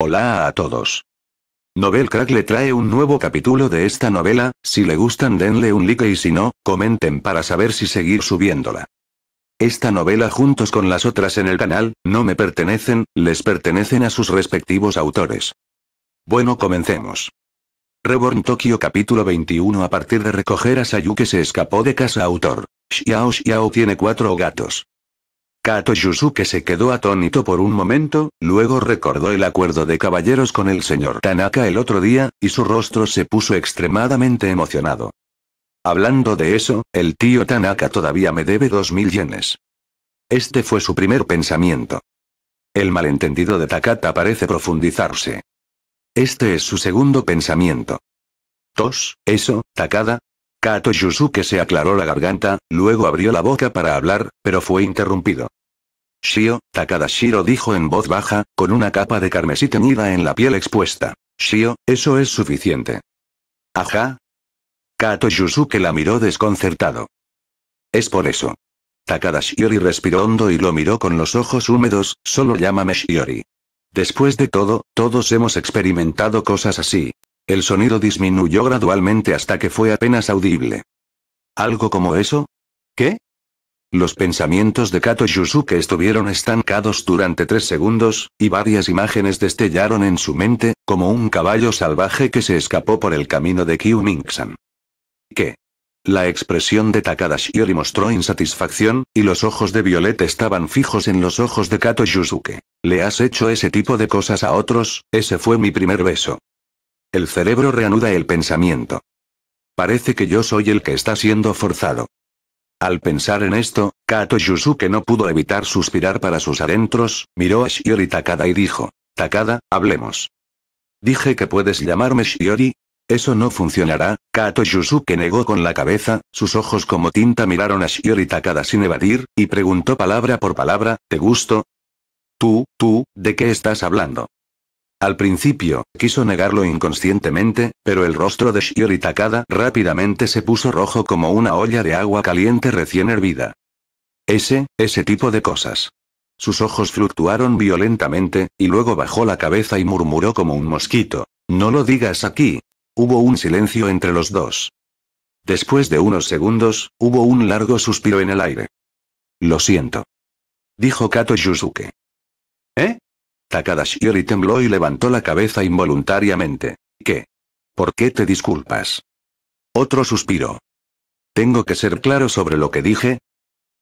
Hola a todos. Novel Crack le trae un nuevo capítulo de esta novela, si le gustan denle un like y si no, comenten para saber si seguir subiéndola. Esta novela juntos con las otras en el canal, no me pertenecen, les pertenecen a sus respectivos autores. Bueno comencemos. Reborn Tokyo capítulo 21 A partir de recoger a Sayu que se escapó de casa autor. Xiao Xiao tiene cuatro gatos. Kato Yusuke se quedó atónito por un momento, luego recordó el acuerdo de caballeros con el señor Tanaka el otro día, y su rostro se puso extremadamente emocionado. Hablando de eso, el tío Tanaka todavía me debe dos mil yenes. Este fue su primer pensamiento. El malentendido de Takata parece profundizarse. Este es su segundo pensamiento. ¿Tos? ¿Eso, Takada? Kato Yusuke se aclaró la garganta, luego abrió la boca para hablar, pero fue interrumpido. Shio, Takadashiro dijo en voz baja, con una capa de carmesí teñida en la piel expuesta. Shio, eso es suficiente. Ajá. Kato Yusuke la miró desconcertado. Es por eso. Takadashiro respiró hondo y lo miró con los ojos húmedos, solo llámame Shiori. Después de todo, todos hemos experimentado cosas así. El sonido disminuyó gradualmente hasta que fue apenas audible. ¿Algo como eso? ¿Qué? Los pensamientos de Kato Yusuke estuvieron estancados durante tres segundos, y varias imágenes destellaron en su mente, como un caballo salvaje que se escapó por el camino de Ming-san. ¿Qué? La expresión de Takada Shiori mostró insatisfacción, y los ojos de Violet estaban fijos en los ojos de Kato Yusuke. Le has hecho ese tipo de cosas a otros, ese fue mi primer beso. El cerebro reanuda el pensamiento. Parece que yo soy el que está siendo forzado. Al pensar en esto, Kato Yusuke no pudo evitar suspirar para sus adentros, miró a Shiori Takada y dijo, Takada, hablemos. Dije que puedes llamarme Shiori. Eso no funcionará, Kato Yusuke negó con la cabeza, sus ojos como tinta miraron a Shiori Takada sin evadir, y preguntó palabra por palabra, ¿te gusto? Tú, tú, ¿de qué estás hablando? Al principio, quiso negarlo inconscientemente, pero el rostro de Shiori Takada rápidamente se puso rojo como una olla de agua caliente recién hervida. Ese, ese tipo de cosas. Sus ojos fluctuaron violentamente, y luego bajó la cabeza y murmuró como un mosquito. No lo digas aquí. Hubo un silencio entre los dos. Después de unos segundos, hubo un largo suspiro en el aire. Lo siento. Dijo Kato Yusuke. ¿Eh? Takada tembló y levantó la cabeza involuntariamente. ¿Qué? ¿Por qué te disculpas? Otro suspiro. ¿Tengo que ser claro sobre lo que dije?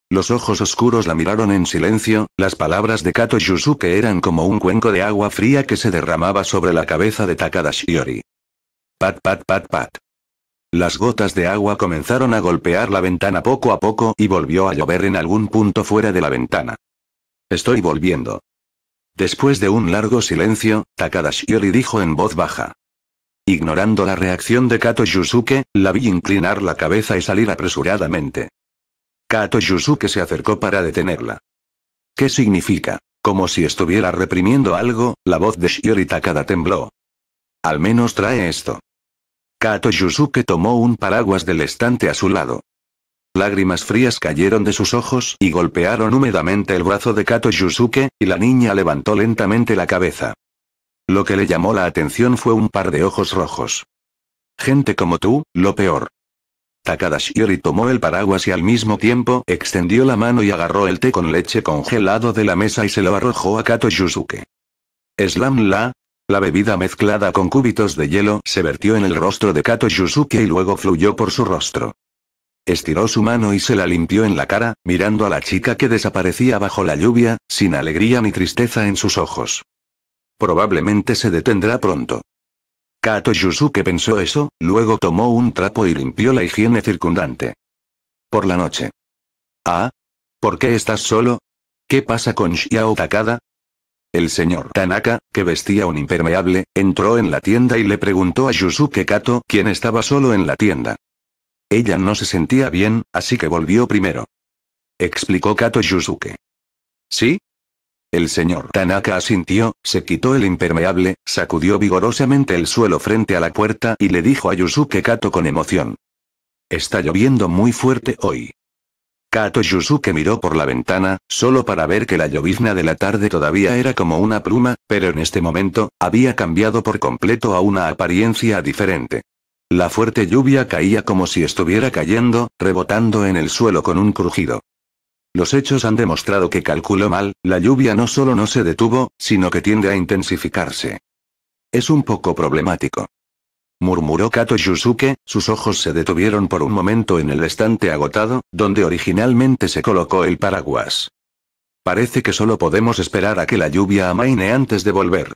Los ojos oscuros la miraron en silencio, las palabras de Kato Yusuke eran como un cuenco de agua fría que se derramaba sobre la cabeza de Takadashiori. Pat pat pat pat. Las gotas de agua comenzaron a golpear la ventana poco a poco y volvió a llover en algún punto fuera de la ventana. Estoy volviendo. Después de un largo silencio, Takada Shiori dijo en voz baja. Ignorando la reacción de Kato Yusuke, la vi inclinar la cabeza y salir apresuradamente. Kato Yusuke se acercó para detenerla. ¿Qué significa? Como si estuviera reprimiendo algo, la voz de Shiori Takada tembló. Al menos trae esto. Kato Yusuke tomó un paraguas del estante a su lado. Lágrimas frías cayeron de sus ojos y golpearon húmedamente el brazo de Kato Yusuke, y la niña levantó lentamente la cabeza. Lo que le llamó la atención fue un par de ojos rojos. Gente como tú, lo peor. Takadashiori tomó el paraguas y al mismo tiempo extendió la mano y agarró el té con leche congelado de la mesa y se lo arrojó a Kato Yusuke. Slam la, la bebida mezclada con cúbitos de hielo se vertió en el rostro de Kato Yusuke y luego fluyó por su rostro. Estiró su mano y se la limpió en la cara, mirando a la chica que desaparecía bajo la lluvia, sin alegría ni tristeza en sus ojos. Probablemente se detendrá pronto. Kato Yusuke pensó eso, luego tomó un trapo y limpió la higiene circundante. Por la noche. Ah. ¿Por qué estás solo? ¿Qué pasa con Xiao Takada? El señor Tanaka, que vestía un impermeable, entró en la tienda y le preguntó a Yusuke Kato quién estaba solo en la tienda. Ella no se sentía bien, así que volvió primero. Explicó Kato Yusuke. ¿Sí? El señor Tanaka asintió, se quitó el impermeable, sacudió vigorosamente el suelo frente a la puerta y le dijo a Yusuke Kato con emoción. Está lloviendo muy fuerte hoy. Kato Yusuke miró por la ventana, solo para ver que la llovizna de la tarde todavía era como una pluma, pero en este momento, había cambiado por completo a una apariencia diferente. La fuerte lluvia caía como si estuviera cayendo, rebotando en el suelo con un crujido. Los hechos han demostrado que calculó mal, la lluvia no solo no se detuvo, sino que tiende a intensificarse. Es un poco problemático. Murmuró Kato Yusuke, sus ojos se detuvieron por un momento en el estante agotado, donde originalmente se colocó el paraguas. Parece que solo podemos esperar a que la lluvia amaine antes de volver.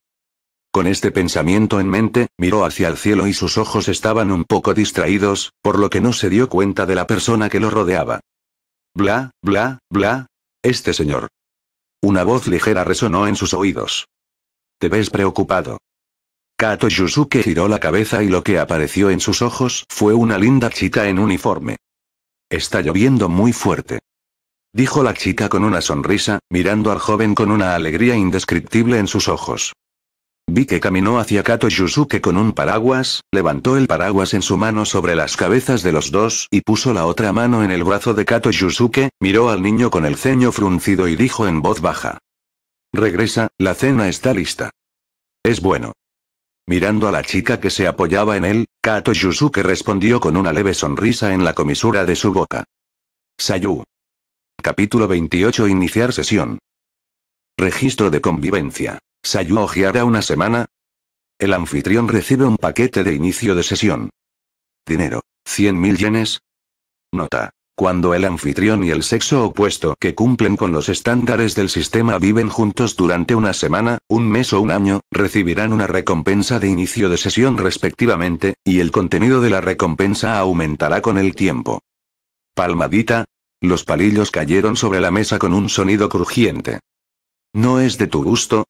Con este pensamiento en mente, miró hacia el cielo y sus ojos estaban un poco distraídos, por lo que no se dio cuenta de la persona que lo rodeaba. Bla, bla, bla. Este señor. Una voz ligera resonó en sus oídos. Te ves preocupado. Kato Yusuke giró la cabeza y lo que apareció en sus ojos fue una linda chica en uniforme. Está lloviendo muy fuerte. Dijo la chica con una sonrisa, mirando al joven con una alegría indescriptible en sus ojos. Vi que caminó hacia Kato Yusuke con un paraguas, levantó el paraguas en su mano sobre las cabezas de los dos y puso la otra mano en el brazo de Kato Yusuke, miró al niño con el ceño fruncido y dijo en voz baja. Regresa, la cena está lista. Es bueno. Mirando a la chica que se apoyaba en él, Kato Yusuke respondió con una leve sonrisa en la comisura de su boca. Sayu. Capítulo 28 Iniciar sesión. Registro de convivencia. Sayu ojeará una semana. El anfitrión recibe un paquete de inicio de sesión. Dinero. 100.000 yenes. Nota. Cuando el anfitrión y el sexo opuesto que cumplen con los estándares del sistema viven juntos durante una semana, un mes o un año, recibirán una recompensa de inicio de sesión respectivamente, y el contenido de la recompensa aumentará con el tiempo. Palmadita. Los palillos cayeron sobre la mesa con un sonido crujiente. No es de tu gusto,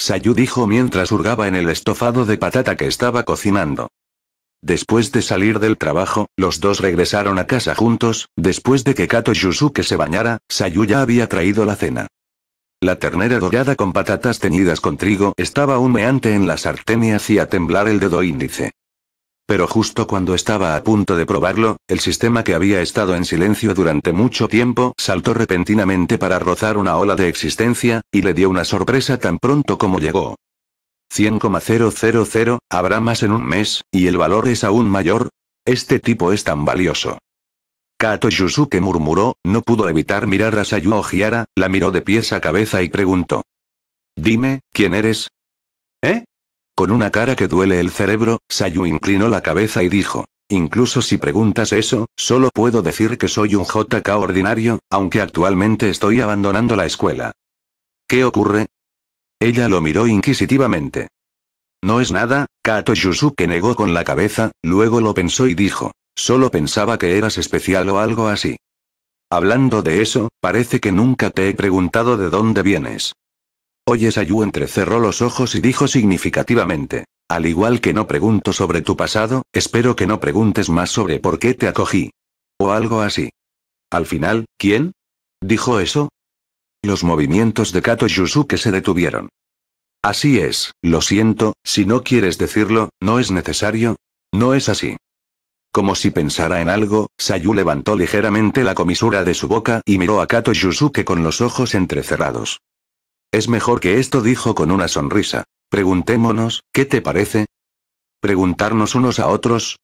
Sayu dijo mientras hurgaba en el estofado de patata que estaba cocinando. Después de salir del trabajo, los dos regresaron a casa juntos, después de que Kato Yusuke se bañara, Sayu ya había traído la cena. La ternera dorada con patatas teñidas con trigo estaba humeante en la sartén y hacía temblar el dedo índice. Pero justo cuando estaba a punto de probarlo, el sistema que había estado en silencio durante mucho tiempo saltó repentinamente para rozar una ola de existencia, y le dio una sorpresa tan pronto como llegó. 100,000, habrá más en un mes, y el valor es aún mayor. Este tipo es tan valioso. Kato Yusuke murmuró, no pudo evitar mirar a Sayu Ojiara, la miró de pies a cabeza y preguntó. Dime, ¿quién eres? ¿Eh? Con una cara que duele el cerebro, Sayu inclinó la cabeza y dijo. Incluso si preguntas eso, solo puedo decir que soy un JK ordinario, aunque actualmente estoy abandonando la escuela. ¿Qué ocurre? Ella lo miró inquisitivamente. No es nada, Kato Yusuke negó con la cabeza, luego lo pensó y dijo. Solo pensaba que eras especial o algo así. Hablando de eso, parece que nunca te he preguntado de dónde vienes. Oye Sayu entrecerró los ojos y dijo significativamente. Al igual que no pregunto sobre tu pasado, espero que no preguntes más sobre por qué te acogí. O algo así. Al final, ¿quién? ¿Dijo eso? Los movimientos de Kato Yusuke se detuvieron. Así es, lo siento, si no quieres decirlo, no es necesario. No es así. Como si pensara en algo, Sayu levantó ligeramente la comisura de su boca y miró a Kato Yusuke con los ojos entrecerrados. Es mejor que esto dijo con una sonrisa. Preguntémonos, ¿qué te parece? ¿Preguntarnos unos a otros?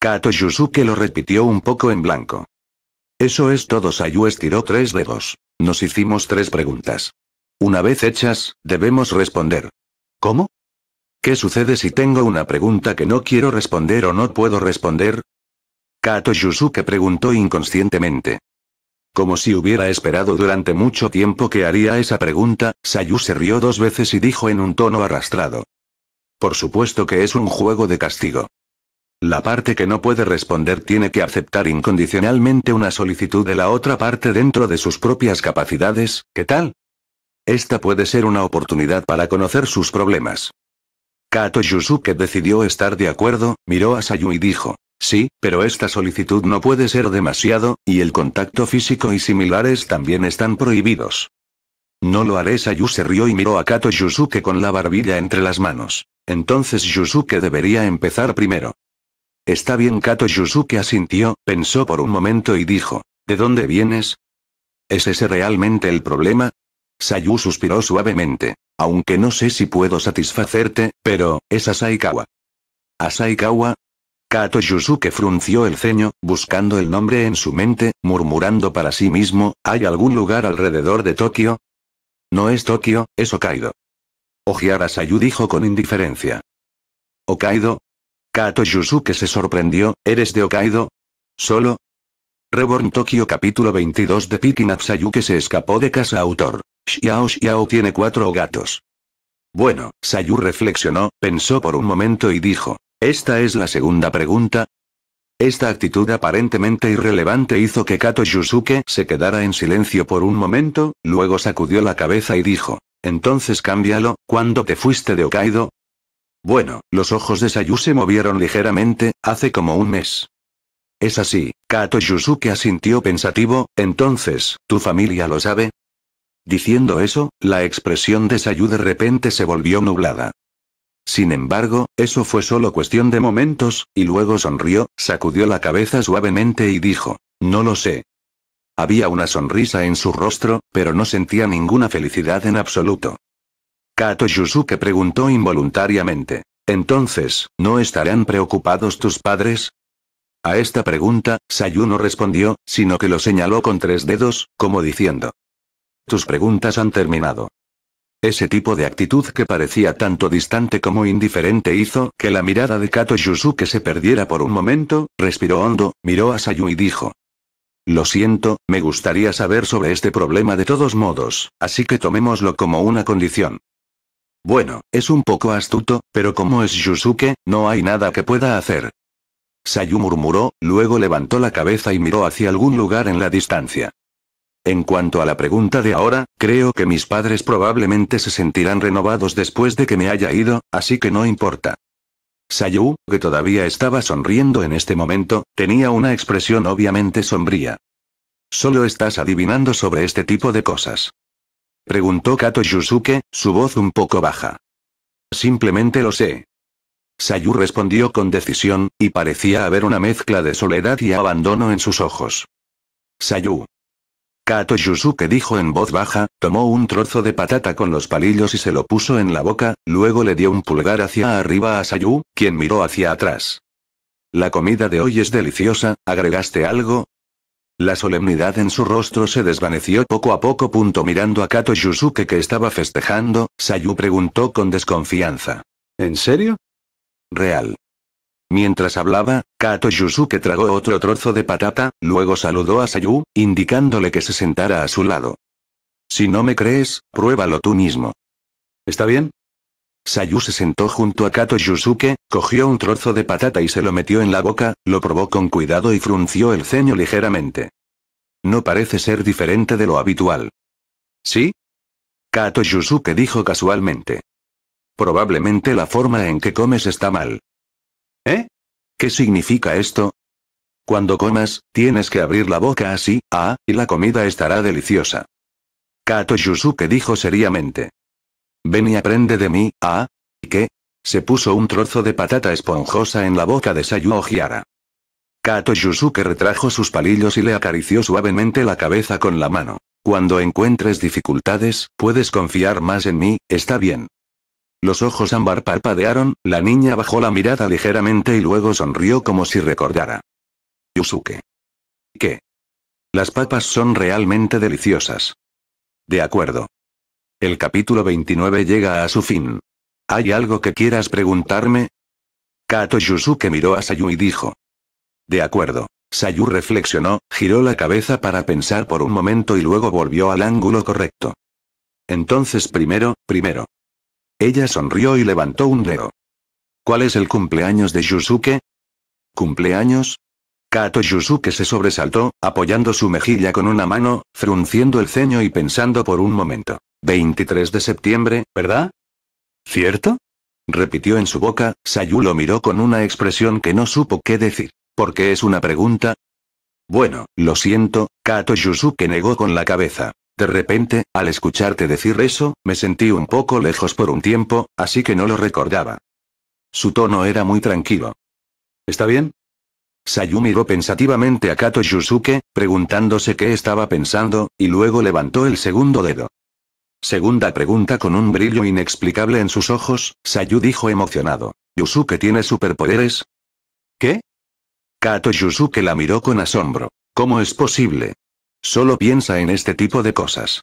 Kato Yusuke lo repitió un poco en blanco. Eso es todo Sayu estiró tres dedos. Nos hicimos tres preguntas. Una vez hechas, debemos responder. ¿Cómo? ¿Qué sucede si tengo una pregunta que no quiero responder o no puedo responder? Kato Yusuke preguntó inconscientemente. Como si hubiera esperado durante mucho tiempo que haría esa pregunta, Sayu se rió dos veces y dijo en un tono arrastrado. Por supuesto que es un juego de castigo. La parte que no puede responder tiene que aceptar incondicionalmente una solicitud de la otra parte dentro de sus propias capacidades, ¿qué tal? Esta puede ser una oportunidad para conocer sus problemas. Kato Yusuke decidió estar de acuerdo, miró a Sayu y dijo. Sí, pero esta solicitud no puede ser demasiado, y el contacto físico y similares también están prohibidos. No lo haré Sayu se rió y miró a Kato Yusuke con la barbilla entre las manos. Entonces Yusuke debería empezar primero. Está bien Kato Yusuke asintió, pensó por un momento y dijo, ¿de dónde vienes? ¿Es ese realmente el problema? Sayu suspiró suavemente. Aunque no sé si puedo satisfacerte, pero, es Asaikawa. Asaikawa, Kato Yusuke frunció el ceño, buscando el nombre en su mente, murmurando para sí mismo, ¿hay algún lugar alrededor de Tokio? No es Tokio, es Hokkaido. Ojiara Sayu dijo con indiferencia. ¿Hokkaido? Kato Yusuke se sorprendió, ¿eres de Hokkaido? ¿Solo? Reborn Tokio capítulo 22 de Picking Up que se escapó de casa autor. Xiao Xiao tiene cuatro gatos. Bueno, Sayu reflexionó, pensó por un momento y dijo. Esta es la segunda pregunta. Esta actitud aparentemente irrelevante hizo que Kato Yusuke se quedara en silencio por un momento, luego sacudió la cabeza y dijo, entonces cámbialo, ¿cuándo te fuiste de Hokkaido? Bueno, los ojos de Sayu se movieron ligeramente, hace como un mes. Es así, Kato Yusuke asintió pensativo, entonces, ¿tu familia lo sabe? Diciendo eso, la expresión de Sayu de repente se volvió nublada. Sin embargo, eso fue solo cuestión de momentos, y luego sonrió, sacudió la cabeza suavemente y dijo, no lo sé. Había una sonrisa en su rostro, pero no sentía ninguna felicidad en absoluto. Kato Yusuke preguntó involuntariamente, entonces, ¿no estarán preocupados tus padres? A esta pregunta, Sayu no respondió, sino que lo señaló con tres dedos, como diciendo, tus preguntas han terminado. Ese tipo de actitud que parecía tanto distante como indiferente hizo que la mirada de Kato Yusuke se perdiera por un momento, respiró hondo, miró a Sayu y dijo. Lo siento, me gustaría saber sobre este problema de todos modos, así que tomémoslo como una condición. Bueno, es un poco astuto, pero como es Yusuke, no hay nada que pueda hacer. Sayu murmuró, luego levantó la cabeza y miró hacia algún lugar en la distancia. En cuanto a la pregunta de ahora, creo que mis padres probablemente se sentirán renovados después de que me haya ido, así que no importa. Sayu, que todavía estaba sonriendo en este momento, tenía una expresión obviamente sombría. Solo estás adivinando sobre este tipo de cosas. Preguntó Kato Yusuke, su voz un poco baja. Simplemente lo sé. Sayu respondió con decisión, y parecía haber una mezcla de soledad y abandono en sus ojos. Sayu, Kato Yusuke dijo en voz baja, tomó un trozo de patata con los palillos y se lo puso en la boca, luego le dio un pulgar hacia arriba a Sayu, quien miró hacia atrás. La comida de hoy es deliciosa, ¿agregaste algo? La solemnidad en su rostro se desvaneció poco a poco. Punto mirando a Kato Yusuke que estaba festejando, Sayu preguntó con desconfianza. ¿En serio? Real. Mientras hablaba, Kato Yusuke tragó otro trozo de patata, luego saludó a Sayu, indicándole que se sentara a su lado. Si no me crees, pruébalo tú mismo. ¿Está bien? Sayu se sentó junto a Kato Yusuke, cogió un trozo de patata y se lo metió en la boca, lo probó con cuidado y frunció el ceño ligeramente. No parece ser diferente de lo habitual. ¿Sí? Kato Yusuke dijo casualmente. Probablemente la forma en que comes está mal. ¿Eh? ¿Qué significa esto? Cuando comas, tienes que abrir la boca así, ah, y la comida estará deliciosa. Kato Yusuke dijo seriamente. Ven y aprende de mí, ah, ¿y qué? Se puso un trozo de patata esponjosa en la boca de Sayu Ojiara. Kato Yusuke retrajo sus palillos y le acarició suavemente la cabeza con la mano. Cuando encuentres dificultades, puedes confiar más en mí, está bien. Los ojos ámbar parpadearon, la niña bajó la mirada ligeramente y luego sonrió como si recordara. Yusuke. ¿Qué? Las papas son realmente deliciosas. De acuerdo. El capítulo 29 llega a su fin. ¿Hay algo que quieras preguntarme? Kato Yusuke miró a Sayu y dijo. De acuerdo. Sayu reflexionó, giró la cabeza para pensar por un momento y luego volvió al ángulo correcto. Entonces primero, primero. Ella sonrió y levantó un dedo. ¿Cuál es el cumpleaños de Yusuke? ¿Cumpleaños? Kato Yusuke se sobresaltó, apoyando su mejilla con una mano, frunciendo el ceño y pensando por un momento. 23 de septiembre, ¿verdad? ¿Cierto? repitió en su boca, Sayu lo miró con una expresión que no supo qué decir. ¿Por qué es una pregunta? Bueno, lo siento, Kato Yusuke negó con la cabeza. De repente, al escucharte decir eso, me sentí un poco lejos por un tiempo, así que no lo recordaba. Su tono era muy tranquilo. ¿Está bien? Sayu miró pensativamente a Kato Yusuke, preguntándose qué estaba pensando, y luego levantó el segundo dedo. Segunda pregunta con un brillo inexplicable en sus ojos, Sayu dijo emocionado. ¿Yusuke tiene superpoderes? ¿Qué? Kato Yusuke la miró con asombro. ¿Cómo es posible? Solo piensa en este tipo de cosas.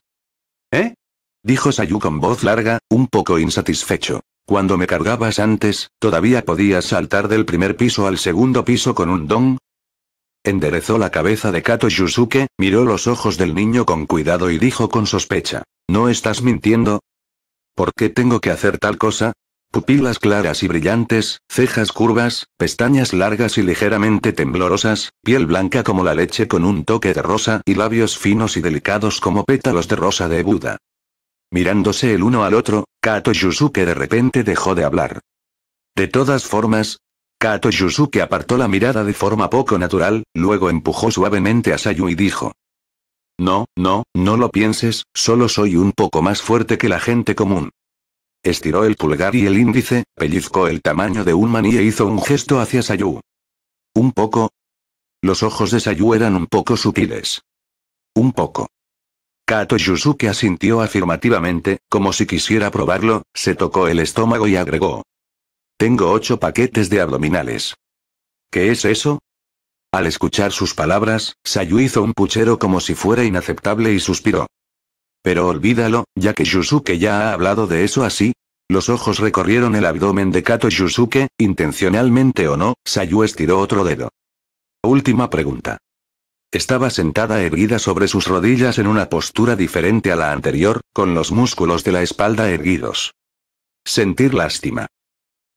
¿Eh? Dijo Sayu con voz larga, un poco insatisfecho. Cuando me cargabas antes, ¿todavía podías saltar del primer piso al segundo piso con un don? Enderezó la cabeza de Kato Yusuke, miró los ojos del niño con cuidado y dijo con sospecha. ¿No estás mintiendo? ¿Por qué tengo que hacer tal cosa? Pupilas claras y brillantes, cejas curvas, pestañas largas y ligeramente temblorosas, piel blanca como la leche con un toque de rosa y labios finos y delicados como pétalos de rosa de Buda. Mirándose el uno al otro, Kato Yusuke de repente dejó de hablar. De todas formas, Kato Yusuke apartó la mirada de forma poco natural, luego empujó suavemente a Sayu y dijo. No, no, no lo pienses, solo soy un poco más fuerte que la gente común. Estiró el pulgar y el índice, pellizcó el tamaño de un maní y e hizo un gesto hacia Sayu. Un poco. Los ojos de Sayu eran un poco sutiles. Un poco. Kato Yusuke asintió afirmativamente, como si quisiera probarlo, se tocó el estómago y agregó. Tengo ocho paquetes de abdominales. ¿Qué es eso? Al escuchar sus palabras, Sayu hizo un puchero como si fuera inaceptable y suspiró. Pero olvídalo, ya que Yusuke ya ha hablado de eso así. Los ojos recorrieron el abdomen de Kato Yusuke, intencionalmente o no, Sayu estiró otro dedo. Última pregunta. Estaba sentada erguida sobre sus rodillas en una postura diferente a la anterior, con los músculos de la espalda erguidos. Sentir lástima.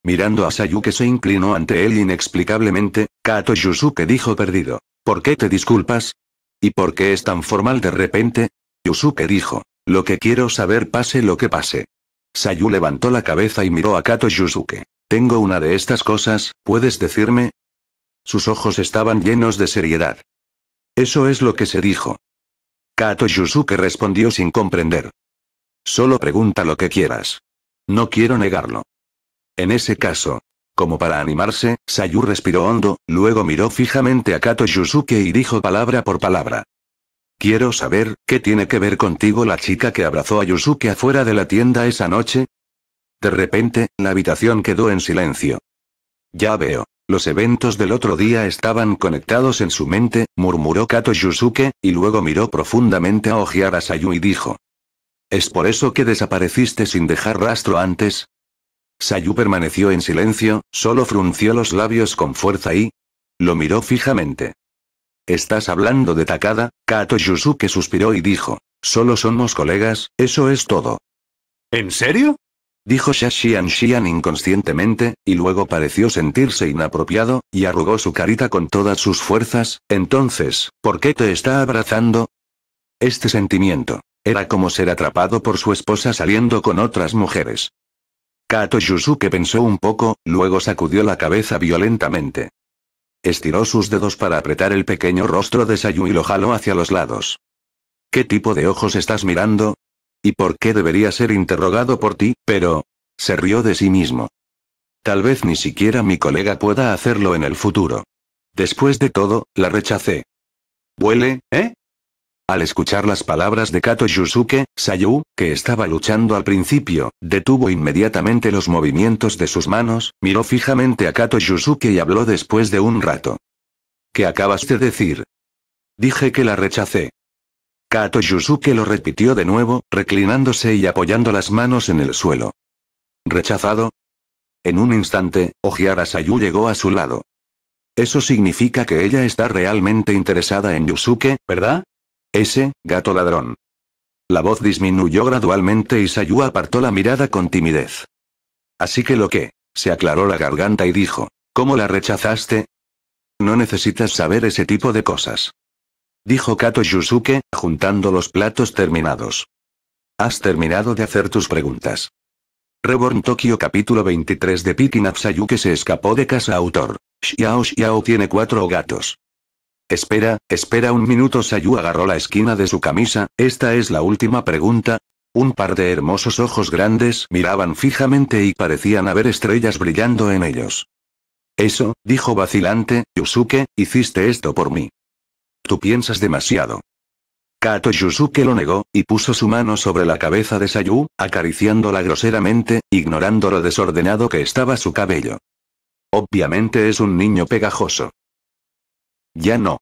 Mirando a Sayu que se inclinó ante él inexplicablemente, Kato Yusuke dijo perdido. ¿Por qué te disculpas? ¿Y por qué es tan formal de repente? Yusuke dijo. Lo que quiero saber pase lo que pase. Sayu levantó la cabeza y miró a Kato Yusuke. Tengo una de estas cosas, ¿puedes decirme? Sus ojos estaban llenos de seriedad. Eso es lo que se dijo. Kato Yusuke respondió sin comprender. Solo pregunta lo que quieras. No quiero negarlo. En ese caso, como para animarse, Sayu respiró hondo, luego miró fijamente a Kato Yusuke y dijo palabra por palabra. Quiero saber, ¿qué tiene que ver contigo la chica que abrazó a Yusuke afuera de la tienda esa noche? De repente, la habitación quedó en silencio. Ya veo. Los eventos del otro día estaban conectados en su mente, murmuró Kato Yusuke, y luego miró profundamente a ojear Sayu y dijo. ¿Es por eso que desapareciste sin dejar rastro antes? Sayu permaneció en silencio, solo frunció los labios con fuerza y... lo miró fijamente. ¿Estás hablando de Takada? Kato Yusuke suspiró y dijo. Solo somos colegas, eso es todo. ¿En serio? Dijo Shashian Shian inconscientemente, y luego pareció sentirse inapropiado, y arrugó su carita con todas sus fuerzas. Entonces, ¿por qué te está abrazando? Este sentimiento. Era como ser atrapado por su esposa saliendo con otras mujeres. Kato Yusuke pensó un poco, luego sacudió la cabeza violentamente. Estiró sus dedos para apretar el pequeño rostro de Sayu y lo jaló hacia los lados. ¿Qué tipo de ojos estás mirando? ¿Y por qué debería ser interrogado por ti, pero... Se rió de sí mismo. Tal vez ni siquiera mi colega pueda hacerlo en el futuro. Después de todo, la rechacé. Huele, ¿eh? Al escuchar las palabras de Kato Yusuke, Sayu, que estaba luchando al principio, detuvo inmediatamente los movimientos de sus manos, miró fijamente a Kato Yusuke y habló después de un rato. ¿Qué acabas de decir? Dije que la rechacé. Kato Yusuke lo repitió de nuevo, reclinándose y apoyando las manos en el suelo. ¿Rechazado? En un instante, Ojiara Sayu llegó a su lado. Eso significa que ella está realmente interesada en Yusuke, ¿verdad? Ese, gato ladrón. La voz disminuyó gradualmente y Sayu apartó la mirada con timidez. Así que lo que, se aclaró la garganta y dijo, ¿cómo la rechazaste? No necesitas saber ese tipo de cosas. Dijo Kato Yusuke, juntando los platos terminados. Has terminado de hacer tus preguntas. Reborn Tokyo capítulo 23 de Picking Up que se escapó de casa autor. Xiao Xiao tiene cuatro gatos. Espera, espera un minuto. Sayu agarró la esquina de su camisa, esta es la última pregunta. Un par de hermosos ojos grandes miraban fijamente y parecían haber estrellas brillando en ellos. Eso, dijo vacilante, Yusuke, hiciste esto por mí. Tú piensas demasiado. Kato Yusuke lo negó, y puso su mano sobre la cabeza de Sayu, acariciándola groseramente, ignorando lo desordenado que estaba su cabello. Obviamente es un niño pegajoso. Ya no.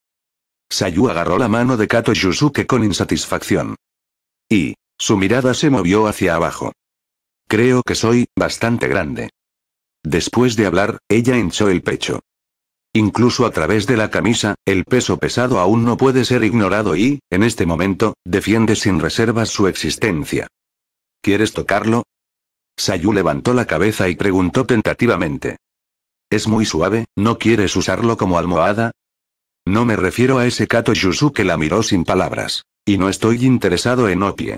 Sayu agarró la mano de Kato Yusuke con insatisfacción. Y, su mirada se movió hacia abajo. Creo que soy, bastante grande. Después de hablar, ella hinchó el pecho. Incluso a través de la camisa, el peso pesado aún no puede ser ignorado y, en este momento, defiende sin reservas su existencia. ¿Quieres tocarlo? Sayu levantó la cabeza y preguntó tentativamente. Es muy suave, ¿no quieres usarlo como almohada? No me refiero a ese Kato Yusuke la miró sin palabras. Y no estoy interesado en Opie.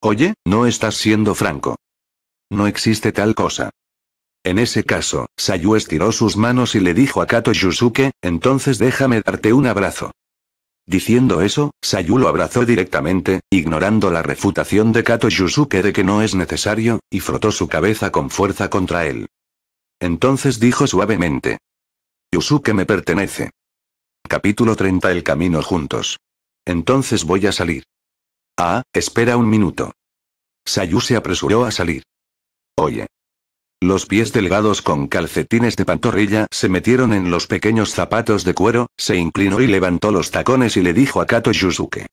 Oye, no estás siendo franco. No existe tal cosa. En ese caso, Sayu estiró sus manos y le dijo a Kato Yusuke, entonces déjame darte un abrazo. Diciendo eso, Sayu lo abrazó directamente, ignorando la refutación de Kato Yusuke de que no es necesario, y frotó su cabeza con fuerza contra él. Entonces dijo suavemente. Yusuke me pertenece. Capítulo 30 El camino juntos. Entonces voy a salir. Ah, espera un minuto. Sayu se apresuró a salir. Oye. Los pies delgados con calcetines de pantorrilla se metieron en los pequeños zapatos de cuero, se inclinó y levantó los tacones y le dijo a Kato Yusuke.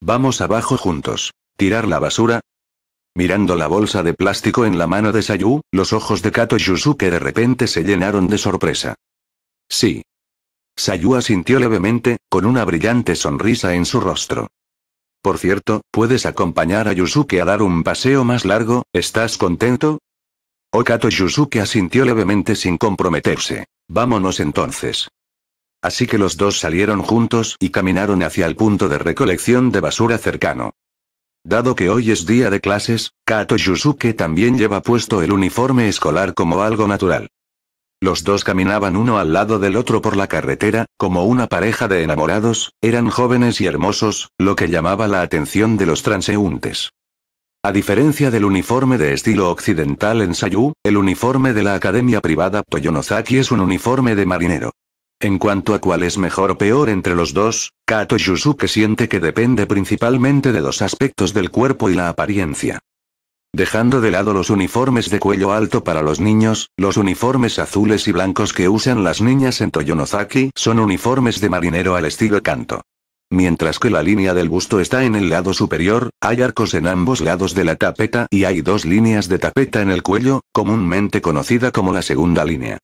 Vamos abajo juntos. ¿Tirar la basura? Mirando la bolsa de plástico en la mano de Sayu, los ojos de Kato Yusuke de repente se llenaron de sorpresa. Sí, Sayu asintió levemente, con una brillante sonrisa en su rostro. Por cierto, ¿puedes acompañar a Yusuke a dar un paseo más largo? ¿Estás contento? Okato Yusuke asintió levemente sin comprometerse. Vámonos entonces. Así que los dos salieron juntos y caminaron hacia el punto de recolección de basura cercano. Dado que hoy es día de clases, Kato Yusuke también lleva puesto el uniforme escolar como algo natural. Los dos caminaban uno al lado del otro por la carretera, como una pareja de enamorados, eran jóvenes y hermosos, lo que llamaba la atención de los transeúntes. A diferencia del uniforme de estilo occidental en Sayu, el uniforme de la academia privada Toyonozaki es un uniforme de marinero. En cuanto a cuál es mejor o peor entre los dos, Kato Yusuke siente que depende principalmente de los aspectos del cuerpo y la apariencia dejando de lado los uniformes de cuello alto para los niños, los uniformes azules y blancos que usan las niñas en Toyonozaki son uniformes de marinero al estilo canto. Mientras que la línea del busto está en el lado superior, hay arcos en ambos lados de la tapeta y hay dos líneas de tapeta en el cuello, comúnmente conocida como la segunda línea.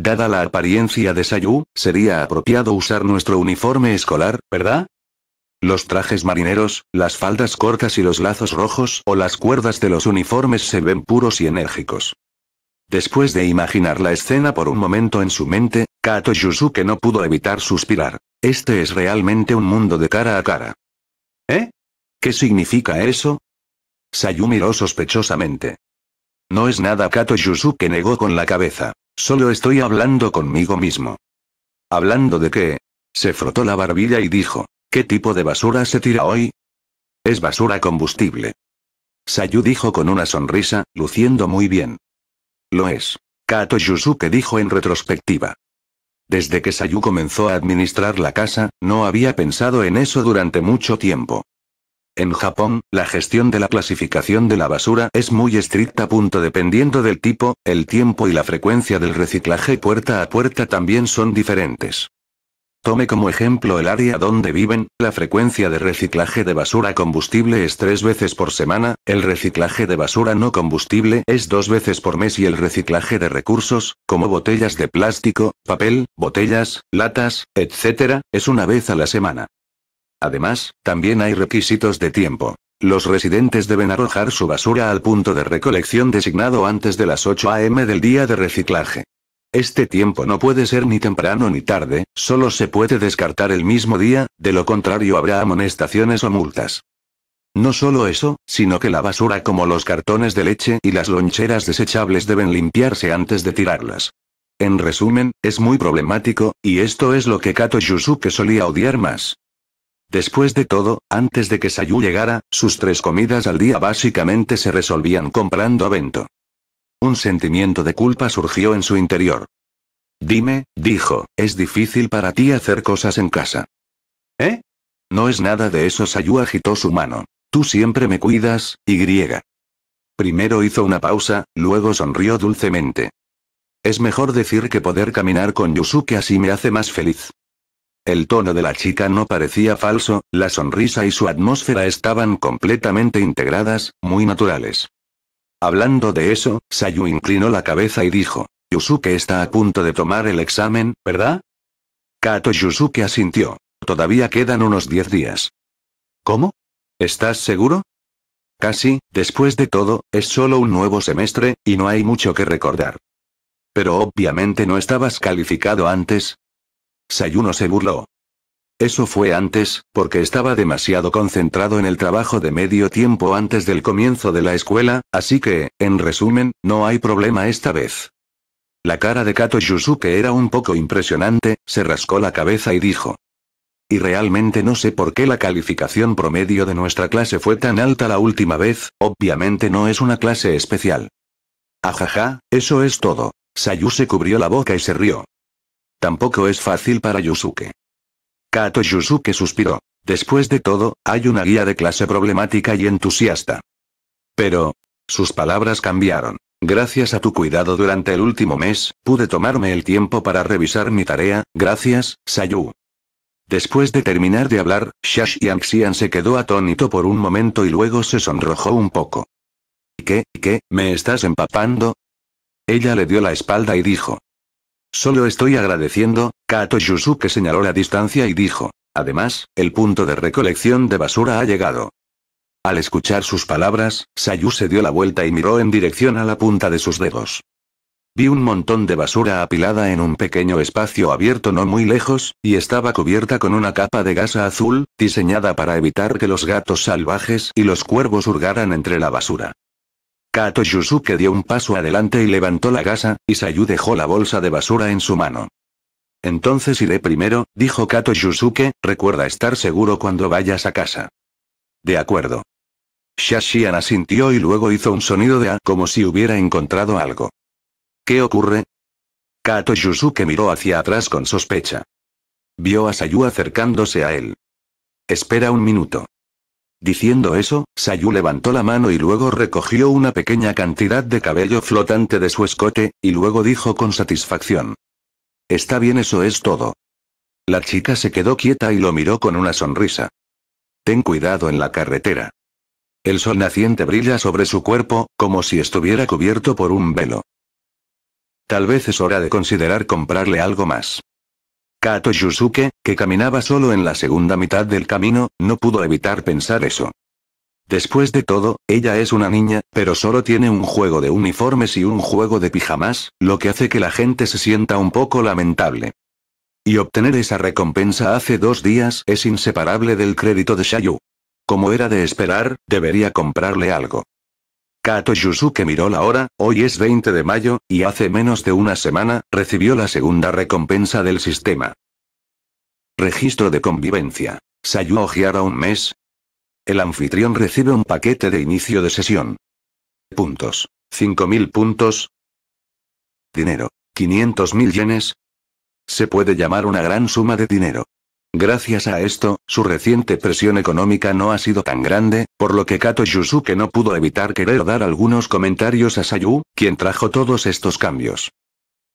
Dada la apariencia de Sayu, sería apropiado usar nuestro uniforme escolar, ¿verdad? Los trajes marineros, las faldas cortas y los lazos rojos o las cuerdas de los uniformes se ven puros y enérgicos. Después de imaginar la escena por un momento en su mente, Kato Yusuke no pudo evitar suspirar. Este es realmente un mundo de cara a cara. ¿Eh? ¿Qué significa eso? Sayu miró sospechosamente. No es nada Kato Yusuke negó con la cabeza. Solo estoy hablando conmigo mismo. ¿Hablando de qué? Se frotó la barbilla y dijo. ¿Qué tipo de basura se tira hoy? Es basura combustible. Sayu dijo con una sonrisa, luciendo muy bien. Lo es. Kato Yusuke dijo en retrospectiva. Desde que Sayu comenzó a administrar la casa, no había pensado en eso durante mucho tiempo. En Japón, la gestión de la clasificación de la basura es muy estricta. Punto dependiendo del tipo, el tiempo y la frecuencia del reciclaje puerta a puerta también son diferentes. Tome como ejemplo el área donde viven, la frecuencia de reciclaje de basura combustible es tres veces por semana, el reciclaje de basura no combustible es dos veces por mes y el reciclaje de recursos, como botellas de plástico, papel, botellas, latas, etc., es una vez a la semana. Además, también hay requisitos de tiempo. Los residentes deben arrojar su basura al punto de recolección designado antes de las 8 am del día de reciclaje. Este tiempo no puede ser ni temprano ni tarde, solo se puede descartar el mismo día, de lo contrario habrá amonestaciones o multas. No solo eso, sino que la basura como los cartones de leche y las loncheras desechables deben limpiarse antes de tirarlas. En resumen, es muy problemático, y esto es lo que Kato Yusuke solía odiar más. Después de todo, antes de que Sayu llegara, sus tres comidas al día básicamente se resolvían comprando vento. Un sentimiento de culpa surgió en su interior. Dime, dijo, es difícil para ti hacer cosas en casa. ¿Eh? No es nada de eso, Sayu agitó su mano. Tú siempre me cuidas, y Primero hizo una pausa, luego sonrió dulcemente. Es mejor decir que poder caminar con Yusuke así me hace más feliz. El tono de la chica no parecía falso, la sonrisa y su atmósfera estaban completamente integradas, muy naturales. Hablando de eso, Sayu inclinó la cabeza y dijo, Yusuke está a punto de tomar el examen, ¿verdad? Kato Yusuke asintió. Todavía quedan unos diez días. ¿Cómo? ¿Estás seguro? Casi, después de todo, es solo un nuevo semestre, y no hay mucho que recordar. Pero obviamente no estabas calificado antes. Sayuno se burló. Eso fue antes, porque estaba demasiado concentrado en el trabajo de medio tiempo antes del comienzo de la escuela, así que, en resumen, no hay problema esta vez. La cara de Kato Yusuke era un poco impresionante, se rascó la cabeza y dijo. Y realmente no sé por qué la calificación promedio de nuestra clase fue tan alta la última vez, obviamente no es una clase especial. Ajaja, eso es todo. Sayu se cubrió la boca y se rió. Tampoco es fácil para Yusuke. Kato Yusuke suspiró. Después de todo, hay una guía de clase problemática y entusiasta. Pero... Sus palabras cambiaron. Gracias a tu cuidado durante el último mes, pude tomarme el tiempo para revisar mi tarea, gracias, Sayu. Después de terminar de hablar, Shash Xian se quedó atónito por un momento y luego se sonrojó un poco. ¿Qué, qué, me estás empapando? Ella le dio la espalda y dijo, Solo estoy agradeciendo, Kato que señaló la distancia y dijo. Además, el punto de recolección de basura ha llegado. Al escuchar sus palabras, Sayu se dio la vuelta y miró en dirección a la punta de sus dedos. Vi un montón de basura apilada en un pequeño espacio abierto no muy lejos, y estaba cubierta con una capa de gasa azul, diseñada para evitar que los gatos salvajes y los cuervos hurgaran entre la basura. Kato Yusuke dio un paso adelante y levantó la gasa, y Sayu dejó la bolsa de basura en su mano. Entonces iré primero, dijo Kato Yusuke, recuerda estar seguro cuando vayas a casa. De acuerdo. Shashian asintió y luego hizo un sonido de A como si hubiera encontrado algo. ¿Qué ocurre? Kato Yusuke miró hacia atrás con sospecha. Vio a Sayu acercándose a él. Espera un minuto. Diciendo eso, Sayu levantó la mano y luego recogió una pequeña cantidad de cabello flotante de su escote, y luego dijo con satisfacción. Está bien, eso es todo. La chica se quedó quieta y lo miró con una sonrisa. Ten cuidado en la carretera. El sol naciente brilla sobre su cuerpo, como si estuviera cubierto por un velo. Tal vez es hora de considerar comprarle algo más. Kato Yusuke, que caminaba solo en la segunda mitad del camino, no pudo evitar pensar eso. Después de todo, ella es una niña, pero solo tiene un juego de uniformes y un juego de pijamas, lo que hace que la gente se sienta un poco lamentable. Y obtener esa recompensa hace dos días es inseparable del crédito de Shayu. Como era de esperar, debería comprarle algo. Kato Yusuke miró la hora, hoy es 20 de mayo, y hace menos de una semana, recibió la segunda recompensa del sistema. Registro de convivencia. Sayu a un mes. El anfitrión recibe un paquete de inicio de sesión. Puntos. 5.000 puntos. Dinero. 500.000 yenes. Se puede llamar una gran suma de dinero. Gracias a esto, su reciente presión económica no ha sido tan grande, por lo que Kato Yusuke no pudo evitar querer dar algunos comentarios a Sayu, quien trajo todos estos cambios.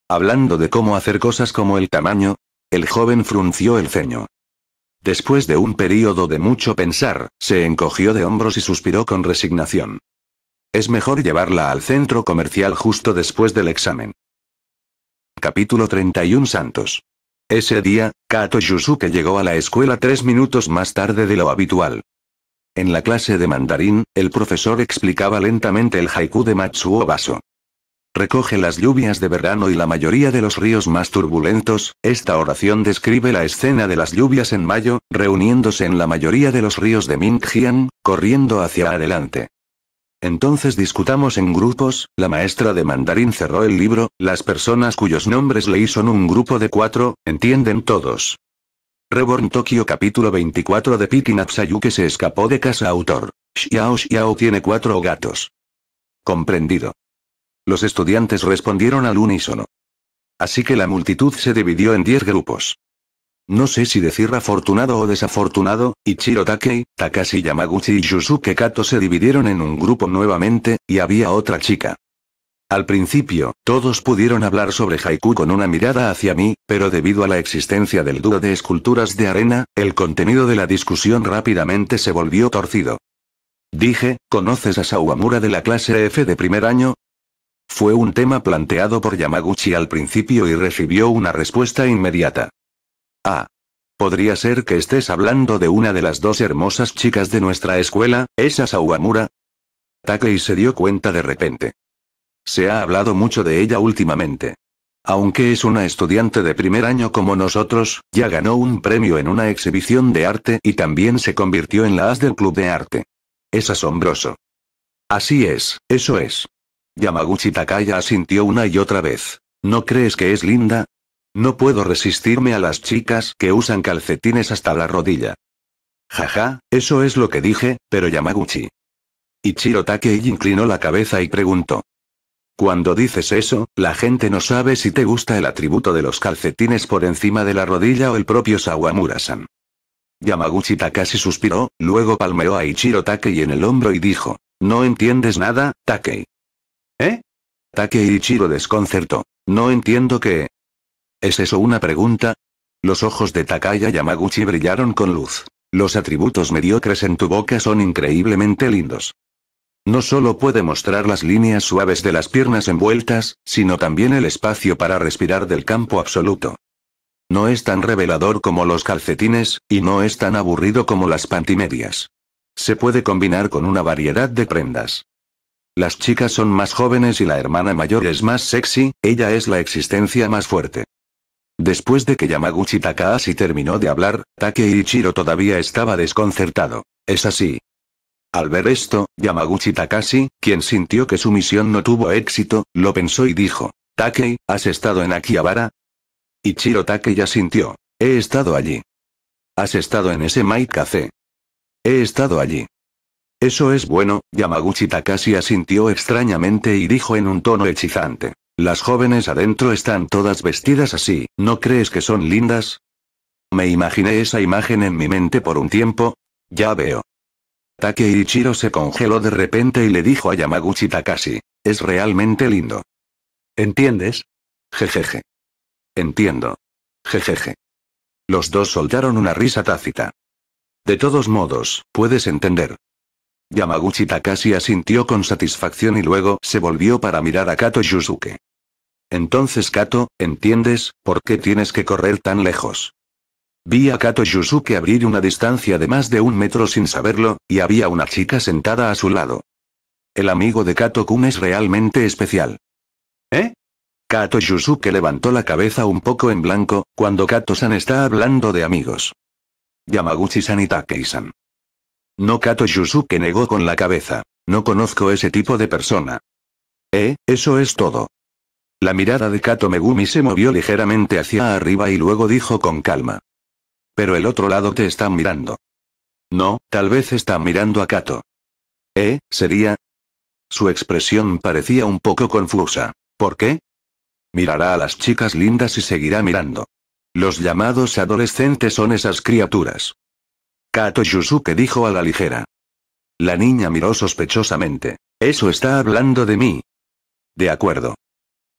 Hablando de cómo hacer cosas como el tamaño, el joven frunció el ceño. Después de un período de mucho pensar, se encogió de hombros y suspiró con resignación. Es mejor llevarla al centro comercial justo después del examen. Capítulo 31 Santos ese día, Kato Yusuke llegó a la escuela tres minutos más tarde de lo habitual. En la clase de mandarín, el profesor explicaba lentamente el haiku de Matsuo Baso. Recoge las lluvias de verano y la mayoría de los ríos más turbulentos, esta oración describe la escena de las lluvias en mayo, reuniéndose en la mayoría de los ríos de Mingjian, corriendo hacia adelante. Entonces discutamos en grupos, la maestra de mandarín cerró el libro, las personas cuyos nombres leí son un grupo de cuatro, entienden todos. Reborn Tokyo capítulo 24 de Piki que se escapó de casa autor. Xiao Xiao tiene cuatro gatos. Comprendido. Los estudiantes respondieron al unísono. Así que la multitud se dividió en diez grupos. No sé si decir afortunado o desafortunado, Ichiro Takei, Takashi Yamaguchi y Yusuke Kato se dividieron en un grupo nuevamente, y había otra chica. Al principio, todos pudieron hablar sobre haiku con una mirada hacia mí, pero debido a la existencia del dúo de esculturas de arena, el contenido de la discusión rápidamente se volvió torcido. Dije, ¿conoces a Sawamura de la clase F de primer año? Fue un tema planteado por Yamaguchi al principio y recibió una respuesta inmediata. Ah. Podría ser que estés hablando de una de las dos hermosas chicas de nuestra escuela, esa Sawamura. Takei se dio cuenta de repente. Se ha hablado mucho de ella últimamente. Aunque es una estudiante de primer año como nosotros, ya ganó un premio en una exhibición de arte y también se convirtió en la as del club de arte. Es asombroso. Así es, eso es. Yamaguchi Takaya asintió una y otra vez. ¿No crees que es linda? No puedo resistirme a las chicas que usan calcetines hasta la rodilla. Jaja, eso es lo que dije, pero Yamaguchi. Ichiro Takei inclinó la cabeza y preguntó. Cuando dices eso, la gente no sabe si te gusta el atributo de los calcetines por encima de la rodilla o el propio Sawamura-san. Yamaguchi Takashi suspiró, luego palmeó a Ichiro Takei en el hombro y dijo. No entiendes nada, Takei. ¿Eh? Takei Ichiro desconcertó. No entiendo qué... ¿Es eso una pregunta? Los ojos de Takaya Yamaguchi brillaron con luz. Los atributos mediocres en tu boca son increíblemente lindos. No solo puede mostrar las líneas suaves de las piernas envueltas, sino también el espacio para respirar del campo absoluto. No es tan revelador como los calcetines, y no es tan aburrido como las pantimedias. Se puede combinar con una variedad de prendas. Las chicas son más jóvenes y la hermana mayor es más sexy, ella es la existencia más fuerte. Después de que Yamaguchi Takashi terminó de hablar, Take Ichiro todavía estaba desconcertado. Es así. Al ver esto, Yamaguchi Takashi, quien sintió que su misión no tuvo éxito, lo pensó y dijo, Takei, ¿has estado en Akihabara? Ichiro Takei asintió. He estado allí. ¿Has estado en ese café". He estado allí. Eso es bueno, Yamaguchi Takashi asintió extrañamente y dijo en un tono hechizante. Las jóvenes adentro están todas vestidas así, ¿no crees que son lindas? Me imaginé esa imagen en mi mente por un tiempo. Ya veo. Take se congeló de repente y le dijo a Yamaguchi Takashi. Es realmente lindo. ¿Entiendes? Jejeje. Entiendo. Jejeje. Los dos soltaron una risa tácita. De todos modos, puedes entender. Yamaguchi Takashi asintió con satisfacción y luego se volvió para mirar a Kato Yusuke. Entonces Kato, ¿entiendes, por qué tienes que correr tan lejos? Vi a Kato Yusuke abrir una distancia de más de un metro sin saberlo, y había una chica sentada a su lado. El amigo de Kato-kun es realmente especial. ¿Eh? Kato Yusuke levantó la cabeza un poco en blanco, cuando Kato-san está hablando de amigos. Yamaguchi-san y Takei-san. No Kato Yusuke negó con la cabeza. No conozco ese tipo de persona. Eh, eso es todo. La mirada de Kato Megumi se movió ligeramente hacia arriba y luego dijo con calma. Pero el otro lado te está mirando. No, tal vez está mirando a Kato. ¿Eh? ¿Sería? Su expresión parecía un poco confusa. ¿Por qué? Mirará a las chicas lindas y seguirá mirando. Los llamados adolescentes son esas criaturas. Kato Yusuke dijo a la ligera. La niña miró sospechosamente. Eso está hablando de mí. De acuerdo.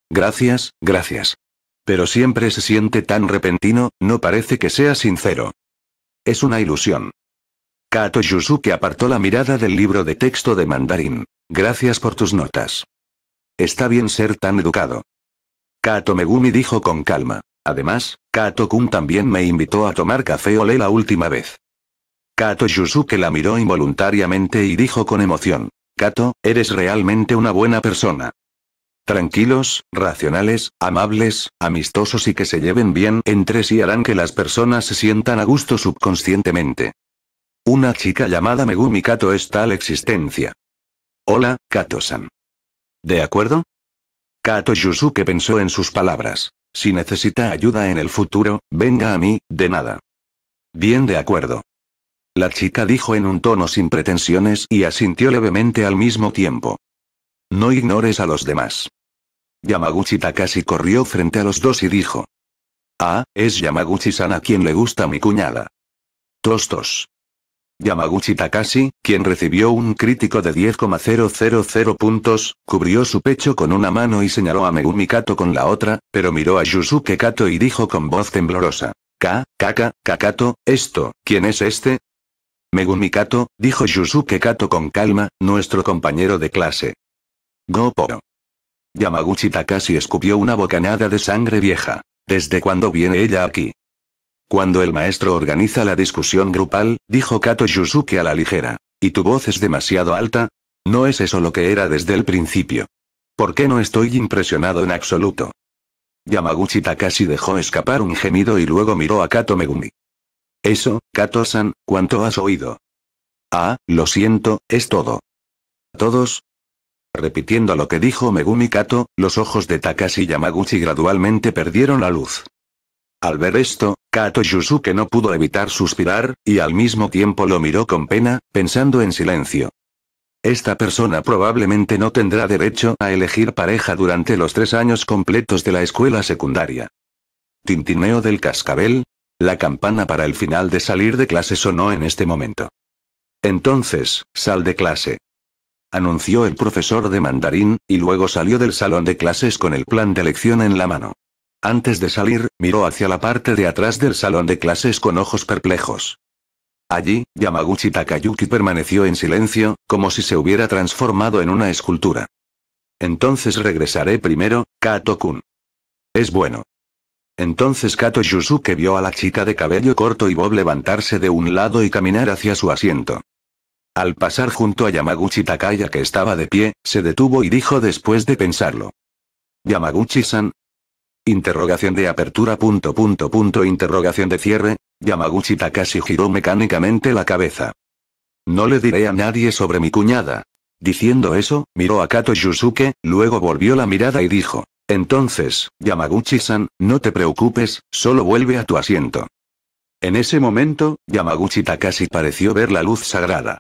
Gracias, gracias. Pero siempre se siente tan repentino, no parece que sea sincero. Es una ilusión. Kato Yusuke apartó la mirada del libro de texto de mandarín. Gracias por tus notas. Está bien ser tan educado. Kato Megumi dijo con calma. Además, Kato-kun también me invitó a tomar café o le la última vez. Kato Yusuke la miró involuntariamente y dijo con emoción. Kato, eres realmente una buena persona. Tranquilos, racionales, amables, amistosos y que se lleven bien entre sí harán que las personas se sientan a gusto subconscientemente. Una chica llamada Megumi Kato es tal existencia. Hola, Kato-san. ¿De acuerdo? Kato Yusuke pensó en sus palabras. Si necesita ayuda en el futuro, venga a mí, de nada. Bien de acuerdo. La chica dijo en un tono sin pretensiones y asintió levemente al mismo tiempo. No ignores a los demás. Yamaguchi Takashi corrió frente a los dos y dijo. Ah, es Yamaguchi-san a quien le gusta mi cuñada. Tostos. Yamaguchi Takashi, quien recibió un crítico de 10,000 puntos, cubrió su pecho con una mano y señaló a Megumi Kato con la otra, pero miró a Yusuke Kato y dijo con voz temblorosa. K, Kaka, Kakato, esto, ¿quién es este? Megumi Kato, dijo Yusuke Kato con calma, nuestro compañero de clase. Goporo. Yamaguchi Takashi escupió una bocanada de sangre vieja. ¿Desde cuándo viene ella aquí? Cuando el maestro organiza la discusión grupal, dijo Kato Yusuke a la ligera. ¿Y tu voz es demasiado alta? No es eso lo que era desde el principio. ¿Por qué no estoy impresionado en absoluto? Yamaguchi Takashi dejó escapar un gemido y luego miró a Kato Megumi. Eso, Kato-san, ¿cuánto has oído? Ah, lo siento, es todo. ¿Todos? Repitiendo lo que dijo Megumi Kato, los ojos de Takashi Yamaguchi gradualmente perdieron la luz. Al ver esto, Kato Yusuke no pudo evitar suspirar, y al mismo tiempo lo miró con pena, pensando en silencio. Esta persona probablemente no tendrá derecho a elegir pareja durante los tres años completos de la escuela secundaria. Tintineo del cascabel, la campana para el final de salir de clase sonó en este momento. Entonces, sal de clase. Anunció el profesor de mandarín, y luego salió del salón de clases con el plan de lección en la mano. Antes de salir, miró hacia la parte de atrás del salón de clases con ojos perplejos. Allí, Yamaguchi Takayuki permaneció en silencio, como si se hubiera transformado en una escultura. Entonces regresaré primero, Kato-kun. Es bueno. Entonces Kato Yusuke vio a la chica de cabello corto y Bob levantarse de un lado y caminar hacia su asiento. Al pasar junto a Yamaguchi Takaya que estaba de pie, se detuvo y dijo después de pensarlo. Yamaguchi-san. Interrogación de apertura punto punto punto interrogación de cierre, Yamaguchi Takashi giró mecánicamente la cabeza. No le diré a nadie sobre mi cuñada. Diciendo eso, miró a Kato Yusuke, luego volvió la mirada y dijo. Entonces, Yamaguchi-san, no te preocupes, solo vuelve a tu asiento. En ese momento, Yamaguchi Takashi pareció ver la luz sagrada.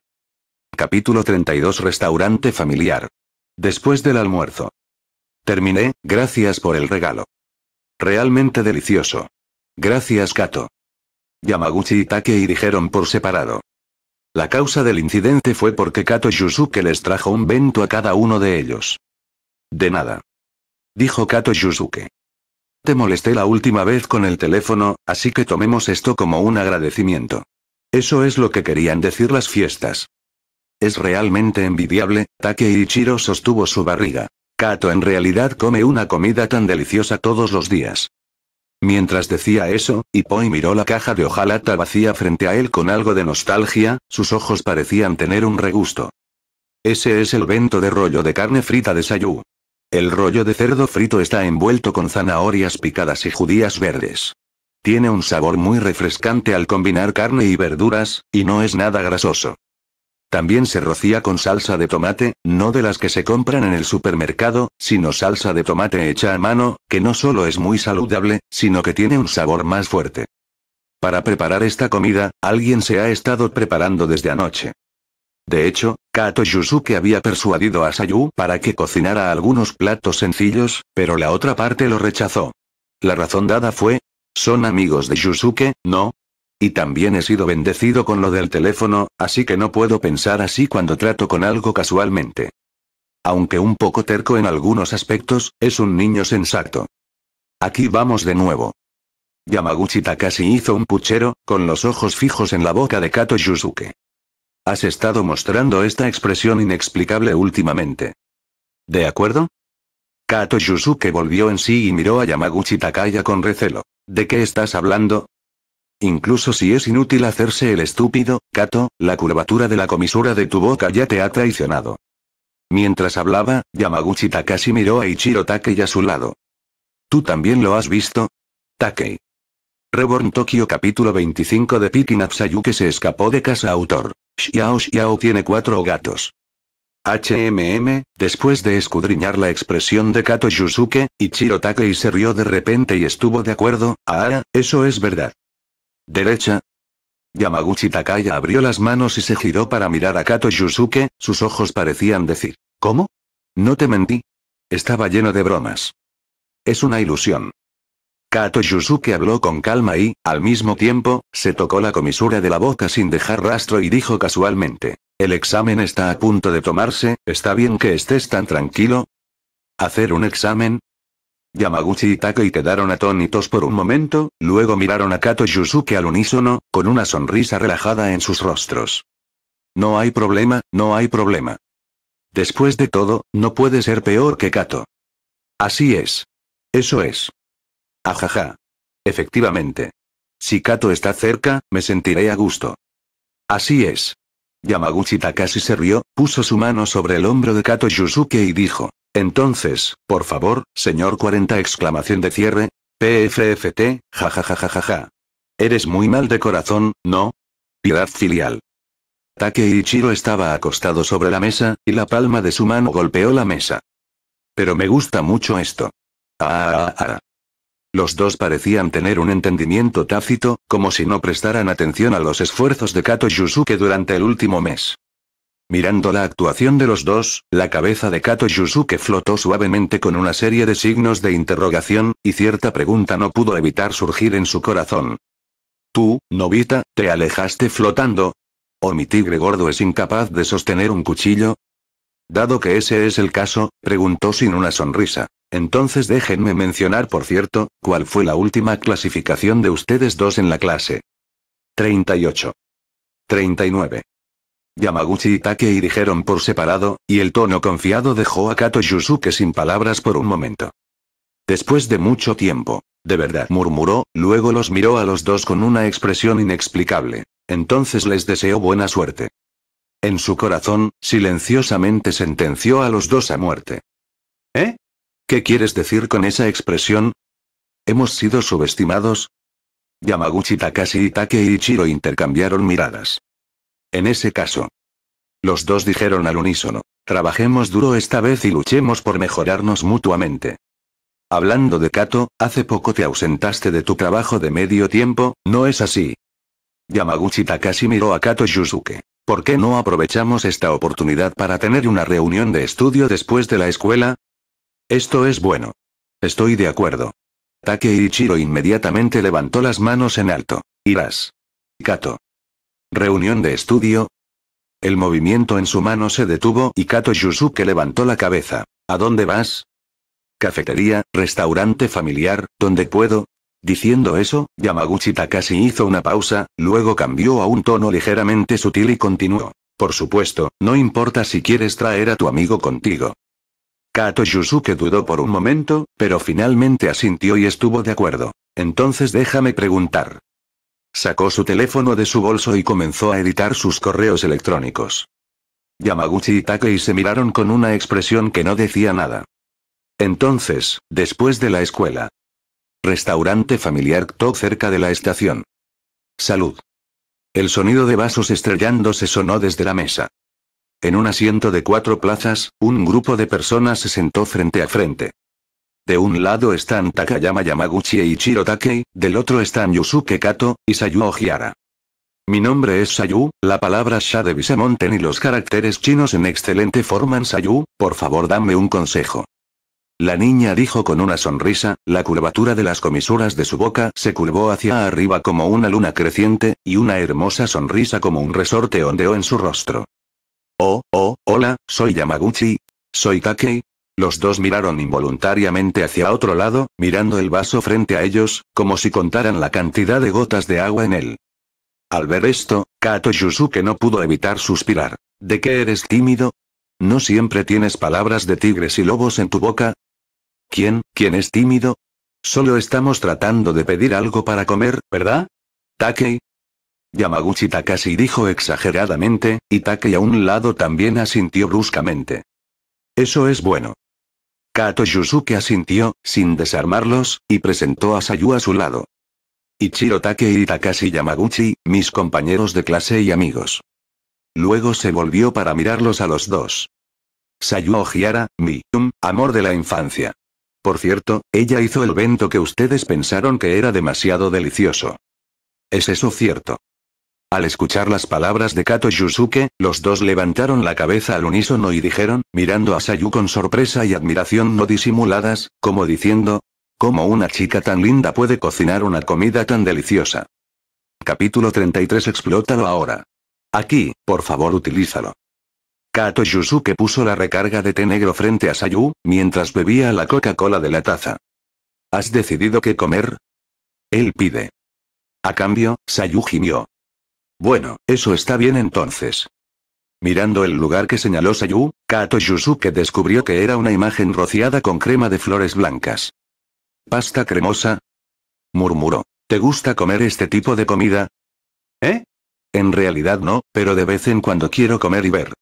Capítulo 32 Restaurante familiar. Después del almuerzo. Terminé, gracias por el regalo. Realmente delicioso. Gracias Kato. Yamaguchi y dijeron por separado. La causa del incidente fue porque Kato Yusuke les trajo un vento a cada uno de ellos. De nada dijo Kato Yusuke. Te molesté la última vez con el teléfono, así que tomemos esto como un agradecimiento. Eso es lo que querían decir las fiestas. Es realmente envidiable, Take Ichiro sostuvo su barriga. Kato en realidad come una comida tan deliciosa todos los días. Mientras decía eso, Ipoi miró la caja de hojalata vacía frente a él con algo de nostalgia, sus ojos parecían tener un regusto. Ese es el vento de rollo de carne frita de Sayu. El rollo de cerdo frito está envuelto con zanahorias picadas y judías verdes. Tiene un sabor muy refrescante al combinar carne y verduras, y no es nada grasoso. También se rocía con salsa de tomate, no de las que se compran en el supermercado, sino salsa de tomate hecha a mano, que no solo es muy saludable, sino que tiene un sabor más fuerte. Para preparar esta comida, alguien se ha estado preparando desde anoche. De hecho, Kato Yusuke había persuadido a Sayu para que cocinara algunos platos sencillos, pero la otra parte lo rechazó. La razón dada fue, son amigos de Yusuke, ¿no? Y también he sido bendecido con lo del teléfono, así que no puedo pensar así cuando trato con algo casualmente. Aunque un poco terco en algunos aspectos, es un niño sensato. Aquí vamos de nuevo. Yamaguchi Takashi hizo un puchero, con los ojos fijos en la boca de Kato Yusuke. Has estado mostrando esta expresión inexplicable últimamente. ¿De acuerdo? Kato Yusuke volvió en sí y miró a Yamaguchi Takaya con recelo. ¿De qué estás hablando? Incluso si es inútil hacerse el estúpido, Kato, la curvatura de la comisura de tu boca ya te ha traicionado. Mientras hablaba, Yamaguchi Takashi miró a Ichiro Takei a su lado. ¿Tú también lo has visto? Takei. Reborn Tokyo capítulo 25 de Picking se escapó de casa autor. Xiao Xiao tiene cuatro gatos. HMM, después de escudriñar la expresión de Kato Yusuke, Ichiro Takei se rió de repente y estuvo de acuerdo, ah, eso es verdad. Derecha. Yamaguchi Takaya abrió las manos y se giró para mirar a Kato Yusuke, sus ojos parecían decir, ¿cómo? No te mentí. Estaba lleno de bromas. Es una ilusión. Kato Yusuke habló con calma y, al mismo tiempo, se tocó la comisura de la boca sin dejar rastro y dijo casualmente. El examen está a punto de tomarse, ¿está bien que estés tan tranquilo? ¿Hacer un examen? Yamaguchi y Takei quedaron atónitos por un momento, luego miraron a Kato Yusuke al unísono, con una sonrisa relajada en sus rostros. No hay problema, no hay problema. Después de todo, no puede ser peor que Kato. Así es. Eso es. Ajaja. Efectivamente. Si Kato está cerca, me sentiré a gusto. Así es. Yamaguchi Takashi se rió, puso su mano sobre el hombro de Kato Yusuke y dijo. Entonces, por favor, señor 40 exclamación de cierre. PFFT, jajajajaja. Eres muy mal de corazón, ¿no? Piedad filial. Take estaba acostado sobre la mesa, y la palma de su mano golpeó la mesa. Pero me gusta mucho esto. Ah, ah, ah, ah». Los dos parecían tener un entendimiento tácito, como si no prestaran atención a los esfuerzos de Kato Yusuke durante el último mes. Mirando la actuación de los dos, la cabeza de Kato Yusuke flotó suavemente con una serie de signos de interrogación, y cierta pregunta no pudo evitar surgir en su corazón. Tú, Novita, ¿te alejaste flotando? ¿O mi tigre gordo es incapaz de sostener un cuchillo? Dado que ese es el caso, preguntó sin una sonrisa. Entonces déjenme mencionar por cierto, cuál fue la última clasificación de ustedes dos en la clase. 38. 39. Yamaguchi y Takei dijeron por separado, y el tono confiado dejó a Kato Yusuke sin palabras por un momento. Después de mucho tiempo, de verdad murmuró, luego los miró a los dos con una expresión inexplicable. Entonces les deseó buena suerte. En su corazón, silenciosamente sentenció a los dos a muerte. ¿Eh? ¿Qué quieres decir con esa expresión? ¿Hemos sido subestimados? Yamaguchi Takashi y Take Ichiro intercambiaron miradas. En ese caso. Los dos dijeron al unísono, trabajemos duro esta vez y luchemos por mejorarnos mutuamente. Hablando de Kato, hace poco te ausentaste de tu trabajo de medio tiempo, ¿no es así? Yamaguchi Takashi miró a Kato Yusuke. ¿Por qué no aprovechamos esta oportunidad para tener una reunión de estudio después de la escuela? Esto es bueno. Estoy de acuerdo. Take inmediatamente levantó las manos en alto. Irás. Kato. Reunión de estudio. El movimiento en su mano se detuvo y Kato Yusuke levantó la cabeza. ¿A dónde vas? Cafetería, restaurante familiar, donde puedo, Diciendo eso, Yamaguchi Takashi hizo una pausa, luego cambió a un tono ligeramente sutil y continuó. Por supuesto, no importa si quieres traer a tu amigo contigo. Kato Yusuke dudó por un momento, pero finalmente asintió y estuvo de acuerdo. Entonces déjame preguntar. Sacó su teléfono de su bolso y comenzó a editar sus correos electrónicos. Yamaguchi y Takei se miraron con una expresión que no decía nada. Entonces, después de la escuela. Restaurante familiar Tok cerca de la estación. Salud. El sonido de vasos estrellándose sonó desde la mesa. En un asiento de cuatro plazas, un grupo de personas se sentó frente a frente. De un lado están Takayama Yamaguchi e Ichiro Takei, del otro están Yusuke Kato, y Sayu Ojiara. Mi nombre es Sayu, la palabra Sha de Bisemonten y los caracteres chinos en excelente forman Sayu, por favor dame un consejo. La niña dijo con una sonrisa, la curvatura de las comisuras de su boca se curvó hacia arriba como una luna creciente, y una hermosa sonrisa como un resorte ondeó en su rostro. Oh, oh, hola, soy Yamaguchi. Soy Takei. Los dos miraron involuntariamente hacia otro lado, mirando el vaso frente a ellos, como si contaran la cantidad de gotas de agua en él. Al ver esto, Kato Yusuke no pudo evitar suspirar. ¿De qué eres tímido? ¿No siempre tienes palabras de tigres y lobos en tu boca? ¿Quién, quién es tímido? Solo estamos tratando de pedir algo para comer, ¿verdad? Takei, Yamaguchi Takashi dijo exageradamente, y a un lado también asintió bruscamente. Eso es bueno. Kato Yusuke asintió, sin desarmarlos, y presentó a Sayu a su lado. Ichiro Take y Takashi Yamaguchi, mis compañeros de clase y amigos. Luego se volvió para mirarlos a los dos. Sayu Ojiara, mi, um, amor de la infancia. Por cierto, ella hizo el vento que ustedes pensaron que era demasiado delicioso. ¿Es eso cierto? Al escuchar las palabras de Kato Yusuke, los dos levantaron la cabeza al unísono y dijeron, mirando a Sayu con sorpresa y admiración no disimuladas, como diciendo, ¿cómo una chica tan linda puede cocinar una comida tan deliciosa? Capítulo 33 Explótalo ahora. Aquí, por favor utilízalo. Kato Yusuke puso la recarga de té negro frente a Sayu, mientras bebía la Coca-Cola de la taza. ¿Has decidido qué comer? Él pide. A cambio, Sayu gimió. Bueno, eso está bien entonces. Mirando el lugar que señaló Sayu, Kato Yusuke descubrió que era una imagen rociada con crema de flores blancas. ¿Pasta cremosa? murmuró. ¿Te gusta comer este tipo de comida? ¿Eh? En realidad no, pero de vez en cuando quiero comer y ver.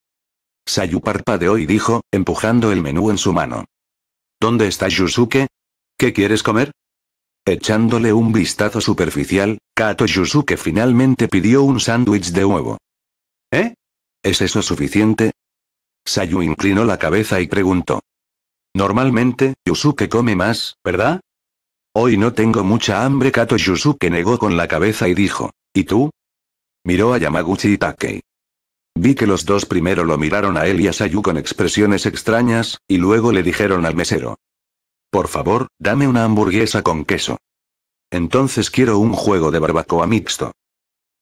Sayu parpadeó y dijo, empujando el menú en su mano. ¿Dónde está Yusuke? ¿Qué quieres comer? Echándole un vistazo superficial, Kato Yusuke finalmente pidió un sándwich de huevo. ¿Eh? ¿Es eso suficiente? Sayu inclinó la cabeza y preguntó. Normalmente, Yusuke come más, ¿verdad? Hoy no tengo mucha hambre. Kato Yusuke negó con la cabeza y dijo. ¿Y tú? Miró a Yamaguchi y Takei. Vi que los dos primero lo miraron a él y a Sayu con expresiones extrañas, y luego le dijeron al mesero. Por favor, dame una hamburguesa con queso. Entonces quiero un juego de barbacoa mixto.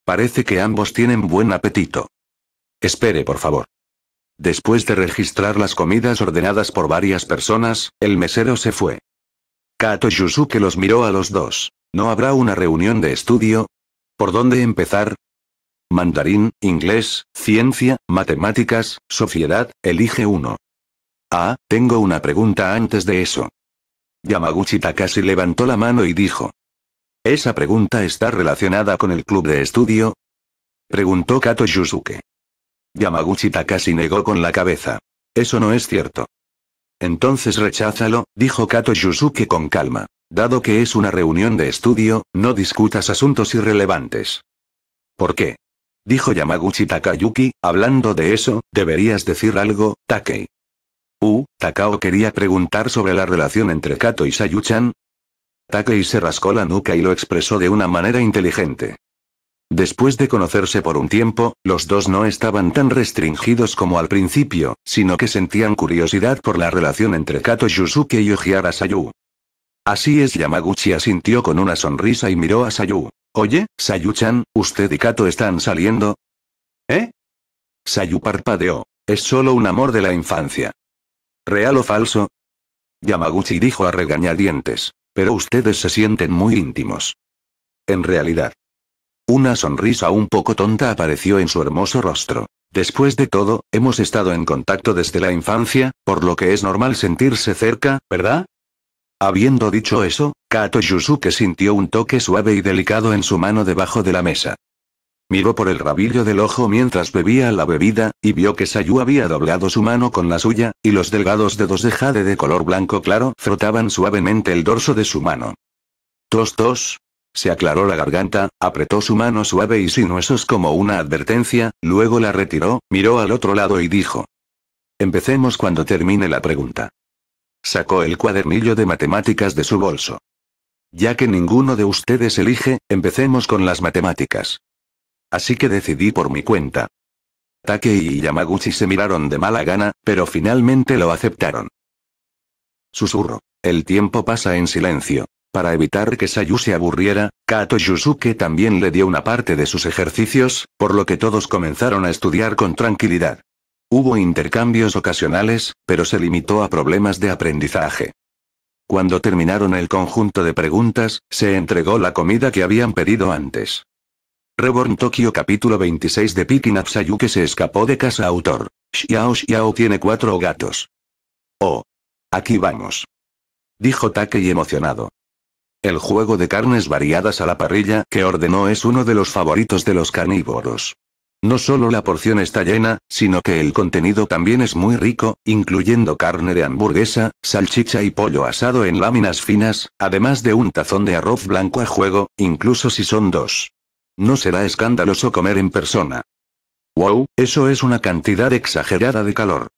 Parece que ambos tienen buen apetito. Espere, por favor. Después de registrar las comidas ordenadas por varias personas, el mesero se fue. Kato Yusuke los miró a los dos. ¿No habrá una reunión de estudio? ¿Por dónde empezar? Mandarín, inglés, ciencia, matemáticas, sociedad, elige uno. Ah, tengo una pregunta antes de eso. Yamaguchi Takashi levantó la mano y dijo. ¿Esa pregunta está relacionada con el club de estudio? Preguntó Kato Yusuke. Yamaguchi Takashi negó con la cabeza. Eso no es cierto. Entonces recházalo, dijo Kato Yusuke con calma. Dado que es una reunión de estudio, no discutas asuntos irrelevantes. ¿Por qué? Dijo Yamaguchi Takayuki, hablando de eso, deberías decir algo, Takei. Uh, Takao quería preguntar sobre la relación entre Kato y Sayuchan, y se rascó la nuca y lo expresó de una manera inteligente. Después de conocerse por un tiempo, los dos no estaban tan restringidos como al principio, sino que sentían curiosidad por la relación entre Kato Yusuke y Ojiara Sayu. Así es, Yamaguchi asintió con una sonrisa y miró a Sayu. Oye, Sayu-chan, ¿usted y Kato están saliendo? ¿Eh? Sayu parpadeó. Es solo un amor de la infancia. ¿Real o falso? Yamaguchi dijo a regañadientes. Pero ustedes se sienten muy íntimos. En realidad. Una sonrisa un poco tonta apareció en su hermoso rostro. Después de todo, hemos estado en contacto desde la infancia, por lo que es normal sentirse cerca, ¿verdad? Habiendo dicho eso, Kato Yusuke sintió un toque suave y delicado en su mano debajo de la mesa. Miró por el rabillo del ojo mientras bebía la bebida, y vio que Sayu había doblado su mano con la suya, y los delgados dedos de jade de color blanco claro frotaban suavemente el dorso de su mano. Tos tos. Se aclaró la garganta, apretó su mano suave y sinuesos como una advertencia, luego la retiró, miró al otro lado y dijo. Empecemos cuando termine la pregunta. Sacó el cuadernillo de matemáticas de su bolso. Ya que ninguno de ustedes elige, empecemos con las matemáticas. Así que decidí por mi cuenta. Take y Yamaguchi se miraron de mala gana, pero finalmente lo aceptaron. Susurro. El tiempo pasa en silencio. Para evitar que Sayu se aburriera, Kato Yusuke también le dio una parte de sus ejercicios, por lo que todos comenzaron a estudiar con tranquilidad. Hubo intercambios ocasionales, pero se limitó a problemas de aprendizaje. Cuando terminaron el conjunto de preguntas, se entregó la comida que habían pedido antes. Reborn Tokyo capítulo 26 de Picking Up que se escapó de casa autor. Xiao Xiao tiene cuatro gatos. Oh. Aquí vamos. Dijo Takei emocionado. El juego de carnes variadas a la parrilla que ordenó es uno de los favoritos de los carnívoros. No solo la porción está llena, sino que el contenido también es muy rico, incluyendo carne de hamburguesa, salchicha y pollo asado en láminas finas, además de un tazón de arroz blanco a juego, incluso si son dos. No será escandaloso comer en persona. Wow, eso es una cantidad exagerada de calor.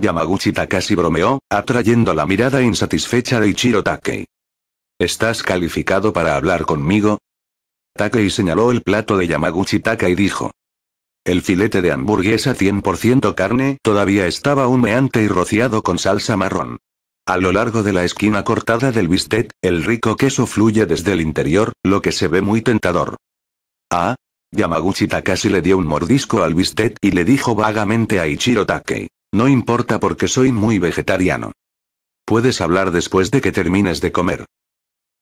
Yamaguchi Takashi bromeó, atrayendo la mirada insatisfecha de Ichiro Takei. ¿Estás calificado para hablar conmigo? Takei señaló el plato de Yamaguchi Taka y dijo. El filete de hamburguesa 100% carne todavía estaba humeante y rociado con salsa marrón. A lo largo de la esquina cortada del bistec, el rico queso fluye desde el interior, lo que se ve muy tentador. Ah, Yamaguchi Takashi le dio un mordisco al bistec y le dijo vagamente a Ichiro Takei. No importa porque soy muy vegetariano. Puedes hablar después de que termines de comer.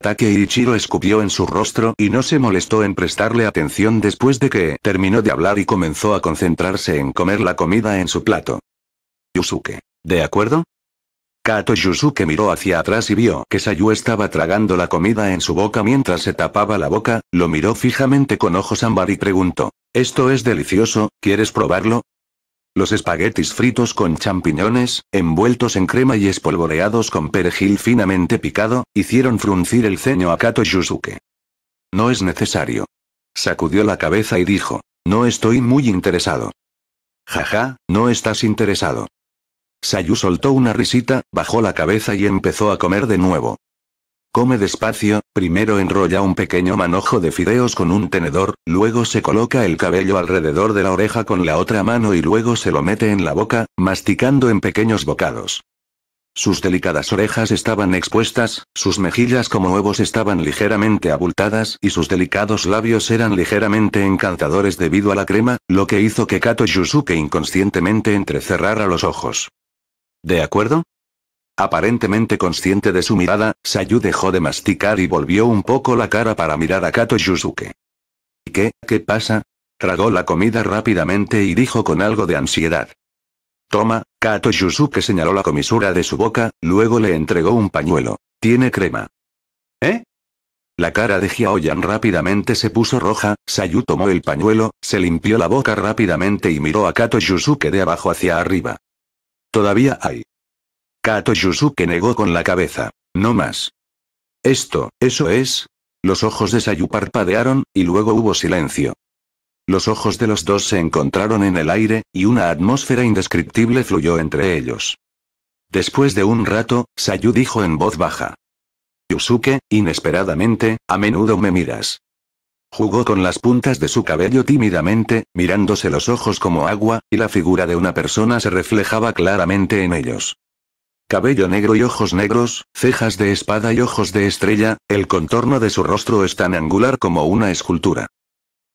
Takei Ichiro escupió en su rostro y no se molestó en prestarle atención después de que terminó de hablar y comenzó a concentrarse en comer la comida en su plato. Yusuke. ¿De acuerdo? Kato Yusuke miró hacia atrás y vio que Sayu estaba tragando la comida en su boca mientras se tapaba la boca, lo miró fijamente con ojos ámbar y preguntó, «Esto es delicioso, ¿quieres probarlo?» Los espaguetis fritos con champiñones, envueltos en crema y espolvoreados con perejil finamente picado, hicieron fruncir el ceño a Kato Yusuke. «No es necesario». Sacudió la cabeza y dijo, «No estoy muy interesado». «Jaja, no estás interesado. Sayu soltó una risita, bajó la cabeza y empezó a comer de nuevo. Come despacio, primero enrolla un pequeño manojo de fideos con un tenedor, luego se coloca el cabello alrededor de la oreja con la otra mano y luego se lo mete en la boca, masticando en pequeños bocados. Sus delicadas orejas estaban expuestas, sus mejillas como huevos estaban ligeramente abultadas y sus delicados labios eran ligeramente encantadores debido a la crema, lo que hizo que Kato Yusuke inconscientemente entrecerrara los ojos. ¿De acuerdo? Aparentemente consciente de su mirada, Sayu dejó de masticar y volvió un poco la cara para mirar a Kato Yusuke. ¿Y qué, qué pasa? Tragó la comida rápidamente y dijo con algo de ansiedad. Toma, Kato Yusuke señaló la comisura de su boca, luego le entregó un pañuelo. Tiene crema. ¿Eh? La cara de Xiaoyan rápidamente se puso roja, Sayu tomó el pañuelo, se limpió la boca rápidamente y miró a Kato Yusuke de abajo hacia arriba. Todavía hay. Kato Yusuke negó con la cabeza. No más. Esto, eso es. Los ojos de Sayu parpadearon, y luego hubo silencio. Los ojos de los dos se encontraron en el aire, y una atmósfera indescriptible fluyó entre ellos. Después de un rato, Sayu dijo en voz baja. Yusuke, inesperadamente, a menudo me miras. Jugó con las puntas de su cabello tímidamente, mirándose los ojos como agua, y la figura de una persona se reflejaba claramente en ellos. Cabello negro y ojos negros, cejas de espada y ojos de estrella, el contorno de su rostro es tan angular como una escultura.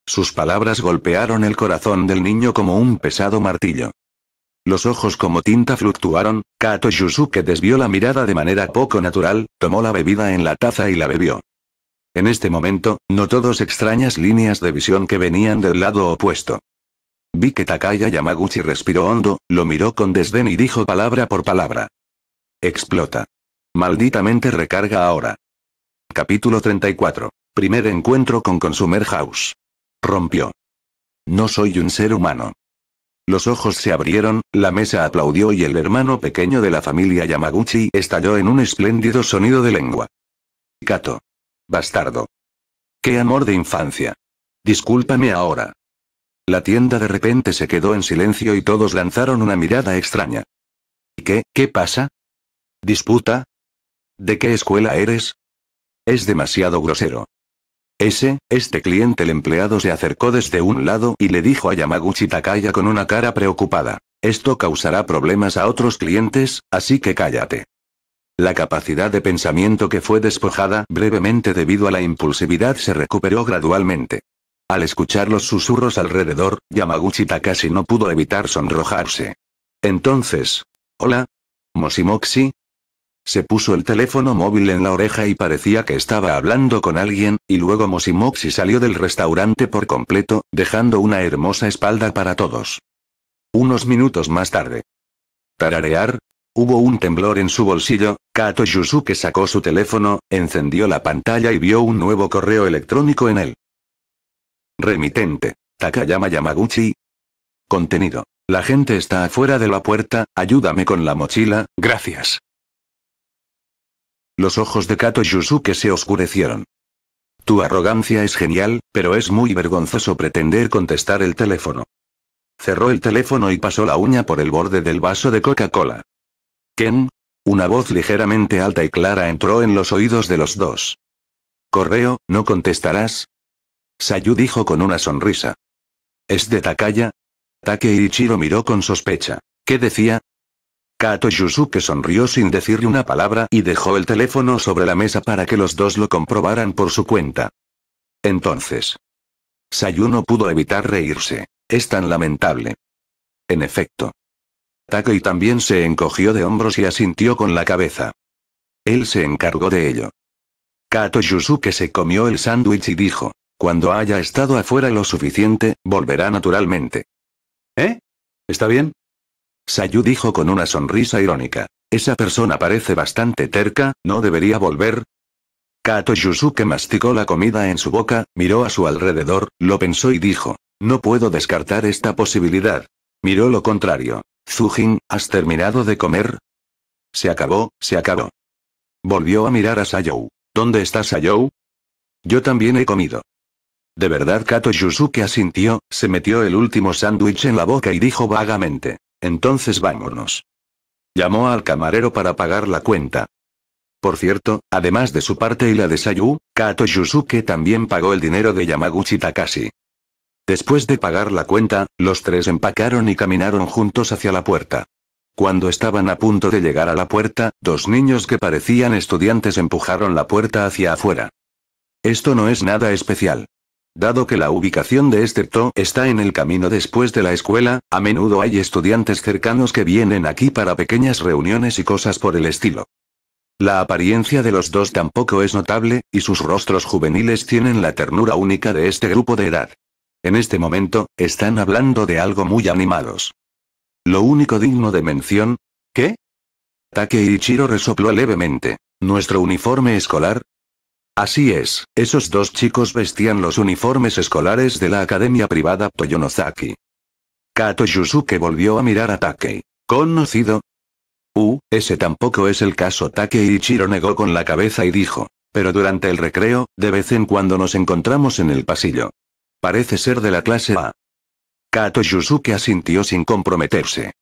Sus palabras golpearon el corazón del niño como un pesado martillo. Los ojos como tinta fluctuaron, Kato Yusuke desvió la mirada de manera poco natural, tomó la bebida en la taza y la bebió. En este momento, notó dos extrañas líneas de visión que venían del lado opuesto. Vi que Takaya Yamaguchi respiró hondo, lo miró con desdén y dijo palabra por palabra. Explota. Malditamente recarga ahora. Capítulo 34. Primer encuentro con Consumer House. Rompió. No soy un ser humano. Los ojos se abrieron, la mesa aplaudió y el hermano pequeño de la familia Yamaguchi estalló en un espléndido sonido de lengua. Kato. Bastardo. Qué amor de infancia. Discúlpame ahora. La tienda de repente se quedó en silencio y todos lanzaron una mirada extraña. ¿Qué, qué pasa? ¿Disputa? ¿De qué escuela eres? Es demasiado grosero. Ese, este cliente el empleado se acercó desde un lado y le dijo a Yamaguchi Takaya con una cara preocupada. Esto causará problemas a otros clientes, así que cállate. La capacidad de pensamiento que fue despojada brevemente debido a la impulsividad se recuperó gradualmente. Al escuchar los susurros alrededor, Yamaguchi casi no pudo evitar sonrojarse. Entonces. Hola. Mosimoxi. Se puso el teléfono móvil en la oreja y parecía que estaba hablando con alguien, y luego Mosimoxi salió del restaurante por completo, dejando una hermosa espalda para todos. Unos minutos más tarde. Tararear, Hubo un temblor en su bolsillo, Kato Yusuke sacó su teléfono, encendió la pantalla y vio un nuevo correo electrónico en él. Remitente. Takayama Yamaguchi. Contenido. La gente está afuera de la puerta, ayúdame con la mochila, gracias. Los ojos de Kato Yusuke se oscurecieron. Tu arrogancia es genial, pero es muy vergonzoso pretender contestar el teléfono. Cerró el teléfono y pasó la uña por el borde del vaso de Coca-Cola. ¿Quién? una voz ligeramente alta y clara entró en los oídos de los dos. Correo, ¿no contestarás? Sayu dijo con una sonrisa. ¿Es de Takaya? Take miró con sospecha. ¿Qué decía? Kato Yusuke sonrió sin decirle una palabra y dejó el teléfono sobre la mesa para que los dos lo comprobaran por su cuenta. Entonces. Sayu no pudo evitar reírse. Es tan lamentable. En efecto y también se encogió de hombros y asintió con la cabeza. Él se encargó de ello. Kato Yusuke se comió el sándwich y dijo, cuando haya estado afuera lo suficiente, volverá naturalmente. ¿Eh? ¿Está bien? Sayu dijo con una sonrisa irónica. Esa persona parece bastante terca, ¿no debería volver? Kato Yusuke masticó la comida en su boca, miró a su alrededor, lo pensó y dijo, no puedo descartar esta posibilidad. Miró lo contrario. Zujin, ¿has terminado de comer? Se acabó, se acabó. Volvió a mirar a Sayou. ¿Dónde está Sayou? Yo también he comido. De verdad Kato Yusuke asintió, se metió el último sándwich en la boca y dijo vagamente. Entonces vámonos. Llamó al camarero para pagar la cuenta. Por cierto, además de su parte y la de Sayou, Kato Yusuke también pagó el dinero de Yamaguchi Takashi. Después de pagar la cuenta, los tres empacaron y caminaron juntos hacia la puerta. Cuando estaban a punto de llegar a la puerta, dos niños que parecían estudiantes empujaron la puerta hacia afuera. Esto no es nada especial. Dado que la ubicación de este TO está en el camino después de la escuela, a menudo hay estudiantes cercanos que vienen aquí para pequeñas reuniones y cosas por el estilo. La apariencia de los dos tampoco es notable, y sus rostros juveniles tienen la ternura única de este grupo de edad. En este momento, están hablando de algo muy animados. Lo único digno de mención, ¿qué? Take resopló levemente. ¿Nuestro uniforme escolar? Así es, esos dos chicos vestían los uniformes escolares de la academia privada Toyonozaki. Kato Yusuke volvió a mirar a Takei. ¿Conocido? Uh, ese tampoco es el caso. Takei negó con la cabeza y dijo. Pero durante el recreo, de vez en cuando nos encontramos en el pasillo. Parece ser de la clase A. Kato Yusuke asintió sin comprometerse.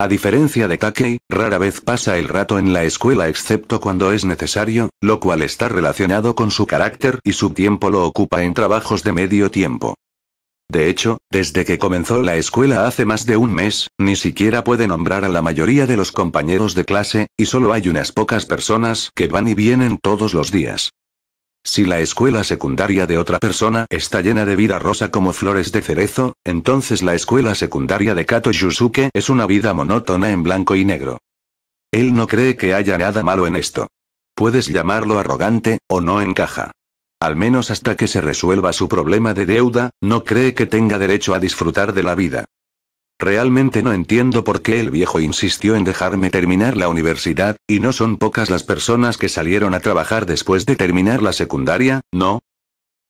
A diferencia de Takei, rara vez pasa el rato en la escuela excepto cuando es necesario, lo cual está relacionado con su carácter y su tiempo lo ocupa en trabajos de medio tiempo. De hecho, desde que comenzó la escuela hace más de un mes, ni siquiera puede nombrar a la mayoría de los compañeros de clase, y solo hay unas pocas personas que van y vienen todos los días. Si la escuela secundaria de otra persona está llena de vida rosa como flores de cerezo, entonces la escuela secundaria de Kato Yusuke es una vida monótona en blanco y negro. Él no cree que haya nada malo en esto. Puedes llamarlo arrogante, o no encaja. Al menos hasta que se resuelva su problema de deuda, no cree que tenga derecho a disfrutar de la vida. Realmente no entiendo por qué el viejo insistió en dejarme terminar la universidad, y no son pocas las personas que salieron a trabajar después de terminar la secundaria, ¿no?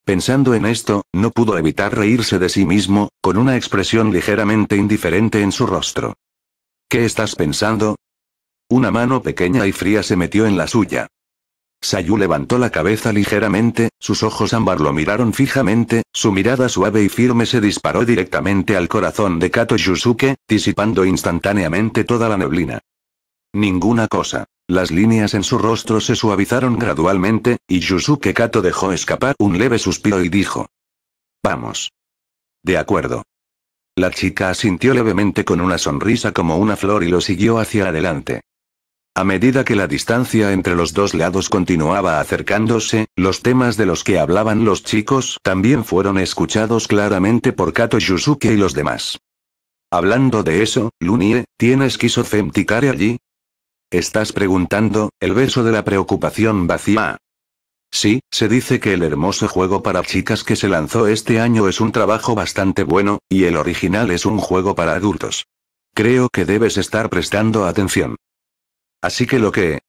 Pensando en esto, no pudo evitar reírse de sí mismo, con una expresión ligeramente indiferente en su rostro. ¿Qué estás pensando? Una mano pequeña y fría se metió en la suya. Sayu levantó la cabeza ligeramente, sus ojos ámbar lo miraron fijamente, su mirada suave y firme se disparó directamente al corazón de Kato Yusuke, disipando instantáneamente toda la neblina. Ninguna cosa. Las líneas en su rostro se suavizaron gradualmente, y Yusuke Kato dejó escapar un leve suspiro y dijo. Vamos. De acuerdo. La chica asintió levemente con una sonrisa como una flor y lo siguió hacia adelante. A medida que la distancia entre los dos lados continuaba acercándose, los temas de los que hablaban los chicos también fueron escuchados claramente por Kato Yusuke y los demás. Hablando de eso, Lunie, ¿tienes Femtikare allí? Estás preguntando, el beso de la preocupación vacía. Sí, se dice que el hermoso juego para chicas que se lanzó este año es un trabajo bastante bueno, y el original es un juego para adultos. Creo que debes estar prestando atención. Así que lo que...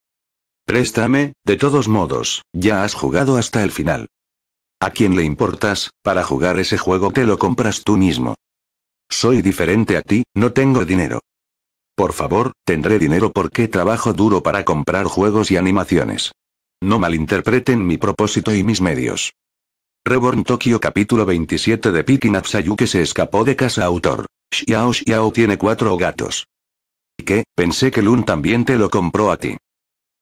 Préstame, de todos modos, ya has jugado hasta el final. ¿A quién le importas? Para jugar ese juego te lo compras tú mismo. Soy diferente a ti, no tengo dinero. Por favor, tendré dinero porque trabajo duro para comprar juegos y animaciones. No malinterpreten mi propósito y mis medios. Reborn Tokyo capítulo 27 de Picking Up que se escapó de casa autor. Xiao Xiao tiene cuatro gatos. ¿Qué? Pensé que Lun también te lo compró a ti.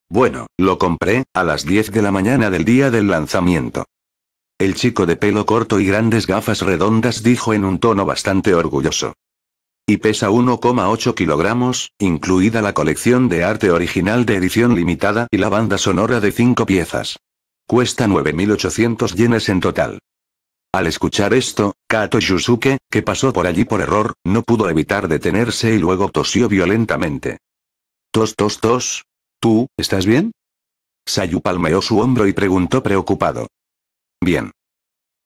Bueno, lo compré, a las 10 de la mañana del día del lanzamiento. El chico de pelo corto y grandes gafas redondas dijo en un tono bastante orgulloso. Y pesa 1,8 kilogramos, incluida la colección de arte original de edición limitada y la banda sonora de 5 piezas. Cuesta 9.800 yenes en total. Al escuchar esto, Kato Yusuke, que pasó por allí por error, no pudo evitar detenerse y luego tosió violentamente. Tos tos tos. ¿Tú, estás bien? Sayu palmeó su hombro y preguntó preocupado. Bien.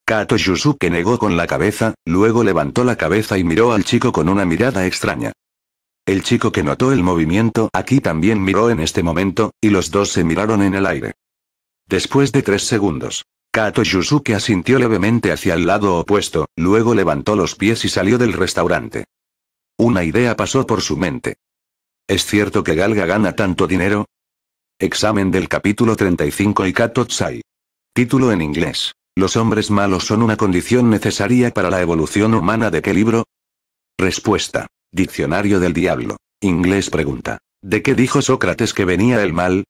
Kato Yusuke negó con la cabeza, luego levantó la cabeza y miró al chico con una mirada extraña. El chico que notó el movimiento aquí también miró en este momento, y los dos se miraron en el aire. Después de tres segundos, Kato Yusuke asintió levemente hacia el lado opuesto, luego levantó los pies y salió del restaurante. Una idea pasó por su mente. ¿Es cierto que Galga gana tanto dinero? Examen del capítulo 35 y Kato Tsai. Título en inglés. ¿Los hombres malos son una condición necesaria para la evolución humana de qué libro? Respuesta. Diccionario del Diablo. Inglés pregunta. ¿De qué dijo Sócrates que venía el mal?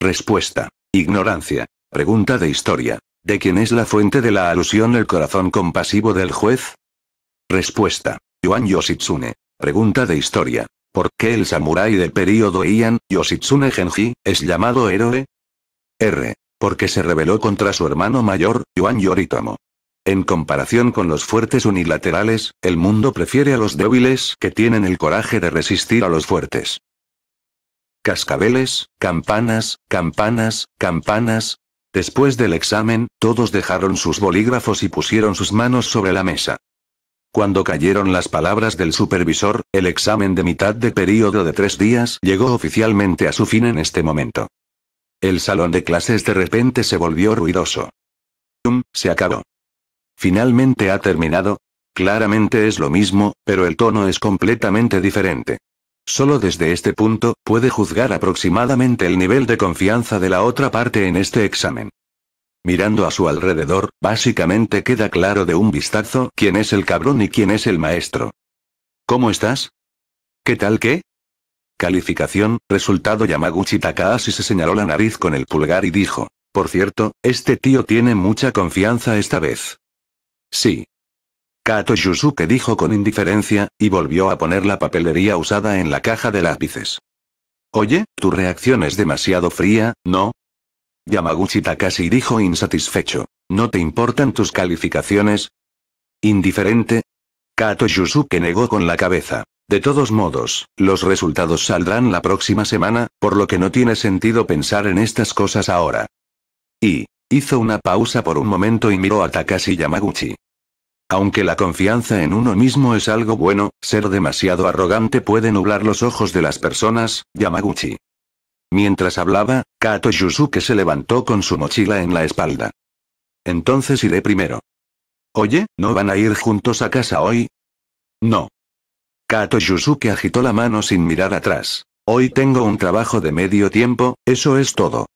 Respuesta. Ignorancia. Pregunta de historia. ¿De quién es la fuente de la alusión el corazón compasivo del juez? Respuesta. Yuan Yoshitsune. Pregunta de historia. ¿Por qué el samurái del período Ian, Yoshitsune Genji, es llamado héroe? R. Porque se rebeló contra su hermano mayor, Yuan Yoritomo. En comparación con los fuertes unilaterales, el mundo prefiere a los débiles que tienen el coraje de resistir a los fuertes. Cascabeles, campanas, campanas, campanas, Después del examen, todos dejaron sus bolígrafos y pusieron sus manos sobre la mesa. Cuando cayeron las palabras del supervisor, el examen de mitad de periodo de tres días llegó oficialmente a su fin en este momento. El salón de clases de repente se volvió ruidoso. ¡Tum! se acabó. Finalmente ha terminado. Claramente es lo mismo, pero el tono es completamente diferente. Solo desde este punto, puede juzgar aproximadamente el nivel de confianza de la otra parte en este examen. Mirando a su alrededor, básicamente queda claro de un vistazo quién es el cabrón y quién es el maestro. ¿Cómo estás? ¿Qué tal qué? Calificación, resultado Yamaguchi Takahashi se señaló la nariz con el pulgar y dijo, por cierto, este tío tiene mucha confianza esta vez. Sí, Kato Yusuke dijo con indiferencia, y volvió a poner la papelería usada en la caja de lápices. Oye, tu reacción es demasiado fría, ¿no? Yamaguchi Takashi dijo insatisfecho. ¿No te importan tus calificaciones? ¿Indiferente? Kato Yusuke negó con la cabeza. De todos modos, los resultados saldrán la próxima semana, por lo que no tiene sentido pensar en estas cosas ahora. Y, hizo una pausa por un momento y miró a Takashi Yamaguchi. Aunque la confianza en uno mismo es algo bueno, ser demasiado arrogante puede nublar los ojos de las personas, Yamaguchi. Mientras hablaba, Kato Yusuke se levantó con su mochila en la espalda. Entonces iré primero. Oye, ¿no van a ir juntos a casa hoy? No. Kato Yusuke agitó la mano sin mirar atrás. Hoy tengo un trabajo de medio tiempo, eso es todo.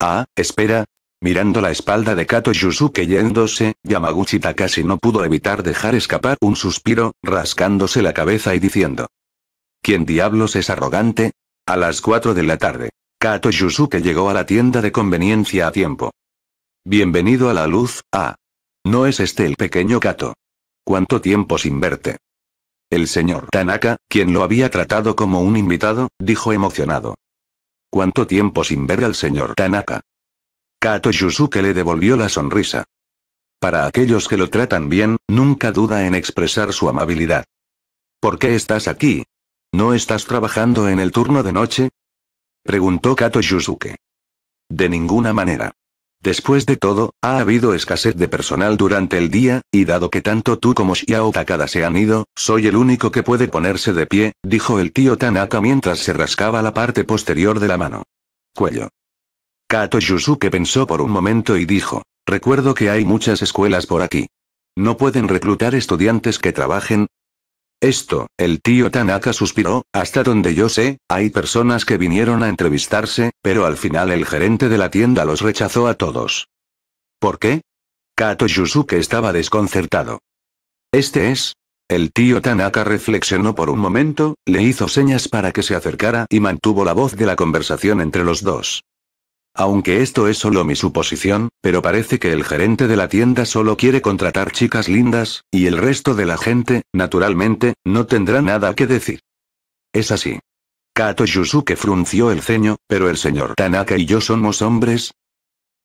Ah, espera, Mirando la espalda de Kato Yusuke yéndose, Yamaguchi Takashi no pudo evitar dejar escapar un suspiro, rascándose la cabeza y diciendo. ¿Quién diablos es arrogante? A las 4 de la tarde. Kato Yusuke llegó a la tienda de conveniencia a tiempo. Bienvenido a la luz, ah. No es este el pequeño Kato. ¿Cuánto tiempo sin verte? El señor Tanaka, quien lo había tratado como un invitado, dijo emocionado. ¿Cuánto tiempo sin ver al señor Tanaka? Kato Yusuke le devolvió la sonrisa. Para aquellos que lo tratan bien, nunca duda en expresar su amabilidad. ¿Por qué estás aquí? ¿No estás trabajando en el turno de noche? Preguntó Kato Yusuke. De ninguna manera. Después de todo, ha habido escasez de personal durante el día, y dado que tanto tú como Xiao Takada se han ido, soy el único que puede ponerse de pie, dijo el tío Tanaka mientras se rascaba la parte posterior de la mano. Cuello. Kato Yusuke pensó por un momento y dijo. Recuerdo que hay muchas escuelas por aquí. ¿No pueden reclutar estudiantes que trabajen? Esto, el tío Tanaka suspiró, hasta donde yo sé, hay personas que vinieron a entrevistarse, pero al final el gerente de la tienda los rechazó a todos. ¿Por qué? Kato Yusuke estaba desconcertado. Este es. El tío Tanaka reflexionó por un momento, le hizo señas para que se acercara y mantuvo la voz de la conversación entre los dos. Aunque esto es solo mi suposición, pero parece que el gerente de la tienda solo quiere contratar chicas lindas, y el resto de la gente, naturalmente, no tendrá nada que decir. Es así. Kato Yusuke frunció el ceño, pero el señor Tanaka y yo somos hombres.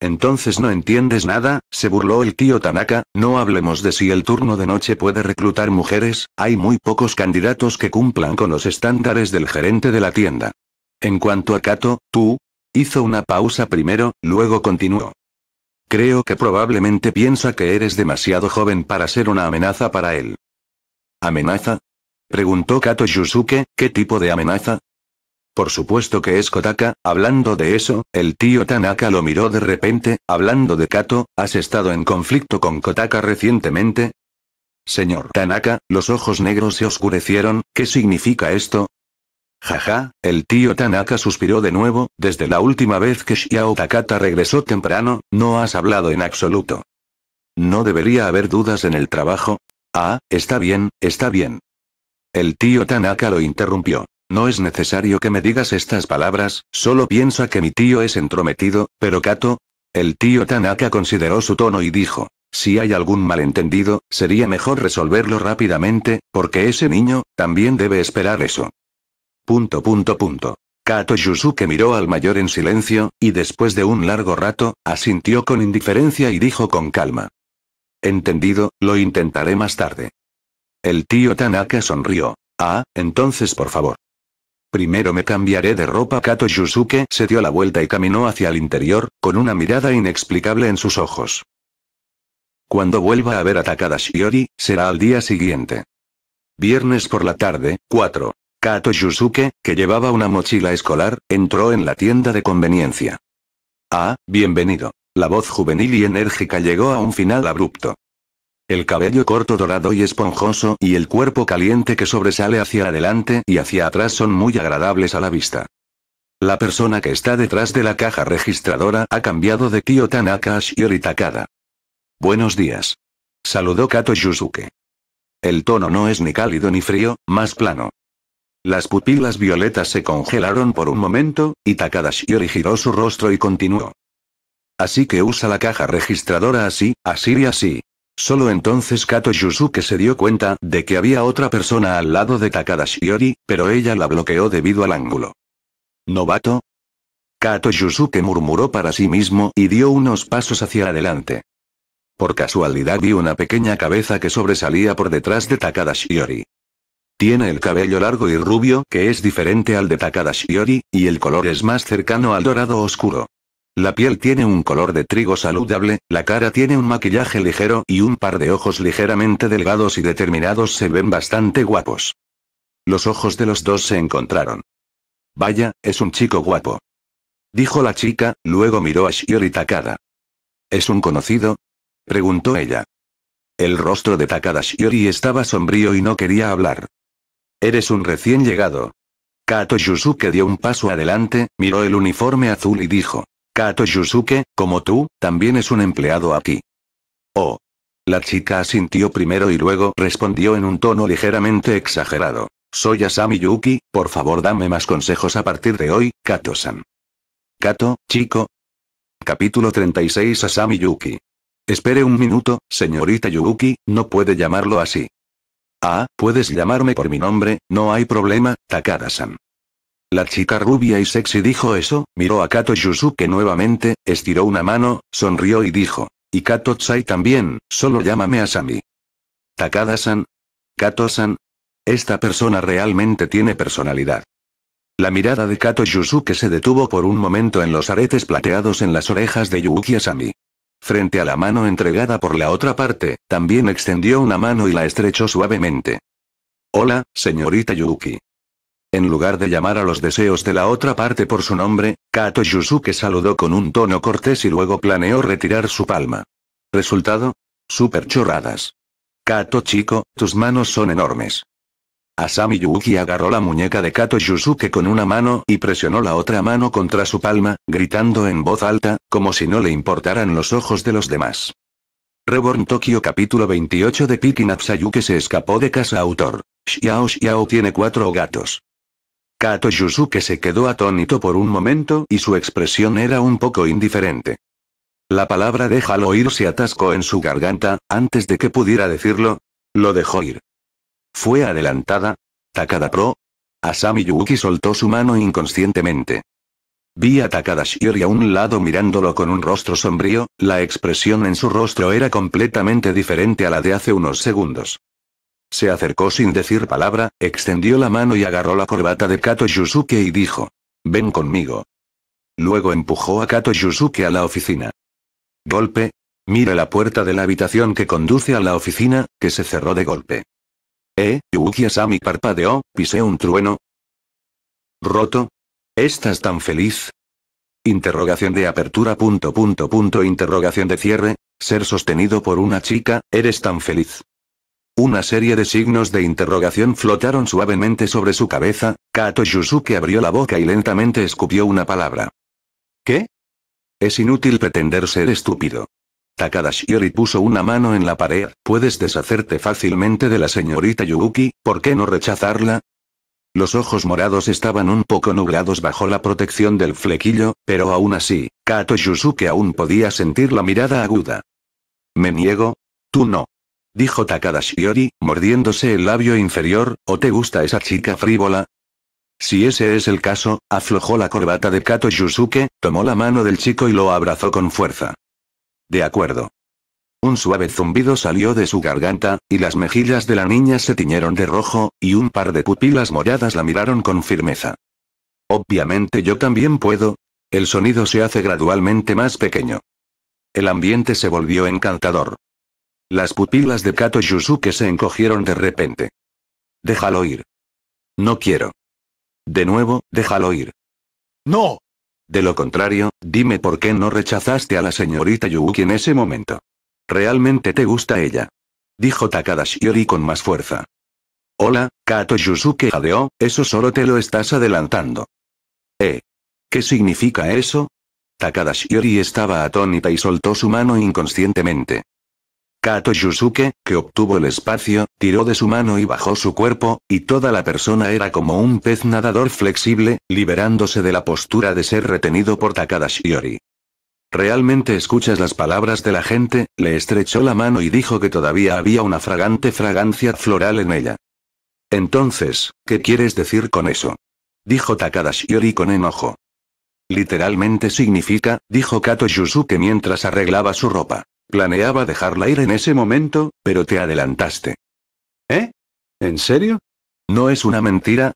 Entonces no entiendes nada, se burló el tío Tanaka, no hablemos de si el turno de noche puede reclutar mujeres, hay muy pocos candidatos que cumplan con los estándares del gerente de la tienda. En cuanto a Kato, tú, Hizo una pausa primero, luego continuó. Creo que probablemente piensa que eres demasiado joven para ser una amenaza para él. ¿Amenaza? Preguntó Kato Yusuke, ¿qué tipo de amenaza? Por supuesto que es Kotaka, hablando de eso, el tío Tanaka lo miró de repente, hablando de Kato, ¿has estado en conflicto con Kotaka recientemente? Señor Tanaka, los ojos negros se oscurecieron, ¿qué significa esto? Jaja, el tío Tanaka suspiró de nuevo, desde la última vez que Xiao Takata regresó temprano, no has hablado en absoluto. No debería haber dudas en el trabajo. Ah, está bien, está bien. El tío Tanaka lo interrumpió. No es necesario que me digas estas palabras, solo piensa que mi tío es entrometido, pero Kato. El tío Tanaka consideró su tono y dijo, si hay algún malentendido, sería mejor resolverlo rápidamente, porque ese niño, también debe esperar eso. Punto punto punto. Kato Yusuke miró al mayor en silencio, y después de un largo rato, asintió con indiferencia y dijo con calma. Entendido, lo intentaré más tarde. El tío Tanaka sonrió. Ah, entonces por favor. Primero me cambiaré de ropa. Kato Yusuke se dio la vuelta y caminó hacia el interior, con una mirada inexplicable en sus ojos. Cuando vuelva a ver a Takada Shiori, será al día siguiente. Viernes por la tarde, 4. Kato Yusuke, que llevaba una mochila escolar, entró en la tienda de conveniencia. Ah, bienvenido. La voz juvenil y enérgica llegó a un final abrupto. El cabello corto dorado y esponjoso y el cuerpo caliente que sobresale hacia adelante y hacia atrás son muy agradables a la vista. La persona que está detrás de la caja registradora ha cambiado de tío Tanaka y Buenos días. Saludó Kato Yusuke. El tono no es ni cálido ni frío, más plano. Las pupilas violetas se congelaron por un momento, y Takadashiori giró su rostro y continuó. Así que usa la caja registradora así, así y así. Solo entonces Kato Yusuke se dio cuenta de que había otra persona al lado de Takadashiori, pero ella la bloqueó debido al ángulo. ¿Novato? Kato Yusuke murmuró para sí mismo y dio unos pasos hacia adelante. Por casualidad vi una pequeña cabeza que sobresalía por detrás de Takadashiori. Tiene el cabello largo y rubio que es diferente al de Takada Shiori, y el color es más cercano al dorado oscuro. La piel tiene un color de trigo saludable, la cara tiene un maquillaje ligero y un par de ojos ligeramente delgados y determinados se ven bastante guapos. Los ojos de los dos se encontraron. Vaya, es un chico guapo. Dijo la chica, luego miró a Shiori Takada. ¿Es un conocido? Preguntó ella. El rostro de Takada Shiori estaba sombrío y no quería hablar. Eres un recién llegado. Kato Yusuke dio un paso adelante, miró el uniforme azul y dijo. Kato Yusuke, como tú, también es un empleado aquí. Oh. La chica asintió primero y luego respondió en un tono ligeramente exagerado. Soy Asami Yuki, por favor dame más consejos a partir de hoy, Kato-san. Kato, chico. Capítulo 36 Asami Yuki. Espere un minuto, señorita Yuki, no puede llamarlo así. Ah, puedes llamarme por mi nombre, no hay problema, Takada-san. La chica rubia y sexy dijo eso, miró a Kato Yusuke nuevamente, estiró una mano, sonrió y dijo. Y Kato Tsai también, solo llámame Asami. Takada-san. Kato-san. Esta persona realmente tiene personalidad. La mirada de Kato Yusuke se detuvo por un momento en los aretes plateados en las orejas de Yuuki Asami. Frente a la mano entregada por la otra parte, también extendió una mano y la estrechó suavemente. Hola, señorita Yuki. En lugar de llamar a los deseos de la otra parte por su nombre, Kato Yusuke saludó con un tono cortés y luego planeó retirar su palma. ¿Resultado? Super chorradas. Kato chico, tus manos son enormes. Asami Yuuki agarró la muñeca de Kato Yusuke con una mano y presionó la otra mano contra su palma, gritando en voz alta, como si no le importaran los ojos de los demás. Reborn Tokyo capítulo 28 de Up Natsayuke se escapó de casa autor. Xiao Xiao tiene cuatro gatos. Kato Yusuke se quedó atónito por un momento y su expresión era un poco indiferente. La palabra déjalo ir se atascó en su garganta, antes de que pudiera decirlo. Lo dejó ir. Fue adelantada. Takada Pro. Asami Yuuki soltó su mano inconscientemente. Vi a Takada Shiori a un lado mirándolo con un rostro sombrío, la expresión en su rostro era completamente diferente a la de hace unos segundos. Se acercó sin decir palabra, extendió la mano y agarró la corbata de Kato Yusuke y dijo. Ven conmigo. Luego empujó a Kato Yusuke a la oficina. Golpe. Mira la puerta de la habitación que conduce a la oficina, que se cerró de golpe eh a Yuki-asami parpadeó, pisé un trueno? ¿Roto? ¿Estás tan feliz? Interrogación de apertura punto punto punto interrogación de cierre, ser sostenido por una chica, eres tan feliz. Una serie de signos de interrogación flotaron suavemente sobre su cabeza, Kato Yusuke abrió la boca y lentamente escupió una palabra. ¿Qué? Es inútil pretender ser estúpido. Takadashiori puso una mano en la pared, puedes deshacerte fácilmente de la señorita Yuki. ¿por qué no rechazarla? Los ojos morados estaban un poco nublados bajo la protección del flequillo, pero aún así, Kato Yusuke aún podía sentir la mirada aguda. ¿Me niego? Tú no. Dijo Takadashiori, mordiéndose el labio inferior, ¿o te gusta esa chica frívola? Si ese es el caso, aflojó la corbata de Kato Yusuke, tomó la mano del chico y lo abrazó con fuerza. De acuerdo. Un suave zumbido salió de su garganta, y las mejillas de la niña se tiñeron de rojo, y un par de pupilas moradas la miraron con firmeza. Obviamente yo también puedo. El sonido se hace gradualmente más pequeño. El ambiente se volvió encantador. Las pupilas de Kato Yusuke se encogieron de repente. Déjalo ir. No quiero. De nuevo, déjalo ir. No. De lo contrario, dime por qué no rechazaste a la señorita Yuuki en ese momento. Realmente te gusta ella. Dijo Takada con más fuerza. Hola, Kato Yusuke jadeó, eso solo te lo estás adelantando. ¿Eh? ¿Qué significa eso? Takada estaba atónita y soltó su mano inconscientemente. Kato Yusuke, que obtuvo el espacio, tiró de su mano y bajó su cuerpo, y toda la persona era como un pez nadador flexible, liberándose de la postura de ser retenido por Takada ¿Realmente escuchas las palabras de la gente? Le estrechó la mano y dijo que todavía había una fragante fragancia floral en ella. Entonces, ¿qué quieres decir con eso? Dijo Takada con enojo. Literalmente significa, dijo Kato Yusuke mientras arreglaba su ropa. Planeaba dejarla ir en ese momento, pero te adelantaste. ¿Eh? ¿En serio? ¿No es una mentira?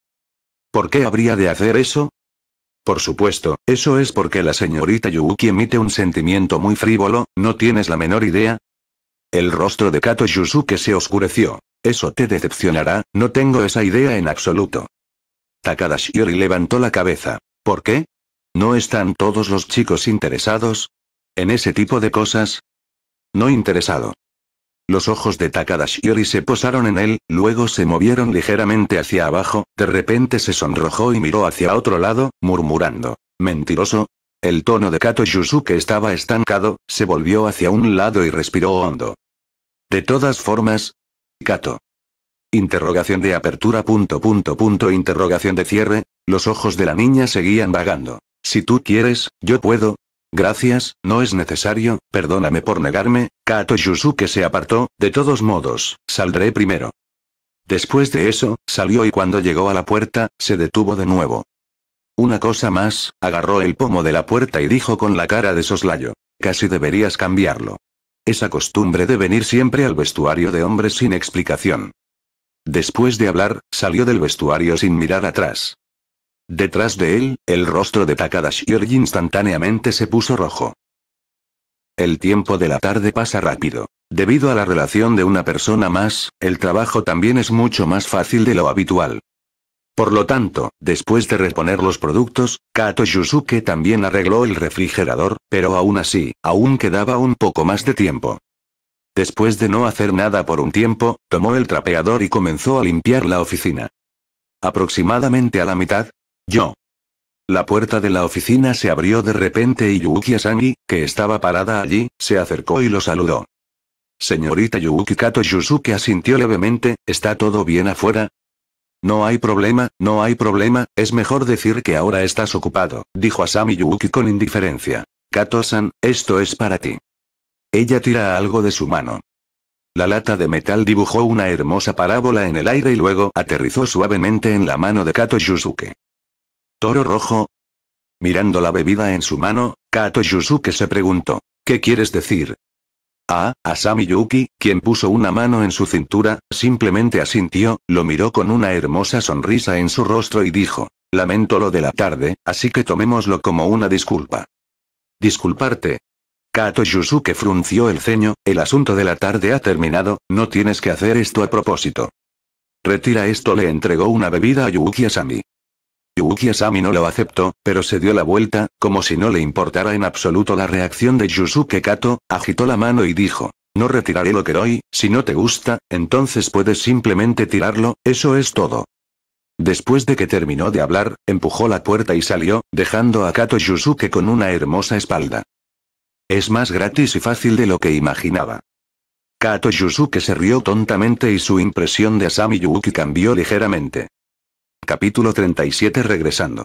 ¿Por qué habría de hacer eso? Por supuesto, eso es porque la señorita Yuuki emite un sentimiento muy frívolo, ¿no tienes la menor idea? El rostro de Kato Yusuke se oscureció. Eso te decepcionará, no tengo esa idea en absoluto. Takada Shiori levantó la cabeza. ¿Por qué? ¿No están todos los chicos interesados? ¿En ese tipo de cosas? No interesado. Los ojos de Takadashiori se posaron en él, luego se movieron ligeramente hacia abajo, de repente se sonrojó y miró hacia otro lado, murmurando. Mentiroso. El tono de Kato Yusuke estaba estancado, se volvió hacia un lado y respiró hondo. De todas formas. Kato. Interrogación de apertura punto punto punto interrogación de cierre, los ojos de la niña seguían vagando. Si tú quieres, yo puedo, Gracias, no es necesario, perdóname por negarme, Kato Yusuke se apartó, de todos modos, saldré primero. Después de eso, salió y cuando llegó a la puerta, se detuvo de nuevo. Una cosa más, agarró el pomo de la puerta y dijo con la cara de soslayo. Casi deberías cambiarlo. Esa costumbre de venir siempre al vestuario de hombres sin explicación. Después de hablar, salió del vestuario sin mirar atrás. Detrás de él, el rostro de Takadashi instantáneamente se puso rojo. El tiempo de la tarde pasa rápido. Debido a la relación de una persona más, el trabajo también es mucho más fácil de lo habitual. Por lo tanto, después de reponer los productos, Kato Yusuke también arregló el refrigerador, pero aún así, aún quedaba un poco más de tiempo. Después de no hacer nada por un tiempo, tomó el trapeador y comenzó a limpiar la oficina. Aproximadamente a la mitad, yo. La puerta de la oficina se abrió de repente y Yuuki Asami, que estaba parada allí, se acercó y lo saludó. Señorita Yuuki Kato Yusuke asintió levemente, ¿está todo bien afuera? No hay problema, no hay problema, es mejor decir que ahora estás ocupado, dijo Asami Yuuki con indiferencia. Kato-san, esto es para ti. Ella tira algo de su mano. La lata de metal dibujó una hermosa parábola en el aire y luego aterrizó suavemente en la mano de Kato Yusuke. ¿Toro rojo? Mirando la bebida en su mano, Kato Yusuke se preguntó, ¿qué quieres decir? Ah, Asami Yuki, quien puso una mano en su cintura, simplemente asintió, lo miró con una hermosa sonrisa en su rostro y dijo, lamento lo de la tarde, así que tomémoslo como una disculpa. Disculparte. Kato Yusuke frunció el ceño, el asunto de la tarde ha terminado, no tienes que hacer esto a propósito. Retira esto le entregó una bebida a Yuki Asami. Yuki asami no lo aceptó, pero se dio la vuelta, como si no le importara en absoluto la reacción de Yusuke Kato, agitó la mano y dijo. No retiraré lo que doy, si no te gusta, entonces puedes simplemente tirarlo, eso es todo. Después de que terminó de hablar, empujó la puerta y salió, dejando a Kato Yusuke con una hermosa espalda. Es más gratis y fácil de lo que imaginaba. Kato Yusuke se rió tontamente y su impresión de Asami Yuuki cambió ligeramente. Capítulo 37 Regresando.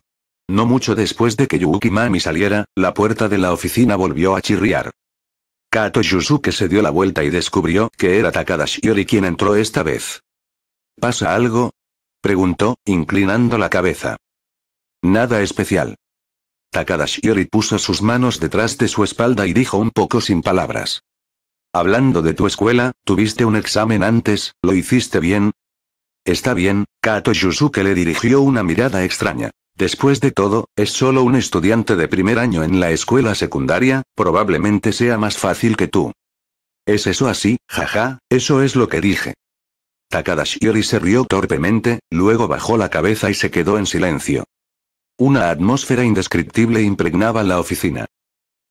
No mucho después de que Yuuki Mami saliera, la puerta de la oficina volvió a chirriar. Kato Yusuke se dio la vuelta y descubrió que era Takada quien entró esta vez. ¿Pasa algo? preguntó, inclinando la cabeza. Nada especial. Takada puso sus manos detrás de su espalda y dijo un poco sin palabras. Hablando de tu escuela, tuviste un examen antes, ¿lo hiciste bien? Está bien, Kato Yusuke le dirigió una mirada extraña. Después de todo, es solo un estudiante de primer año en la escuela secundaria, probablemente sea más fácil que tú. ¿Es eso así? Jaja, eso es lo que dije. Takada Shiori se rió torpemente, luego bajó la cabeza y se quedó en silencio. Una atmósfera indescriptible impregnaba la oficina.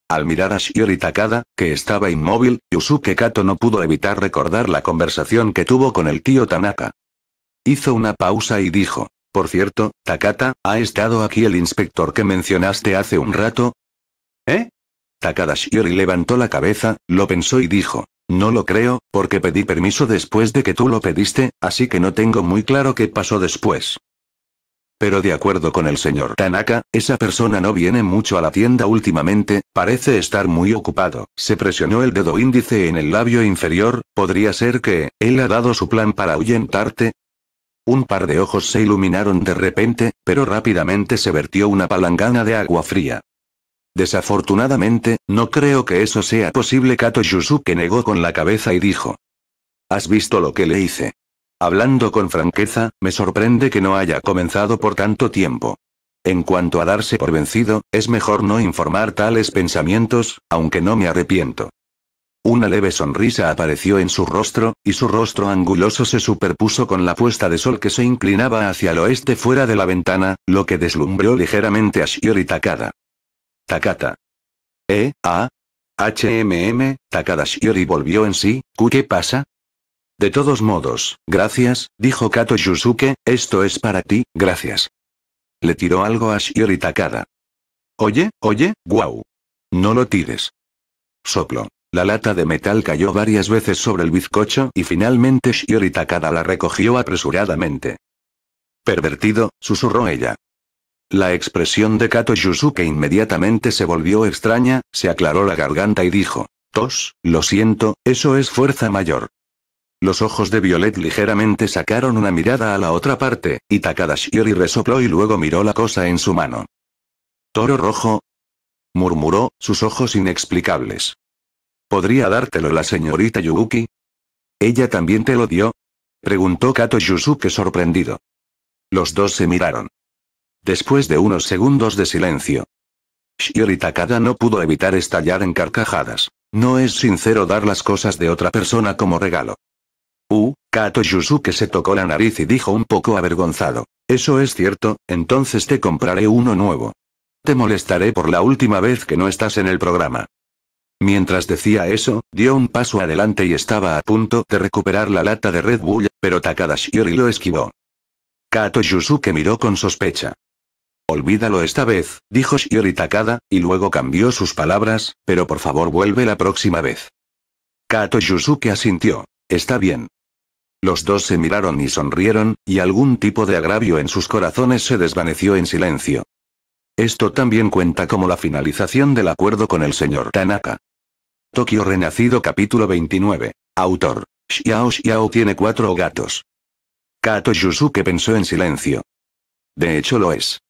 Al mirar a Shiori Takada, que estaba inmóvil, Yusuke Kato no pudo evitar recordar la conversación que tuvo con el tío Tanaka. Hizo una pausa y dijo, por cierto, Takata, ¿ha estado aquí el inspector que mencionaste hace un rato? ¿Eh? Takada levantó la cabeza, lo pensó y dijo, no lo creo, porque pedí permiso después de que tú lo pediste, así que no tengo muy claro qué pasó después. Pero de acuerdo con el señor Tanaka, esa persona no viene mucho a la tienda últimamente, parece estar muy ocupado. Se presionó el dedo índice en el labio inferior, podría ser que, él ha dado su plan para ahuyentarte, un par de ojos se iluminaron de repente, pero rápidamente se vertió una palangana de agua fría. Desafortunadamente, no creo que eso sea posible. Kato que negó con la cabeza y dijo. ¿Has visto lo que le hice? Hablando con franqueza, me sorprende que no haya comenzado por tanto tiempo. En cuanto a darse por vencido, es mejor no informar tales pensamientos, aunque no me arrepiento. Una leve sonrisa apareció en su rostro, y su rostro anguloso se superpuso con la puesta de sol que se inclinaba hacia el oeste fuera de la ventana, lo que deslumbró ligeramente a Shiori Takada. Takata. ¿Eh? ¿Ah? HMM, Takada Shiori volvió en sí, ¿qué pasa? De todos modos, gracias, dijo Kato Yusuke, esto es para ti, gracias. Le tiró algo a Shiori Takada. Oye, oye, guau. No lo tires. Soplo. La lata de metal cayó varias veces sobre el bizcocho y finalmente Shiori Takada la recogió apresuradamente. Pervertido, susurró ella. La expresión de Kato Yusuke inmediatamente se volvió extraña, se aclaró la garganta y dijo, Tos, lo siento, eso es fuerza mayor. Los ojos de Violet ligeramente sacaron una mirada a la otra parte, y Takada Shiori resopló y luego miró la cosa en su mano. ¿Toro rojo? murmuró, sus ojos inexplicables. ¿Podría dártelo la señorita Yuuki? ¿Ella también te lo dio? Preguntó Kato Yusuke sorprendido. Los dos se miraron. Después de unos segundos de silencio, Shiori Takada no pudo evitar estallar en carcajadas. No es sincero dar las cosas de otra persona como regalo. Uh, Kato Yusuke se tocó la nariz y dijo un poco avergonzado. Eso es cierto, entonces te compraré uno nuevo. Te molestaré por la última vez que no estás en el programa. Mientras decía eso, dio un paso adelante y estaba a punto de recuperar la lata de Red Bull, pero Takada Shiori lo esquivó. Kato Yusuke miró con sospecha. Olvídalo esta vez, dijo Shiori Takada, y luego cambió sus palabras, pero por favor vuelve la próxima vez. Kato Yusuke asintió. Está bien. Los dos se miraron y sonrieron, y algún tipo de agravio en sus corazones se desvaneció en silencio. Esto también cuenta como la finalización del acuerdo con el señor Tanaka. Tokio Renacido capítulo 29. Autor. Xiao Xiao tiene cuatro gatos. Kato Yusuke pensó en silencio. De hecho lo es.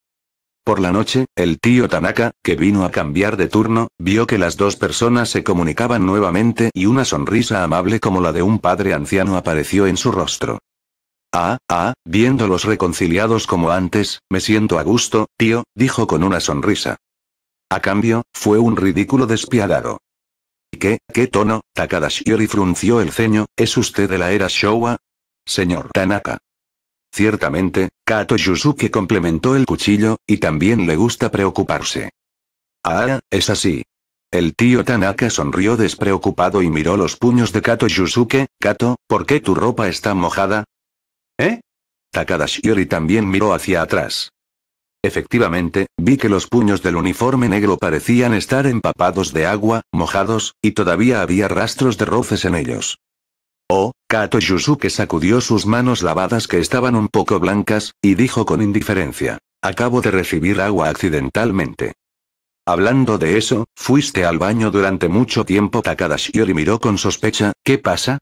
Por la noche, el tío Tanaka, que vino a cambiar de turno, vio que las dos personas se comunicaban nuevamente y una sonrisa amable como la de un padre anciano apareció en su rostro. Ah, ah, viéndolos reconciliados como antes, me siento a gusto, tío, dijo con una sonrisa. A cambio, fue un ridículo despiadado qué, qué tono? Takadashiori frunció el ceño, ¿es usted de la era Showa? Señor Tanaka. Ciertamente, Kato Yusuke complementó el cuchillo, y también le gusta preocuparse. Ah, es así. El tío Tanaka sonrió despreocupado y miró los puños de Kato Yusuke. Kato, ¿por qué tu ropa está mojada? ¿Eh? Takadashiori también miró hacia atrás. Efectivamente, vi que los puños del uniforme negro parecían estar empapados de agua, mojados, y todavía había rastros de roces en ellos. Oh, Kato Yusuke sacudió sus manos lavadas que estaban un poco blancas, y dijo con indiferencia. Acabo de recibir agua accidentalmente. Hablando de eso, fuiste al baño durante mucho tiempo. Takada miró con sospecha, ¿qué pasa?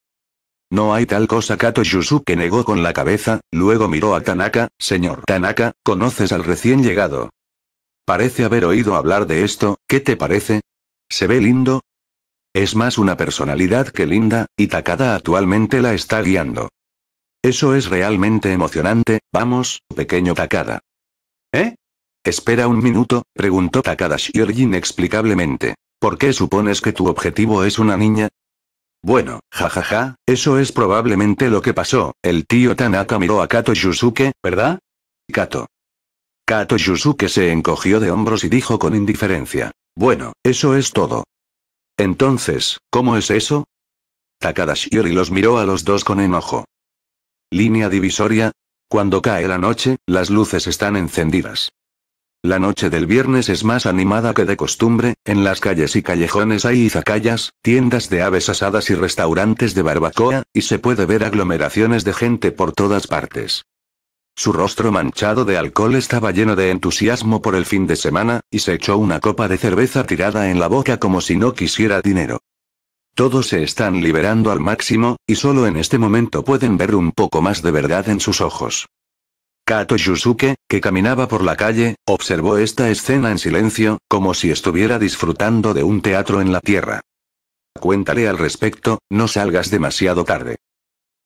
No hay tal cosa Kato Yusuke negó con la cabeza, luego miró a Tanaka, señor Tanaka, ¿conoces al recién llegado? Parece haber oído hablar de esto, ¿qué te parece? ¿Se ve lindo? Es más una personalidad que linda, y Takada actualmente la está guiando. Eso es realmente emocionante, vamos, pequeño Takada. ¿Eh? Espera un minuto, preguntó Takada Shiori inexplicablemente. ¿Por qué supones que tu objetivo es una niña? Bueno, jajaja, ja, ja, eso es probablemente lo que pasó. El tío Tanaka miró a Kato Yusuke, ¿verdad? Kato. Kato Yusuke se encogió de hombros y dijo con indiferencia. Bueno, eso es todo. Entonces, ¿cómo es eso? Takada los miró a los dos con enojo. Línea divisoria. Cuando cae la noche, las luces están encendidas. La noche del viernes es más animada que de costumbre, en las calles y callejones hay izacayas, tiendas de aves asadas y restaurantes de barbacoa, y se puede ver aglomeraciones de gente por todas partes. Su rostro manchado de alcohol estaba lleno de entusiasmo por el fin de semana, y se echó una copa de cerveza tirada en la boca como si no quisiera dinero. Todos se están liberando al máximo, y solo en este momento pueden ver un poco más de verdad en sus ojos. Kato Yusuke, que caminaba por la calle, observó esta escena en silencio, como si estuviera disfrutando de un teatro en la tierra. Cuéntale al respecto, no salgas demasiado tarde.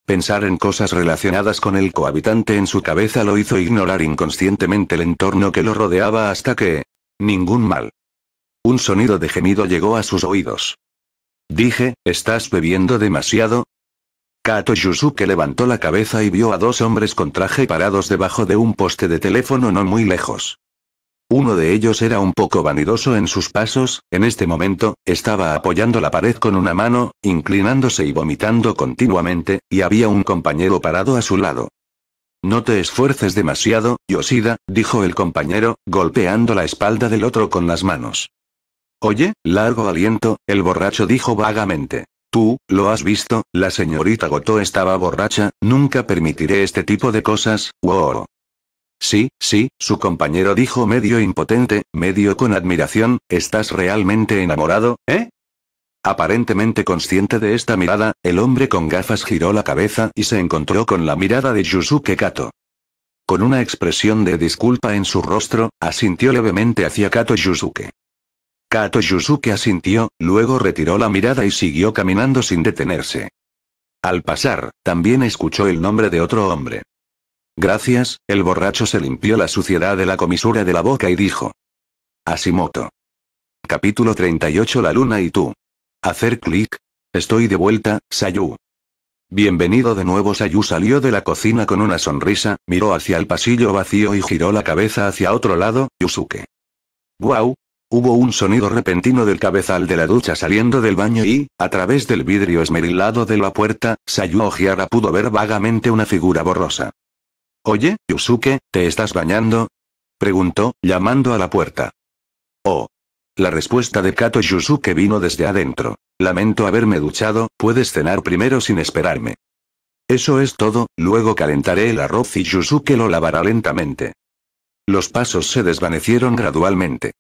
Pensar en cosas relacionadas con el cohabitante en su cabeza lo hizo ignorar inconscientemente el entorno que lo rodeaba hasta que... Ningún mal. Un sonido de gemido llegó a sus oídos. Dije, estás bebiendo demasiado, Kato Yusuke levantó la cabeza y vio a dos hombres con traje parados debajo de un poste de teléfono no muy lejos. Uno de ellos era un poco vanidoso en sus pasos, en este momento, estaba apoyando la pared con una mano, inclinándose y vomitando continuamente, y había un compañero parado a su lado. No te esfuerces demasiado, Yoshida, dijo el compañero, golpeando la espalda del otro con las manos. Oye, largo aliento, el borracho dijo vagamente. Tú, lo has visto, la señorita Goto estaba borracha, nunca permitiré este tipo de cosas, wow. Sí, sí, su compañero dijo medio impotente, medio con admiración, ¿estás realmente enamorado, eh? Aparentemente consciente de esta mirada, el hombre con gafas giró la cabeza y se encontró con la mirada de Yusuke Kato. Con una expresión de disculpa en su rostro, asintió levemente hacia Kato Yusuke. Kato Yusuke asintió, luego retiró la mirada y siguió caminando sin detenerse. Al pasar, también escuchó el nombre de otro hombre. Gracias, el borracho se limpió la suciedad de la comisura de la boca y dijo. Asimoto. Capítulo 38 La luna y tú. Hacer clic. Estoy de vuelta, Sayu. Bienvenido de nuevo Sayu salió de la cocina con una sonrisa, miró hacia el pasillo vacío y giró la cabeza hacia otro lado, Yusuke. Guau, Hubo un sonido repentino del cabezal de la ducha saliendo del baño y, a través del vidrio esmerilado de la puerta, Sayu Ojiara pudo ver vagamente una figura borrosa. Oye, Yusuke, ¿te estás bañando? preguntó, llamando a la puerta. Oh. La respuesta de Kato Yusuke vino desde adentro. Lamento haberme duchado, puedes cenar primero sin esperarme. Eso es todo, luego calentaré el arroz y Yusuke lo lavará lentamente. Los pasos se desvanecieron gradualmente.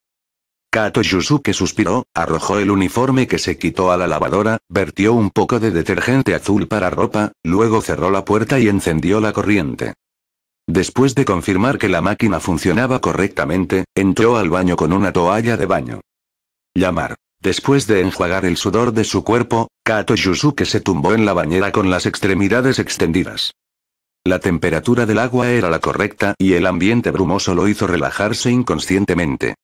Kato Yusuke suspiró, arrojó el uniforme que se quitó a la lavadora, vertió un poco de detergente azul para ropa, luego cerró la puerta y encendió la corriente. Después de confirmar que la máquina funcionaba correctamente, entró al baño con una toalla de baño. Llamar. Después de enjuagar el sudor de su cuerpo, Kato Yusuke se tumbó en la bañera con las extremidades extendidas. La temperatura del agua era la correcta y el ambiente brumoso lo hizo relajarse inconscientemente.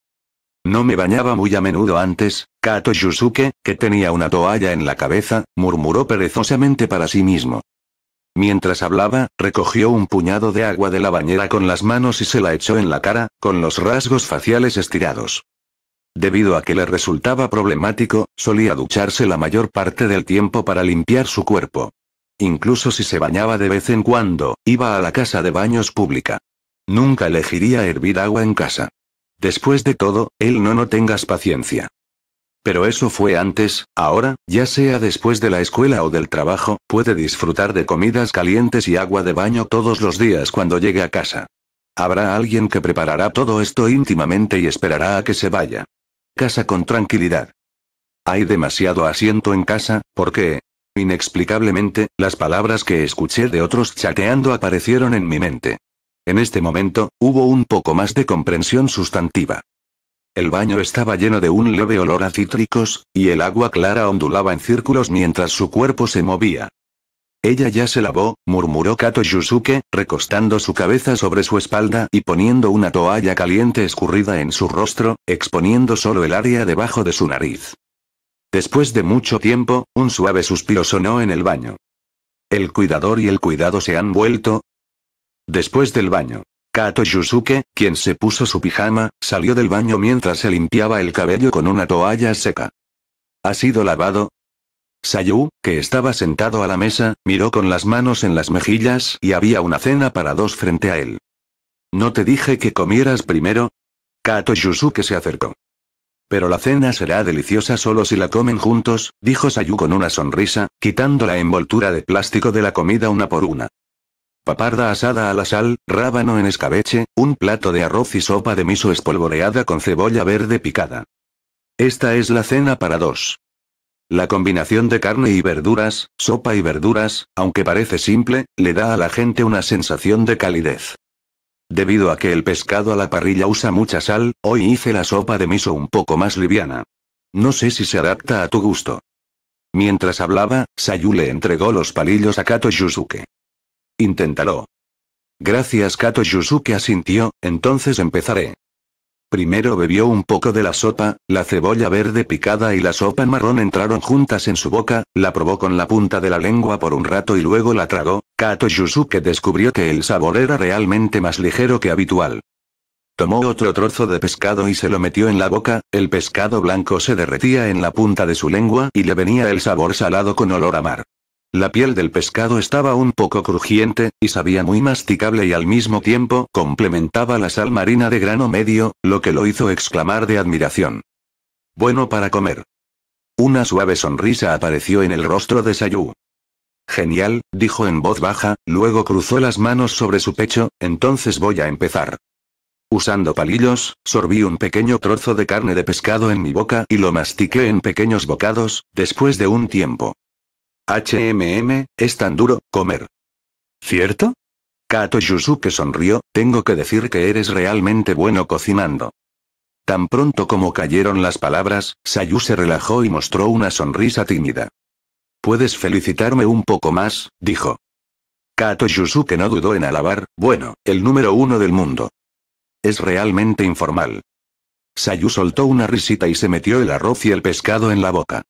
No me bañaba muy a menudo antes, Kato Yusuke, que tenía una toalla en la cabeza, murmuró perezosamente para sí mismo. Mientras hablaba, recogió un puñado de agua de la bañera con las manos y se la echó en la cara, con los rasgos faciales estirados. Debido a que le resultaba problemático, solía ducharse la mayor parte del tiempo para limpiar su cuerpo. Incluso si se bañaba de vez en cuando, iba a la casa de baños pública. Nunca elegiría hervir agua en casa. Después de todo, él no no tengas paciencia. Pero eso fue antes, ahora, ya sea después de la escuela o del trabajo, puede disfrutar de comidas calientes y agua de baño todos los días cuando llegue a casa. Habrá alguien que preparará todo esto íntimamente y esperará a que se vaya. Casa con tranquilidad. Hay demasiado asiento en casa, porque, inexplicablemente, las palabras que escuché de otros chateando aparecieron en mi mente. En este momento, hubo un poco más de comprensión sustantiva. El baño estaba lleno de un leve olor a cítricos, y el agua clara ondulaba en círculos mientras su cuerpo se movía. Ella ya se lavó, murmuró Kato Yusuke, recostando su cabeza sobre su espalda y poniendo una toalla caliente escurrida en su rostro, exponiendo solo el área debajo de su nariz. Después de mucho tiempo, un suave suspiro sonó en el baño. El cuidador y el cuidado se han vuelto, Después del baño. Kato Yusuke, quien se puso su pijama, salió del baño mientras se limpiaba el cabello con una toalla seca. ¿Ha sido lavado? Sayu, que estaba sentado a la mesa, miró con las manos en las mejillas y había una cena para dos frente a él. ¿No te dije que comieras primero? Kato Yusuke se acercó. Pero la cena será deliciosa solo si la comen juntos, dijo Sayu con una sonrisa, quitando la envoltura de plástico de la comida una por una. Paparda asada a la sal, rábano en escabeche, un plato de arroz y sopa de miso espolvoreada con cebolla verde picada. Esta es la cena para dos. La combinación de carne y verduras, sopa y verduras, aunque parece simple, le da a la gente una sensación de calidez. Debido a que el pescado a la parrilla usa mucha sal, hoy hice la sopa de miso un poco más liviana. No sé si se adapta a tu gusto. Mientras hablaba, Sayu le entregó los palillos a Kato Yusuke. Inténtalo. Gracias Kato Yusuke asintió, entonces empezaré. Primero bebió un poco de la sopa, la cebolla verde picada y la sopa marrón entraron juntas en su boca, la probó con la punta de la lengua por un rato y luego la tragó. Kato Yusuke descubrió que el sabor era realmente más ligero que habitual. Tomó otro trozo de pescado y se lo metió en la boca, el pescado blanco se derretía en la punta de su lengua y le venía el sabor salado con olor a mar. La piel del pescado estaba un poco crujiente, y sabía muy masticable y al mismo tiempo complementaba la sal marina de grano medio, lo que lo hizo exclamar de admiración. Bueno para comer. Una suave sonrisa apareció en el rostro de Sayu. Genial, dijo en voz baja, luego cruzó las manos sobre su pecho, entonces voy a empezar. Usando palillos, sorbí un pequeño trozo de carne de pescado en mi boca y lo mastiqué en pequeños bocados, después de un tiempo. HMM, es tan duro, comer. ¿Cierto? Kato Yusuke sonrió, tengo que decir que eres realmente bueno cocinando. Tan pronto como cayeron las palabras, Sayu se relajó y mostró una sonrisa tímida. Puedes felicitarme un poco más, dijo. Kato Yusuke no dudó en alabar, bueno, el número uno del mundo. Es realmente informal. Sayu soltó una risita y se metió el arroz y el pescado en la boca.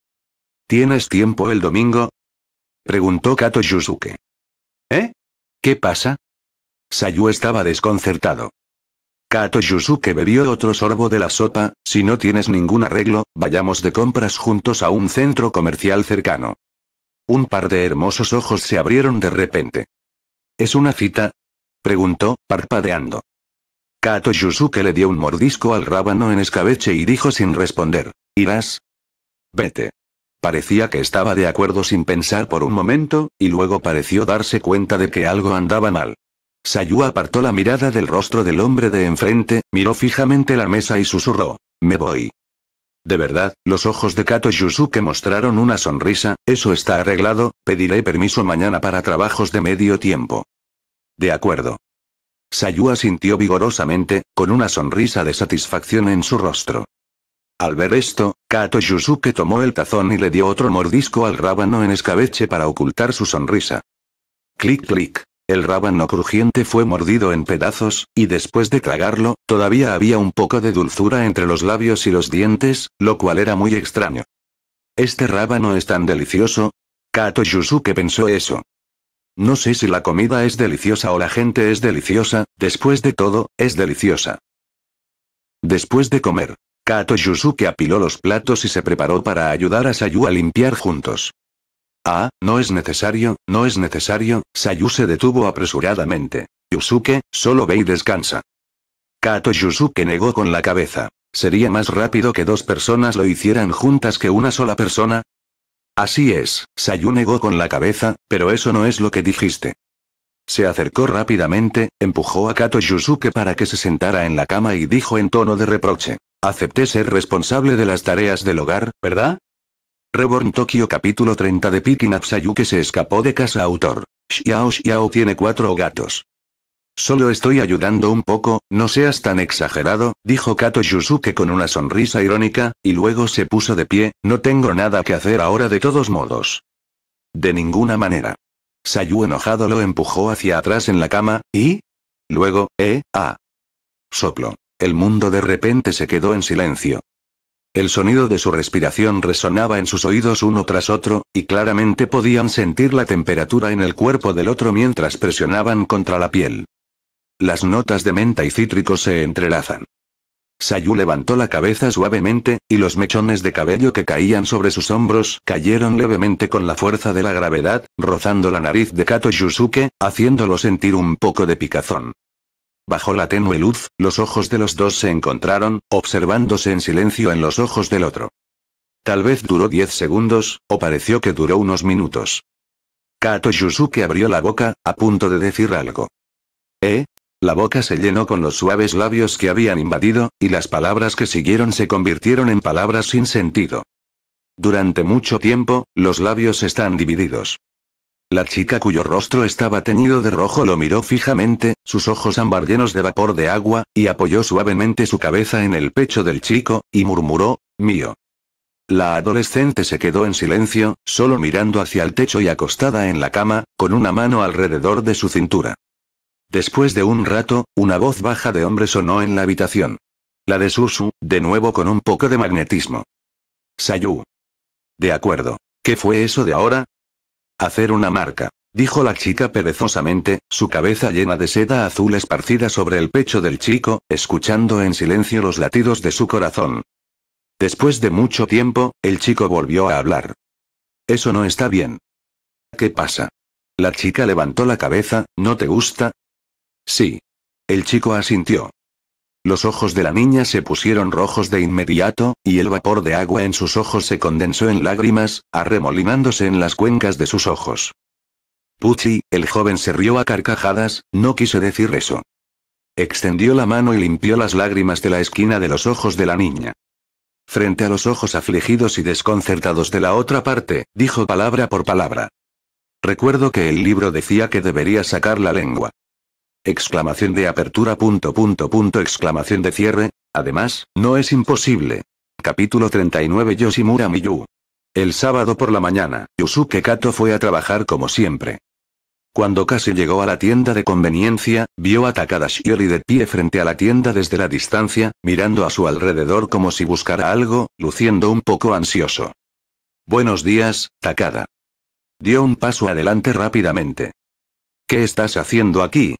¿Tienes tiempo el domingo? Preguntó Kato Yusuke. ¿Eh? ¿Qué pasa? Sayu estaba desconcertado. Kato Yusuke bebió otro sorbo de la sopa, si no tienes ningún arreglo, vayamos de compras juntos a un centro comercial cercano. Un par de hermosos ojos se abrieron de repente. ¿Es una cita? preguntó, parpadeando. Kato Yusuke le dio un mordisco al rábano en escabeche y dijo sin responder, ¿irás? Vete. Parecía que estaba de acuerdo sin pensar por un momento, y luego pareció darse cuenta de que algo andaba mal. Sayu apartó la mirada del rostro del hombre de enfrente, miró fijamente la mesa y susurró. Me voy. De verdad, los ojos de Kato Yusuke mostraron una sonrisa, eso está arreglado, pediré permiso mañana para trabajos de medio tiempo. De acuerdo. Sayu asintió vigorosamente, con una sonrisa de satisfacción en su rostro. Al ver esto, Kato Yusuke tomó el tazón y le dio otro mordisco al rábano en escabeche para ocultar su sonrisa. Clic clic. El rábano crujiente fue mordido en pedazos, y después de tragarlo, todavía había un poco de dulzura entre los labios y los dientes, lo cual era muy extraño. Este rábano es tan delicioso. Kato Yusuke pensó eso. No sé si la comida es deliciosa o la gente es deliciosa, después de todo, es deliciosa. Después de comer, Kato Yusuke apiló los platos y se preparó para ayudar a Sayu a limpiar juntos. Ah, no es necesario, no es necesario, Sayu se detuvo apresuradamente. Yusuke, solo ve y descansa. Kato Yusuke negó con la cabeza. ¿Sería más rápido que dos personas lo hicieran juntas que una sola persona? Así es, Sayu negó con la cabeza, pero eso no es lo que dijiste. Se acercó rápidamente, empujó a Kato Yusuke para que se sentara en la cama y dijo en tono de reproche. Acepté ser responsable de las tareas del hogar, ¿verdad? Reborn Tokyo capítulo 30 de Picking Up se escapó de casa autor. Xiao Xiao tiene cuatro gatos. Solo estoy ayudando un poco, no seas tan exagerado, dijo Kato Yusuke con una sonrisa irónica, y luego se puso de pie, no tengo nada que hacer ahora de todos modos. De ninguna manera. Sayu enojado lo empujó hacia atrás en la cama, y... Luego, eh, ah. Soplo. El mundo de repente se quedó en silencio. El sonido de su respiración resonaba en sus oídos uno tras otro, y claramente podían sentir la temperatura en el cuerpo del otro mientras presionaban contra la piel. Las notas de menta y cítrico se entrelazan. Sayu levantó la cabeza suavemente, y los mechones de cabello que caían sobre sus hombros cayeron levemente con la fuerza de la gravedad, rozando la nariz de Kato Yusuke, haciéndolo sentir un poco de picazón. Bajo la tenue luz, los ojos de los dos se encontraron, observándose en silencio en los ojos del otro. Tal vez duró diez segundos, o pareció que duró unos minutos. Kato Yusuke abrió la boca, a punto de decir algo. ¿Eh? La boca se llenó con los suaves labios que habían invadido, y las palabras que siguieron se convirtieron en palabras sin sentido. Durante mucho tiempo, los labios están divididos. La chica cuyo rostro estaba teñido de rojo lo miró fijamente, sus ojos ámbar llenos de vapor de agua, y apoyó suavemente su cabeza en el pecho del chico, y murmuró, mío. La adolescente se quedó en silencio, solo mirando hacia el techo y acostada en la cama, con una mano alrededor de su cintura. Después de un rato, una voz baja de hombre sonó en la habitación. La de Susu, de nuevo con un poco de magnetismo. Sayu. De acuerdo. ¿Qué fue eso de ahora? Hacer una marca. Dijo la chica perezosamente, su cabeza llena de seda azul esparcida sobre el pecho del chico, escuchando en silencio los latidos de su corazón. Después de mucho tiempo, el chico volvió a hablar. Eso no está bien. ¿Qué pasa? La chica levantó la cabeza, ¿no te gusta? Sí. El chico asintió. Los ojos de la niña se pusieron rojos de inmediato, y el vapor de agua en sus ojos se condensó en lágrimas, arremolinándose en las cuencas de sus ojos. Puchi, el joven se rió a carcajadas, no quise decir eso. Extendió la mano y limpió las lágrimas de la esquina de los ojos de la niña. Frente a los ojos afligidos y desconcertados de la otra parte, dijo palabra por palabra. Recuerdo que el libro decía que debería sacar la lengua. Exclamación de apertura punto punto punto exclamación de cierre. Además, no es imposible. Capítulo 39 Yoshimura Miyu. El sábado por la mañana, Yusuke Kato fue a trabajar como siempre. Cuando casi llegó a la tienda de conveniencia, vio a Takada Shiori de pie frente a la tienda desde la distancia, mirando a su alrededor como si buscara algo, luciendo un poco ansioso. Buenos días, Takada. Dio un paso adelante rápidamente. ¿Qué estás haciendo aquí?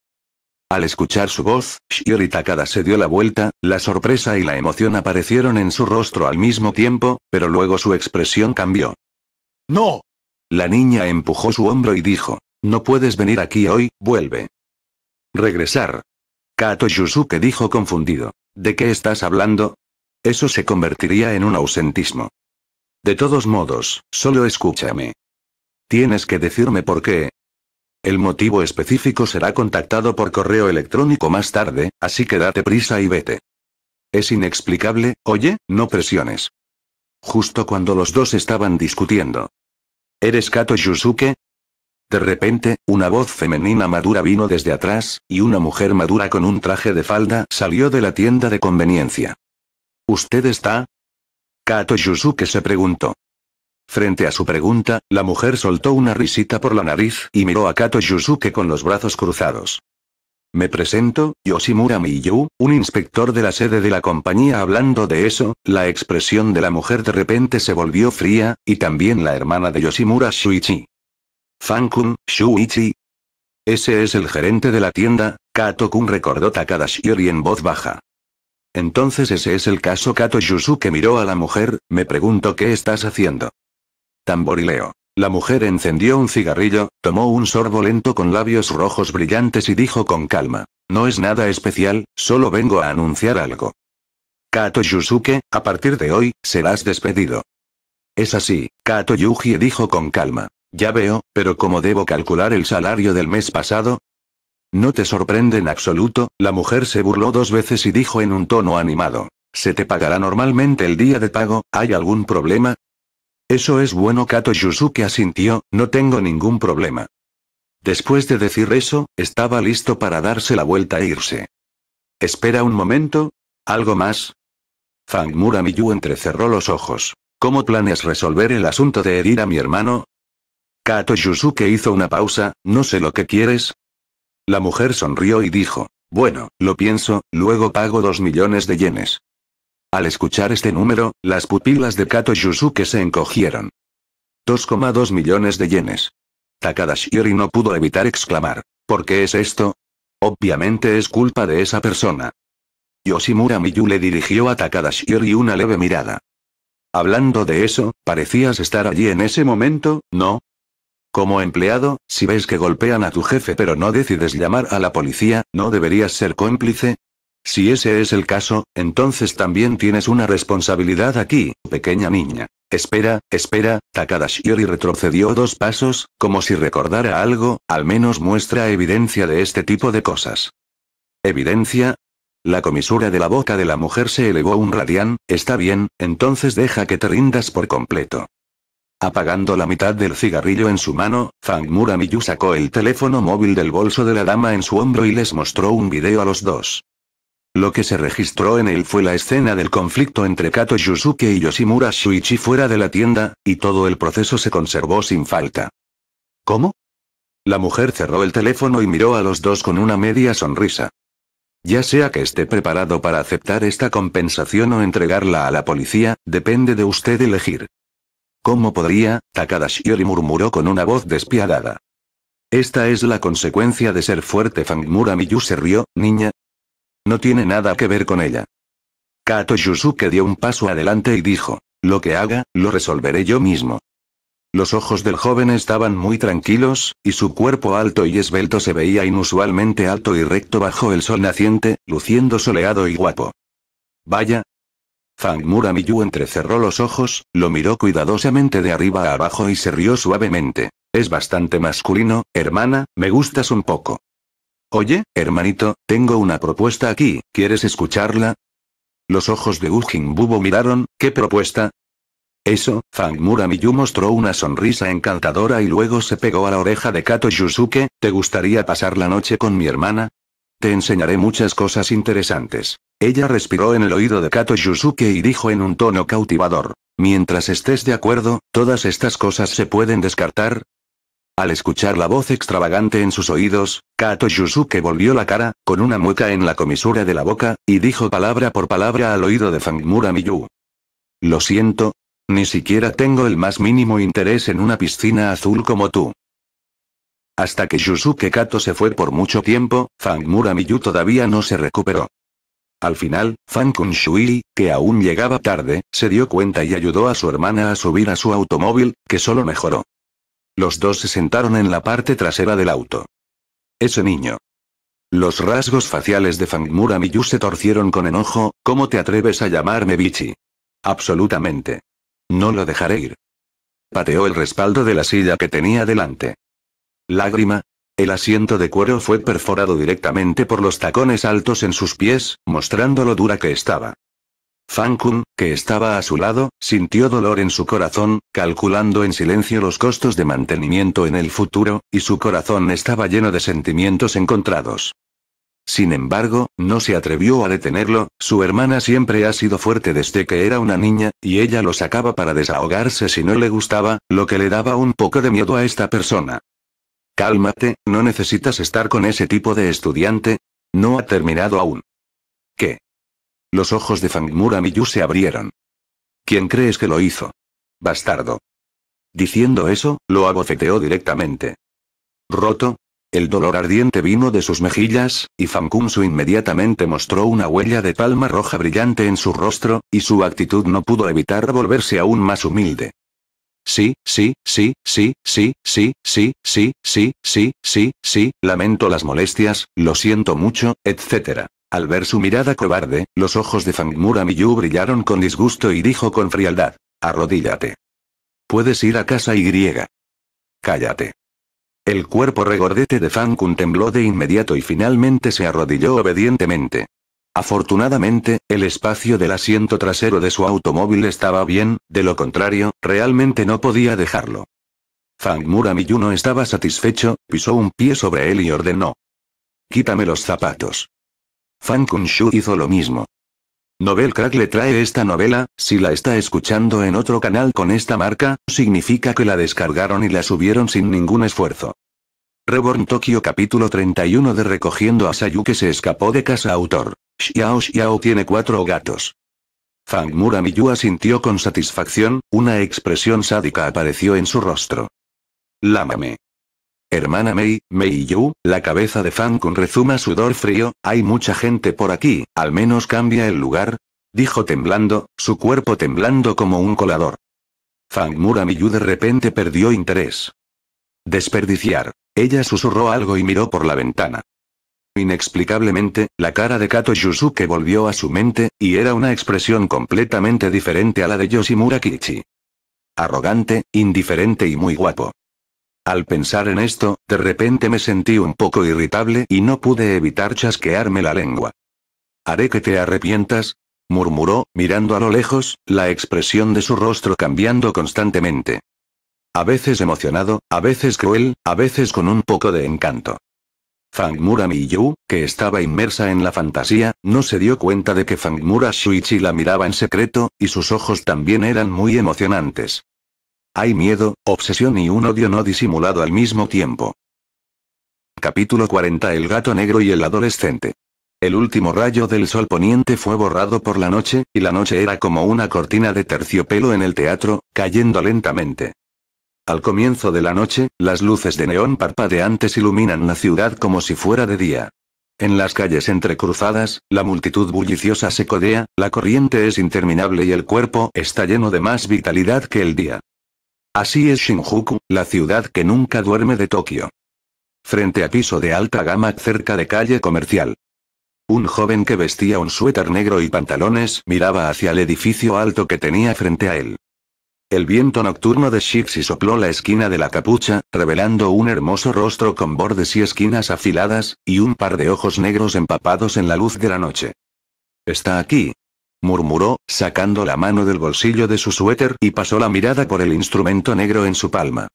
Al escuchar su voz, Shiori Takada se dio la vuelta, la sorpresa y la emoción aparecieron en su rostro al mismo tiempo, pero luego su expresión cambió. ¡No! La niña empujó su hombro y dijo, no puedes venir aquí hoy, vuelve. Regresar. Kato Yusuke dijo confundido. ¿De qué estás hablando? Eso se convertiría en un ausentismo. De todos modos, solo escúchame. Tienes que decirme por qué, el motivo específico será contactado por correo electrónico más tarde, así que date prisa y vete. Es inexplicable, oye, no presiones. Justo cuando los dos estaban discutiendo. ¿Eres Kato Yusuke? De repente, una voz femenina madura vino desde atrás, y una mujer madura con un traje de falda salió de la tienda de conveniencia. ¿Usted está? Kato Yusuke se preguntó. Frente a su pregunta, la mujer soltó una risita por la nariz y miró a Kato Yusuke con los brazos cruzados. Me presento, Yoshimura Miyu, un inspector de la sede de la compañía hablando de eso, la expresión de la mujer de repente se volvió fría, y también la hermana de Yoshimura Shuichi. Fankun, Shuichi. Ese es el gerente de la tienda, Kato-kun recordó Takada en voz baja. Entonces ese es el caso Kato Yusuke miró a la mujer, me pregunto qué estás haciendo. Tamborileo. La mujer encendió un cigarrillo, tomó un sorbo lento con labios rojos brillantes y dijo con calma. No es nada especial, solo vengo a anunciar algo. Kato Yusuke, a partir de hoy, serás despedido. Es así, Kato Yuji dijo con calma. Ya veo, pero ¿cómo debo calcular el salario del mes pasado? No te sorprende en absoluto, la mujer se burló dos veces y dijo en un tono animado. Se te pagará normalmente el día de pago, ¿hay algún problema? Eso es bueno Kato Yusuke asintió, no tengo ningún problema. Después de decir eso, estaba listo para darse la vuelta e irse. Espera un momento. ¿Algo más? Fangmura Miyu entrecerró los ojos. ¿Cómo planes resolver el asunto de herir a mi hermano? Kato Yusuke hizo una pausa, no sé lo que quieres. La mujer sonrió y dijo, bueno, lo pienso, luego pago dos millones de yenes. Al escuchar este número, las pupilas de Kato Yusuke se encogieron. 2,2 millones de yenes. Takada no pudo evitar exclamar. ¿Por qué es esto? Obviamente es culpa de esa persona. Yoshimura Miyu le dirigió a Takada una leve mirada. Hablando de eso, parecías estar allí en ese momento, ¿no? Como empleado, si ves que golpean a tu jefe pero no decides llamar a la policía, ¿no deberías ser cómplice? Si ese es el caso, entonces también tienes una responsabilidad aquí, pequeña niña. Espera, espera, Takada Shiori retrocedió dos pasos, como si recordara algo, al menos muestra evidencia de este tipo de cosas. ¿Evidencia? La comisura de la boca de la mujer se elevó un radián, está bien, entonces deja que te rindas por completo. Apagando la mitad del cigarrillo en su mano, Fang Muramiyu sacó el teléfono móvil del bolso de la dama en su hombro y les mostró un video a los dos. Lo que se registró en él fue la escena del conflicto entre Kato Yusuke y Yoshimura Shuichi fuera de la tienda, y todo el proceso se conservó sin falta. ¿Cómo? La mujer cerró el teléfono y miró a los dos con una media sonrisa. Ya sea que esté preparado para aceptar esta compensación o entregarla a la policía, depende de usted elegir. ¿Cómo podría? Takada Shiori murmuró con una voz despiadada. Esta es la consecuencia de ser fuerte. Fangmura Miyu se rió, niña, no tiene nada que ver con ella. Kato Yusuke dio un paso adelante y dijo, lo que haga, lo resolveré yo mismo. Los ojos del joven estaban muy tranquilos, y su cuerpo alto y esbelto se veía inusualmente alto y recto bajo el sol naciente, luciendo soleado y guapo. Vaya. Fangmura Miyu entrecerró los ojos, lo miró cuidadosamente de arriba a abajo y se rió suavemente. Es bastante masculino, hermana, me gustas un poco. Oye, hermanito, tengo una propuesta aquí, ¿quieres escucharla? Los ojos de Ujin miraron, ¿qué propuesta? Eso, Fang Muramiyu mostró una sonrisa encantadora y luego se pegó a la oreja de Kato Yusuke, ¿te gustaría pasar la noche con mi hermana? Te enseñaré muchas cosas interesantes. Ella respiró en el oído de Kato Yusuke y dijo en un tono cautivador. Mientras estés de acuerdo, todas estas cosas se pueden descartar, al escuchar la voz extravagante en sus oídos, Kato Yusuke volvió la cara, con una mueca en la comisura de la boca, y dijo palabra por palabra al oído de Fangmura Miyu. Lo siento. Ni siquiera tengo el más mínimo interés en una piscina azul como tú. Hasta que Yusuke Kato se fue por mucho tiempo, Fangmura Miyu todavía no se recuperó. Al final, Fan Kunshui, que aún llegaba tarde, se dio cuenta y ayudó a su hermana a subir a su automóvil, que solo mejoró. Los dos se sentaron en la parte trasera del auto. Ese niño. Los rasgos faciales de Fangmura Miyu se torcieron con enojo, ¿cómo te atreves a llamarme bichi? Absolutamente. No lo dejaré ir. Pateó el respaldo de la silla que tenía delante. Lágrima. El asiento de cuero fue perforado directamente por los tacones altos en sus pies, mostrando lo dura que estaba. Fankun, que estaba a su lado, sintió dolor en su corazón, calculando en silencio los costos de mantenimiento en el futuro, y su corazón estaba lleno de sentimientos encontrados. Sin embargo, no se atrevió a detenerlo, su hermana siempre ha sido fuerte desde que era una niña, y ella lo sacaba para desahogarse si no le gustaba, lo que le daba un poco de miedo a esta persona. Cálmate, no necesitas estar con ese tipo de estudiante. No ha terminado aún. ¿Qué? Los ojos de Fangmura Miyu se abrieron. ¿Quién crees que lo hizo? Bastardo. Diciendo eso, lo abofeteó directamente. Roto. El dolor ardiente vino de sus mejillas, y Fangkunsu inmediatamente mostró una huella de palma roja brillante en su rostro, y su actitud no pudo evitar volverse aún más humilde. Sí, sí, sí, sí, sí, sí, sí, sí, sí, sí, sí, sí, lamento las molestias, lo siento mucho, etc. Al ver su mirada cobarde, los ojos de Fang Miyu brillaron con disgusto y dijo con frialdad. Arrodíllate. Puedes ir a casa y griega. Cállate. El cuerpo regordete de Fang Kun tembló de inmediato y finalmente se arrodilló obedientemente. Afortunadamente, el espacio del asiento trasero de su automóvil estaba bien, de lo contrario, realmente no podía dejarlo. Fang Miyu no estaba satisfecho, pisó un pie sobre él y ordenó. Quítame los zapatos. Fan Kunshu hizo lo mismo. Novel Crack le trae esta novela, si la está escuchando en otro canal con esta marca, significa que la descargaron y la subieron sin ningún esfuerzo. Reborn Tokyo capítulo 31 de Recogiendo a Sayu que se escapó de casa autor. Xiao Xiao tiene cuatro gatos. Fang Muramiyu asintió con satisfacción, una expresión sádica apareció en su rostro. Lámame. Hermana Mei, Mei Yu, la cabeza de Fan Kun rezuma sudor frío, hay mucha gente por aquí, al menos cambia el lugar. Dijo temblando, su cuerpo temblando como un colador. Fang miyu de repente perdió interés. Desperdiciar. Ella susurró algo y miró por la ventana. Inexplicablemente, la cara de Kato Yusuke volvió a su mente, y era una expresión completamente diferente a la de Yoshimura Kichi. Arrogante, indiferente y muy guapo. Al pensar en esto, de repente me sentí un poco irritable y no pude evitar chasquearme la lengua. Haré que te arrepientas, murmuró, mirando a lo lejos, la expresión de su rostro cambiando constantemente. A veces emocionado, a veces cruel, a veces con un poco de encanto. Fangmura Miyu, que estaba inmersa en la fantasía, no se dio cuenta de que Fangmura Shuichi la miraba en secreto, y sus ojos también eran muy emocionantes. Hay miedo, obsesión y un odio no disimulado al mismo tiempo. Capítulo 40 El gato negro y el adolescente. El último rayo del sol poniente fue borrado por la noche, y la noche era como una cortina de terciopelo en el teatro, cayendo lentamente. Al comienzo de la noche, las luces de neón parpadeantes iluminan la ciudad como si fuera de día. En las calles entrecruzadas, la multitud bulliciosa se codea, la corriente es interminable y el cuerpo está lleno de más vitalidad que el día. Así es Shinjuku, la ciudad que nunca duerme de Tokio. Frente a piso de alta gama cerca de calle comercial. Un joven que vestía un suéter negro y pantalones miraba hacia el edificio alto que tenía frente a él. El viento nocturno de Shixi sopló la esquina de la capucha, revelando un hermoso rostro con bordes y esquinas afiladas, y un par de ojos negros empapados en la luz de la noche. Está aquí, murmuró, sacando la mano del bolsillo de su suéter y pasó la mirada por el instrumento negro en su palma.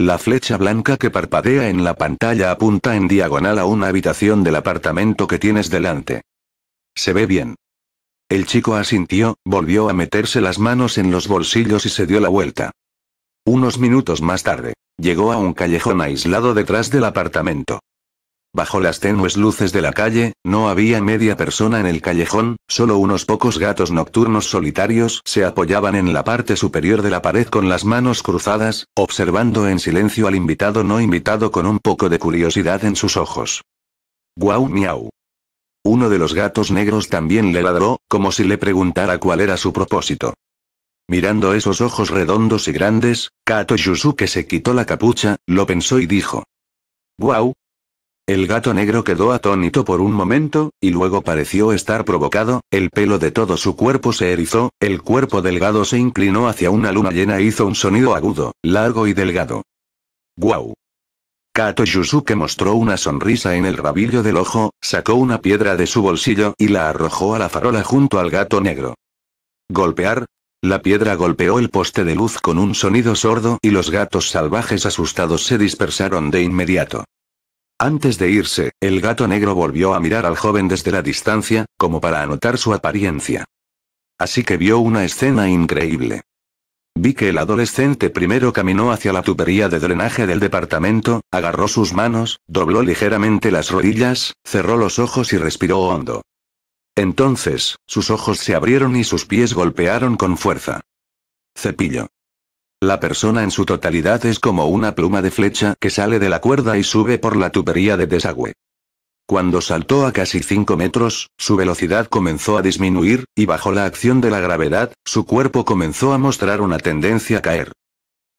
La flecha blanca que parpadea en la pantalla apunta en diagonal a una habitación del apartamento que tienes delante. Se ve bien. El chico asintió, volvió a meterse las manos en los bolsillos y se dio la vuelta. Unos minutos más tarde, llegó a un callejón aislado detrás del apartamento. Bajo las tenues luces de la calle, no había media persona en el callejón, solo unos pocos gatos nocturnos solitarios se apoyaban en la parte superior de la pared con las manos cruzadas, observando en silencio al invitado no invitado con un poco de curiosidad en sus ojos. Guau miau. Uno de los gatos negros también le ladró, como si le preguntara cuál era su propósito. Mirando esos ojos redondos y grandes, Kato Yusuke se quitó la capucha, lo pensó y dijo. Guau, el gato negro quedó atónito por un momento, y luego pareció estar provocado, el pelo de todo su cuerpo se erizó, el cuerpo delgado se inclinó hacia una luna llena e hizo un sonido agudo, largo y delgado. ¡Guau! Kato Yusuke mostró una sonrisa en el rabillo del ojo, sacó una piedra de su bolsillo y la arrojó a la farola junto al gato negro. ¿Golpear? La piedra golpeó el poste de luz con un sonido sordo y los gatos salvajes asustados se dispersaron de inmediato. Antes de irse, el gato negro volvió a mirar al joven desde la distancia, como para anotar su apariencia. Así que vio una escena increíble. Vi que el adolescente primero caminó hacia la tubería de drenaje del departamento, agarró sus manos, dobló ligeramente las rodillas, cerró los ojos y respiró hondo. Entonces, sus ojos se abrieron y sus pies golpearon con fuerza. Cepillo. La persona en su totalidad es como una pluma de flecha que sale de la cuerda y sube por la tubería de desagüe. Cuando saltó a casi 5 metros, su velocidad comenzó a disminuir, y bajo la acción de la gravedad, su cuerpo comenzó a mostrar una tendencia a caer.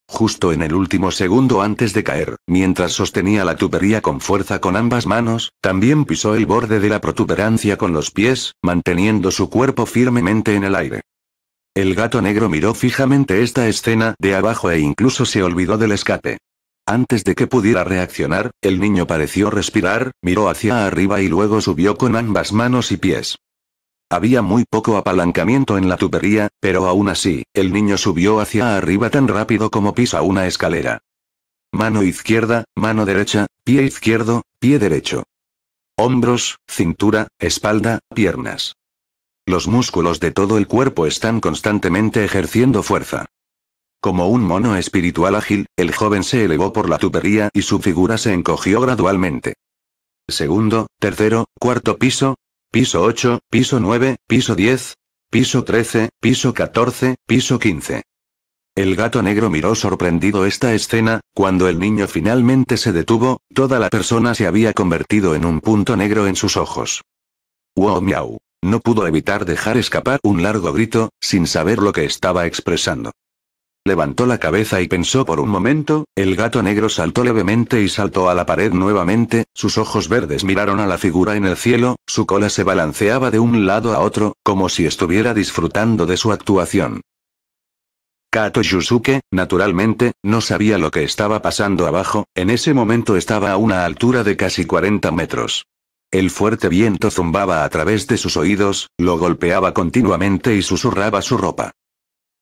Justo en el último segundo antes de caer, mientras sostenía la tubería con fuerza con ambas manos, también pisó el borde de la protuberancia con los pies, manteniendo su cuerpo firmemente en el aire. El gato negro miró fijamente esta escena de abajo e incluso se olvidó del escape. Antes de que pudiera reaccionar, el niño pareció respirar, miró hacia arriba y luego subió con ambas manos y pies. Había muy poco apalancamiento en la tubería, pero aún así, el niño subió hacia arriba tan rápido como pisa una escalera. Mano izquierda, mano derecha, pie izquierdo, pie derecho. Hombros, cintura, espalda, piernas. Los músculos de todo el cuerpo están constantemente ejerciendo fuerza. Como un mono espiritual ágil, el joven se elevó por la tubería y su figura se encogió gradualmente. Segundo, tercero, cuarto piso, piso 8, piso 9, piso 10, piso 13, piso 14, piso 15. El gato negro miró sorprendido esta escena, cuando el niño finalmente se detuvo, toda la persona se había convertido en un punto negro en sus ojos. ¡Wow miau! No pudo evitar dejar escapar un largo grito, sin saber lo que estaba expresando. Levantó la cabeza y pensó por un momento, el gato negro saltó levemente y saltó a la pared nuevamente, sus ojos verdes miraron a la figura en el cielo, su cola se balanceaba de un lado a otro, como si estuviera disfrutando de su actuación. Kato Yusuke, naturalmente, no sabía lo que estaba pasando abajo, en ese momento estaba a una altura de casi 40 metros. El fuerte viento zumbaba a través de sus oídos, lo golpeaba continuamente y susurraba su ropa.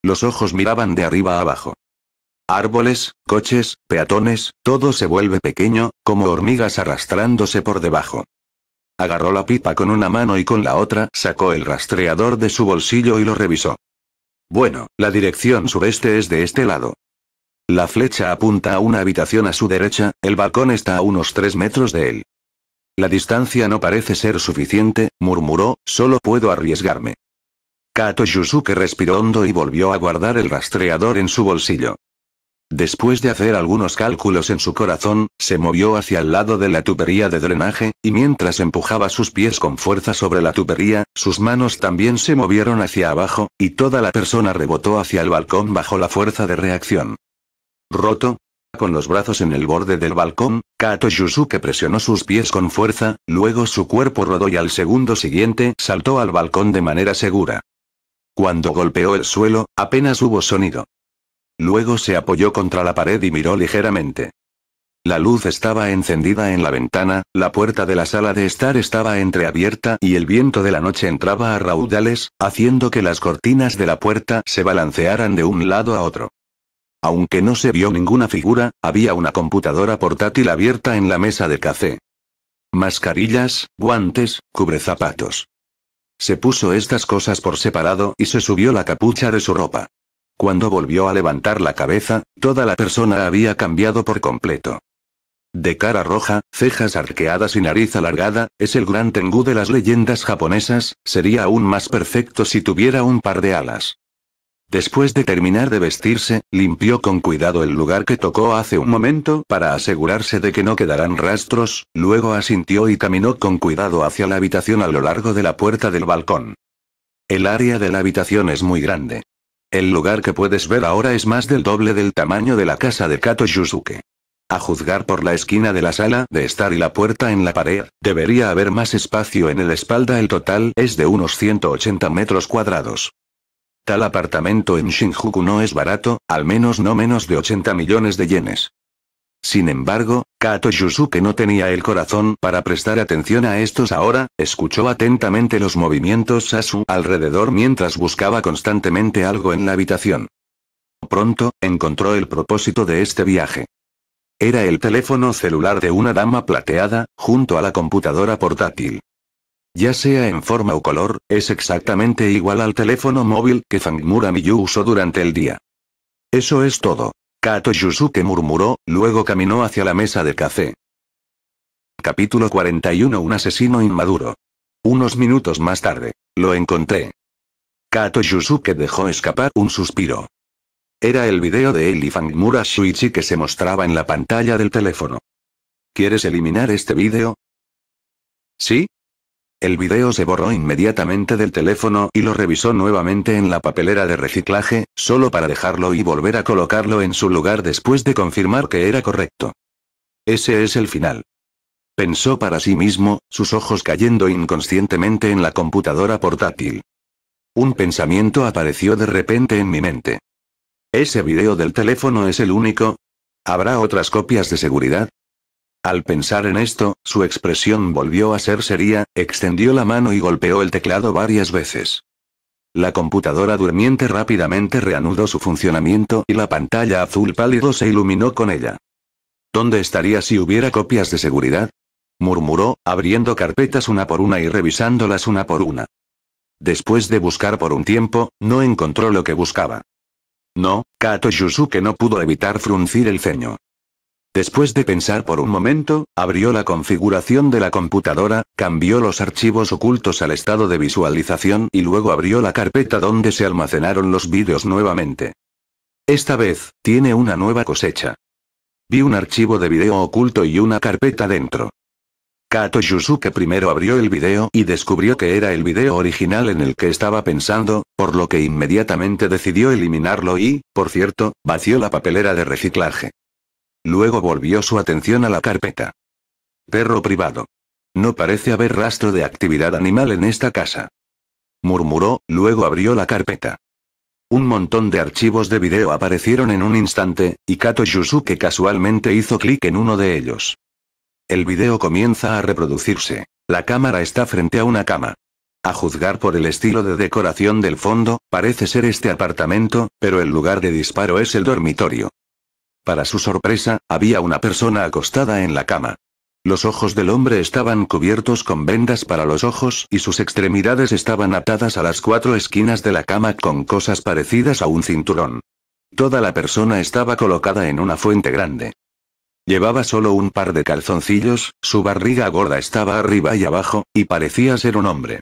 Los ojos miraban de arriba a abajo. Árboles, coches, peatones, todo se vuelve pequeño, como hormigas arrastrándose por debajo. Agarró la pipa con una mano y con la otra sacó el rastreador de su bolsillo y lo revisó. Bueno, la dirección sureste es de este lado. La flecha apunta a una habitación a su derecha, el balcón está a unos tres metros de él. La distancia no parece ser suficiente, murmuró, solo puedo arriesgarme. Kato Yusuke respiró hondo y volvió a guardar el rastreador en su bolsillo. Después de hacer algunos cálculos en su corazón, se movió hacia el lado de la tubería de drenaje, y mientras empujaba sus pies con fuerza sobre la tubería, sus manos también se movieron hacia abajo, y toda la persona rebotó hacia el balcón bajo la fuerza de reacción. Roto, con los brazos en el borde del balcón, Kato Yusuke presionó sus pies con fuerza, luego su cuerpo rodó y al segundo siguiente saltó al balcón de manera segura. Cuando golpeó el suelo, apenas hubo sonido. Luego se apoyó contra la pared y miró ligeramente. La luz estaba encendida en la ventana, la puerta de la sala de estar estaba entreabierta y el viento de la noche entraba a raudales, haciendo que las cortinas de la puerta se balancearan de un lado a otro. Aunque no se vio ninguna figura, había una computadora portátil abierta en la mesa de café. Mascarillas, guantes, cubrezapatos. Se puso estas cosas por separado y se subió la capucha de su ropa. Cuando volvió a levantar la cabeza, toda la persona había cambiado por completo. De cara roja, cejas arqueadas y nariz alargada, es el gran Tengu de las leyendas japonesas, sería aún más perfecto si tuviera un par de alas. Después de terminar de vestirse, limpió con cuidado el lugar que tocó hace un momento para asegurarse de que no quedaran rastros, luego asintió y caminó con cuidado hacia la habitación a lo largo de la puerta del balcón. El área de la habitación es muy grande. El lugar que puedes ver ahora es más del doble del tamaño de la casa de Kato Yusuke. A juzgar por la esquina de la sala de estar y la puerta en la pared, debería haber más espacio en el espalda. El total es de unos 180 metros cuadrados. Tal apartamento en Shinjuku no es barato, al menos no menos de 80 millones de yenes. Sin embargo, Kato Yusuke no tenía el corazón para prestar atención a estos ahora, escuchó atentamente los movimientos a su alrededor mientras buscaba constantemente algo en la habitación. Pronto, encontró el propósito de este viaje. Era el teléfono celular de una dama plateada, junto a la computadora portátil ya sea en forma o color, es exactamente igual al teléfono móvil que Fangmura Miyu usó durante el día. Eso es todo. Kato Yusuke murmuró, luego caminó hacia la mesa de café. Capítulo 41 Un asesino inmaduro. Unos minutos más tarde, lo encontré. Kato Yusuke dejó escapar un suspiro. Era el video de él y Fangmura Shuichi que se mostraba en la pantalla del teléfono. ¿Quieres eliminar este video? Sí, el video se borró inmediatamente del teléfono y lo revisó nuevamente en la papelera de reciclaje, solo para dejarlo y volver a colocarlo en su lugar después de confirmar que era correcto. Ese es el final. Pensó para sí mismo, sus ojos cayendo inconscientemente en la computadora portátil. Un pensamiento apareció de repente en mi mente. ¿Ese video del teléfono es el único? ¿Habrá otras copias de seguridad? Al pensar en esto, su expresión volvió a ser seria, extendió la mano y golpeó el teclado varias veces. La computadora durmiente rápidamente reanudó su funcionamiento y la pantalla azul pálido se iluminó con ella. ¿Dónde estaría si hubiera copias de seguridad? murmuró, abriendo carpetas una por una y revisándolas una por una. Después de buscar por un tiempo, no encontró lo que buscaba. No, Kato Yusuke no pudo evitar fruncir el ceño. Después de pensar por un momento, abrió la configuración de la computadora, cambió los archivos ocultos al estado de visualización y luego abrió la carpeta donde se almacenaron los vídeos nuevamente. Esta vez, tiene una nueva cosecha. Vi un archivo de video oculto y una carpeta dentro. Kato Yusuke primero abrió el video y descubrió que era el video original en el que estaba pensando, por lo que inmediatamente decidió eliminarlo y, por cierto, vació la papelera de reciclaje. Luego volvió su atención a la carpeta. Perro privado. No parece haber rastro de actividad animal en esta casa. Murmuró, luego abrió la carpeta. Un montón de archivos de video aparecieron en un instante, y Kato Yusuke casualmente hizo clic en uno de ellos. El video comienza a reproducirse. La cámara está frente a una cama. A juzgar por el estilo de decoración del fondo, parece ser este apartamento, pero el lugar de disparo es el dormitorio. Para su sorpresa, había una persona acostada en la cama. Los ojos del hombre estaban cubiertos con vendas para los ojos y sus extremidades estaban atadas a las cuatro esquinas de la cama con cosas parecidas a un cinturón. Toda la persona estaba colocada en una fuente grande. Llevaba solo un par de calzoncillos, su barriga gorda estaba arriba y abajo, y parecía ser un hombre.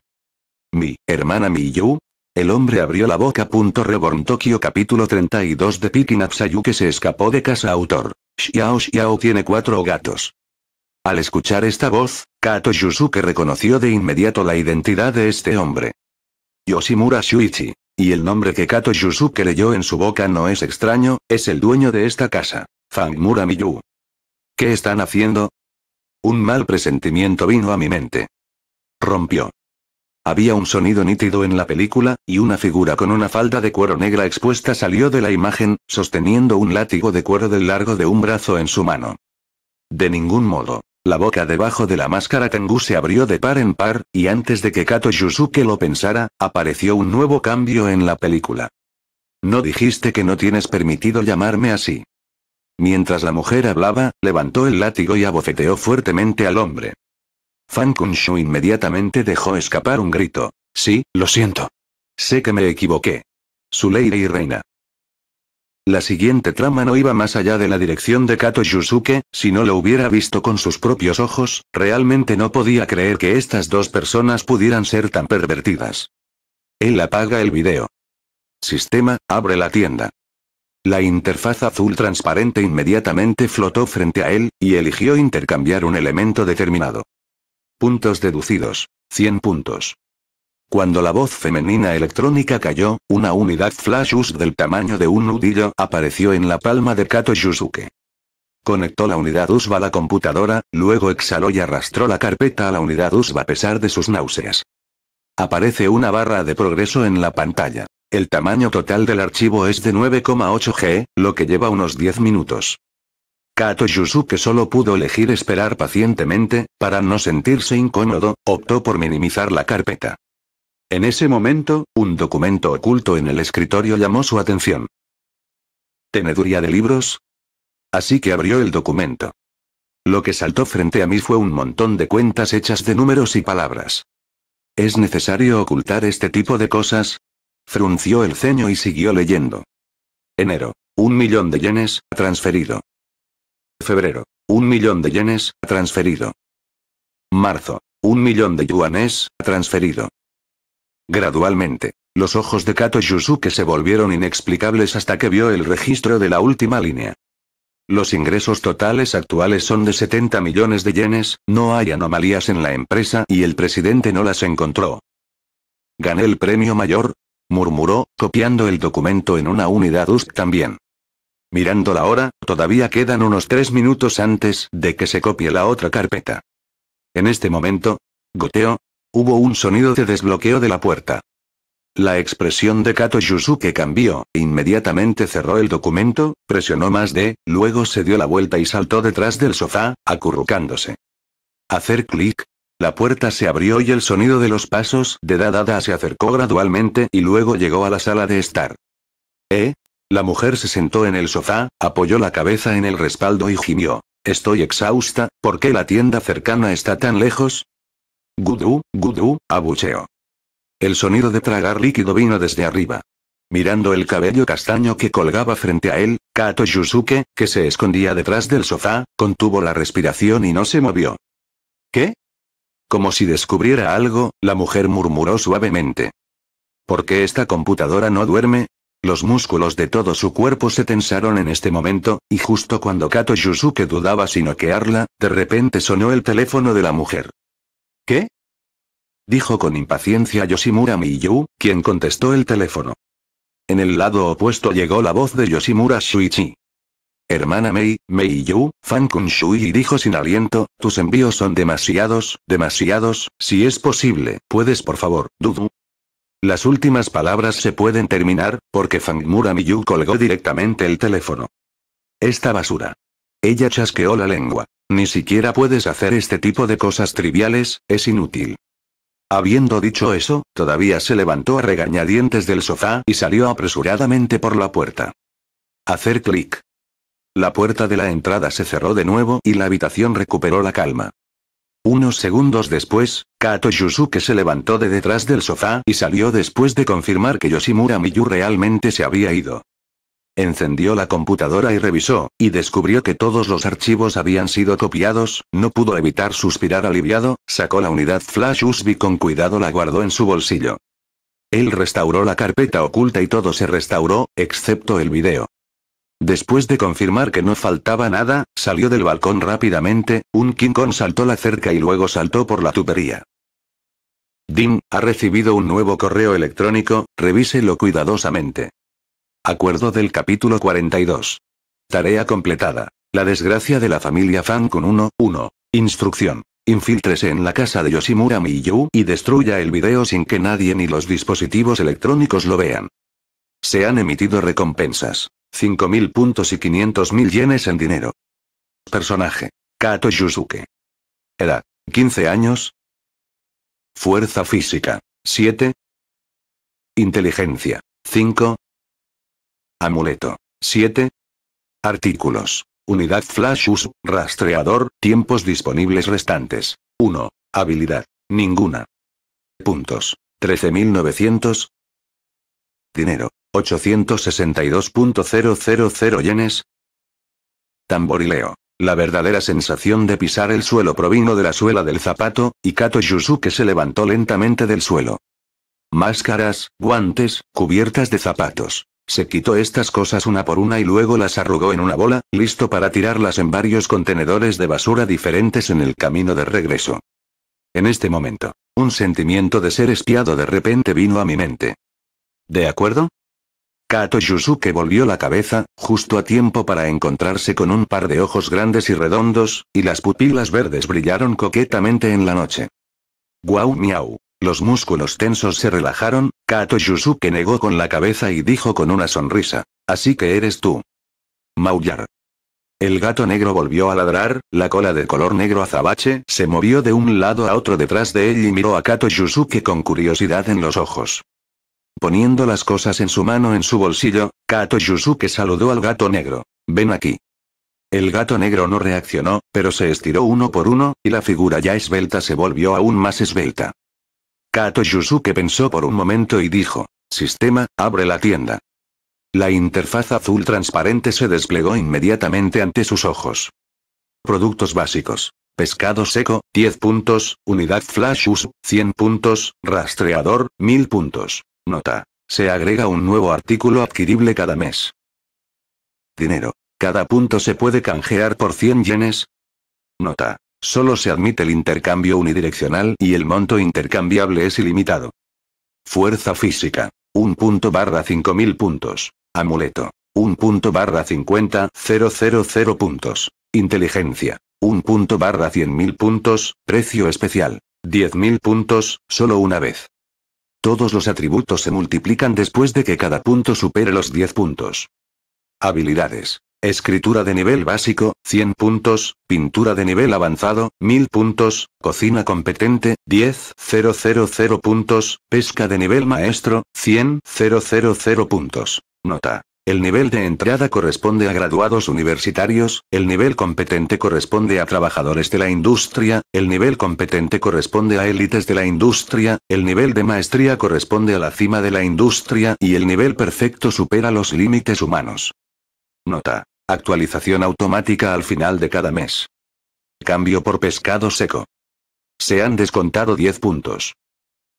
Mi hermana Miyu, el hombre abrió la boca. Reborn Tokio capítulo 32 de Picking Up se escapó de casa autor. Xiao Xiao tiene cuatro gatos. Al escuchar esta voz, Kato Yusuke reconoció de inmediato la identidad de este hombre. Yoshimura Shuichi. Y el nombre que Kato Yusuke leyó en su boca no es extraño, es el dueño de esta casa. Fangmura Miyu. ¿Qué están haciendo? Un mal presentimiento vino a mi mente. Rompió. Había un sonido nítido en la película, y una figura con una falda de cuero negra expuesta salió de la imagen, sosteniendo un látigo de cuero del largo de un brazo en su mano. De ningún modo. La boca debajo de la máscara Tengu se abrió de par en par, y antes de que Kato Yusuke lo pensara, apareció un nuevo cambio en la película. No dijiste que no tienes permitido llamarme así. Mientras la mujer hablaba, levantó el látigo y abofeteó fuertemente al hombre. Fan Kunshu inmediatamente dejó escapar un grito. Sí, lo siento. Sé que me equivoqué. Su ley y reina. La siguiente trama no iba más allá de la dirección de Kato Yusuke, si no lo hubiera visto con sus propios ojos, realmente no podía creer que estas dos personas pudieran ser tan pervertidas. Él apaga el video. Sistema, abre la tienda. La interfaz azul transparente inmediatamente flotó frente a él, y eligió intercambiar un elemento determinado. Puntos deducidos. 100 puntos. Cuando la voz femenina electrónica cayó, una unidad flashus del tamaño de un nudillo apareció en la palma de Kato Yusuke. Conectó la unidad USB a la computadora, luego exhaló y arrastró la carpeta a la unidad USB a pesar de sus náuseas. Aparece una barra de progreso en la pantalla. El tamaño total del archivo es de 9,8 G, lo que lleva unos 10 minutos. Kato Yusuke solo pudo elegir esperar pacientemente, para no sentirse incómodo, optó por minimizar la carpeta. En ese momento, un documento oculto en el escritorio llamó su atención. ¿Teneduría de libros? Así que abrió el documento. Lo que saltó frente a mí fue un montón de cuentas hechas de números y palabras. ¿Es necesario ocultar este tipo de cosas? Frunció el ceño y siguió leyendo. Enero. Un millón de yenes, transferido. Febrero. Un millón de yenes, transferido. Marzo. Un millón de yuanes, transferido. Gradualmente, los ojos de Kato Yusuke se volvieron inexplicables hasta que vio el registro de la última línea. Los ingresos totales actuales son de 70 millones de yenes, no hay anomalías en la empresa y el presidente no las encontró. Gané el premio mayor, murmuró, copiando el documento en una unidad USP también. Mirando la hora, todavía quedan unos tres minutos antes de que se copie la otra carpeta. En este momento, goteo, hubo un sonido de desbloqueo de la puerta. La expresión de Kato Yusuke cambió, inmediatamente cerró el documento, presionó más de, luego se dio la vuelta y saltó detrás del sofá, acurrucándose. Hacer clic. La puerta se abrió y el sonido de los pasos de Dadada se acercó gradualmente y luego llegó a la sala de estar. ¿Eh? La mujer se sentó en el sofá, apoyó la cabeza en el respaldo y gimió. Estoy exhausta, ¿por qué la tienda cercana está tan lejos? Gudú, gudú, abucheó. El sonido de tragar líquido vino desde arriba. Mirando el cabello castaño que colgaba frente a él, Kato Yusuke, que se escondía detrás del sofá, contuvo la respiración y no se movió. ¿Qué? Como si descubriera algo, la mujer murmuró suavemente. ¿Por qué esta computadora no duerme? Los músculos de todo su cuerpo se tensaron en este momento, y justo cuando Kato Yusuke dudaba si noquearla, de repente sonó el teléfono de la mujer. ¿Qué? Dijo con impaciencia Yoshimura Miyu, quien contestó el teléfono. En el lado opuesto llegó la voz de Yoshimura Shuichi. Hermana Mei, Mei Yu, Fan Kun Shui dijo sin aliento, tus envíos son demasiados, demasiados, si es posible, puedes por favor, Dudu, las últimas palabras se pueden terminar, porque Fangmura Miyu colgó directamente el teléfono. Esta basura. Ella chasqueó la lengua. Ni siquiera puedes hacer este tipo de cosas triviales, es inútil. Habiendo dicho eso, todavía se levantó a regañadientes del sofá y salió apresuradamente por la puerta. Hacer clic. La puerta de la entrada se cerró de nuevo y la habitación recuperó la calma. Unos segundos después, Kato Yusuke se levantó de detrás del sofá y salió después de confirmar que Yoshimura Miyu realmente se había ido. Encendió la computadora y revisó, y descubrió que todos los archivos habían sido copiados, no pudo evitar suspirar aliviado, sacó la unidad flash USB con cuidado la guardó en su bolsillo. Él restauró la carpeta oculta y todo se restauró, excepto el video. Después de confirmar que no faltaba nada, salió del balcón rápidamente, un King Kong saltó la cerca y luego saltó por la tubería. Dim, ha recibido un nuevo correo electrónico, revíselo cuidadosamente. Acuerdo del capítulo 42. Tarea completada. La desgracia de la familia Fan con 1-1. Instrucción. Infíltrese en la casa de Yoshimura Miyu y destruya el video sin que nadie ni los dispositivos electrónicos lo vean. Se han emitido recompensas. 5.000 puntos y 500.000 yenes en dinero. Personaje. Kato Yusuke. Edad. 15 años. Fuerza física. 7. Inteligencia. 5. Amuleto. 7. Artículos. Unidad Flash Us. Rastreador. Tiempos disponibles restantes. 1. Habilidad. Ninguna. Puntos. 13.900. Dinero. 862.000 yenes. Tamborileo. La verdadera sensación de pisar el suelo provino de la suela del zapato, y Kato Yusuke se levantó lentamente del suelo. Máscaras, guantes, cubiertas de zapatos. Se quitó estas cosas una por una y luego las arrugó en una bola, listo para tirarlas en varios contenedores de basura diferentes en el camino de regreso. En este momento, un sentimiento de ser espiado de repente vino a mi mente. ¿De acuerdo? Kato Yusuke volvió la cabeza, justo a tiempo para encontrarse con un par de ojos grandes y redondos, y las pupilas verdes brillaron coquetamente en la noche. Guau miau. Los músculos tensos se relajaron, Kato Yusuke negó con la cabeza y dijo con una sonrisa. Así que eres tú. Maullar. El gato negro volvió a ladrar, la cola de color negro azabache se movió de un lado a otro detrás de él y miró a Kato Yusuke con curiosidad en los ojos. Poniendo las cosas en su mano en su bolsillo, Kato Yusuke saludó al gato negro. Ven aquí. El gato negro no reaccionó, pero se estiró uno por uno, y la figura ya esbelta se volvió aún más esbelta. Kato Yusuke pensó por un momento y dijo, Sistema, abre la tienda. La interfaz azul transparente se desplegó inmediatamente ante sus ojos. Productos básicos. Pescado seco, 10 puntos, unidad flash 100 puntos, rastreador, 1000 puntos. Nota. Se agrega un nuevo artículo adquirible cada mes. Dinero. Cada punto se puede canjear por 100 yenes. Nota. Solo se admite el intercambio unidireccional y el monto intercambiable es ilimitado. Fuerza física. un punto barra 5000 puntos. Amuleto. un punto barra 50 puntos. Inteligencia. un punto barra 100.000 puntos. Precio especial. 10.000 puntos, solo una vez. Todos los atributos se multiplican después de que cada punto supere los 10 puntos. Habilidades. Escritura de nivel básico, 100 puntos, pintura de nivel avanzado, 1000 puntos, cocina competente, 10, 000 puntos, pesca de nivel maestro, 100, 000 puntos. Nota. El nivel de entrada corresponde a graduados universitarios, el nivel competente corresponde a trabajadores de la industria, el nivel competente corresponde a élites de la industria, el nivel de maestría corresponde a la cima de la industria y el nivel perfecto supera los límites humanos. Nota. Actualización automática al final de cada mes. Cambio por pescado seco. Se han descontado 10 puntos.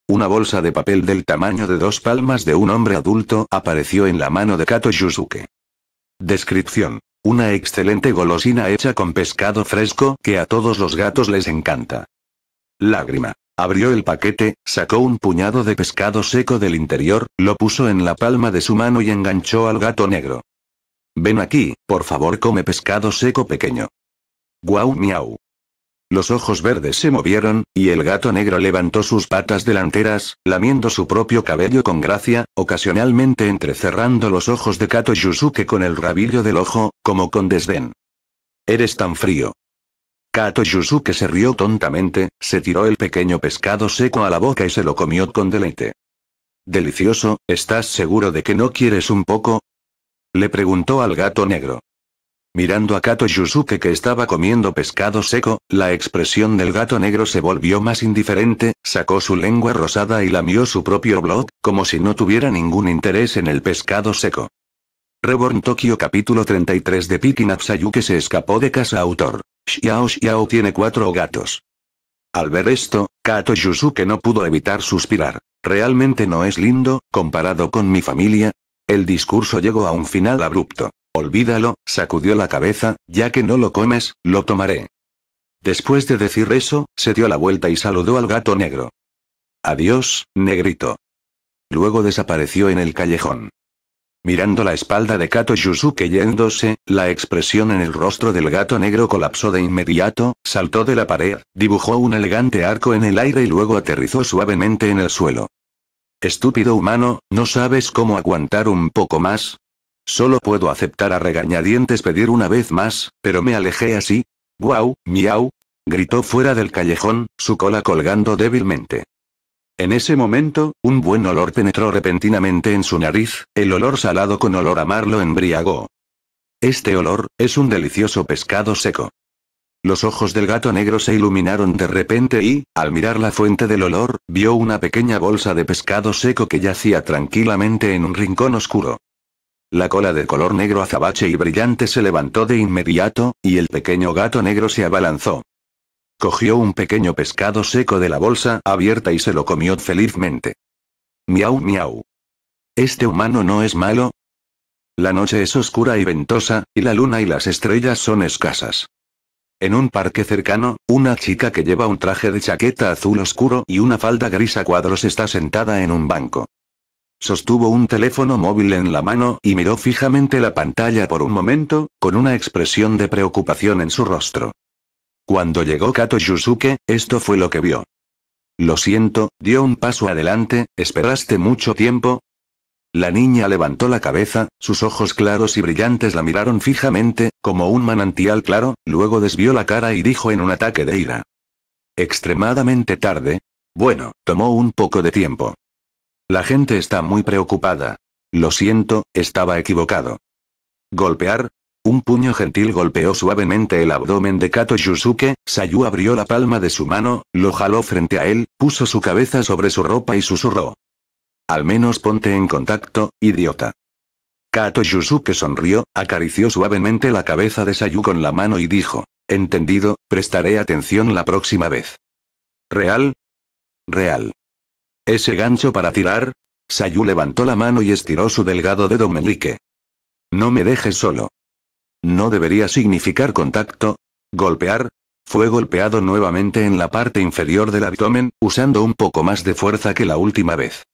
Una bolsa de papel del tamaño de dos palmas de un hombre adulto apareció en la mano de Kato Yusuke. Descripción. Una excelente golosina hecha con pescado fresco que a todos los gatos les encanta. Lágrima. Abrió el paquete, sacó un puñado de pescado seco del interior, lo puso en la palma de su mano y enganchó al gato negro. Ven aquí, por favor come pescado seco pequeño. Guau miau. Los ojos verdes se movieron, y el gato negro levantó sus patas delanteras, lamiendo su propio cabello con gracia, ocasionalmente entrecerrando los ojos de Kato Yusuke con el rabillo del ojo, como con desdén. Eres tan frío. Kato Yusuke se rió tontamente, se tiró el pequeño pescado seco a la boca y se lo comió con deleite. Delicioso, ¿estás seguro de que no quieres un poco? Le preguntó al gato negro. Mirando a Kato Yusuke que estaba comiendo pescado seco, la expresión del gato negro se volvió más indiferente, sacó su lengua rosada y lamió su propio blog, como si no tuviera ningún interés en el pescado seco. Reborn Tokyo capítulo 33 de Picking Up se escapó de casa autor. Xiao Xiao tiene cuatro gatos. Al ver esto, Kato Yusuke no pudo evitar suspirar. Realmente no es lindo, comparado con mi familia. El discurso llegó a un final abrupto. Olvídalo, sacudió la cabeza, ya que no lo comes, lo tomaré. Después de decir eso, se dio la vuelta y saludó al gato negro. Adiós, negrito. Luego desapareció en el callejón. Mirando la espalda de Kato Yusuke yéndose, la expresión en el rostro del gato negro colapsó de inmediato, saltó de la pared, dibujó un elegante arco en el aire y luego aterrizó suavemente en el suelo. Estúpido humano, ¿no sabes cómo aguantar un poco más? Solo puedo aceptar a regañadientes pedir una vez más, pero me alejé así. ¡Guau, miau! gritó fuera del callejón, su cola colgando débilmente. En ese momento, un buen olor penetró repentinamente en su nariz, el olor salado con olor a lo embriagó. Este olor, es un delicioso pescado seco. Los ojos del gato negro se iluminaron de repente y, al mirar la fuente del olor, vio una pequeña bolsa de pescado seco que yacía tranquilamente en un rincón oscuro. La cola de color negro azabache y brillante se levantó de inmediato, y el pequeño gato negro se abalanzó. Cogió un pequeño pescado seco de la bolsa abierta y se lo comió felizmente. Miau miau. ¿Este humano no es malo? La noche es oscura y ventosa, y la luna y las estrellas son escasas. En un parque cercano, una chica que lleva un traje de chaqueta azul oscuro y una falda gris a cuadros está sentada en un banco. Sostuvo un teléfono móvil en la mano y miró fijamente la pantalla por un momento, con una expresión de preocupación en su rostro. Cuando llegó Kato Yusuke, esto fue lo que vio. Lo siento, dio un paso adelante, ¿esperaste mucho tiempo? La niña levantó la cabeza, sus ojos claros y brillantes la miraron fijamente, como un manantial claro, luego desvió la cara y dijo en un ataque de ira. Extremadamente tarde. Bueno, tomó un poco de tiempo. La gente está muy preocupada. Lo siento, estaba equivocado. Golpear. Un puño gentil golpeó suavemente el abdomen de Kato Yusuke, Sayu abrió la palma de su mano, lo jaló frente a él, puso su cabeza sobre su ropa y susurró. Al menos ponte en contacto, idiota. Kato Yusuke sonrió, acarició suavemente la cabeza de Sayu con la mano y dijo, Entendido, prestaré atención la próxima vez. ¿Real? Real. Ese gancho para tirar. Sayu levantó la mano y estiró su delgado dedo meñique. No me dejes solo. No debería significar contacto. Golpear. Fue golpeado nuevamente en la parte inferior del abdomen, usando un poco más de fuerza que la última vez.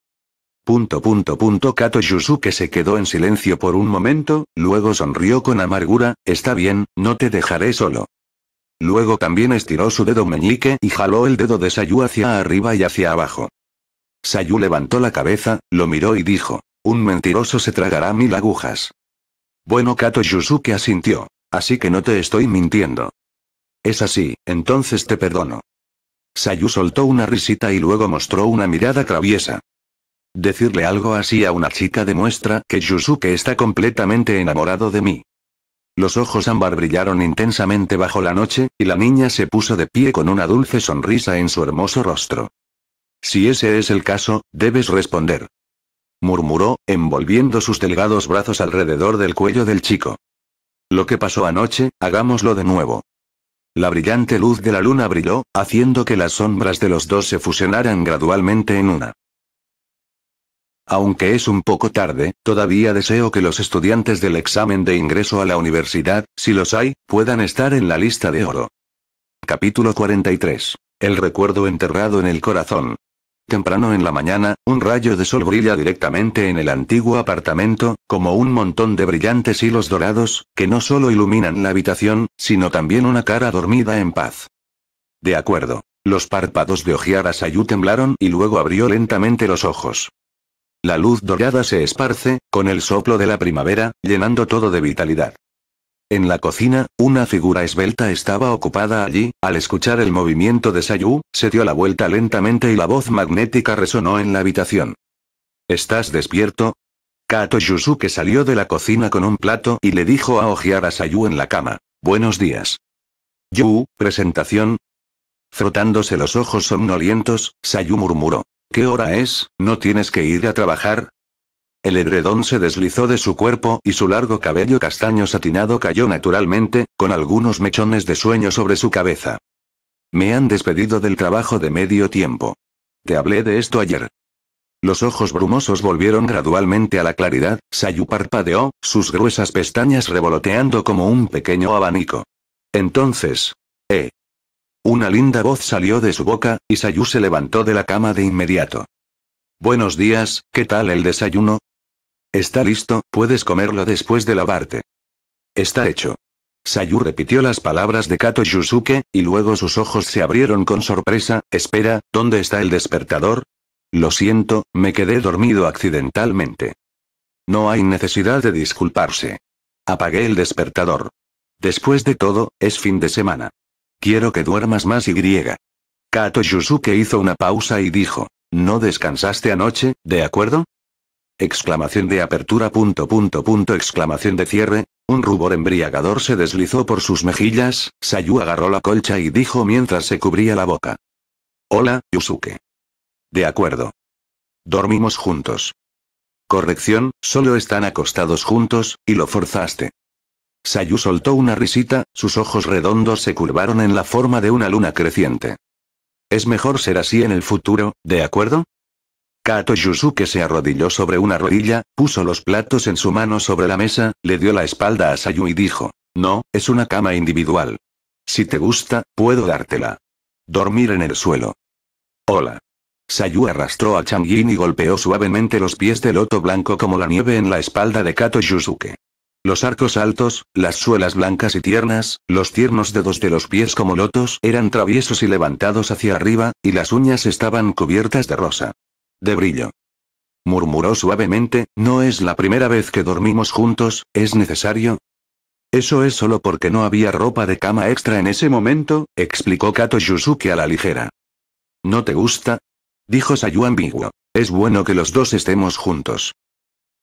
Punto punto punto Kato Yusuke se quedó en silencio por un momento, luego sonrió con amargura, está bien, no te dejaré solo. Luego también estiró su dedo meñique y jaló el dedo de Sayu hacia arriba y hacia abajo. Sayu levantó la cabeza, lo miró y dijo, un mentiroso se tragará mil agujas. Bueno, Kato Yusuke asintió, así que no te estoy mintiendo. Es así, entonces te perdono. Sayu soltó una risita y luego mostró una mirada traviesa. Decirle algo así a una chica demuestra que Yusuke está completamente enamorado de mí. Los ojos ámbar brillaron intensamente bajo la noche, y la niña se puso de pie con una dulce sonrisa en su hermoso rostro. Si ese es el caso, debes responder. Murmuró, envolviendo sus delgados brazos alrededor del cuello del chico. Lo que pasó anoche, hagámoslo de nuevo. La brillante luz de la luna brilló, haciendo que las sombras de los dos se fusionaran gradualmente en una. Aunque es un poco tarde, todavía deseo que los estudiantes del examen de ingreso a la universidad, si los hay, puedan estar en la lista de oro. Capítulo 43. El recuerdo enterrado en el corazón. Temprano en la mañana, un rayo de sol brilla directamente en el antiguo apartamento, como un montón de brillantes hilos dorados, que no solo iluminan la habitación, sino también una cara dormida en paz. De acuerdo. Los párpados de Ojiara Sayu temblaron y luego abrió lentamente los ojos. La luz dorada se esparce, con el soplo de la primavera, llenando todo de vitalidad. En la cocina, una figura esbelta estaba ocupada allí, al escuchar el movimiento de Sayu, se dio la vuelta lentamente y la voz magnética resonó en la habitación. ¿Estás despierto? Kato Yusuke salió de la cocina con un plato y le dijo a ojear a Sayu en la cama. Buenos días. Yu, presentación. Frotándose los ojos somnolientos, Sayu murmuró. ¿Qué hora es? ¿No tienes que ir a trabajar? El edredón se deslizó de su cuerpo y su largo cabello castaño satinado cayó naturalmente, con algunos mechones de sueño sobre su cabeza. Me han despedido del trabajo de medio tiempo. Te hablé de esto ayer. Los ojos brumosos volvieron gradualmente a la claridad, Sayu parpadeó, sus gruesas pestañas revoloteando como un pequeño abanico. Entonces. Eh. Una linda voz salió de su boca, y Sayu se levantó de la cama de inmediato. Buenos días, ¿qué tal el desayuno? Está listo, puedes comerlo después de lavarte. Está hecho. Sayu repitió las palabras de Kato Yusuke, y luego sus ojos se abrieron con sorpresa, espera, ¿dónde está el despertador? Lo siento, me quedé dormido accidentalmente. No hay necesidad de disculparse. Apagué el despertador. Después de todo, es fin de semana. Quiero que duermas más y griega. Kato Yusuke hizo una pausa y dijo, ¿no descansaste anoche, de acuerdo? Exclamación de apertura punto punto punto exclamación de cierre. Un rubor embriagador se deslizó por sus mejillas, Sayu agarró la colcha y dijo mientras se cubría la boca. Hola, Yusuke. De acuerdo. Dormimos juntos. Corrección, solo están acostados juntos, y lo forzaste. Sayu soltó una risita, sus ojos redondos se curvaron en la forma de una luna creciente. Es mejor ser así en el futuro, ¿de acuerdo? Kato Yusuke se arrodilló sobre una rodilla, puso los platos en su mano sobre la mesa, le dio la espalda a Sayu y dijo, no, es una cama individual. Si te gusta, puedo dártela. Dormir en el suelo. Hola. Sayu arrastró a Changin y golpeó suavemente los pies de loto blanco como la nieve en la espalda de Kato Yusuke. Los arcos altos, las suelas blancas y tiernas, los tiernos dedos de los pies como lotos eran traviesos y levantados hacia arriba, y las uñas estaban cubiertas de rosa de brillo. Murmuró suavemente, no es la primera vez que dormimos juntos, ¿es necesario? Eso es solo porque no había ropa de cama extra en ese momento, explicó Kato Yusuke a la ligera. ¿No te gusta? Dijo Sayu ambiguo. Es bueno que los dos estemos juntos.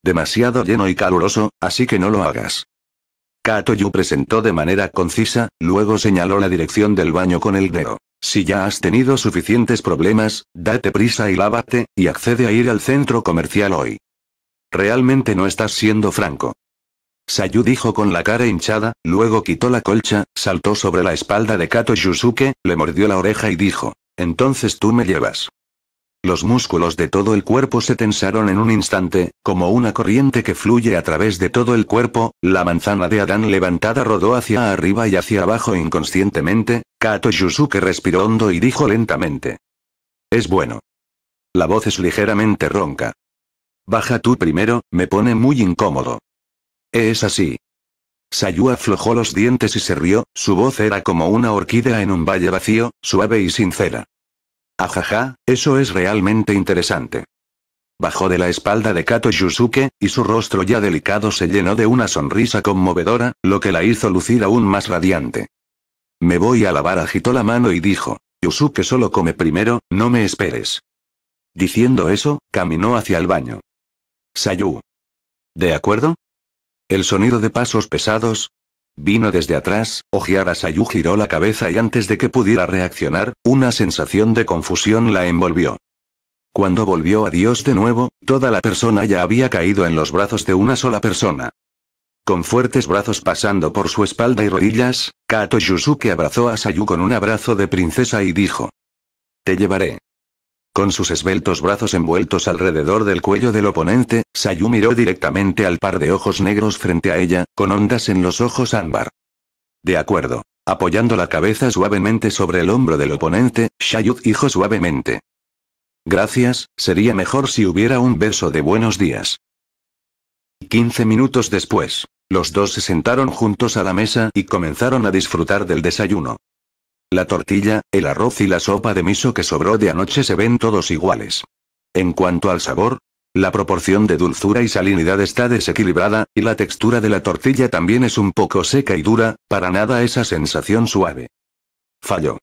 Demasiado lleno y caluroso, así que no lo hagas. Kato Yu presentó de manera concisa, luego señaló la dirección del baño con el dedo. Si ya has tenido suficientes problemas, date prisa y lávate, y accede a ir al centro comercial hoy. Realmente no estás siendo franco. Sayu dijo con la cara hinchada, luego quitó la colcha, saltó sobre la espalda de Kato Yusuke, le mordió la oreja y dijo, entonces tú me llevas. Los músculos de todo el cuerpo se tensaron en un instante, como una corriente que fluye a través de todo el cuerpo, la manzana de Adán levantada rodó hacia arriba y hacia abajo inconscientemente, Kato Yusuke respiró hondo y dijo lentamente. Es bueno. La voz es ligeramente ronca. Baja tú primero, me pone muy incómodo. Es así. Sayu aflojó los dientes y se rió, su voz era como una orquídea en un valle vacío, suave y sincera. Ajaja, eso es realmente interesante. Bajó de la espalda de Kato Yusuke, y su rostro ya delicado se llenó de una sonrisa conmovedora, lo que la hizo lucir aún más radiante. Me voy a lavar, agitó la mano y dijo, Yusuke solo come primero, no me esperes. Diciendo eso, caminó hacia el baño. Sayu. ¿De acuerdo? El sonido de pasos pesados, Vino desde atrás, Ojiara Sayu giró la cabeza y antes de que pudiera reaccionar, una sensación de confusión la envolvió. Cuando volvió a Dios de nuevo, toda la persona ya había caído en los brazos de una sola persona. Con fuertes brazos pasando por su espalda y rodillas, Kato Yusuke abrazó a Sayu con un abrazo de princesa y dijo. Te llevaré. Con sus esbeltos brazos envueltos alrededor del cuello del oponente, Sayu miró directamente al par de ojos negros frente a ella, con ondas en los ojos ámbar. De acuerdo. Apoyando la cabeza suavemente sobre el hombro del oponente, Sayu dijo suavemente. Gracias, sería mejor si hubiera un beso de buenos días. 15 minutos después, los dos se sentaron juntos a la mesa y comenzaron a disfrutar del desayuno. La tortilla, el arroz y la sopa de miso que sobró de anoche se ven todos iguales. En cuanto al sabor, la proporción de dulzura y salinidad está desequilibrada, y la textura de la tortilla también es un poco seca y dura, para nada esa sensación suave. Falló.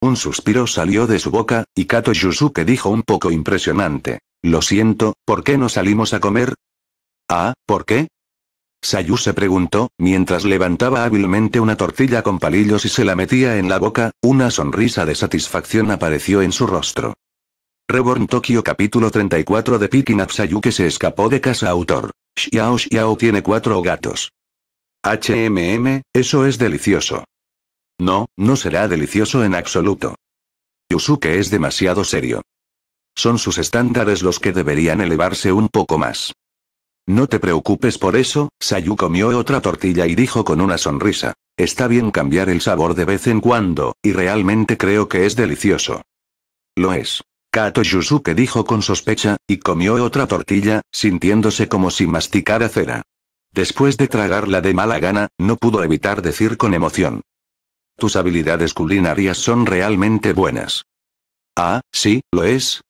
Un suspiro salió de su boca, y Kato Yusuke dijo un poco impresionante. Lo siento, ¿por qué no salimos a comer? Ah, ¿por qué? Sayu se preguntó, mientras levantaba hábilmente una tortilla con palillos y se la metía en la boca, una sonrisa de satisfacción apareció en su rostro. Reborn Tokyo capítulo 34 de Picking Up Sayu que se escapó de casa autor. Xiao Xiao tiene cuatro gatos. HMM, eso es delicioso. No, no será delicioso en absoluto. Yusuke es demasiado serio. Son sus estándares los que deberían elevarse un poco más. No te preocupes por eso, Sayu comió otra tortilla y dijo con una sonrisa. Está bien cambiar el sabor de vez en cuando, y realmente creo que es delicioso. Lo es. Kato Yusuke dijo con sospecha, y comió otra tortilla, sintiéndose como si masticara cera. Después de tragarla de mala gana, no pudo evitar decir con emoción. Tus habilidades culinarias son realmente buenas. Ah, sí, lo es,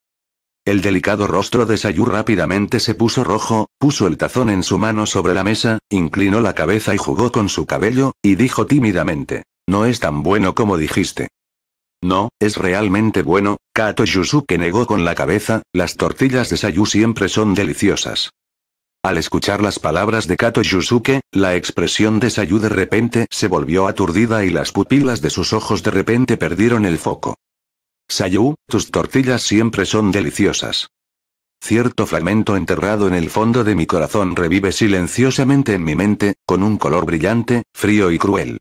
el delicado rostro de Sayu rápidamente se puso rojo, puso el tazón en su mano sobre la mesa, inclinó la cabeza y jugó con su cabello, y dijo tímidamente. No es tan bueno como dijiste. No, es realmente bueno, Kato Yusuke negó con la cabeza, las tortillas de Sayu siempre son deliciosas. Al escuchar las palabras de Kato Yusuke, la expresión de Sayu de repente se volvió aturdida y las pupilas de sus ojos de repente perdieron el foco. Sayu, tus tortillas siempre son deliciosas. Cierto fragmento enterrado en el fondo de mi corazón revive silenciosamente en mi mente, con un color brillante, frío y cruel.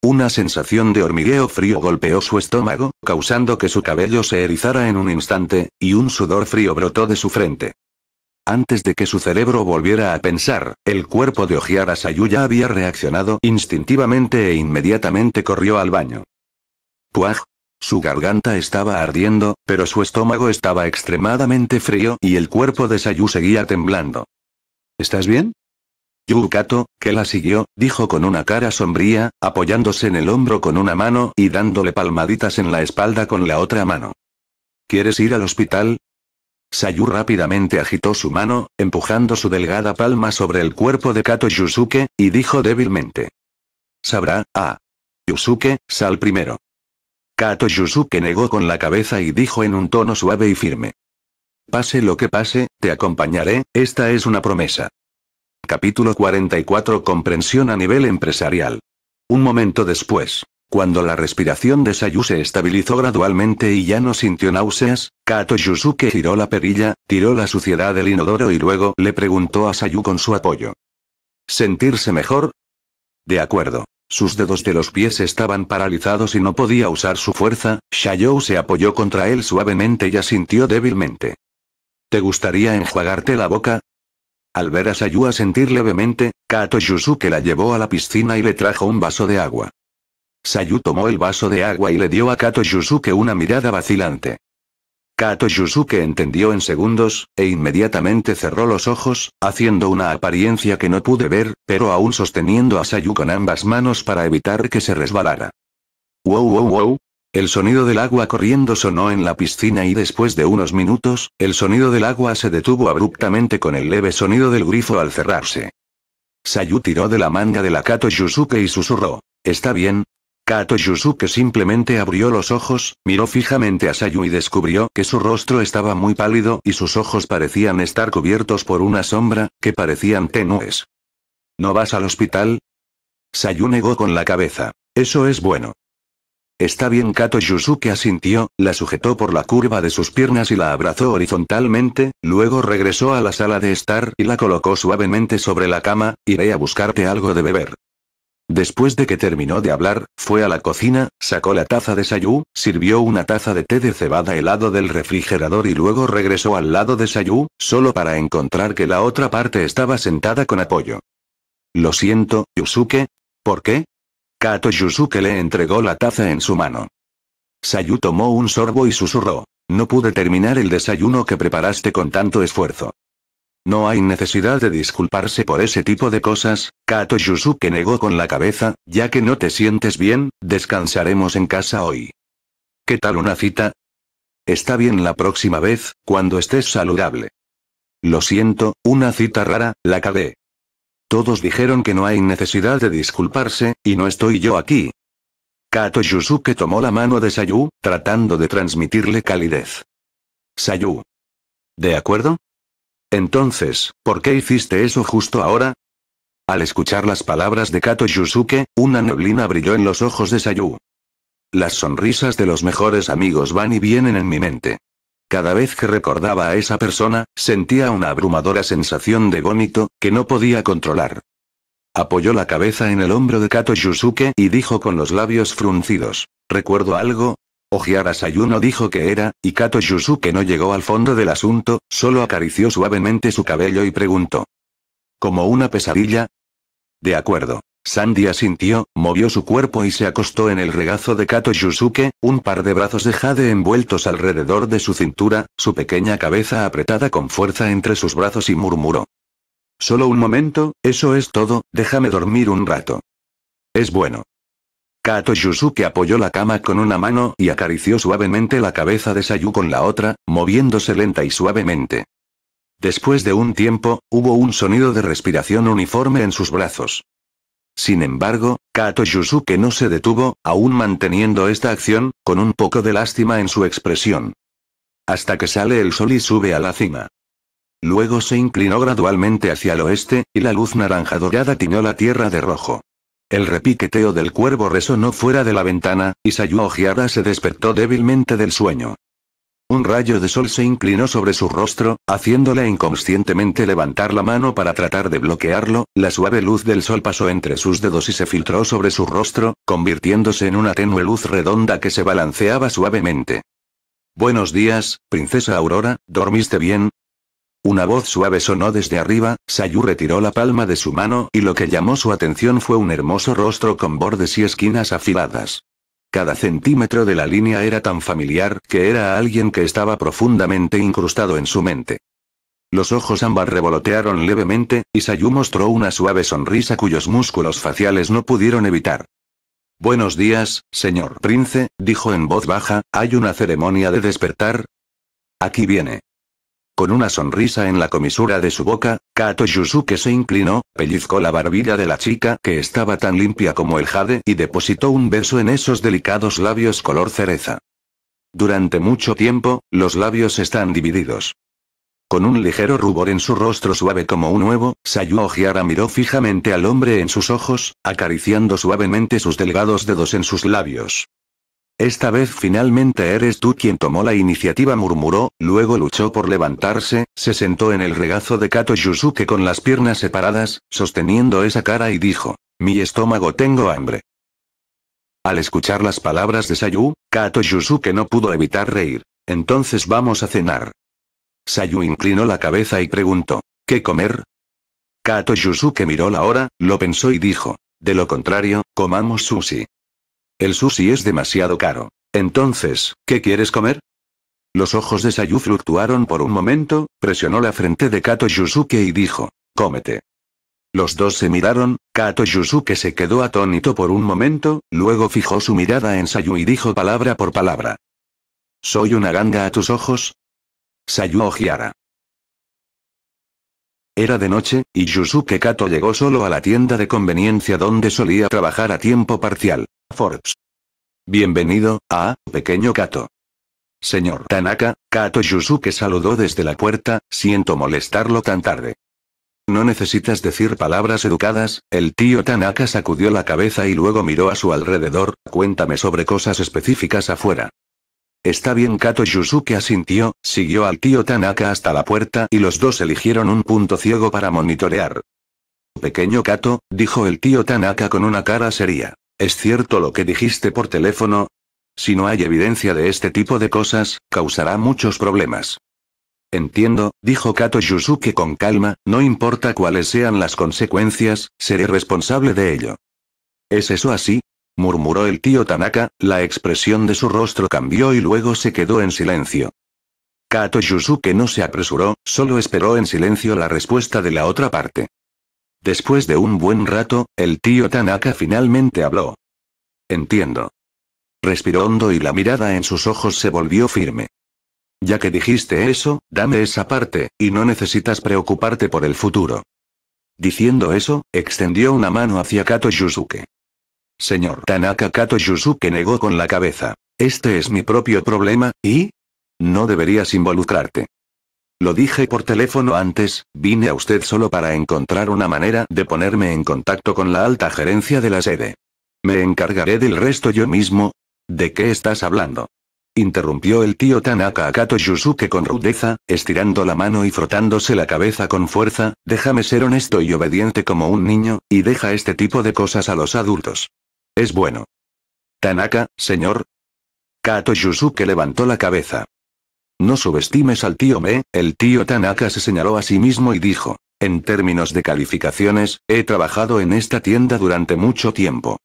Una sensación de hormigueo frío golpeó su estómago, causando que su cabello se erizara en un instante, y un sudor frío brotó de su frente. Antes de que su cerebro volviera a pensar, el cuerpo de Ojiara Sayu ya había reaccionado instintivamente e inmediatamente corrió al baño. Puaj, su garganta estaba ardiendo, pero su estómago estaba extremadamente frío y el cuerpo de Sayu seguía temblando. ¿Estás bien? Yukato, que la siguió, dijo con una cara sombría, apoyándose en el hombro con una mano y dándole palmaditas en la espalda con la otra mano. ¿Quieres ir al hospital? Sayu rápidamente agitó su mano, empujando su delgada palma sobre el cuerpo de Kato Yusuke, y dijo débilmente. Sabrá, ah. Yusuke, sal primero. Kato Yusuke negó con la cabeza y dijo en un tono suave y firme. Pase lo que pase, te acompañaré, esta es una promesa. Capítulo 44 Comprensión a nivel empresarial. Un momento después, cuando la respiración de Sayu se estabilizó gradualmente y ya no sintió náuseas, Kato Yusuke giró la perilla, tiró la suciedad del inodoro y luego le preguntó a Sayu con su apoyo. ¿Sentirse mejor? De acuerdo. Sus dedos de los pies estaban paralizados y no podía usar su fuerza, Shayou se apoyó contra él suavemente y asintió débilmente. ¿Te gustaría enjuagarte la boca? Al ver a Sayu a sentir levemente, Kato Yusuke la llevó a la piscina y le trajo un vaso de agua. Sayu tomó el vaso de agua y le dio a Kato Yusuke una mirada vacilante. Kato Yusuke entendió en segundos, e inmediatamente cerró los ojos, haciendo una apariencia que no pude ver, pero aún sosteniendo a Sayu con ambas manos para evitar que se resbalara. ¡Wow wow wow! El sonido del agua corriendo sonó en la piscina y después de unos minutos, el sonido del agua se detuvo abruptamente con el leve sonido del grifo al cerrarse. Sayu tiró de la manga de la Kato Yusuke y susurró. Está bien, Kato Yusuke simplemente abrió los ojos, miró fijamente a Sayu y descubrió que su rostro estaba muy pálido y sus ojos parecían estar cubiertos por una sombra, que parecían tenues. ¿No vas al hospital? Sayu negó con la cabeza. Eso es bueno. Está bien Kato Yusuke asintió, la sujetó por la curva de sus piernas y la abrazó horizontalmente, luego regresó a la sala de estar y la colocó suavemente sobre la cama, iré a buscarte algo de beber. Después de que terminó de hablar, fue a la cocina, sacó la taza de Sayu, sirvió una taza de té de cebada helado del refrigerador y luego regresó al lado de Sayu, solo para encontrar que la otra parte estaba sentada con apoyo. Lo siento, Yusuke. ¿Por qué? Kato Yusuke le entregó la taza en su mano. Sayu tomó un sorbo y susurró. No pude terminar el desayuno que preparaste con tanto esfuerzo. No hay necesidad de disculparse por ese tipo de cosas, Kato Yusuke negó con la cabeza, ya que no te sientes bien, descansaremos en casa hoy. ¿Qué tal una cita? Está bien la próxima vez, cuando estés saludable. Lo siento, una cita rara, la cagué. Todos dijeron que no hay necesidad de disculparse, y no estoy yo aquí. Kato Yusuke tomó la mano de Sayu, tratando de transmitirle calidez. Sayu. ¿De acuerdo? Entonces, ¿por qué hiciste eso justo ahora? Al escuchar las palabras de Kato Yusuke, una neblina brilló en los ojos de Sayu. Las sonrisas de los mejores amigos van y vienen en mi mente. Cada vez que recordaba a esa persona, sentía una abrumadora sensación de vómito, que no podía controlar. Apoyó la cabeza en el hombro de Kato Yusuke y dijo con los labios fruncidos. Recuerdo algo, Ojiara Sayuno dijo que era, y Kato Yusuke no llegó al fondo del asunto, solo acarició suavemente su cabello y preguntó. ¿Como una pesadilla? De acuerdo. Sandy asintió, movió su cuerpo y se acostó en el regazo de Kato Yusuke, un par de brazos de jade envueltos alrededor de su cintura, su pequeña cabeza apretada con fuerza entre sus brazos y murmuró. Solo un momento, eso es todo, déjame dormir un rato. Es bueno. Kato Yusuke apoyó la cama con una mano y acarició suavemente la cabeza de Sayu con la otra, moviéndose lenta y suavemente. Después de un tiempo, hubo un sonido de respiración uniforme en sus brazos. Sin embargo, Kato Yusuke no se detuvo, aún manteniendo esta acción, con un poco de lástima en su expresión. Hasta que sale el sol y sube a la cima. Luego se inclinó gradualmente hacia el oeste, y la luz naranja dorada tiñó la tierra de rojo. El repiqueteo del cuervo resonó fuera de la ventana, y Sayu Ojiara se despertó débilmente del sueño. Un rayo de sol se inclinó sobre su rostro, haciéndole inconscientemente levantar la mano para tratar de bloquearlo, la suave luz del sol pasó entre sus dedos y se filtró sobre su rostro, convirtiéndose en una tenue luz redonda que se balanceaba suavemente. Buenos días, princesa Aurora, ¿dormiste bien? Una voz suave sonó desde arriba, Sayu retiró la palma de su mano y lo que llamó su atención fue un hermoso rostro con bordes y esquinas afiladas. Cada centímetro de la línea era tan familiar que era alguien que estaba profundamente incrustado en su mente. Los ojos ambas revolotearon levemente, y Sayu mostró una suave sonrisa cuyos músculos faciales no pudieron evitar. Buenos días, señor Prince, dijo en voz baja, ¿hay una ceremonia de despertar? Aquí viene. Con una sonrisa en la comisura de su boca, Kato Yusuke se inclinó, pellizcó la barbilla de la chica que estaba tan limpia como el jade y depositó un beso en esos delicados labios color cereza. Durante mucho tiempo, los labios están divididos. Con un ligero rubor en su rostro suave como un huevo, Sayu Ojiara miró fijamente al hombre en sus ojos, acariciando suavemente sus delgados dedos en sus labios. Esta vez finalmente eres tú quien tomó la iniciativa murmuró, luego luchó por levantarse, se sentó en el regazo de Kato Yusuke con las piernas separadas, sosteniendo esa cara y dijo, mi estómago tengo hambre. Al escuchar las palabras de Sayu, Kato Yusuke no pudo evitar reír. Entonces vamos a cenar. Sayu inclinó la cabeza y preguntó, ¿qué comer? Kato Yusuke miró la hora, lo pensó y dijo, de lo contrario, comamos sushi. El sushi es demasiado caro. Entonces, ¿qué quieres comer? Los ojos de Sayu fluctuaron por un momento, presionó la frente de Kato Yusuke y dijo, cómete. Los dos se miraron, Kato Yusuke se quedó atónito por un momento, luego fijó su mirada en Sayu y dijo palabra por palabra. ¿Soy una ganga a tus ojos? Sayu ojiara. Era de noche, y Yusuke Kato llegó solo a la tienda de conveniencia donde solía trabajar a tiempo parcial. Forbes. Bienvenido, a, pequeño Kato. Señor Tanaka, Kato Yusuke saludó desde la puerta, siento molestarlo tan tarde. No necesitas decir palabras educadas, el tío Tanaka sacudió la cabeza y luego miró a su alrededor, cuéntame sobre cosas específicas afuera. Está bien Kato Yusuke asintió, siguió al tío Tanaka hasta la puerta y los dos eligieron un punto ciego para monitorear. Pequeño Kato, dijo el tío Tanaka con una cara seria. ¿Es cierto lo que dijiste por teléfono? Si no hay evidencia de este tipo de cosas, causará muchos problemas. Entiendo, dijo Kato Yusuke con calma, no importa cuáles sean las consecuencias, seré responsable de ello. ¿Es eso así? murmuró el tío Tanaka, la expresión de su rostro cambió y luego se quedó en silencio. Kato Yusuke no se apresuró, solo esperó en silencio la respuesta de la otra parte. Después de un buen rato, el tío Tanaka finalmente habló. Entiendo. Respiró hondo y la mirada en sus ojos se volvió firme. Ya que dijiste eso, dame esa parte, y no necesitas preocuparte por el futuro. Diciendo eso, extendió una mano hacia Kato Yusuke. Señor Tanaka Kato Yusuke negó con la cabeza. Este es mi propio problema, y... No deberías involucrarte. Lo dije por teléfono antes, vine a usted solo para encontrar una manera de ponerme en contacto con la alta gerencia de la sede. Me encargaré del resto yo mismo. ¿De qué estás hablando? Interrumpió el tío Tanaka Kato Yusuke con rudeza, estirando la mano y frotándose la cabeza con fuerza, déjame ser honesto y obediente como un niño, y deja este tipo de cosas a los adultos. Es bueno. Tanaka, señor. Kato Yusuke levantó la cabeza. No subestimes al tío Me, el tío Tanaka se señaló a sí mismo y dijo. En términos de calificaciones, he trabajado en esta tienda durante mucho tiempo.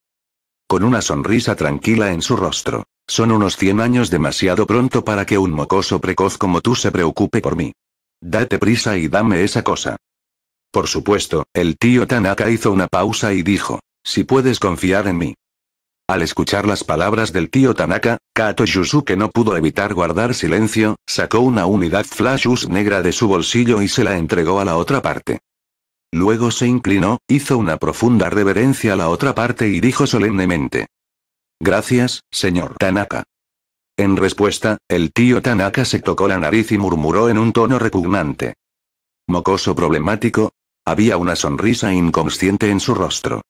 Con una sonrisa tranquila en su rostro. Son unos 100 años demasiado pronto para que un mocoso precoz como tú se preocupe por mí. Date prisa y dame esa cosa. Por supuesto, el tío Tanaka hizo una pausa y dijo, si puedes confiar en mí. Al escuchar las palabras del tío Tanaka, Kato que no pudo evitar guardar silencio, sacó una unidad flashus negra de su bolsillo y se la entregó a la otra parte. Luego se inclinó, hizo una profunda reverencia a la otra parte y dijo solemnemente. Gracias, señor Tanaka. En respuesta, el tío Tanaka se tocó la nariz y murmuró en un tono repugnante. Mocoso problemático. Había una sonrisa inconsciente en su rostro.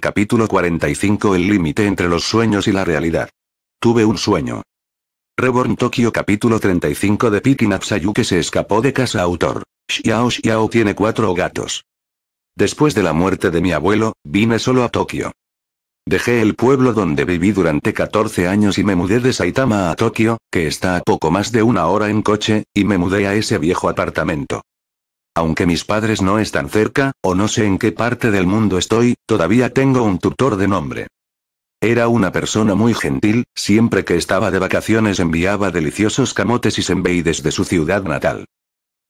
Capítulo 45 El límite entre los sueños y la realidad. Tuve un sueño. Reborn Tokyo capítulo 35 de Piki Sayu se escapó de casa autor. Xiao Xiao tiene cuatro gatos. Después de la muerte de mi abuelo, vine solo a Tokio. Dejé el pueblo donde viví durante 14 años y me mudé de Saitama a Tokio, que está a poco más de una hora en coche, y me mudé a ese viejo apartamento. Aunque mis padres no están cerca, o no sé en qué parte del mundo estoy, todavía tengo un tutor de nombre. Era una persona muy gentil, siempre que estaba de vacaciones enviaba deliciosos camotes y sembeides desde su ciudad natal.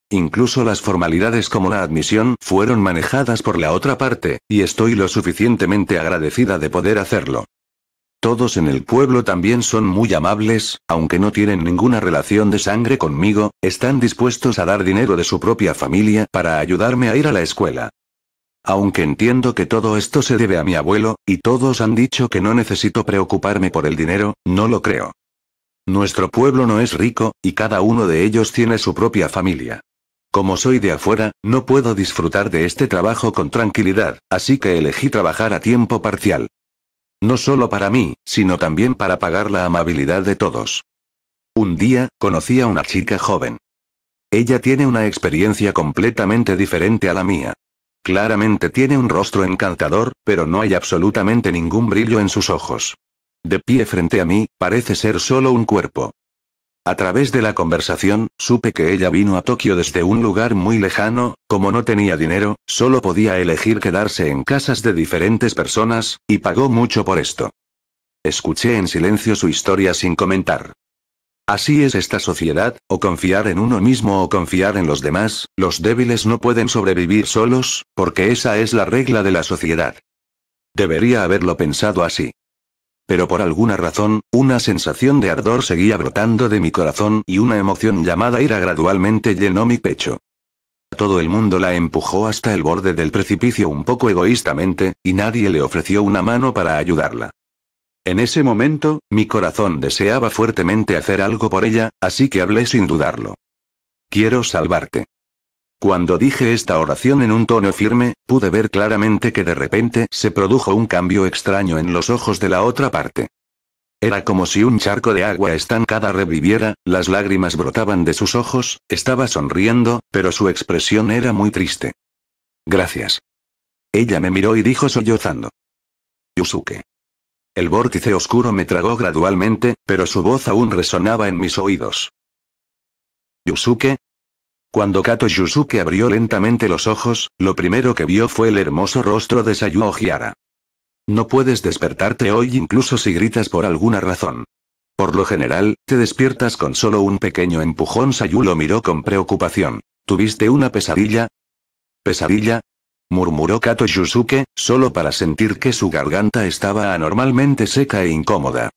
Incluso las formalidades como la admisión fueron manejadas por la otra parte, y estoy lo suficientemente agradecida de poder hacerlo. Todos en el pueblo también son muy amables, aunque no tienen ninguna relación de sangre conmigo, están dispuestos a dar dinero de su propia familia para ayudarme a ir a la escuela. Aunque entiendo que todo esto se debe a mi abuelo, y todos han dicho que no necesito preocuparme por el dinero, no lo creo. Nuestro pueblo no es rico, y cada uno de ellos tiene su propia familia. Como soy de afuera, no puedo disfrutar de este trabajo con tranquilidad, así que elegí trabajar a tiempo parcial. No solo para mí, sino también para pagar la amabilidad de todos. Un día, conocí a una chica joven. Ella tiene una experiencia completamente diferente a la mía. Claramente tiene un rostro encantador, pero no hay absolutamente ningún brillo en sus ojos. De pie frente a mí, parece ser solo un cuerpo. A través de la conversación, supe que ella vino a Tokio desde un lugar muy lejano, como no tenía dinero, solo podía elegir quedarse en casas de diferentes personas, y pagó mucho por esto. Escuché en silencio su historia sin comentar. Así es esta sociedad, o confiar en uno mismo o confiar en los demás, los débiles no pueden sobrevivir solos, porque esa es la regla de la sociedad. Debería haberlo pensado así. Pero por alguna razón, una sensación de ardor seguía brotando de mi corazón y una emoción llamada ira gradualmente llenó mi pecho. Todo el mundo la empujó hasta el borde del precipicio un poco egoístamente, y nadie le ofreció una mano para ayudarla. En ese momento, mi corazón deseaba fuertemente hacer algo por ella, así que hablé sin dudarlo. Quiero salvarte. Cuando dije esta oración en un tono firme, pude ver claramente que de repente se produjo un cambio extraño en los ojos de la otra parte. Era como si un charco de agua estancada reviviera, las lágrimas brotaban de sus ojos, estaba sonriendo, pero su expresión era muy triste. Gracias. Ella me miró y dijo sollozando. Yusuke. El vórtice oscuro me tragó gradualmente, pero su voz aún resonaba en mis oídos. Yusuke, cuando Kato Yusuke abrió lentamente los ojos, lo primero que vio fue el hermoso rostro de Sayu Ojiara. No puedes despertarte hoy incluso si gritas por alguna razón. Por lo general, te despiertas con solo un pequeño empujón. Sayu lo miró con preocupación. ¿Tuviste una pesadilla? ¿Pesadilla? murmuró Kato Yusuke, solo para sentir que su garganta estaba anormalmente seca e incómoda.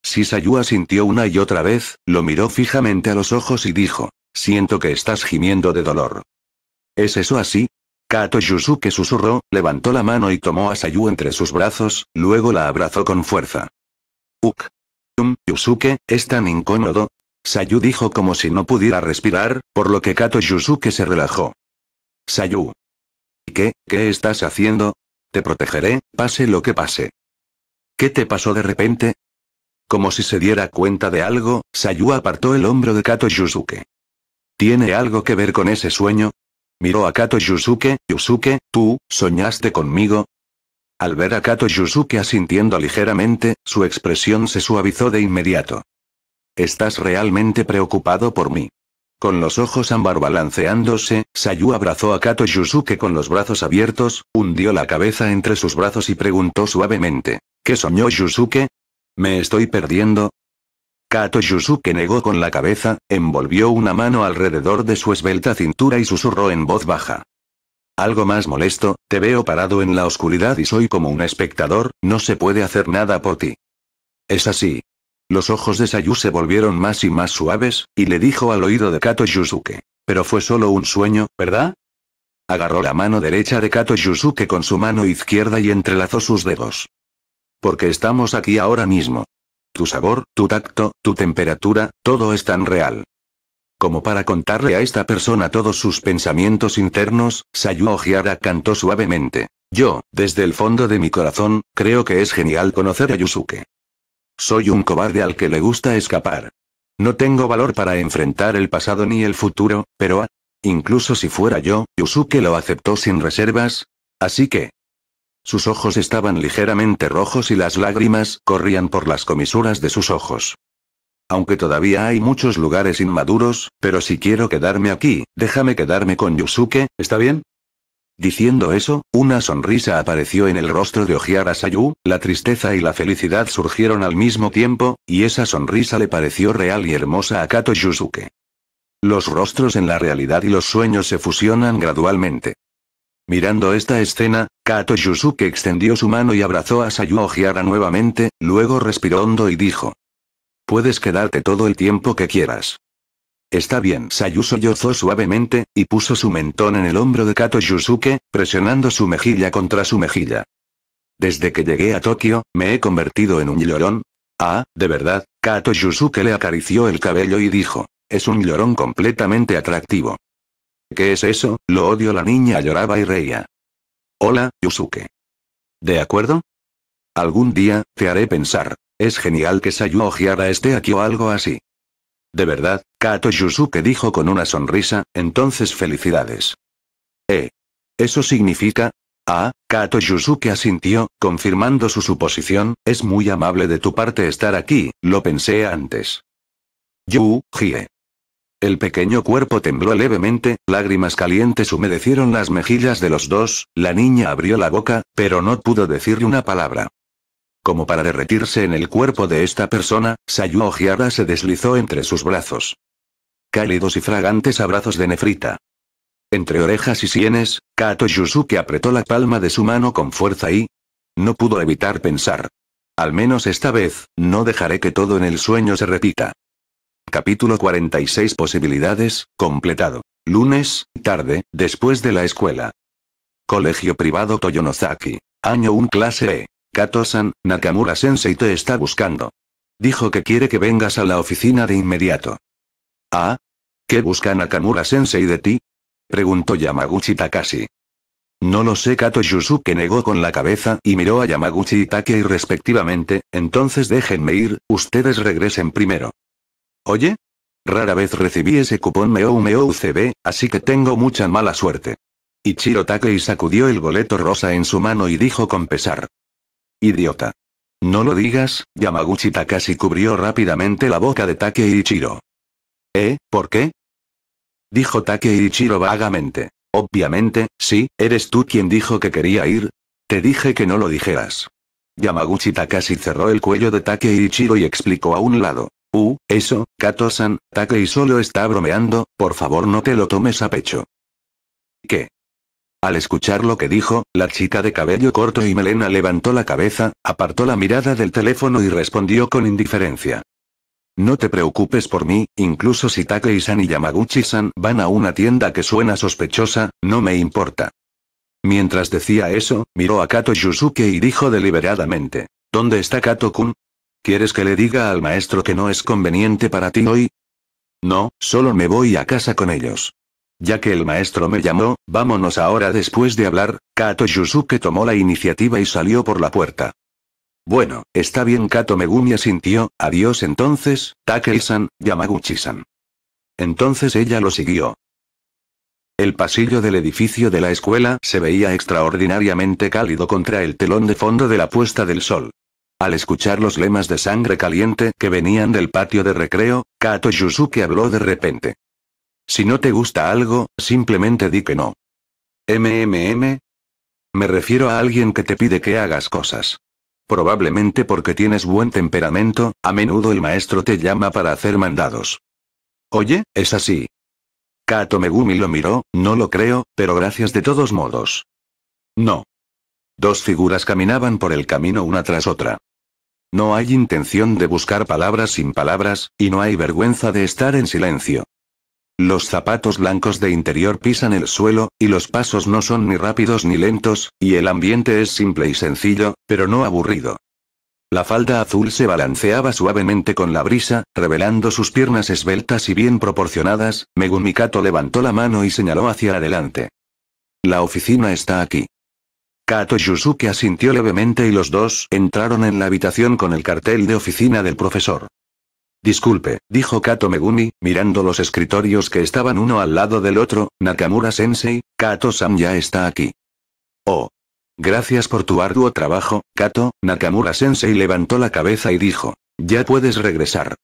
Si Sayu asintió una y otra vez, lo miró fijamente a los ojos y dijo, Siento que estás gimiendo de dolor. ¿Es eso así? Kato Yusuke susurró, levantó la mano y tomó a Sayu entre sus brazos, luego la abrazó con fuerza. Uk. Um, Yusuke, es tan incómodo. Sayu dijo como si no pudiera respirar, por lo que Kato Yusuke se relajó. Sayu. ¿Qué, qué estás haciendo? Te protegeré, pase lo que pase. ¿Qué te pasó de repente? Como si se diera cuenta de algo, Sayu apartó el hombro de Kato Yusuke. ¿Tiene algo que ver con ese sueño? Miró a Kato Yusuke, Yusuke, ¿tú, soñaste conmigo? Al ver a Kato Yusuke asintiendo ligeramente, su expresión se suavizó de inmediato. Estás realmente preocupado por mí. Con los ojos ámbar balanceándose, Sayu abrazó a Kato Yusuke con los brazos abiertos, hundió la cabeza entre sus brazos y preguntó suavemente. ¿Qué soñó Yusuke? ¿Me estoy perdiendo? Kato Yusuke negó con la cabeza, envolvió una mano alrededor de su esbelta cintura y susurró en voz baja. Algo más molesto, te veo parado en la oscuridad y soy como un espectador, no se puede hacer nada por ti. Es así. Los ojos de Sayu se volvieron más y más suaves, y le dijo al oído de Kato Yusuke. Pero fue solo un sueño, ¿verdad? Agarró la mano derecha de Kato Yusuke con su mano izquierda y entrelazó sus dedos. Porque estamos aquí ahora mismo. Tu sabor, tu tacto, tu temperatura, todo es tan real. Como para contarle a esta persona todos sus pensamientos internos, Sayu Ojiara cantó suavemente. Yo, desde el fondo de mi corazón, creo que es genial conocer a Yusuke. Soy un cobarde al que le gusta escapar. No tengo valor para enfrentar el pasado ni el futuro, pero incluso si fuera yo, Yusuke lo aceptó sin reservas. Así que, sus ojos estaban ligeramente rojos y las lágrimas corrían por las comisuras de sus ojos. Aunque todavía hay muchos lugares inmaduros, pero si quiero quedarme aquí, déjame quedarme con Yusuke, ¿está bien? Diciendo eso, una sonrisa apareció en el rostro de Ojiara Sayu, la tristeza y la felicidad surgieron al mismo tiempo, y esa sonrisa le pareció real y hermosa a Kato Yusuke. Los rostros en la realidad y los sueños se fusionan gradualmente. Mirando esta escena, Kato Yusuke extendió su mano y abrazó a Sayu Ojiara nuevamente, luego respiró hondo y dijo. Puedes quedarte todo el tiempo que quieras. Está bien. Sayu sollozó suavemente, y puso su mentón en el hombro de Kato Yusuke, presionando su mejilla contra su mejilla. Desde que llegué a Tokio, me he convertido en un llorón. Ah, de verdad, Kato Yusuke le acarició el cabello y dijo. Es un llorón completamente atractivo. ¿Qué es eso? Lo odio. La niña lloraba y reía. Hola, Yusuke. ¿De acuerdo? Algún día, te haré pensar. Es genial que Sayu Ojiara esté aquí o algo así. De verdad, Kato Yusuke dijo con una sonrisa, entonces felicidades. Eh. Eso significa, Ah, Kato Yusuke asintió, confirmando su suposición, es muy amable de tu parte estar aquí, lo pensé antes. Yu, Hie. El pequeño cuerpo tembló levemente, lágrimas calientes humedecieron las mejillas de los dos, la niña abrió la boca, pero no pudo decir una palabra. Como para derretirse en el cuerpo de esta persona, Sayu Ojiara se deslizó entre sus brazos. Cálidos y fragantes abrazos de nefrita. Entre orejas y sienes, Kato Yusuke apretó la palma de su mano con fuerza y... No pudo evitar pensar. Al menos esta vez, no dejaré que todo en el sueño se repita. Capítulo 46 Posibilidades, completado. Lunes, tarde, después de la escuela. Colegio privado Toyonozaki. Año 1 clase E. Kato-san, Nakamura Sensei te está buscando. Dijo que quiere que vengas a la oficina de inmediato. ¿Ah? ¿Qué busca Nakamura Sensei de ti? Preguntó Yamaguchi Takashi. No lo sé, Kato Yusuke negó con la cabeza y miró a Yamaguchi y Takei respectivamente, entonces déjenme ir, ustedes regresen primero. Oye. Rara vez recibí ese cupón Meow Meow CB, así que tengo mucha mala suerte. Ichiro Takei sacudió el boleto rosa en su mano y dijo con pesar. Idiota. No lo digas, Yamaguchi Takashi cubrió rápidamente la boca de Takei Ichiro. ¿Eh, por qué? Dijo Takei Ichiro vagamente. Obviamente, sí, eres tú quien dijo que quería ir. Te dije que no lo dijeras. Yamaguchi Takashi cerró el cuello de Takei Ichiro y explicó a un lado. Uh, eso, Kato-san, Takei solo está bromeando, por favor no te lo tomes a pecho. ¿Qué? Al escuchar lo que dijo, la chica de cabello corto y melena levantó la cabeza, apartó la mirada del teléfono y respondió con indiferencia. No te preocupes por mí, incluso si Takei-san y Yamaguchi-san van a una tienda que suena sospechosa, no me importa. Mientras decía eso, miró a Kato Yusuke y dijo deliberadamente. ¿Dónde está Kato-kun? ¿Quieres que le diga al maestro que no es conveniente para ti hoy? No, solo me voy a casa con ellos. Ya que el maestro me llamó, vámonos ahora después de hablar, Kato Yusuke tomó la iniciativa y salió por la puerta. Bueno, está bien Kato Megumi asintió, adiós entonces, Takei-san, Yamaguchi-san. Entonces ella lo siguió. El pasillo del edificio de la escuela se veía extraordinariamente cálido contra el telón de fondo de la puesta del sol. Al escuchar los lemas de sangre caliente que venían del patio de recreo, Kato Yusuke habló de repente. Si no te gusta algo, simplemente di que no. MMM. Me refiero a alguien que te pide que hagas cosas. Probablemente porque tienes buen temperamento, a menudo el maestro te llama para hacer mandados. Oye, es así. Kato Megumi lo miró, no lo creo, pero gracias de todos modos. No. Dos figuras caminaban por el camino una tras otra. No hay intención de buscar palabras sin palabras, y no hay vergüenza de estar en silencio. Los zapatos blancos de interior pisan el suelo, y los pasos no son ni rápidos ni lentos, y el ambiente es simple y sencillo, pero no aburrido. La falda azul se balanceaba suavemente con la brisa, revelando sus piernas esbeltas y bien proporcionadas, Megumikato levantó la mano y señaló hacia adelante. La oficina está aquí. Kato Yusuke asintió levemente y los dos entraron en la habitación con el cartel de oficina del profesor. Disculpe, dijo Kato Megumi, mirando los escritorios que estaban uno al lado del otro, Nakamura-sensei, Kato-san ya está aquí. Oh. Gracias por tu arduo trabajo, Kato, Nakamura-sensei levantó la cabeza y dijo, ya puedes regresar.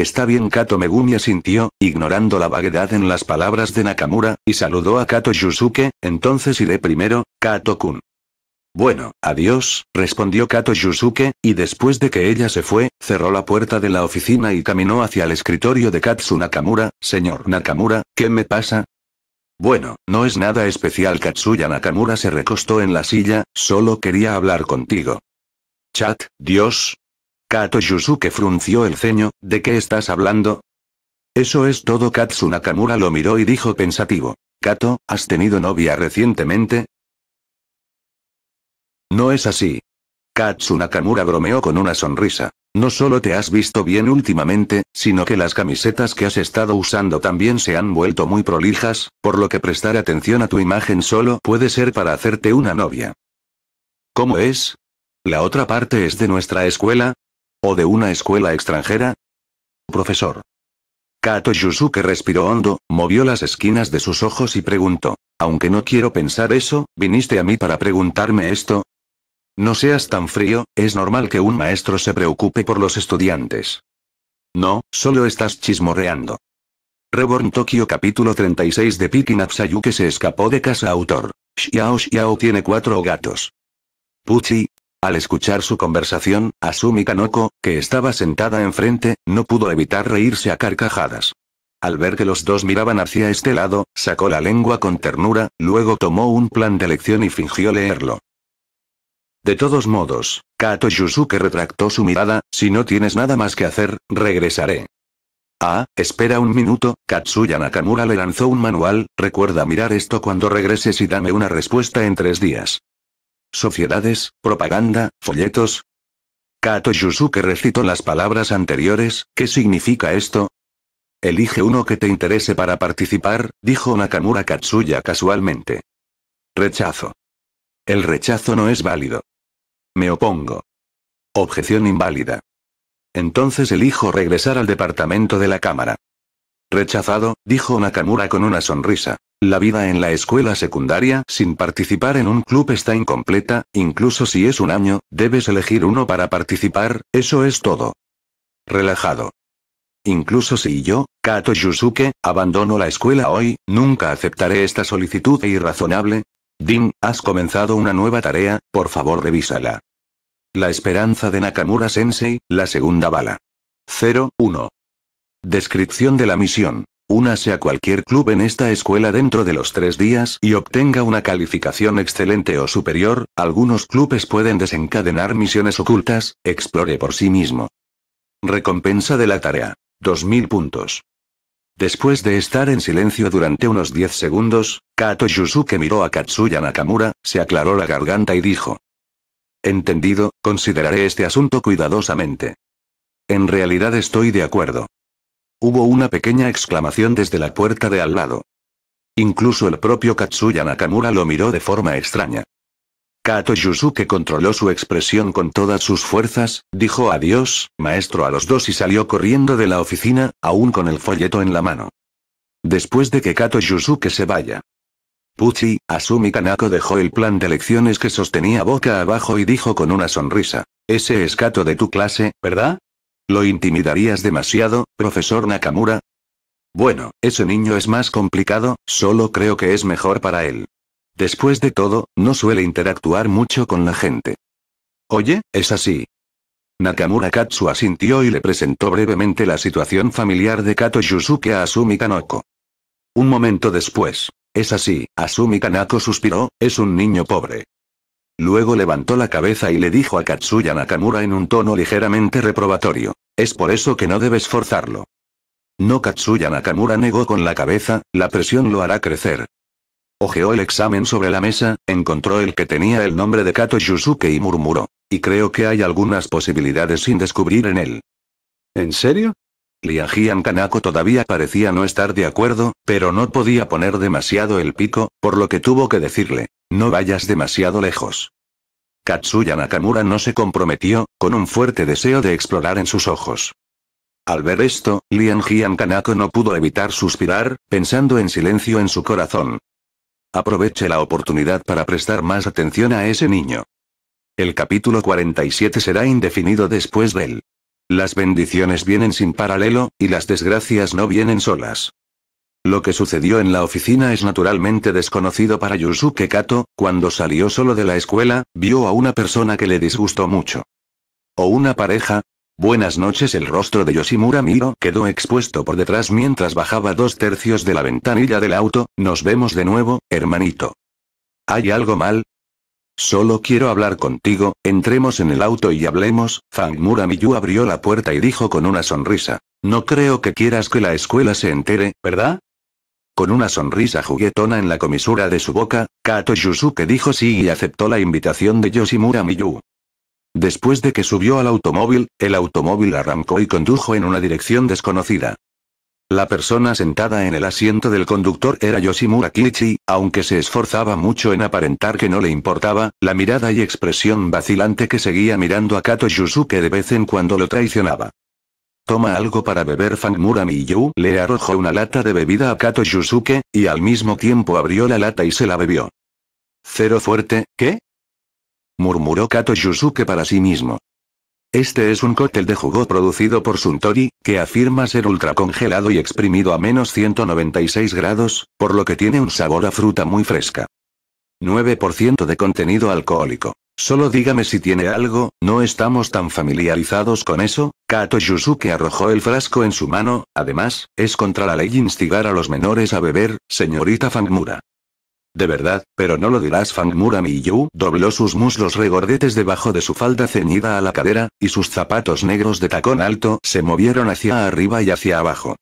Está bien Kato Megumi asintió, ignorando la vaguedad en las palabras de Nakamura, y saludó a Kato Yusuke, entonces iré primero, Kato-kun. Bueno, adiós, respondió Kato Yusuke, y después de que ella se fue, cerró la puerta de la oficina y caminó hacia el escritorio de Katsu Nakamura, señor Nakamura, ¿qué me pasa? Bueno, no es nada especial Katsuya Nakamura se recostó en la silla, solo quería hablar contigo. Chat, Dios, Kato Yusuke frunció el ceño, ¿de qué estás hablando? Eso es todo Katsu Nakamura lo miró y dijo pensativo. Kato, ¿has tenido novia recientemente? No es así. Katsu Nakamura bromeó con una sonrisa. No solo te has visto bien últimamente, sino que las camisetas que has estado usando también se han vuelto muy prolijas, por lo que prestar atención a tu imagen solo puede ser para hacerte una novia. ¿Cómo es? La otra parte es de nuestra escuela, ¿O de una escuela extranjera? Profesor. Kato Yusuke respiró hondo, movió las esquinas de sus ojos y preguntó. Aunque no quiero pensar eso, ¿viniste a mí para preguntarme esto? No seas tan frío, es normal que un maestro se preocupe por los estudiantes. No, solo estás chismorreando. Reborn Tokyo capítulo 36 de Picking Up se escapó de casa autor. Xiao Xiao tiene cuatro gatos. Puchi, al escuchar su conversación, Asumi Kanoko, que estaba sentada enfrente, no pudo evitar reírse a carcajadas. Al ver que los dos miraban hacia este lado, sacó la lengua con ternura, luego tomó un plan de lección y fingió leerlo. De todos modos, Kato Yusuke retractó su mirada, si no tienes nada más que hacer, regresaré. Ah, espera un minuto, Katsuya Nakamura le lanzó un manual, recuerda mirar esto cuando regreses y dame una respuesta en tres días sociedades, propaganda, folletos. Kato Yusuke recitó las palabras anteriores, ¿qué significa esto? Elige uno que te interese para participar, dijo Nakamura Katsuya casualmente. Rechazo. El rechazo no es válido. Me opongo. Objeción inválida. Entonces elijo regresar al departamento de la Cámara. Rechazado, dijo Nakamura con una sonrisa. La vida en la escuela secundaria sin participar en un club está incompleta, incluso si es un año, debes elegir uno para participar, eso es todo. Relajado. Incluso si yo, Kato Yusuke, abandono la escuela hoy, nunca aceptaré esta solicitud irrazonable. Din, has comenzado una nueva tarea, por favor revísala. La esperanza de Nakamura Sensei, la segunda bala. 0, 1. Descripción de la misión. Únase a cualquier club en esta escuela dentro de los tres días y obtenga una calificación excelente o superior. Algunos clubes pueden desencadenar misiones ocultas, explore por sí mismo. Recompensa de la tarea. 2.000 puntos. Después de estar en silencio durante unos 10 segundos, Kato Yusuke miró a Katsuya Nakamura, se aclaró la garganta y dijo. Entendido, consideraré este asunto cuidadosamente. En realidad estoy de acuerdo. Hubo una pequeña exclamación desde la puerta de al lado. Incluso el propio Katsuya Nakamura lo miró de forma extraña. Kato Yusuke controló su expresión con todas sus fuerzas, dijo adiós, maestro a los dos y salió corriendo de la oficina, aún con el folleto en la mano. Después de que Kato Yusuke se vaya. Puchi, Asumi Kanako dejó el plan de lecciones que sostenía boca abajo y dijo con una sonrisa. Ese es Kato de tu clase, ¿verdad? ¿Lo intimidarías demasiado, profesor Nakamura? Bueno, ese niño es más complicado, solo creo que es mejor para él. Después de todo, no suele interactuar mucho con la gente. Oye, es así. Nakamura Katsu asintió y le presentó brevemente la situación familiar de Kato Yusuke a Asumi Kanoko. Un momento después. Es así, Asumi Kanako suspiró, es un niño pobre. Luego levantó la cabeza y le dijo a Katsuya Nakamura en un tono ligeramente reprobatorio. Es por eso que no debes forzarlo. No Katsuya Nakamura negó con la cabeza, la presión lo hará crecer. Ojeó el examen sobre la mesa, encontró el que tenía el nombre de Kato Yusuke y murmuró. Y creo que hay algunas posibilidades sin descubrir en él. ¿En serio? Lianjian Kanako todavía parecía no estar de acuerdo, pero no podía poner demasiado el pico, por lo que tuvo que decirle, no vayas demasiado lejos. Katsuya Nakamura no se comprometió, con un fuerte deseo de explorar en sus ojos. Al ver esto, Lian Kanako no pudo evitar suspirar, pensando en silencio en su corazón. Aproveche la oportunidad para prestar más atención a ese niño. El capítulo 47 será indefinido después de él. Las bendiciones vienen sin paralelo, y las desgracias no vienen solas. Lo que sucedió en la oficina es naturalmente desconocido para Yusuke Kato, cuando salió solo de la escuela, vio a una persona que le disgustó mucho. O una pareja. Buenas noches el rostro de Yoshimura Miro quedó expuesto por detrás mientras bajaba dos tercios de la ventanilla del auto, nos vemos de nuevo, hermanito. ¿Hay algo mal? Solo quiero hablar contigo, entremos en el auto y hablemos, Fang Muramiyu abrió la puerta y dijo con una sonrisa. No creo que quieras que la escuela se entere, ¿verdad? Con una sonrisa juguetona en la comisura de su boca, Kato Yusuke dijo sí y aceptó la invitación de Yoshimura Miyu. Después de que subió al automóvil, el automóvil arrancó y condujo en una dirección desconocida. La persona sentada en el asiento del conductor era Yoshimura Kichi, aunque se esforzaba mucho en aparentar que no le importaba, la mirada y expresión vacilante que seguía mirando a Kato Yusuke de vez en cuando lo traicionaba. Toma algo para beber. Fang Murami Yu le arrojó una lata de bebida a Kato Yusuke, y al mismo tiempo abrió la lata y se la bebió. Cero fuerte, ¿qué? murmuró Kato Yusuke para sí mismo. Este es un cóctel de jugo producido por Suntory, que afirma ser ultracongelado y exprimido a menos 196 grados, por lo que tiene un sabor a fruta muy fresca. 9% de contenido alcohólico. Solo dígame si tiene algo, no estamos tan familiarizados con eso. Kato Yusuke arrojó el frasco en su mano, además, es contra la ley instigar a los menores a beber, señorita Fangmura. De verdad, pero no lo dirás Fangmura Miyu dobló sus muslos regordetes debajo de su falda ceñida a la cadera, y sus zapatos negros de tacón alto se movieron hacia arriba y hacia abajo.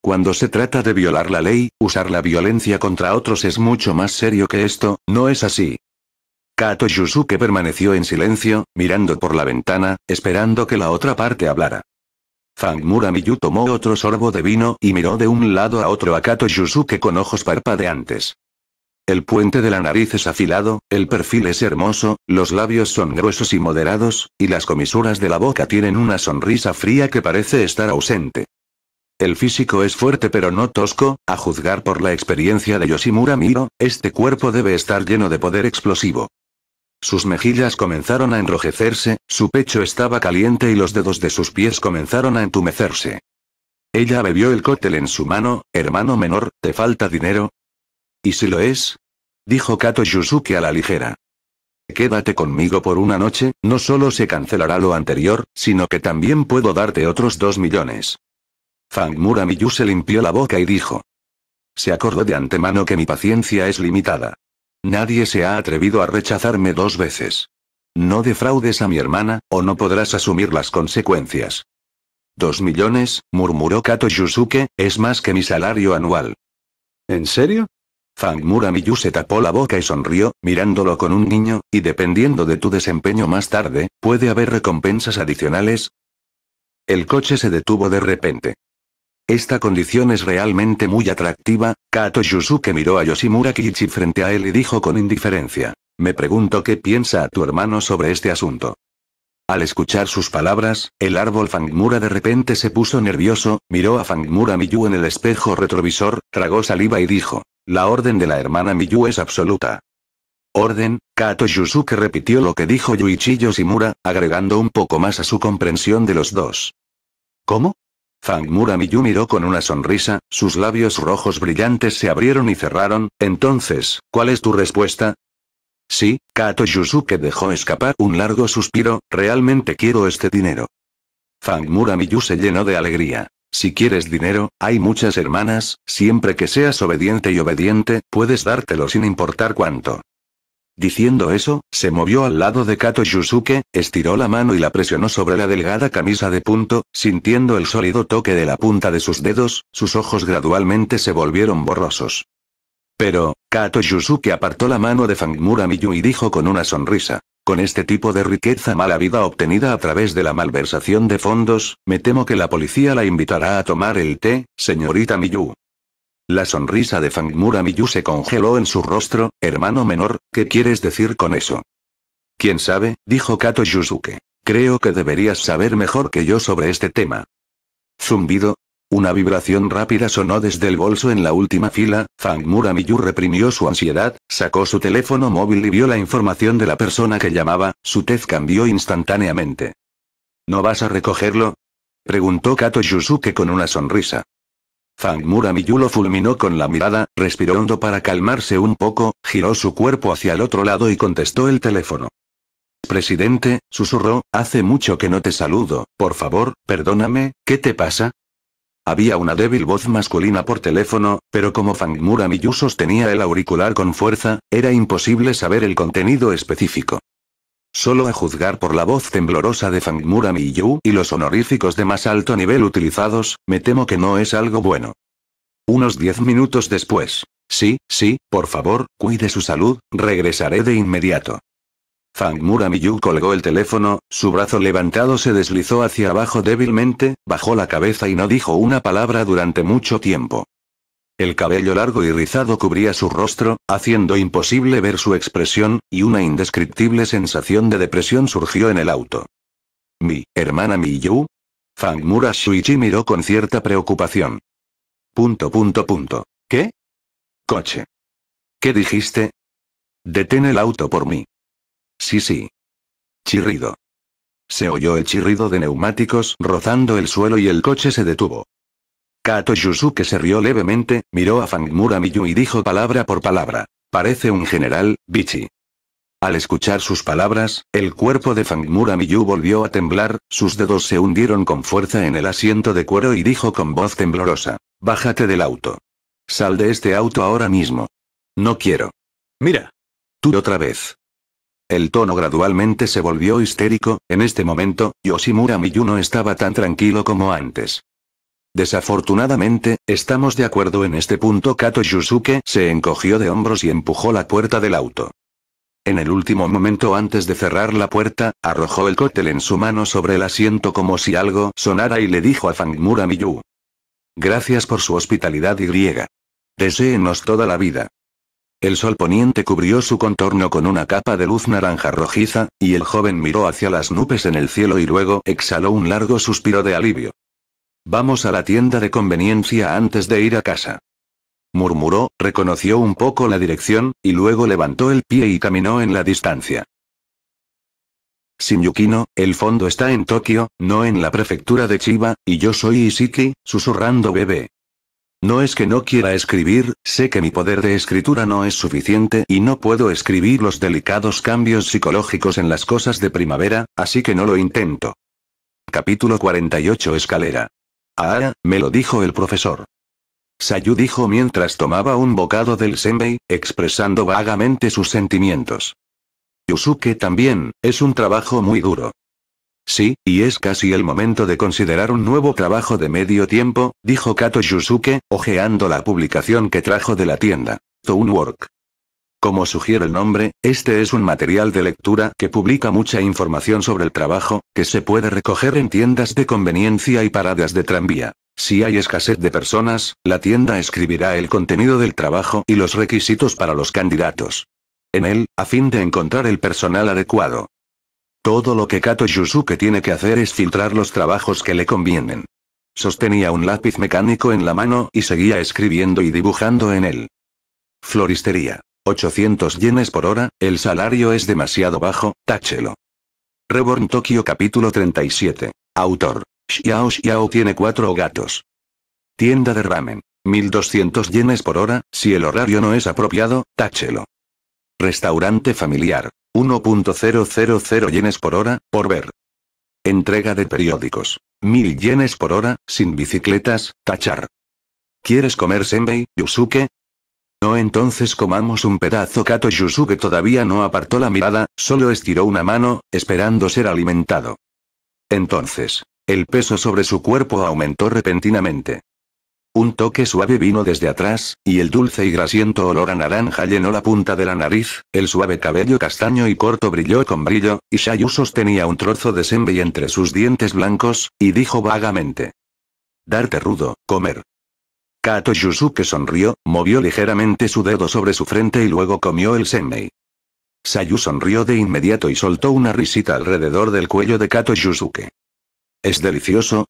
Cuando se trata de violar la ley, usar la violencia contra otros es mucho más serio que esto, ¿no es así? Kato Yusuke permaneció en silencio, mirando por la ventana, esperando que la otra parte hablara. Fang Muramiyu tomó otro sorbo de vino y miró de un lado a otro a Kato Yusuke con ojos parpadeantes. El puente de la nariz es afilado, el perfil es hermoso, los labios son gruesos y moderados, y las comisuras de la boca tienen una sonrisa fría que parece estar ausente. El físico es fuerte pero no tosco, a juzgar por la experiencia de Yoshimura Miro, este cuerpo debe estar lleno de poder explosivo. Sus mejillas comenzaron a enrojecerse, su pecho estaba caliente y los dedos de sus pies comenzaron a entumecerse. Ella bebió el cóctel en su mano, hermano menor, ¿te falta dinero? ¿Y si lo es? Dijo Kato Yusuke a la ligera. Quédate conmigo por una noche, no solo se cancelará lo anterior, sino que también puedo darte otros dos millones. Fang Miyu se limpió la boca y dijo. Se acordó de antemano que mi paciencia es limitada. Nadie se ha atrevido a rechazarme dos veces. No defraudes a mi hermana, o no podrás asumir las consecuencias. Dos millones, murmuró Kato Yusuke, es más que mi salario anual. ¿En serio? Fang Muramiyu se tapó la boca y sonrió, mirándolo con un niño, y dependiendo de tu desempeño más tarde, puede haber recompensas adicionales. El coche se detuvo de repente. Esta condición es realmente muy atractiva, Kato Yusuke miró a Yoshimura Kichi frente a él y dijo con indiferencia. Me pregunto qué piensa tu hermano sobre este asunto. Al escuchar sus palabras, el árbol Fangmura de repente se puso nervioso, miró a Fangmura Miyu en el espejo retrovisor, tragó saliva y dijo, la orden de la hermana Miyu es absoluta. Orden, Kato Yusuke repitió lo que dijo Yuichi Yoshimura, agregando un poco más a su comprensión de los dos. ¿Cómo? Fangmura Miyu miró con una sonrisa, sus labios rojos brillantes se abrieron y cerraron, entonces, ¿cuál es tu respuesta? Sí, Kato Yusuke dejó escapar un largo suspiro, realmente quiero este dinero. Fangmura Miyu se llenó de alegría. Si quieres dinero, hay muchas hermanas, siempre que seas obediente y obediente, puedes dártelo sin importar cuánto. Diciendo eso, se movió al lado de Kato Yusuke, estiró la mano y la presionó sobre la delgada camisa de punto, sintiendo el sólido toque de la punta de sus dedos, sus ojos gradualmente se volvieron borrosos. Pero, Kato Yusuke apartó la mano de Fangmura Miyu y dijo con una sonrisa. Con este tipo de riqueza mala vida obtenida a través de la malversación de fondos, me temo que la policía la invitará a tomar el té, señorita Miyu. La sonrisa de Fangmura Miyu se congeló en su rostro, hermano menor, ¿qué quieres decir con eso? ¿Quién sabe? dijo Kato Yusuke. Creo que deberías saber mejor que yo sobre este tema. Zumbido. Una vibración rápida sonó desde el bolso en la última fila, Fangmura Miyu reprimió su ansiedad, sacó su teléfono móvil y vio la información de la persona que llamaba, su tez cambió instantáneamente. ¿No vas a recogerlo? Preguntó Kato Yusuke con una sonrisa. Fang Miyu lo fulminó con la mirada, respiró hondo para calmarse un poco, giró su cuerpo hacia el otro lado y contestó el teléfono. Presidente, susurró, hace mucho que no te saludo, por favor, perdóname, ¿qué te pasa? Había una débil voz masculina por teléfono, pero como Fang Miyu sostenía el auricular con fuerza, era imposible saber el contenido específico. Solo a juzgar por la voz temblorosa de Fangmura Miyu y los honoríficos de más alto nivel utilizados, me temo que no es algo bueno. Unos diez minutos después. Sí, sí, por favor, cuide su salud, regresaré de inmediato. Fangmura Miyu colgó el teléfono, su brazo levantado se deslizó hacia abajo débilmente, bajó la cabeza y no dijo una palabra durante mucho tiempo. El cabello largo y rizado cubría su rostro, haciendo imposible ver su expresión, y una indescriptible sensación de depresión surgió en el auto. ¿Mi hermana Miyu? Fangmura Shuichi miró con cierta preocupación. Punto punto punto. ¿Qué? Coche. ¿Qué dijiste? Detén el auto por mí. Sí sí. Chirrido. Se oyó el chirrido de neumáticos rozando el suelo y el coche se detuvo. Kato Yusuke se rió levemente, miró a Fangmura Miyu y dijo palabra por palabra. Parece un general, Bichi. Al escuchar sus palabras, el cuerpo de Fangmura Miyu volvió a temblar, sus dedos se hundieron con fuerza en el asiento de cuero y dijo con voz temblorosa. Bájate del auto. Sal de este auto ahora mismo. No quiero. Mira. Tú otra vez. El tono gradualmente se volvió histérico, en este momento, Yoshimura Miyu no estaba tan tranquilo como antes. Desafortunadamente, estamos de acuerdo en este punto. Kato Yusuke se encogió de hombros y empujó la puerta del auto. En el último momento antes de cerrar la puerta, arrojó el cóctel en su mano sobre el asiento como si algo sonara y le dijo a Fangmura Miyu. Gracias por su hospitalidad y griega. deseenos toda la vida. El sol poniente cubrió su contorno con una capa de luz naranja rojiza, y el joven miró hacia las nubes en el cielo y luego exhaló un largo suspiro de alivio. Vamos a la tienda de conveniencia antes de ir a casa. Murmuró, reconoció un poco la dirección, y luego levantó el pie y caminó en la distancia. Shinyukino, el fondo está en Tokio, no en la prefectura de Chiba, y yo soy Isiki, susurrando bebé. No es que no quiera escribir, sé que mi poder de escritura no es suficiente y no puedo escribir los delicados cambios psicológicos en las cosas de primavera, así que no lo intento. Capítulo 48 Escalera. Ah, me lo dijo el profesor. Sayu dijo mientras tomaba un bocado del senbei, expresando vagamente sus sentimientos. Yusuke también, es un trabajo muy duro. Sí, y es casi el momento de considerar un nuevo trabajo de medio tiempo, dijo Kato Yusuke, ojeando la publicación que trajo de la tienda. Work. Como sugiere el nombre, este es un material de lectura que publica mucha información sobre el trabajo, que se puede recoger en tiendas de conveniencia y paradas de tranvía. Si hay escasez de personas, la tienda escribirá el contenido del trabajo y los requisitos para los candidatos. En él, a fin de encontrar el personal adecuado. Todo lo que Kato Yusuke tiene que hacer es filtrar los trabajos que le convienen. Sostenía un lápiz mecánico en la mano y seguía escribiendo y dibujando en él. Floristería. 800 yenes por hora, el salario es demasiado bajo, táchelo. Reborn Tokio capítulo 37. Autor. Xiao Xiao tiene cuatro gatos. Tienda de ramen. 1200 yenes por hora, si el horario no es apropiado, táchelo. Restaurante familiar. 1.000 yenes por hora, por ver. Entrega de periódicos. 1000 yenes por hora, sin bicicletas, tachar. ¿Quieres comer senbei, Yusuke? No entonces comamos un pedazo. Kato Yusuke todavía no apartó la mirada, solo estiró una mano, esperando ser alimentado. Entonces, el peso sobre su cuerpo aumentó repentinamente. Un toque suave vino desde atrás, y el dulce y grasiento olor a naranja llenó la punta de la nariz, el suave cabello castaño y corto brilló con brillo, y Shayu sostenía un trozo de sembe entre sus dientes blancos, y dijo vagamente. Darte rudo, comer. Kato Yusuke sonrió, movió ligeramente su dedo sobre su frente y luego comió el senmei. Sayu sonrió de inmediato y soltó una risita alrededor del cuello de Kato Yusuke. ¿Es delicioso?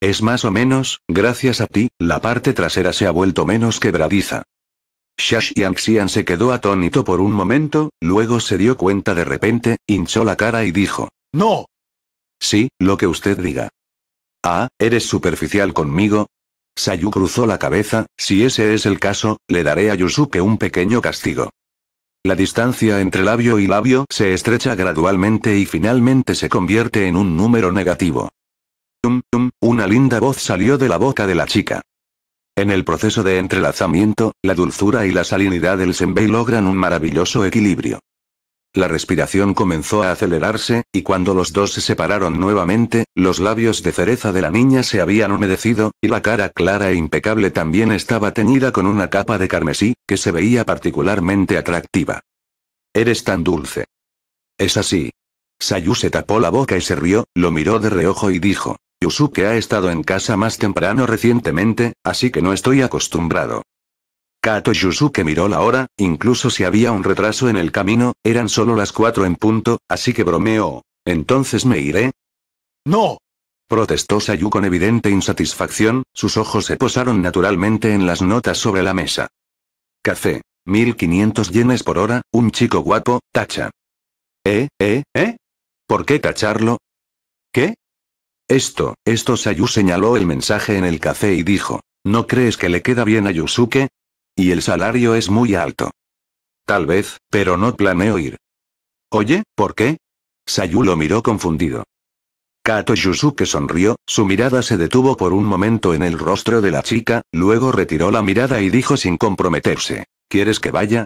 Es más o menos, gracias a ti, la parte trasera se ha vuelto menos quebradiza. Shash Xian se quedó atónito por un momento, luego se dio cuenta de repente, hinchó la cara y dijo, ¡No! Sí, lo que usted diga. Ah, ¿eres superficial conmigo? Sayu cruzó la cabeza, si ese es el caso, le daré a Yusuke un pequeño castigo. La distancia entre labio y labio se estrecha gradualmente y finalmente se convierte en un número negativo. Tum, tum, una linda voz salió de la boca de la chica. En el proceso de entrelazamiento, la dulzura y la salinidad del senbei logran un maravilloso equilibrio. La respiración comenzó a acelerarse, y cuando los dos se separaron nuevamente, los labios de cereza de la niña se habían humedecido, y la cara clara e impecable también estaba teñida con una capa de carmesí, que se veía particularmente atractiva. Eres tan dulce. Es así. Sayu se tapó la boca y se rió, lo miró de reojo y dijo, Yusuke ha estado en casa más temprano recientemente, así que no estoy acostumbrado. Kato Yusuke miró la hora, incluso si había un retraso en el camino, eran solo las cuatro en punto, así que bromeó. ¿Entonces me iré? ¡No! protestó Sayu con evidente insatisfacción, sus ojos se posaron naturalmente en las notas sobre la mesa. Café. 1500 yenes por hora, un chico guapo, tacha. ¿Eh, eh, eh? ¿Por qué tacharlo? ¿Qué? Esto, esto Sayu señaló el mensaje en el café y dijo, ¿no crees que le queda bien a Yusuke? Y el salario es muy alto. Tal vez, pero no planeo ir. Oye, ¿por qué? Sayu lo miró confundido. Kato Yusuke sonrió, su mirada se detuvo por un momento en el rostro de la chica, luego retiró la mirada y dijo sin comprometerse, ¿quieres que vaya?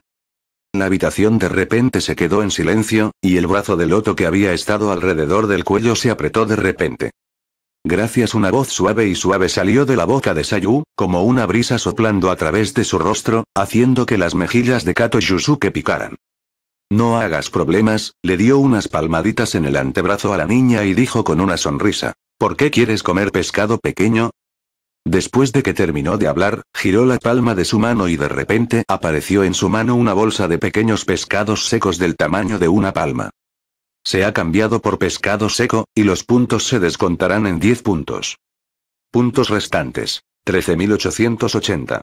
La habitación de repente se quedó en silencio, y el brazo del loto que había estado alrededor del cuello se apretó de repente. Gracias una voz suave y suave salió de la boca de Sayu, como una brisa soplando a través de su rostro, haciendo que las mejillas de Kato Yusuke picaran. No hagas problemas, le dio unas palmaditas en el antebrazo a la niña y dijo con una sonrisa. ¿Por qué quieres comer pescado pequeño? Después de que terminó de hablar, giró la palma de su mano y de repente apareció en su mano una bolsa de pequeños pescados secos del tamaño de una palma se ha cambiado por pescado seco, y los puntos se descontarán en 10 puntos. Puntos restantes. 13.880.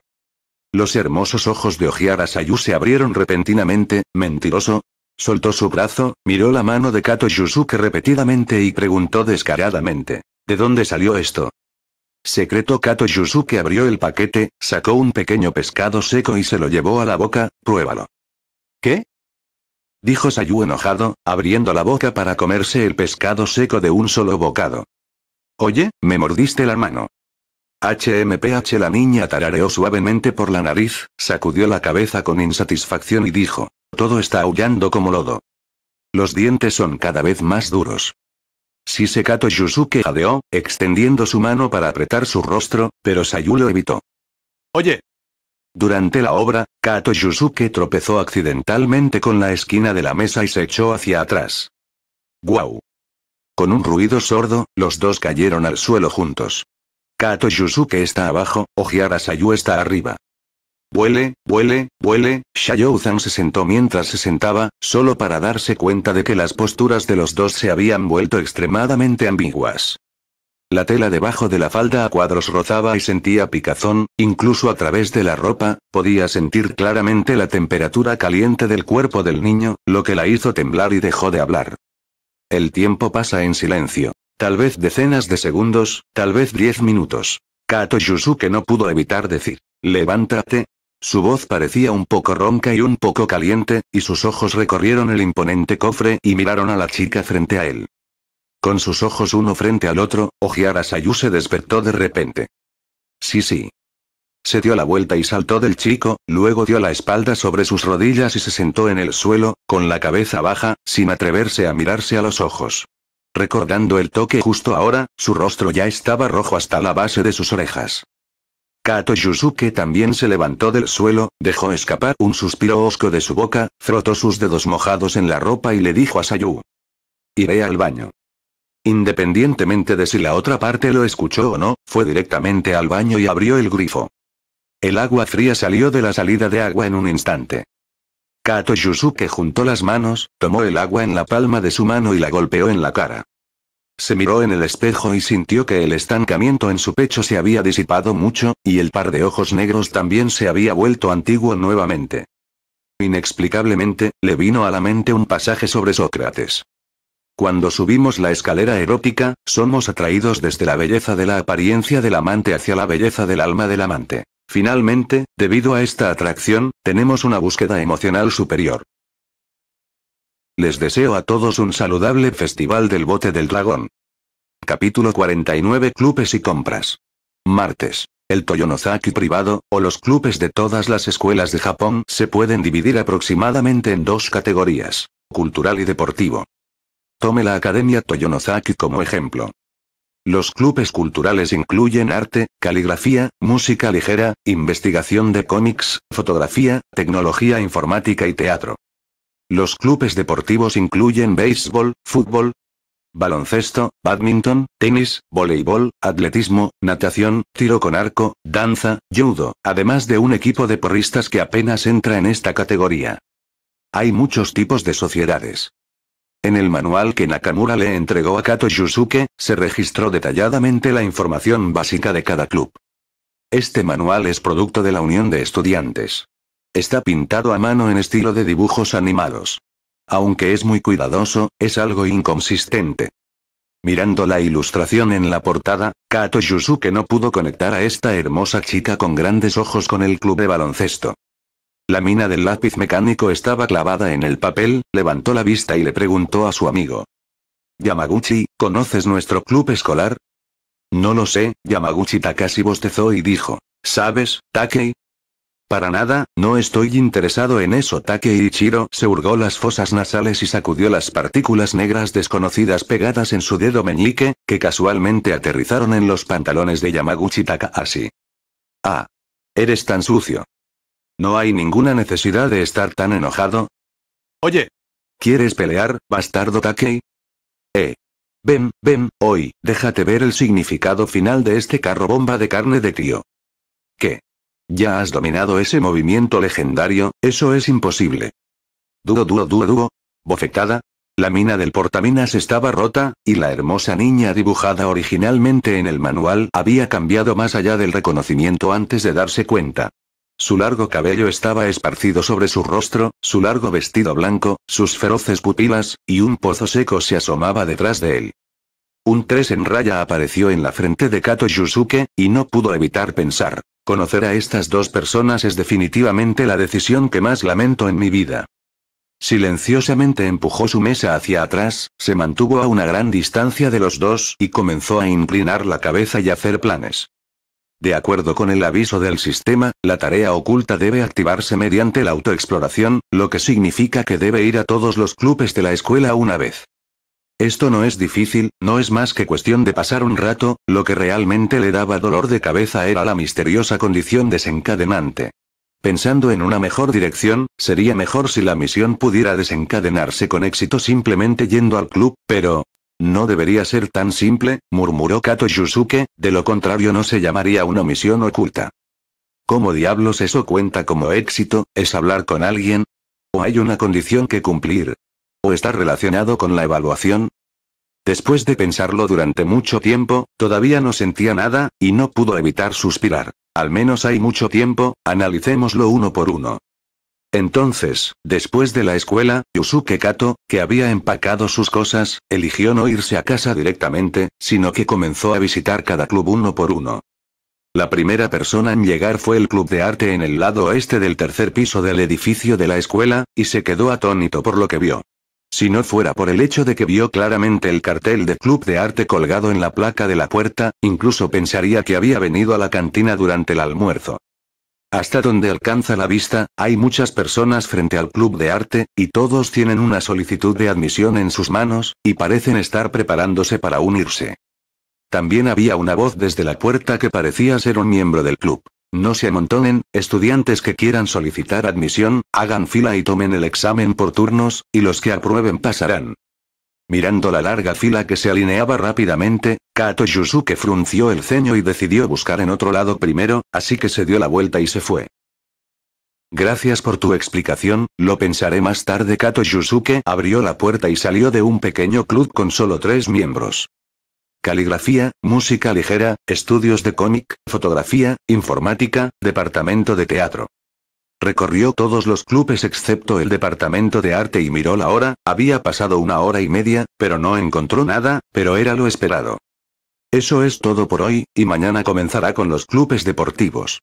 Los hermosos ojos de Ojiara Sayu se abrieron repentinamente, mentiroso. Soltó su brazo, miró la mano de Kato Yusuke repetidamente y preguntó descaradamente. ¿De dónde salió esto? Secreto Kato Yusuke abrió el paquete, sacó un pequeño pescado seco y se lo llevó a la boca, pruébalo. ¿Qué? dijo Sayu enojado, abriendo la boca para comerse el pescado seco de un solo bocado. Oye, me mordiste la mano. HMPH la niña tarareó suavemente por la nariz, sacudió la cabeza con insatisfacción y dijo, todo está aullando como lodo. Los dientes son cada vez más duros. Sisekato Yusuke jadeó, extendiendo su mano para apretar su rostro, pero Sayu lo evitó. Oye, durante la obra, Kato Yusuke tropezó accidentalmente con la esquina de la mesa y se echó hacia atrás. ¡Guau! Con un ruido sordo, los dos cayeron al suelo juntos. Kato Yusuke está abajo, Ojiara Sayu está arriba. Vuele, vuele, vuele, Shayouzan se sentó mientras se sentaba, solo para darse cuenta de que las posturas de los dos se habían vuelto extremadamente ambiguas. La tela debajo de la falda a cuadros rozaba y sentía picazón, incluso a través de la ropa, podía sentir claramente la temperatura caliente del cuerpo del niño, lo que la hizo temblar y dejó de hablar. El tiempo pasa en silencio. Tal vez decenas de segundos, tal vez diez minutos. Kato Yusuke no pudo evitar decir, levántate. Su voz parecía un poco ronca y un poco caliente, y sus ojos recorrieron el imponente cofre y miraron a la chica frente a él. Con sus ojos uno frente al otro, Ojiara Sayu se despertó de repente. Sí, sí. Se dio la vuelta y saltó del chico, luego dio la espalda sobre sus rodillas y se sentó en el suelo, con la cabeza baja, sin atreverse a mirarse a los ojos. Recordando el toque justo ahora, su rostro ya estaba rojo hasta la base de sus orejas. Kato Yusuke también se levantó del suelo, dejó escapar un suspiro osco de su boca, frotó sus dedos mojados en la ropa y le dijo a Sayu. Iré al baño. Independientemente de si la otra parte lo escuchó o no, fue directamente al baño y abrió el grifo. El agua fría salió de la salida de agua en un instante. Kato Yusuke juntó las manos, tomó el agua en la palma de su mano y la golpeó en la cara. Se miró en el espejo y sintió que el estancamiento en su pecho se había disipado mucho, y el par de ojos negros también se había vuelto antiguo nuevamente. Inexplicablemente, le vino a la mente un pasaje sobre Sócrates. Cuando subimos la escalera erótica, somos atraídos desde la belleza de la apariencia del amante hacia la belleza del alma del amante. Finalmente, debido a esta atracción, tenemos una búsqueda emocional superior. Les deseo a todos un saludable Festival del Bote del Dragón. Capítulo 49 Clubes y compras. Martes. El Toyonozaki privado, o los clubes de todas las escuelas de Japón, se pueden dividir aproximadamente en dos categorías, cultural y deportivo. Tome la Academia Toyonozaki como ejemplo. Los clubes culturales incluyen arte, caligrafía, música ligera, investigación de cómics, fotografía, tecnología informática y teatro. Los clubes deportivos incluyen béisbol, fútbol, baloncesto, badminton, tenis, voleibol, atletismo, natación, tiro con arco, danza, judo, además de un equipo de porristas que apenas entra en esta categoría. Hay muchos tipos de sociedades. En el manual que Nakamura le entregó a Kato Yusuke, se registró detalladamente la información básica de cada club. Este manual es producto de la unión de estudiantes. Está pintado a mano en estilo de dibujos animados. Aunque es muy cuidadoso, es algo inconsistente. Mirando la ilustración en la portada, Kato Yusuke no pudo conectar a esta hermosa chica con grandes ojos con el club de baloncesto. La mina del lápiz mecánico estaba clavada en el papel, levantó la vista y le preguntó a su amigo. Yamaguchi, ¿conoces nuestro club escolar? No lo sé, Yamaguchi Takashi bostezó y dijo. ¿Sabes, Takei? Para nada, no estoy interesado en eso. Takei Ichiro se hurgó las fosas nasales y sacudió las partículas negras desconocidas pegadas en su dedo meñique, que casualmente aterrizaron en los pantalones de Yamaguchi Takashi. Ah. Eres tan sucio. No hay ninguna necesidad de estar tan enojado. Oye. ¿Quieres pelear, bastardo Takei? Eh. Ven, ven, hoy, déjate ver el significado final de este carro bomba de carne de tío. ¿Qué? Ya has dominado ese movimiento legendario, eso es imposible. Dúo, dúo, dúo, dúo. Bofetada. La mina del portaminas estaba rota, y la hermosa niña dibujada originalmente en el manual había cambiado más allá del reconocimiento antes de darse cuenta. Su largo cabello estaba esparcido sobre su rostro, su largo vestido blanco, sus feroces pupilas, y un pozo seco se asomaba detrás de él. Un tres en raya apareció en la frente de Kato Yusuke, y no pudo evitar pensar. Conocer a estas dos personas es definitivamente la decisión que más lamento en mi vida. Silenciosamente empujó su mesa hacia atrás, se mantuvo a una gran distancia de los dos y comenzó a inclinar la cabeza y hacer planes. De acuerdo con el aviso del sistema, la tarea oculta debe activarse mediante la autoexploración, lo que significa que debe ir a todos los clubes de la escuela una vez. Esto no es difícil, no es más que cuestión de pasar un rato, lo que realmente le daba dolor de cabeza era la misteriosa condición desencadenante. Pensando en una mejor dirección, sería mejor si la misión pudiera desencadenarse con éxito simplemente yendo al club, pero, no debería ser tan simple, murmuró Kato Yusuke, de lo contrario no se llamaría una misión oculta. ¿Cómo diablos eso cuenta como éxito, es hablar con alguien? ¿O hay una condición que cumplir? ¿O está relacionado con la evaluación? Después de pensarlo durante mucho tiempo, todavía no sentía nada, y no pudo evitar suspirar. Al menos hay mucho tiempo, analicémoslo uno por uno. Entonces, después de la escuela, Yusuke Kato, que había empacado sus cosas, eligió no irse a casa directamente, sino que comenzó a visitar cada club uno por uno. La primera persona en llegar fue el club de arte en el lado oeste del tercer piso del edificio de la escuela, y se quedó atónito por lo que vio. Si no fuera por el hecho de que vio claramente el cartel de club de arte colgado en la placa de la puerta, incluso pensaría que había venido a la cantina durante el almuerzo. Hasta donde alcanza la vista, hay muchas personas frente al club de arte, y todos tienen una solicitud de admisión en sus manos, y parecen estar preparándose para unirse. También había una voz desde la puerta que parecía ser un miembro del club. No se amontonen, estudiantes que quieran solicitar admisión, hagan fila y tomen el examen por turnos, y los que aprueben pasarán. Mirando la larga fila que se alineaba rápidamente, Kato Yusuke frunció el ceño y decidió buscar en otro lado primero, así que se dio la vuelta y se fue. Gracias por tu explicación, lo pensaré más tarde. Kato Yusuke abrió la puerta y salió de un pequeño club con solo tres miembros. Caligrafía, música ligera, estudios de cómic, fotografía, informática, departamento de teatro. Recorrió todos los clubes excepto el departamento de arte y miró la hora, había pasado una hora y media, pero no encontró nada, pero era lo esperado. Eso es todo por hoy, y mañana comenzará con los clubes deportivos.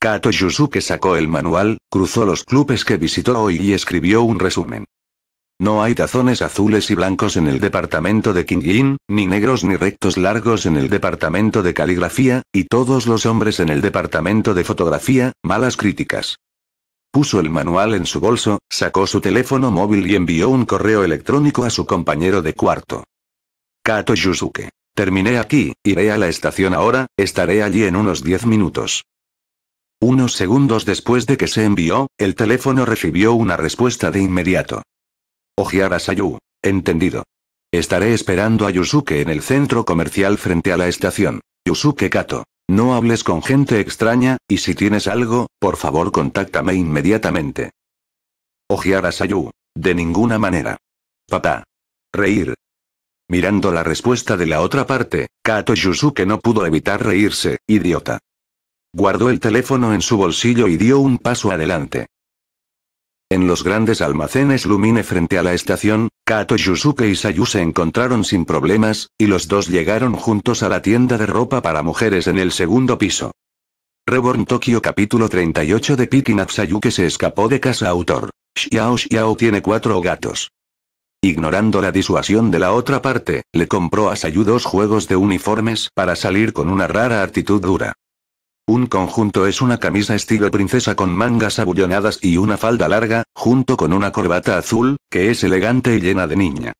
Kato Yusuke sacó el manual, cruzó los clubes que visitó hoy y escribió un resumen. No hay tazones azules y blancos en el departamento de Qingyin, ni negros ni rectos largos en el departamento de caligrafía, y todos los hombres en el departamento de fotografía, malas críticas. Puso el manual en su bolso, sacó su teléfono móvil y envió un correo electrónico a su compañero de cuarto. Kato Yusuke. Terminé aquí, iré a la estación ahora, estaré allí en unos 10 minutos. Unos segundos después de que se envió, el teléfono recibió una respuesta de inmediato. Ojiara Sayu. Entendido. Estaré esperando a Yusuke en el centro comercial frente a la estación. Yusuke Kato. No hables con gente extraña, y si tienes algo, por favor contáctame inmediatamente. Ojear Sayu. De ninguna manera. Papá. Reír. Mirando la respuesta de la otra parte, Kato Yusuke no pudo evitar reírse, idiota. Guardó el teléfono en su bolsillo y dio un paso adelante. En los grandes almacenes Lumine frente a la estación, Kato Yusuke y Sayu se encontraron sin problemas, y los dos llegaron juntos a la tienda de ropa para mujeres en el segundo piso. Reborn Tokyo capítulo 38 de Picking Sayu que se escapó de casa autor. Xiao Xiao tiene cuatro gatos. Ignorando la disuasión de la otra parte, le compró a Sayu dos juegos de uniformes para salir con una rara actitud dura. Un conjunto es una camisa estilo princesa con mangas abullonadas y una falda larga, junto con una corbata azul, que es elegante y llena de niña.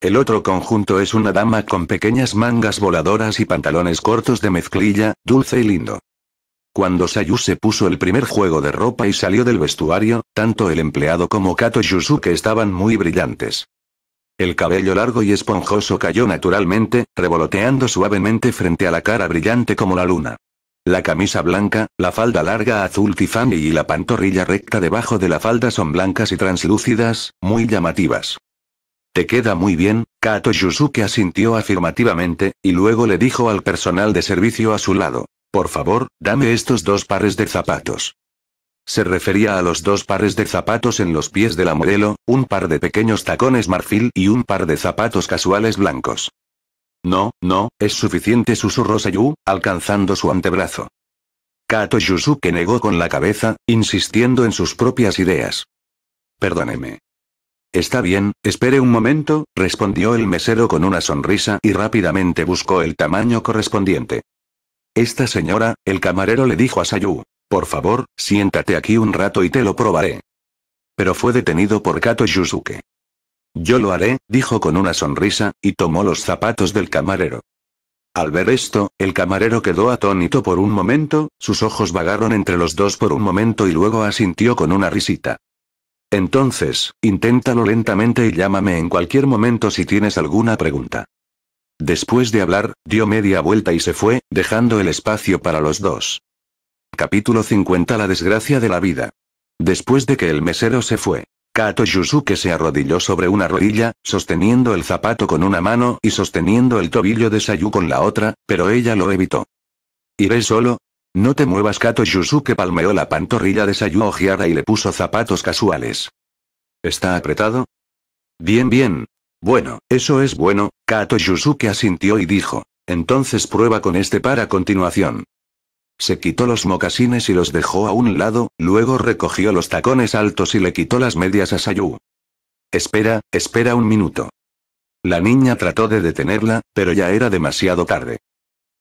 El otro conjunto es una dama con pequeñas mangas voladoras y pantalones cortos de mezclilla, dulce y lindo. Cuando Sayu se puso el primer juego de ropa y salió del vestuario, tanto el empleado como Kato Yusuke estaban muy brillantes. El cabello largo y esponjoso cayó naturalmente, revoloteando suavemente frente a la cara brillante como la luna. La camisa blanca, la falda larga azul tifani y la pantorrilla recta debajo de la falda son blancas y translúcidas, muy llamativas. Te queda muy bien, Kato Yusuke asintió afirmativamente, y luego le dijo al personal de servicio a su lado. Por favor, dame estos dos pares de zapatos. Se refería a los dos pares de zapatos en los pies de la modelo, un par de pequeños tacones marfil y un par de zapatos casuales blancos. No, no, es suficiente susurró Sayu, alcanzando su antebrazo. Kato Yusuke negó con la cabeza, insistiendo en sus propias ideas. Perdóneme. Está bien, espere un momento, respondió el mesero con una sonrisa y rápidamente buscó el tamaño correspondiente. Esta señora, el camarero le dijo a Sayu, por favor, siéntate aquí un rato y te lo probaré. Pero fue detenido por Kato Yusuke. Yo lo haré, dijo con una sonrisa, y tomó los zapatos del camarero. Al ver esto, el camarero quedó atónito por un momento, sus ojos vagaron entre los dos por un momento y luego asintió con una risita. Entonces, inténtalo lentamente y llámame en cualquier momento si tienes alguna pregunta. Después de hablar, dio media vuelta y se fue, dejando el espacio para los dos. Capítulo 50 La desgracia de la vida. Después de que el mesero se fue, Kato Yusuke se arrodilló sobre una rodilla, sosteniendo el zapato con una mano y sosteniendo el tobillo de Sayu con la otra, pero ella lo evitó. ¿Iré solo? No te muevas Kato Yusuke palmeó la pantorrilla de Sayu Ojiara y le puso zapatos casuales. ¿Está apretado? Bien bien. Bueno, eso es bueno, Kato Yusuke asintió y dijo. Entonces prueba con este para a continuación. Se quitó los mocasines y los dejó a un lado, luego recogió los tacones altos y le quitó las medias a Sayu. Espera, espera un minuto. La niña trató de detenerla, pero ya era demasiado tarde.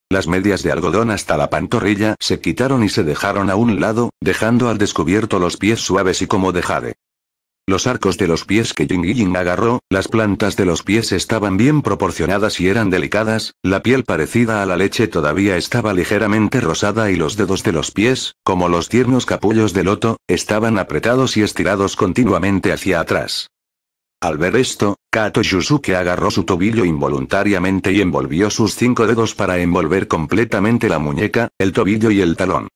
Las medias de algodón hasta la pantorrilla se quitaron y se dejaron a un lado, dejando al descubierto los pies suaves y como de jade. Los arcos de los pies que Ying agarró, las plantas de los pies estaban bien proporcionadas y eran delicadas, la piel parecida a la leche todavía estaba ligeramente rosada y los dedos de los pies, como los tiernos capullos de loto, estaban apretados y estirados continuamente hacia atrás. Al ver esto, Kato Yusuke agarró su tobillo involuntariamente y envolvió sus cinco dedos para envolver completamente la muñeca, el tobillo y el talón.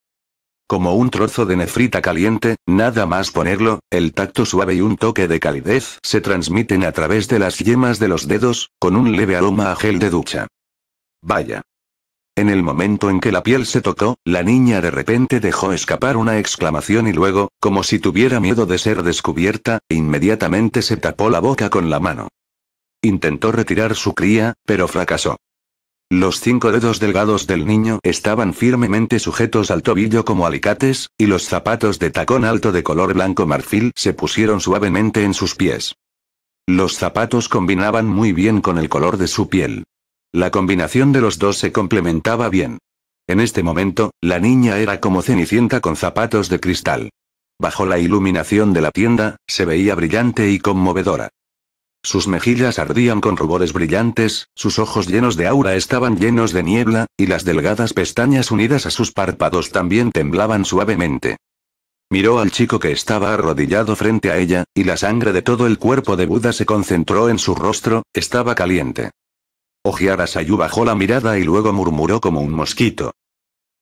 Como un trozo de nefrita caliente, nada más ponerlo, el tacto suave y un toque de calidez se transmiten a través de las yemas de los dedos, con un leve aroma a gel de ducha. Vaya. En el momento en que la piel se tocó, la niña de repente dejó escapar una exclamación y luego, como si tuviera miedo de ser descubierta, inmediatamente se tapó la boca con la mano. Intentó retirar su cría, pero fracasó. Los cinco dedos delgados del niño estaban firmemente sujetos al tobillo como alicates, y los zapatos de tacón alto de color blanco marfil se pusieron suavemente en sus pies. Los zapatos combinaban muy bien con el color de su piel. La combinación de los dos se complementaba bien. En este momento, la niña era como Cenicienta con zapatos de cristal. Bajo la iluminación de la tienda, se veía brillante y conmovedora. Sus mejillas ardían con rubores brillantes, sus ojos llenos de aura estaban llenos de niebla, y las delgadas pestañas unidas a sus párpados también temblaban suavemente. Miró al chico que estaba arrodillado frente a ella, y la sangre de todo el cuerpo de Buda se concentró en su rostro, estaba caliente. Ojiara Sayu bajó la mirada y luego murmuró como un mosquito.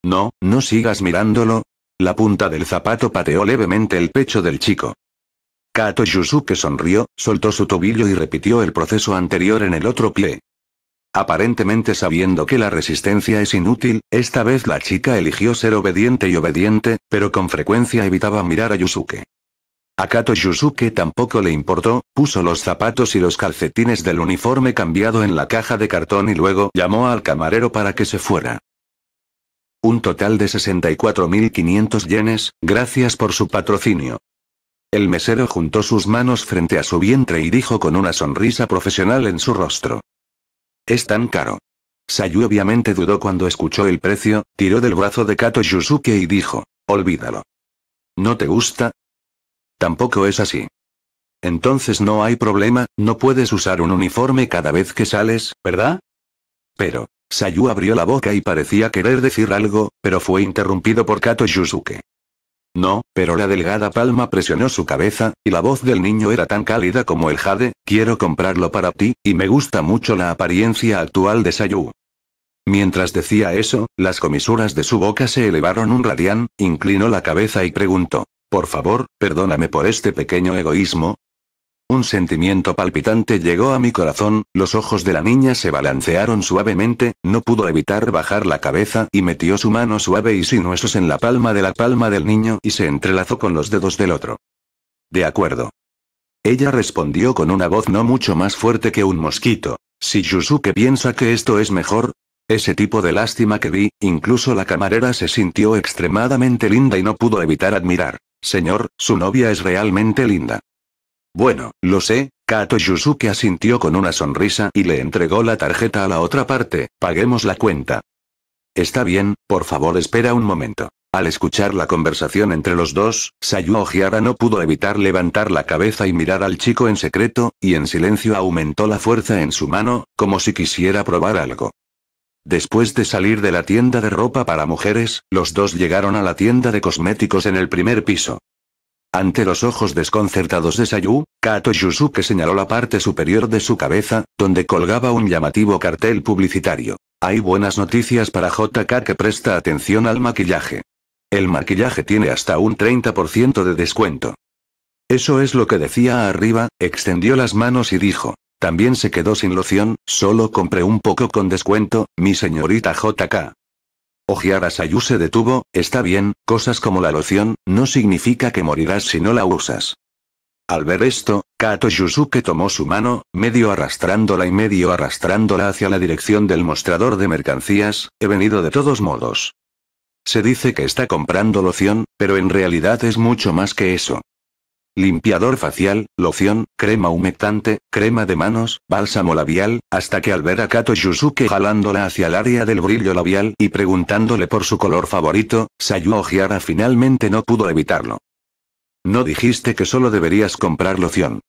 No, no sigas mirándolo. La punta del zapato pateó levemente el pecho del chico. Kato Yusuke sonrió, soltó su tobillo y repitió el proceso anterior en el otro pie. Aparentemente sabiendo que la resistencia es inútil, esta vez la chica eligió ser obediente y obediente, pero con frecuencia evitaba mirar a Yusuke. A Kato Yusuke tampoco le importó, puso los zapatos y los calcetines del uniforme cambiado en la caja de cartón y luego llamó al camarero para que se fuera. Un total de 64.500 yenes, gracias por su patrocinio. El mesero juntó sus manos frente a su vientre y dijo con una sonrisa profesional en su rostro. Es tan caro. Sayu obviamente dudó cuando escuchó el precio, tiró del brazo de Kato Yusuke y dijo, olvídalo. ¿No te gusta? Tampoco es así. Entonces no hay problema, no puedes usar un uniforme cada vez que sales, ¿verdad? Pero, Sayu abrió la boca y parecía querer decir algo, pero fue interrumpido por Kato Yusuke. No, pero la delgada palma presionó su cabeza, y la voz del niño era tan cálida como el jade, quiero comprarlo para ti, y me gusta mucho la apariencia actual de Sayu. Mientras decía eso, las comisuras de su boca se elevaron un radián, inclinó la cabeza y preguntó, por favor, perdóname por este pequeño egoísmo, un sentimiento palpitante llegó a mi corazón, los ojos de la niña se balancearon suavemente, no pudo evitar bajar la cabeza y metió su mano suave y sinuosos en la palma de la palma del niño y se entrelazó con los dedos del otro. De acuerdo. Ella respondió con una voz no mucho más fuerte que un mosquito. Si Yusuke piensa que esto es mejor, ese tipo de lástima que vi, incluso la camarera se sintió extremadamente linda y no pudo evitar admirar. Señor, su novia es realmente linda. Bueno, lo sé, Kato Yusuke asintió con una sonrisa y le entregó la tarjeta a la otra parte, paguemos la cuenta. Está bien, por favor espera un momento. Al escuchar la conversación entre los dos, Sayu Ojiara no pudo evitar levantar la cabeza y mirar al chico en secreto, y en silencio aumentó la fuerza en su mano, como si quisiera probar algo. Después de salir de la tienda de ropa para mujeres, los dos llegaron a la tienda de cosméticos en el primer piso. Ante los ojos desconcertados de Sayu, Kato Yusuke señaló la parte superior de su cabeza, donde colgaba un llamativo cartel publicitario. Hay buenas noticias para JK que presta atención al maquillaje. El maquillaje tiene hasta un 30% de descuento. Eso es lo que decía arriba, extendió las manos y dijo. También se quedó sin loción, solo compré un poco con descuento, mi señorita JK. Ojiara Sayu se detuvo, está bien, cosas como la loción, no significa que morirás si no la usas. Al ver esto, Kato Yusuke tomó su mano, medio arrastrándola y medio arrastrándola hacia la dirección del mostrador de mercancías, he venido de todos modos. Se dice que está comprando loción, pero en realidad es mucho más que eso limpiador facial, loción, crema humectante, crema de manos, bálsamo labial, hasta que al ver a Kato Yusuke jalándola hacia el área del brillo labial y preguntándole por su color favorito, Sayu Ojiara finalmente no pudo evitarlo. No dijiste que solo deberías comprar loción.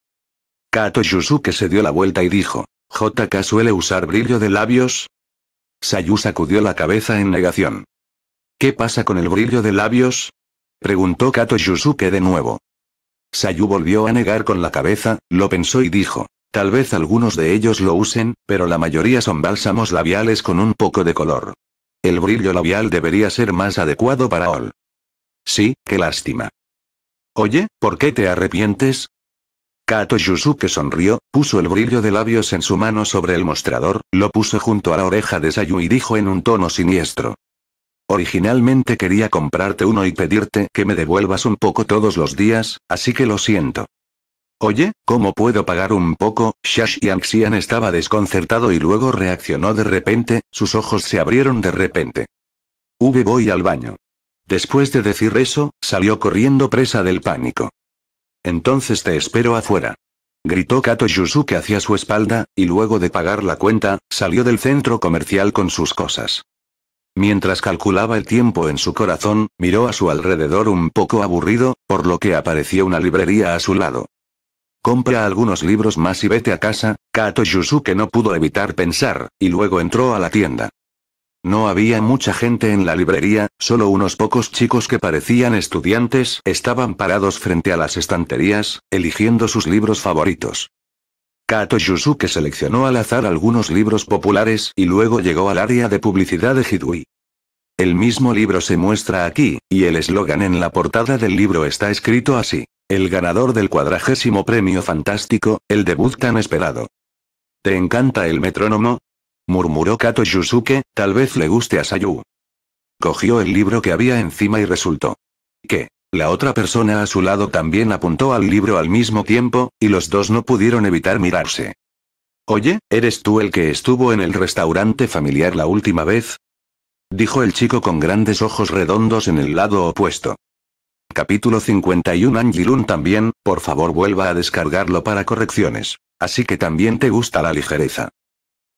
Kato Yusuke se dio la vuelta y dijo, ¿JK suele usar brillo de labios? Sayu sacudió la cabeza en negación. ¿Qué pasa con el brillo de labios? Preguntó Kato Yusuke de nuevo. Sayu volvió a negar con la cabeza, lo pensó y dijo. Tal vez algunos de ellos lo usen, pero la mayoría son bálsamos labiales con un poco de color. El brillo labial debería ser más adecuado para Ol. Sí, qué lástima. Oye, ¿por qué te arrepientes? Kato Yusuke sonrió, puso el brillo de labios en su mano sobre el mostrador, lo puso junto a la oreja de Sayu y dijo en un tono siniestro. Originalmente quería comprarte uno y pedirte que me devuelvas un poco todos los días, así que lo siento. Oye, ¿cómo puedo pagar un poco? Shash Anxian estaba desconcertado y luego reaccionó de repente, sus ojos se abrieron de repente. V voy al baño. Después de decir eso, salió corriendo presa del pánico. Entonces te espero afuera. Gritó Kato Yusuke hacia su espalda, y luego de pagar la cuenta, salió del centro comercial con sus cosas. Mientras calculaba el tiempo en su corazón, miró a su alrededor un poco aburrido, por lo que apareció una librería a su lado. Compra algunos libros más y vete a casa, Kato Yusuke no pudo evitar pensar, y luego entró a la tienda. No había mucha gente en la librería, solo unos pocos chicos que parecían estudiantes estaban parados frente a las estanterías, eligiendo sus libros favoritos. Kato Yusuke seleccionó al azar algunos libros populares y luego llegó al área de publicidad de Hidui. El mismo libro se muestra aquí, y el eslogan en la portada del libro está escrito así. El ganador del cuadragésimo premio fantástico, el debut tan esperado. ¿Te encanta el metrónomo? murmuró Kato Yusuke, tal vez le guste a Sayu. Cogió el libro que había encima y resultó. ¿Qué? La otra persona a su lado también apuntó al libro al mismo tiempo, y los dos no pudieron evitar mirarse. Oye, ¿eres tú el que estuvo en el restaurante familiar la última vez? Dijo el chico con grandes ojos redondos en el lado opuesto. Capítulo 51 Angilun también, por favor vuelva a descargarlo para correcciones. Así que también te gusta la ligereza.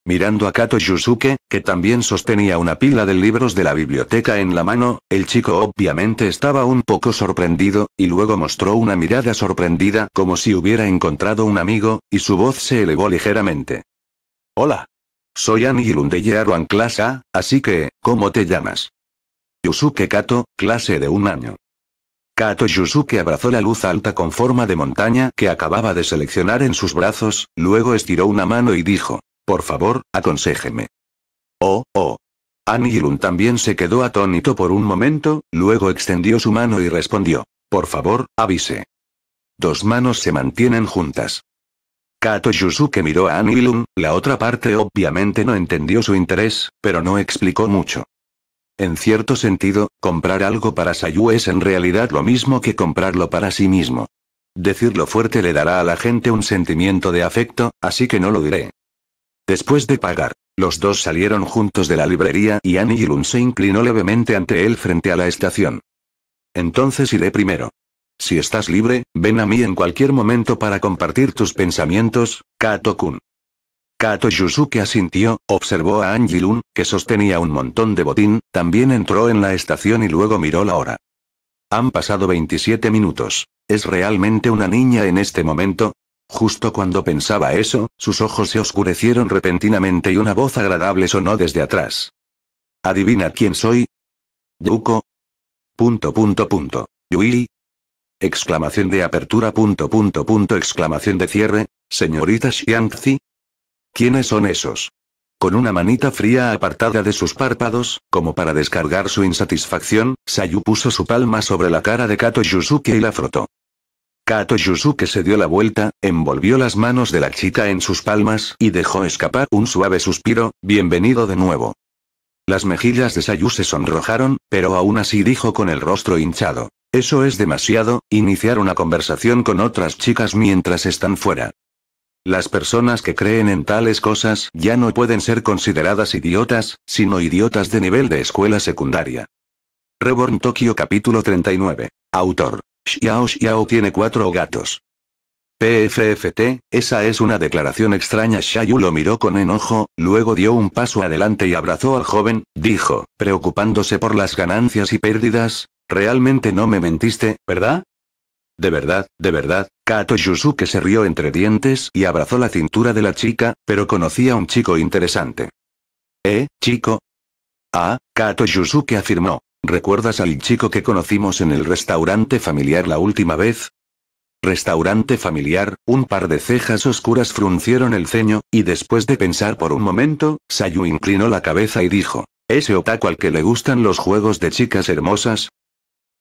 Mirando a Kato Yusuke, que también sostenía una pila de libros de la biblioteca en la mano, el chico obviamente estaba un poco sorprendido, y luego mostró una mirada sorprendida como si hubiera encontrado un amigo, y su voz se elevó ligeramente. Hola. Soy Anilun de Yearuan Clase A, así que, ¿cómo te llamas? Yusuke Kato, clase de un año. Kato Yusuke abrazó la luz alta con forma de montaña que acababa de seleccionar en sus brazos, luego estiró una mano y dijo. Por favor, aconséjeme. Oh, oh. Anilun también se quedó atónito por un momento, luego extendió su mano y respondió. Por favor, avise. Dos manos se mantienen juntas. Kato Yusuke miró a Anilun, la otra parte obviamente no entendió su interés, pero no explicó mucho. En cierto sentido, comprar algo para Sayu es en realidad lo mismo que comprarlo para sí mismo. Decirlo fuerte le dará a la gente un sentimiento de afecto, así que no lo diré. Después de pagar, los dos salieron juntos de la librería y Annie se inclinó levemente ante él frente a la estación. Entonces iré primero. Si estás libre, ven a mí en cualquier momento para compartir tus pensamientos, Kato-kun. Kato Yusuke asintió, observó a Anjilun, que sostenía un montón de botín, también entró en la estación y luego miró la hora. Han pasado 27 minutos. ¿Es realmente una niña en este momento? Justo cuando pensaba eso, sus ojos se oscurecieron repentinamente y una voz agradable sonó desde atrás. ¿Adivina quién soy? Yuko. Punto punto punto. Yui. Exclamación de apertura punto punto punto exclamación de cierre. Señorita Xiangzi. ¿Quiénes son esos? Con una manita fría apartada de sus párpados, como para descargar su insatisfacción, Sayu puso su palma sobre la cara de Kato Yusuke y la frotó. Kato Yusuke se dio la vuelta, envolvió las manos de la chica en sus palmas y dejó escapar un suave suspiro, bienvenido de nuevo. Las mejillas de Sayu se sonrojaron, pero aún así dijo con el rostro hinchado. Eso es demasiado, iniciar una conversación con otras chicas mientras están fuera. Las personas que creen en tales cosas ya no pueden ser consideradas idiotas, sino idiotas de nivel de escuela secundaria. Reborn Tokyo capítulo 39. Autor. Xiao Xiao tiene cuatro gatos. PFFT, esa es una declaración extraña. Shayu lo miró con enojo, luego dio un paso adelante y abrazó al joven, dijo, preocupándose por las ganancias y pérdidas, realmente no me mentiste, ¿verdad? De verdad, de verdad, Kato Yusuke se rió entre dientes y abrazó la cintura de la chica, pero conocía a un chico interesante. ¿Eh, chico? Ah, Kato Yusuke afirmó. ¿Recuerdas al chico que conocimos en el restaurante familiar la última vez? Restaurante familiar, un par de cejas oscuras fruncieron el ceño, y después de pensar por un momento, Sayu inclinó la cabeza y dijo, ¿Ese otaku al que le gustan los juegos de chicas hermosas?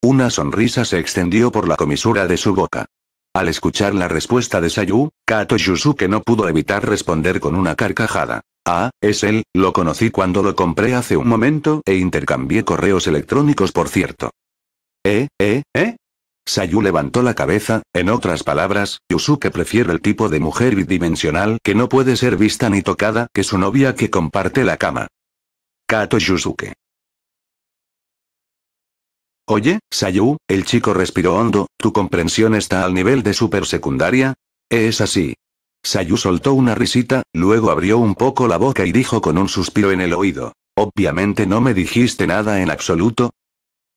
Una sonrisa se extendió por la comisura de su boca. Al escuchar la respuesta de Sayu, Kato Yusuke no pudo evitar responder con una carcajada. Ah, es él, lo conocí cuando lo compré hace un momento e intercambié correos electrónicos por cierto. ¿Eh, eh, eh? Sayu levantó la cabeza, en otras palabras, Yusuke prefiere el tipo de mujer bidimensional que no puede ser vista ni tocada que su novia que comparte la cama. Kato Yusuke. Oye, Sayu, el chico respiró hondo, ¿tu comprensión está al nivel de secundaria? Es así, Sayu soltó una risita, luego abrió un poco la boca y dijo con un suspiro en el oído. Obviamente no me dijiste nada en absoluto.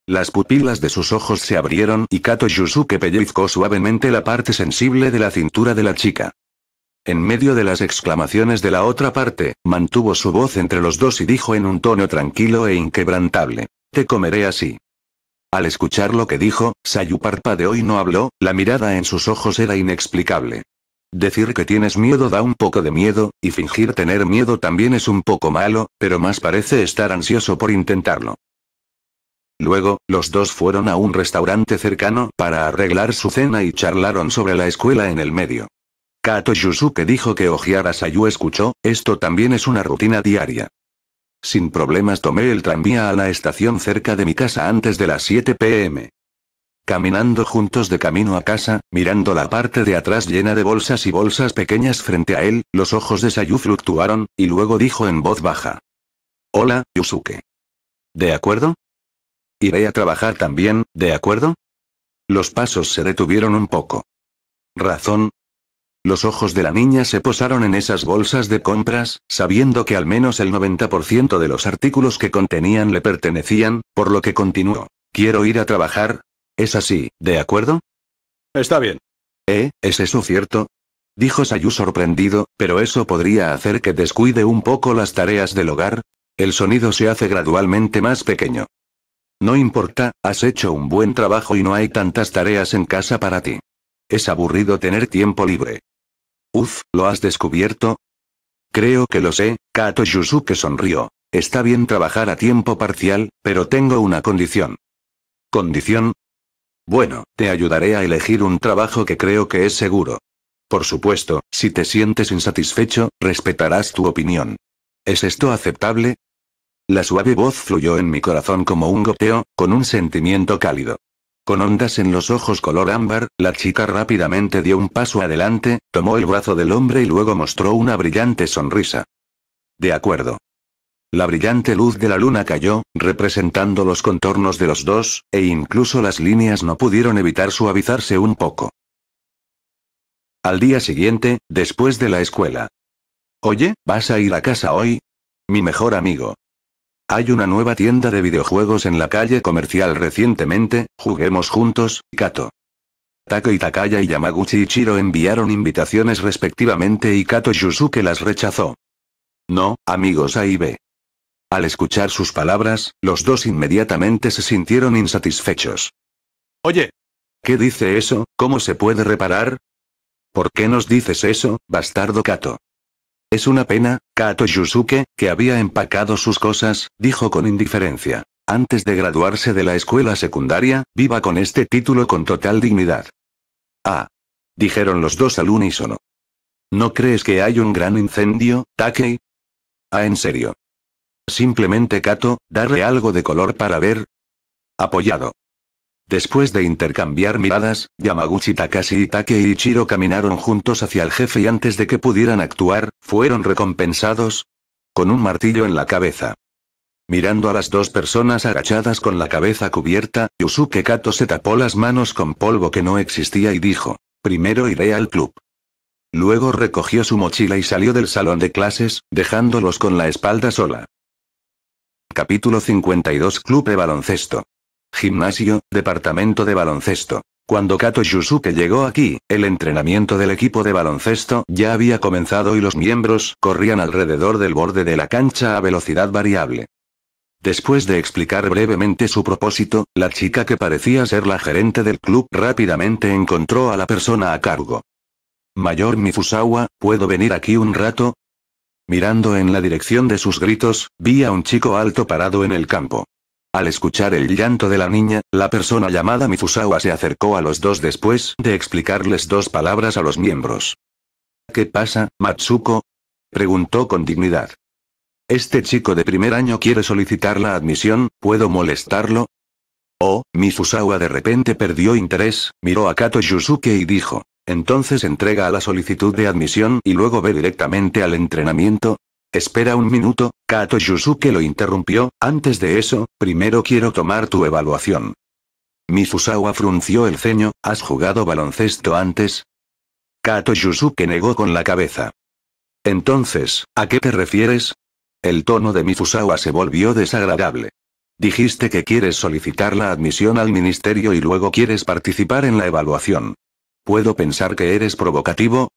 Las pupilas de sus ojos se abrieron y Kato Yusuke pellizcó suavemente la parte sensible de la cintura de la chica. En medio de las exclamaciones de la otra parte, mantuvo su voz entre los dos y dijo en un tono tranquilo e inquebrantable. Te comeré así. Al escuchar lo que dijo, Sayu parpa de hoy no habló, la mirada en sus ojos era inexplicable. Decir que tienes miedo da un poco de miedo, y fingir tener miedo también es un poco malo, pero más parece estar ansioso por intentarlo. Luego, los dos fueron a un restaurante cercano para arreglar su cena y charlaron sobre la escuela en el medio. Kato Yusuke dijo que Ojiara Sayu escuchó, esto también es una rutina diaria. Sin problemas tomé el tranvía a la estación cerca de mi casa antes de las 7 pm. Caminando juntos de camino a casa, mirando la parte de atrás llena de bolsas y bolsas pequeñas frente a él, los ojos de Sayu fluctuaron, y luego dijo en voz baja. Hola, Yusuke. ¿De acuerdo? Iré a trabajar también, ¿de acuerdo? Los pasos se detuvieron un poco. ¿Razón? Los ojos de la niña se posaron en esas bolsas de compras, sabiendo que al menos el 90% de los artículos que contenían le pertenecían, por lo que continuó. Quiero ir a trabajar, es así, ¿de acuerdo? Está bien. ¿Eh? ¿Es eso cierto? Dijo Sayu sorprendido, pero eso podría hacer que descuide un poco las tareas del hogar. El sonido se hace gradualmente más pequeño. No importa, has hecho un buen trabajo y no hay tantas tareas en casa para ti. Es aburrido tener tiempo libre. Uf, ¿lo has descubierto? Creo que lo sé, Kato Yusuke sonrió. Está bien trabajar a tiempo parcial, pero tengo una condición. ¿Condición? Bueno, te ayudaré a elegir un trabajo que creo que es seguro. Por supuesto, si te sientes insatisfecho, respetarás tu opinión. ¿Es esto aceptable? La suave voz fluyó en mi corazón como un goteo, con un sentimiento cálido. Con ondas en los ojos color ámbar, la chica rápidamente dio un paso adelante, tomó el brazo del hombre y luego mostró una brillante sonrisa. De acuerdo. La brillante luz de la luna cayó, representando los contornos de los dos, e incluso las líneas no pudieron evitar suavizarse un poco. Al día siguiente, después de la escuela. Oye, ¿vas a ir a casa hoy? Mi mejor amigo. Hay una nueva tienda de videojuegos en la calle comercial recientemente, juguemos juntos, Kato. y Takaya y Yamaguchi Chiro enviaron invitaciones respectivamente y Kato Yusuke las rechazó. No, amigos A y al escuchar sus palabras, los dos inmediatamente se sintieron insatisfechos. Oye. ¿Qué dice eso? ¿Cómo se puede reparar? ¿Por qué nos dices eso, bastardo Kato? Es una pena, Kato Yusuke, que había empacado sus cosas, dijo con indiferencia. Antes de graduarse de la escuela secundaria, viva con este título con total dignidad. Ah. Dijeron los dos al unísono. ¿No crees que hay un gran incendio, Takei? Ah, en serio. Simplemente Kato, darle algo de color para ver. Apoyado. Después de intercambiar miradas, Yamaguchi Takashi Itake y Ichiro caminaron juntos hacia el jefe y antes de que pudieran actuar, fueron recompensados con un martillo en la cabeza. Mirando a las dos personas agachadas con la cabeza cubierta, Yusuke Kato se tapó las manos con polvo que no existía y dijo, primero iré al club. Luego recogió su mochila y salió del salón de clases, dejándolos con la espalda sola. Capítulo 52 Club de Baloncesto. Gimnasio, Departamento de Baloncesto. Cuando Kato Yusuke llegó aquí, el entrenamiento del equipo de baloncesto ya había comenzado y los miembros corrían alrededor del borde de la cancha a velocidad variable. Después de explicar brevemente su propósito, la chica que parecía ser la gerente del club rápidamente encontró a la persona a cargo. Mayor Mifusawa, ¿puedo venir aquí un rato? Mirando en la dirección de sus gritos, vi a un chico alto parado en el campo. Al escuchar el llanto de la niña, la persona llamada Mizusawa se acercó a los dos después de explicarles dos palabras a los miembros. ¿Qué pasa, Matsuko? preguntó con dignidad. Este chico de primer año quiere solicitar la admisión, ¿puedo molestarlo? Oh, Mizusawa de repente perdió interés, miró a Kato Yusuke y dijo. Entonces entrega la solicitud de admisión y luego ve directamente al entrenamiento. Espera un minuto, Kato Yusuke lo interrumpió, antes de eso, primero quiero tomar tu evaluación. Mifusawa frunció el ceño, ¿has jugado baloncesto antes? Kato Yusuke negó con la cabeza. Entonces, ¿a qué te refieres? El tono de Mifusawa se volvió desagradable. Dijiste que quieres solicitar la admisión al ministerio y luego quieres participar en la evaluación. ¿Puedo pensar que eres provocativo?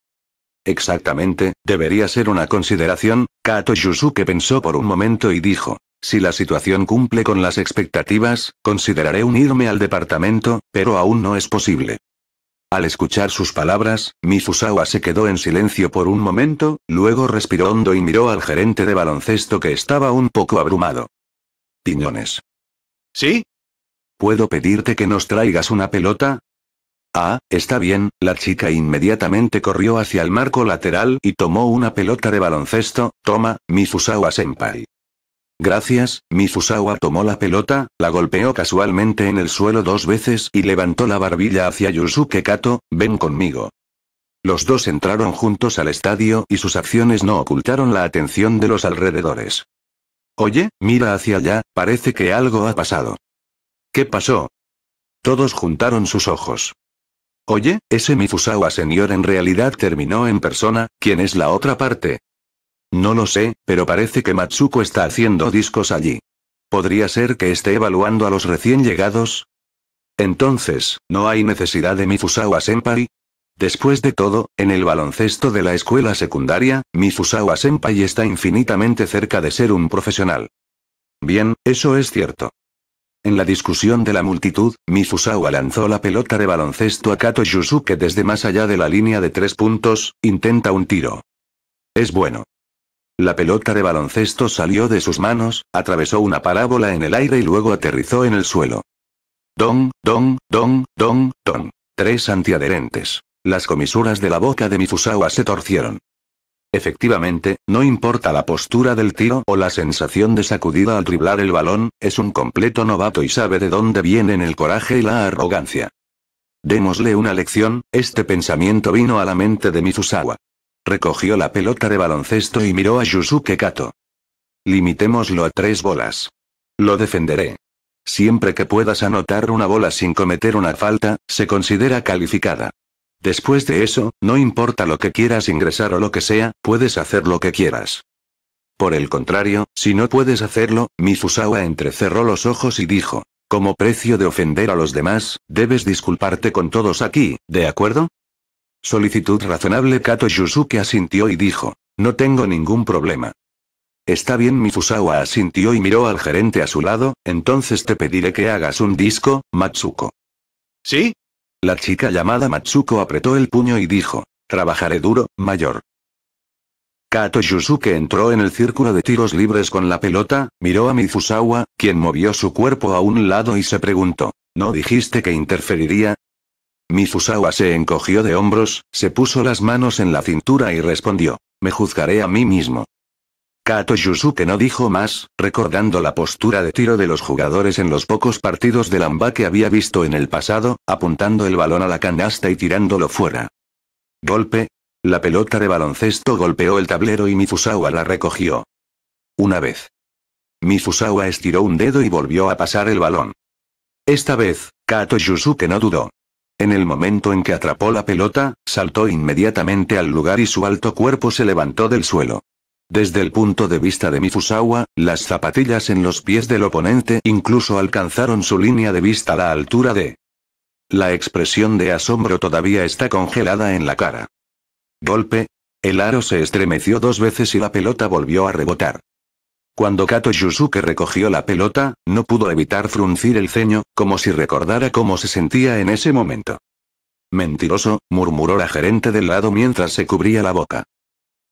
Exactamente, debería ser una consideración, Kato Yusuke pensó por un momento y dijo. Si la situación cumple con las expectativas, consideraré unirme al departamento, pero aún no es posible. Al escuchar sus palabras, Mifusawa se quedó en silencio por un momento, luego respiró hondo y miró al gerente de baloncesto que estaba un poco abrumado. Piñones. ¿Sí? ¿Puedo pedirte que nos traigas una pelota? Ah, está bien, la chica inmediatamente corrió hacia el marco lateral y tomó una pelota de baloncesto, toma, Misusawa-senpai. Gracias, Misusawa tomó la pelota, la golpeó casualmente en el suelo dos veces y levantó la barbilla hacia Yusuke Kato, ven conmigo. Los dos entraron juntos al estadio y sus acciones no ocultaron la atención de los alrededores. Oye, mira hacia allá, parece que algo ha pasado. ¿Qué pasó? Todos juntaron sus ojos. Oye, ese Mifusawa señor en realidad terminó en persona, ¿quién es la otra parte? No lo sé, pero parece que Matsuko está haciendo discos allí. ¿Podría ser que esté evaluando a los recién llegados? Entonces, ¿no hay necesidad de Mifusawa senpai? Después de todo, en el baloncesto de la escuela secundaria, Mifusawa senpai está infinitamente cerca de ser un profesional. Bien, eso es cierto. En la discusión de la multitud, Mizusawa lanzó la pelota de baloncesto a Kato que desde más allá de la línea de tres puntos, intenta un tiro. Es bueno. La pelota de baloncesto salió de sus manos, atravesó una parábola en el aire y luego aterrizó en el suelo. Don, don, don, don, don. Tres antiadherentes. Las comisuras de la boca de Mizusawa se torcieron. Efectivamente, no importa la postura del tiro o la sensación de sacudida al driblar el balón, es un completo novato y sabe de dónde vienen el coraje y la arrogancia. Démosle una lección, este pensamiento vino a la mente de Mizusawa. Recogió la pelota de baloncesto y miró a Yusuke Kato. Limitémoslo a tres bolas. Lo defenderé. Siempre que puedas anotar una bola sin cometer una falta, se considera calificada. Después de eso, no importa lo que quieras ingresar o lo que sea, puedes hacer lo que quieras. Por el contrario, si no puedes hacerlo, Mizusawa entrecerró los ojos y dijo, como precio de ofender a los demás, debes disculparte con todos aquí, ¿de acuerdo? Solicitud razonable Kato Yusuke asintió y dijo, no tengo ningún problema. Está bien Mizusawa asintió y miró al gerente a su lado, entonces te pediré que hagas un disco, Matsuko. ¿Sí? La chica llamada Matsuko apretó el puño y dijo, trabajaré duro, mayor. Kato Yusuke entró en el círculo de tiros libres con la pelota, miró a Mizusawa, quien movió su cuerpo a un lado y se preguntó, ¿no dijiste que interferiría? Mizusawa se encogió de hombros, se puso las manos en la cintura y respondió, me juzgaré a mí mismo. Kato Yusuke no dijo más, recordando la postura de tiro de los jugadores en los pocos partidos de Lamba que había visto en el pasado, apuntando el balón a la canasta y tirándolo fuera. Golpe. La pelota de baloncesto golpeó el tablero y Mifusawa la recogió. Una vez. Mifusawa estiró un dedo y volvió a pasar el balón. Esta vez, Kato Yusuke no dudó. En el momento en que atrapó la pelota, saltó inmediatamente al lugar y su alto cuerpo se levantó del suelo. Desde el punto de vista de Mifusawa, las zapatillas en los pies del oponente incluso alcanzaron su línea de vista a la altura de... La expresión de asombro todavía está congelada en la cara. Golpe. El aro se estremeció dos veces y la pelota volvió a rebotar. Cuando Kato Yusuke recogió la pelota, no pudo evitar fruncir el ceño, como si recordara cómo se sentía en ese momento. Mentiroso, murmuró la gerente del lado mientras se cubría la boca.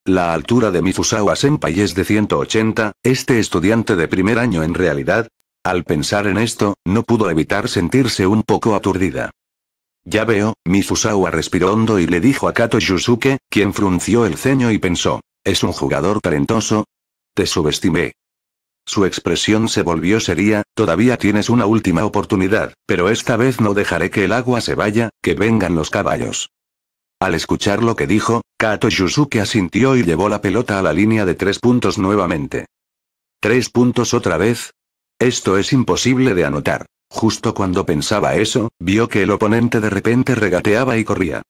La altura de Mifusawa Senpai es de 180, este estudiante de primer año en realidad. Al pensar en esto, no pudo evitar sentirse un poco aturdida. Ya veo, Mifusawa respiró hondo y le dijo a Kato Yusuke, quien frunció el ceño y pensó, ¿es un jugador talentoso? Te subestimé. Su expresión se volvió seria, todavía tienes una última oportunidad, pero esta vez no dejaré que el agua se vaya, que vengan los caballos. Al escuchar lo que dijo, Kato Yusuke asintió y llevó la pelota a la línea de tres puntos nuevamente. ¿Tres puntos otra vez? Esto es imposible de anotar. Justo cuando pensaba eso, vio que el oponente de repente regateaba y corría.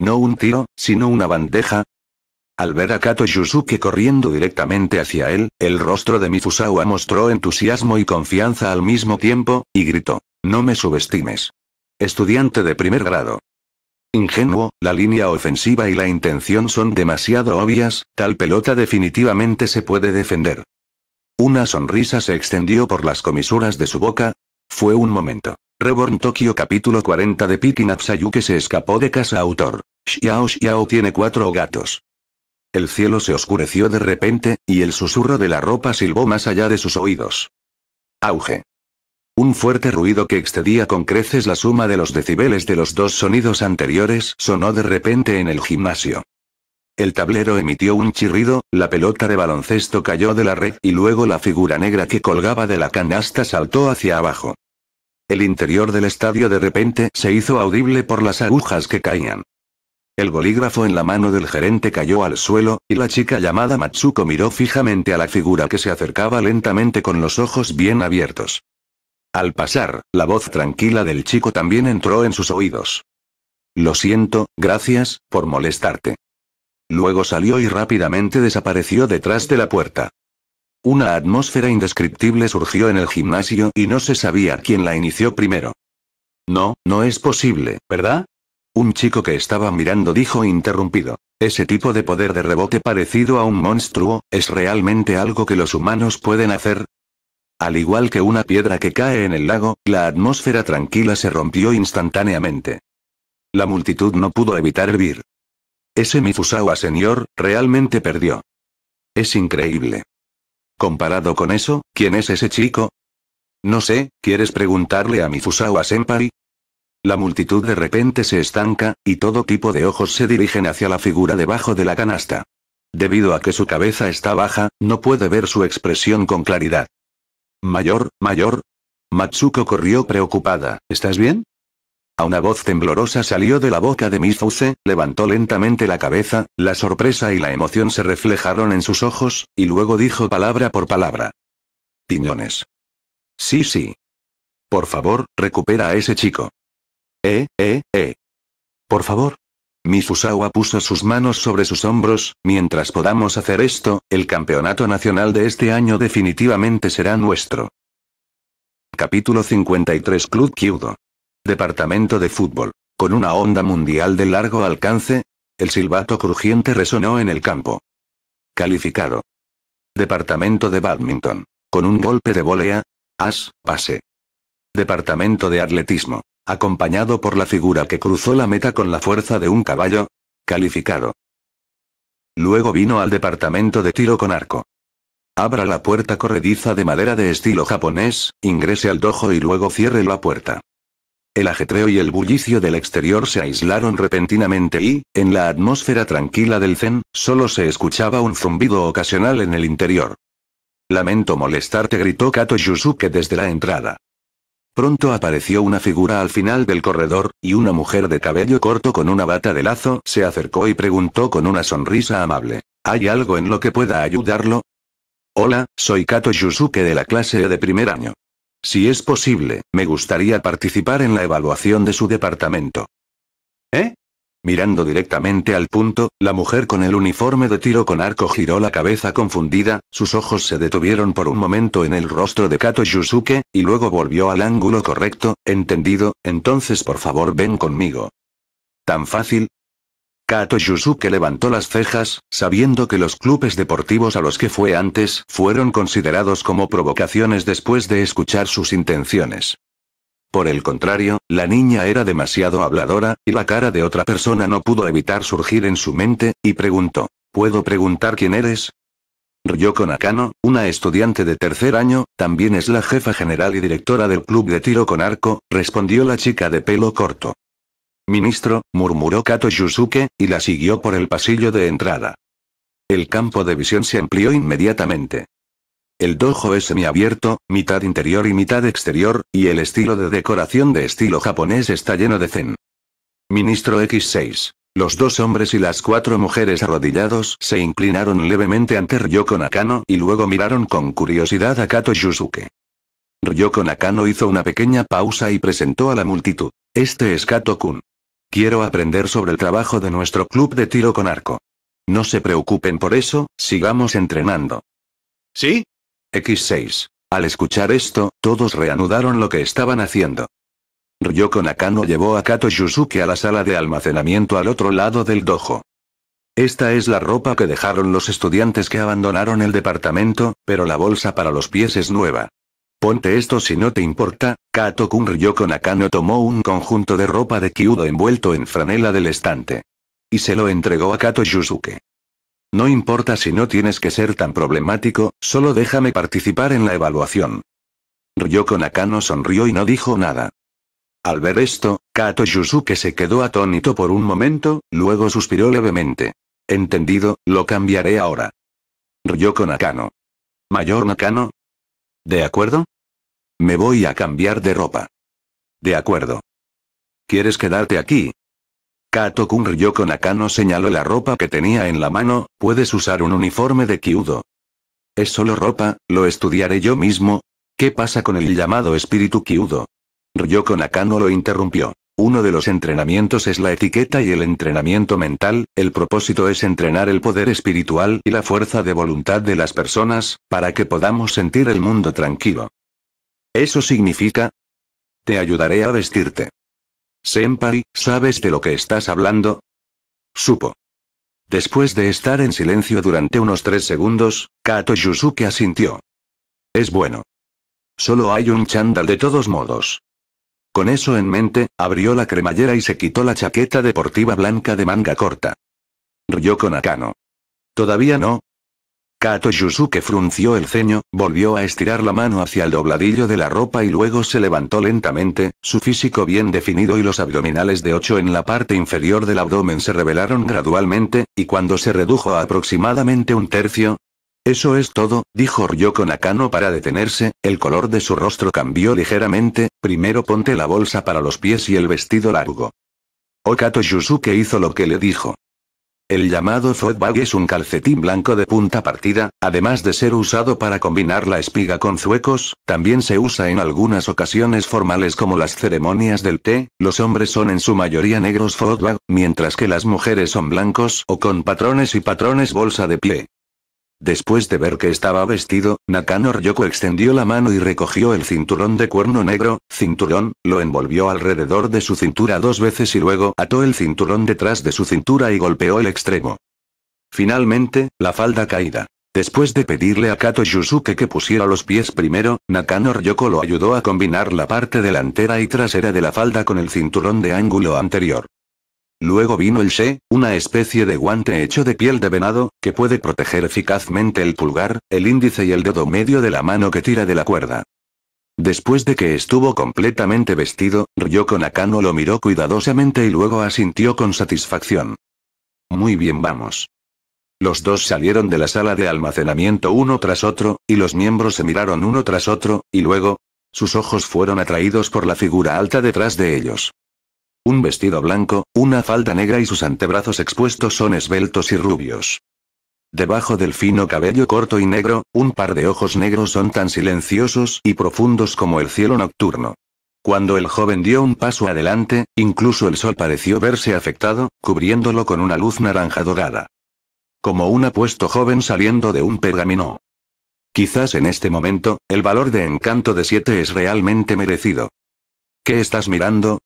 No un tiro, sino una bandeja. Al ver a Kato Yusuke corriendo directamente hacia él, el rostro de Mifusawa mostró entusiasmo y confianza al mismo tiempo, y gritó, No me subestimes. Estudiante de primer grado ingenuo, la línea ofensiva y la intención son demasiado obvias, tal pelota definitivamente se puede defender. Una sonrisa se extendió por las comisuras de su boca. Fue un momento. Reborn Tokyo capítulo 40 de Picking que que se escapó de casa autor. Xiao Xiao tiene cuatro gatos. El cielo se oscureció de repente, y el susurro de la ropa silbó más allá de sus oídos. Auge. Un fuerte ruido que excedía con creces la suma de los decibeles de los dos sonidos anteriores sonó de repente en el gimnasio. El tablero emitió un chirrido, la pelota de baloncesto cayó de la red y luego la figura negra que colgaba de la canasta saltó hacia abajo. El interior del estadio de repente se hizo audible por las agujas que caían. El bolígrafo en la mano del gerente cayó al suelo, y la chica llamada Matsuko miró fijamente a la figura que se acercaba lentamente con los ojos bien abiertos. Al pasar, la voz tranquila del chico también entró en sus oídos. Lo siento, gracias, por molestarte. Luego salió y rápidamente desapareció detrás de la puerta. Una atmósfera indescriptible surgió en el gimnasio y no se sabía quién la inició primero. No, no es posible, ¿verdad? Un chico que estaba mirando dijo interrumpido. Ese tipo de poder de rebote parecido a un monstruo, es realmente algo que los humanos pueden hacer, al igual que una piedra que cae en el lago, la atmósfera tranquila se rompió instantáneamente. La multitud no pudo evitar hervir. Ese Mifusawa señor, realmente perdió. Es increíble. Comparado con eso, ¿quién es ese chico? No sé, ¿quieres preguntarle a Mifusawa senpai? La multitud de repente se estanca, y todo tipo de ojos se dirigen hacia la figura debajo de la canasta. Debido a que su cabeza está baja, no puede ver su expresión con claridad. Mayor, mayor. Matsuko corrió preocupada. ¿Estás bien? A una voz temblorosa salió de la boca de Mifuse, levantó lentamente la cabeza, la sorpresa y la emoción se reflejaron en sus ojos, y luego dijo palabra por palabra. Piñones. Sí, sí. Por favor, recupera a ese chico. Eh, eh, eh. Por favor, Misusawa puso sus manos sobre sus hombros, mientras podamos hacer esto, el campeonato nacional de este año definitivamente será nuestro. Capítulo 53 Club Kyudo. Departamento de Fútbol. Con una onda mundial de largo alcance, el silbato crujiente resonó en el campo. Calificado. Departamento de Badminton. Con un golpe de volea. As, pase. Departamento de Atletismo acompañado por la figura que cruzó la meta con la fuerza de un caballo, calificado. Luego vino al departamento de tiro con arco. Abra la puerta corrediza de madera de estilo japonés, ingrese al dojo y luego cierre la puerta. El ajetreo y el bullicio del exterior se aislaron repentinamente y, en la atmósfera tranquila del zen, solo se escuchaba un zumbido ocasional en el interior. Lamento molestarte, gritó Kato Yusuke desde la entrada. Pronto apareció una figura al final del corredor, y una mujer de cabello corto con una bata de lazo se acercó y preguntó con una sonrisa amable. ¿Hay algo en lo que pueda ayudarlo? Hola, soy Kato Yusuke de la clase e de primer año. Si es posible, me gustaría participar en la evaluación de su departamento. ¿Eh? Mirando directamente al punto, la mujer con el uniforme de tiro con arco giró la cabeza confundida, sus ojos se detuvieron por un momento en el rostro de Kato Yusuke, y luego volvió al ángulo correcto, entendido, entonces por favor ven conmigo. ¿Tan fácil? Kato Yusuke levantó las cejas, sabiendo que los clubes deportivos a los que fue antes fueron considerados como provocaciones después de escuchar sus intenciones. Por el contrario, la niña era demasiado habladora, y la cara de otra persona no pudo evitar surgir en su mente, y preguntó, ¿puedo preguntar quién eres? Ryoko Nakano, una estudiante de tercer año, también es la jefa general y directora del club de tiro con arco, respondió la chica de pelo corto. Ministro, murmuró Kato Yusuke, y la siguió por el pasillo de entrada. El campo de visión se amplió inmediatamente. El dojo es semiabierto, mitad interior y mitad exterior, y el estilo de decoración de estilo japonés está lleno de zen. Ministro X6. Los dos hombres y las cuatro mujeres arrodillados se inclinaron levemente ante Ryoko Nakano y luego miraron con curiosidad a Kato Yusuke. Ryoko Nakano hizo una pequeña pausa y presentó a la multitud. Este es Kato-kun. Quiero aprender sobre el trabajo de nuestro club de tiro con arco. No se preocupen por eso, sigamos entrenando. ¿Sí? X6. Al escuchar esto, todos reanudaron lo que estaban haciendo. Ryoko Nakano llevó a Kato Yusuke a la sala de almacenamiento al otro lado del dojo. Esta es la ropa que dejaron los estudiantes que abandonaron el departamento, pero la bolsa para los pies es nueva. Ponte esto si no te importa, Kato-kun Ryoko Nakano tomó un conjunto de ropa de kiudo envuelto en franela del estante. Y se lo entregó a Kato Yusuke. No importa si no tienes que ser tan problemático, solo déjame participar en la evaluación. Ryoko Nakano sonrió y no dijo nada. Al ver esto, Kato Yusuke se quedó atónito por un momento, luego suspiró levemente. Entendido, lo cambiaré ahora. Ryoko Nakano. Mayor Nakano. ¿De acuerdo? Me voy a cambiar de ropa. De acuerdo. ¿Quieres quedarte aquí? Kato-kun Ryoko Nakano señaló la ropa que tenía en la mano, puedes usar un uniforme de Kyudo. Es solo ropa, lo estudiaré yo mismo. ¿Qué pasa con el llamado espíritu Kyudo? Ryoko Nakano lo interrumpió. Uno de los entrenamientos es la etiqueta y el entrenamiento mental, el propósito es entrenar el poder espiritual y la fuerza de voluntad de las personas, para que podamos sentir el mundo tranquilo. ¿Eso significa? Te ayudaré a vestirte. Senpai, ¿sabes de lo que estás hablando? Supo. Después de estar en silencio durante unos tres segundos, Kato Yusuke asintió. Es bueno. Solo hay un chándal de todos modos. Con eso en mente, abrió la cremallera y se quitó la chaqueta deportiva blanca de manga corta. con Akano. Todavía no, Kato Yusuke frunció el ceño, volvió a estirar la mano hacia el dobladillo de la ropa y luego se levantó lentamente, su físico bien definido y los abdominales de 8 en la parte inferior del abdomen se revelaron gradualmente, y cuando se redujo a aproximadamente un tercio, eso es todo, dijo Ryoko Nakano para detenerse, el color de su rostro cambió ligeramente, primero ponte la bolsa para los pies y el vestido largo. Okato Yusuke hizo lo que le dijo. El llamado footbag es un calcetín blanco de punta partida, además de ser usado para combinar la espiga con zuecos, también se usa en algunas ocasiones formales como las ceremonias del té, los hombres son en su mayoría negros footbag, mientras que las mujeres son blancos o con patrones y patrones bolsa de pie. Después de ver que estaba vestido, Nakano Ryoko extendió la mano y recogió el cinturón de cuerno negro, cinturón, lo envolvió alrededor de su cintura dos veces y luego ató el cinturón detrás de su cintura y golpeó el extremo. Finalmente, la falda caída. Después de pedirle a Kato Yusuke que pusiera los pies primero, Nakano Ryoko lo ayudó a combinar la parte delantera y trasera de la falda con el cinturón de ángulo anterior. Luego vino el she, una especie de guante hecho de piel de venado, que puede proteger eficazmente el pulgar, el índice y el dedo medio de la mano que tira de la cuerda. Después de que estuvo completamente vestido, Ryoko Nakano lo miró cuidadosamente y luego asintió con satisfacción. Muy bien, vamos. Los dos salieron de la sala de almacenamiento uno tras otro, y los miembros se miraron uno tras otro, y luego, sus ojos fueron atraídos por la figura alta detrás de ellos. Un vestido blanco, una falda negra y sus antebrazos expuestos son esbeltos y rubios. Debajo del fino cabello corto y negro, un par de ojos negros son tan silenciosos y profundos como el cielo nocturno. Cuando el joven dio un paso adelante, incluso el sol pareció verse afectado, cubriéndolo con una luz naranja dorada. Como un apuesto joven saliendo de un pergamino. Quizás en este momento, el valor de encanto de siete es realmente merecido. ¿Qué estás mirando?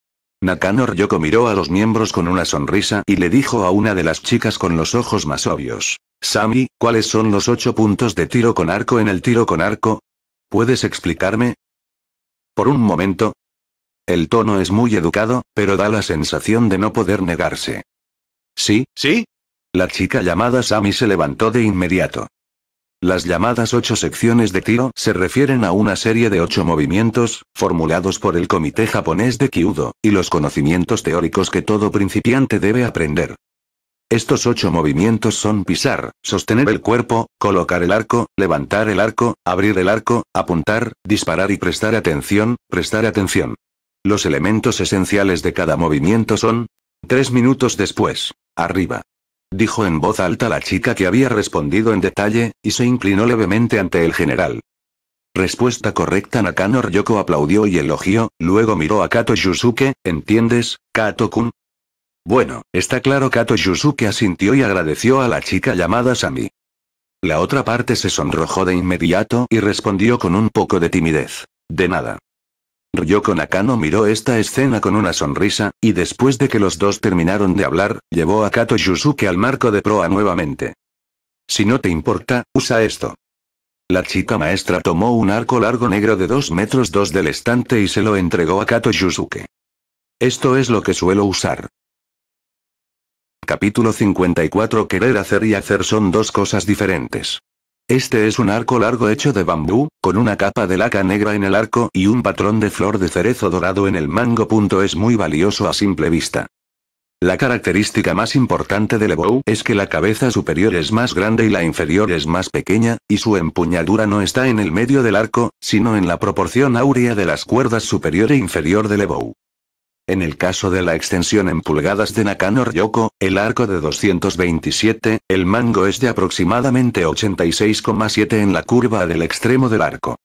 Nakano Ryoko miró a los miembros con una sonrisa y le dijo a una de las chicas con los ojos más obvios. Sami, ¿cuáles son los ocho puntos de tiro con arco en el tiro con arco? ¿Puedes explicarme? Por un momento. El tono es muy educado, pero da la sensación de no poder negarse. Sí, sí. La chica llamada Sami se levantó de inmediato. Las llamadas ocho secciones de tiro se refieren a una serie de ocho movimientos, formulados por el Comité Japonés de Kyudo, y los conocimientos teóricos que todo principiante debe aprender. Estos ocho movimientos son pisar, sostener el cuerpo, colocar el arco, levantar el arco, abrir el arco, apuntar, disparar y prestar atención, prestar atención. Los elementos esenciales de cada movimiento son, tres minutos después, arriba, dijo en voz alta la chica que había respondido en detalle, y se inclinó levemente ante el general. Respuesta correcta Nakano Ryoko aplaudió y elogió, luego miró a Kato Yusuke, ¿entiendes, Kato-kun? Bueno, está claro Kato Yusuke asintió y agradeció a la chica llamada Sami. La otra parte se sonrojó de inmediato y respondió con un poco de timidez. De nada. Ryoko Nakano miró esta escena con una sonrisa, y después de que los dos terminaron de hablar, llevó a Kato Yusuke al marco de proa nuevamente. Si no te importa, usa esto. La chica maestra tomó un arco largo negro de 2 metros 2 del estante y se lo entregó a Kato Yusuke. Esto es lo que suelo usar. Capítulo 54 Querer hacer y hacer son dos cosas diferentes. Este es un arco largo hecho de bambú, con una capa de laca negra en el arco y un patrón de flor de cerezo dorado en el mango. es muy valioso a simple vista. La característica más importante del Lebou es que la cabeza superior es más grande y la inferior es más pequeña, y su empuñadura no está en el medio del arco, sino en la proporción áurea de las cuerdas superior e inferior del Lebou. En el caso de la extensión en pulgadas de Nakano Ryoko, el arco de 227, el mango es de aproximadamente 86,7 en la curva del extremo del arco.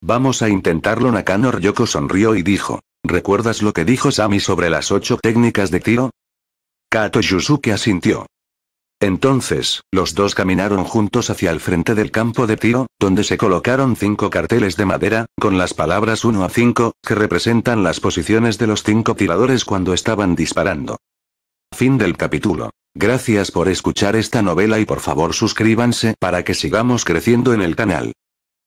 Vamos a intentarlo Nakano Ryoko sonrió y dijo, ¿recuerdas lo que dijo Sami sobre las ocho técnicas de tiro? Kato Yusuke asintió. Entonces, los dos caminaron juntos hacia el frente del campo de tiro, donde se colocaron cinco carteles de madera, con las palabras 1 a 5, que representan las posiciones de los cinco tiradores cuando estaban disparando. Fin del capítulo. Gracias por escuchar esta novela y por favor suscríbanse para que sigamos creciendo en el canal.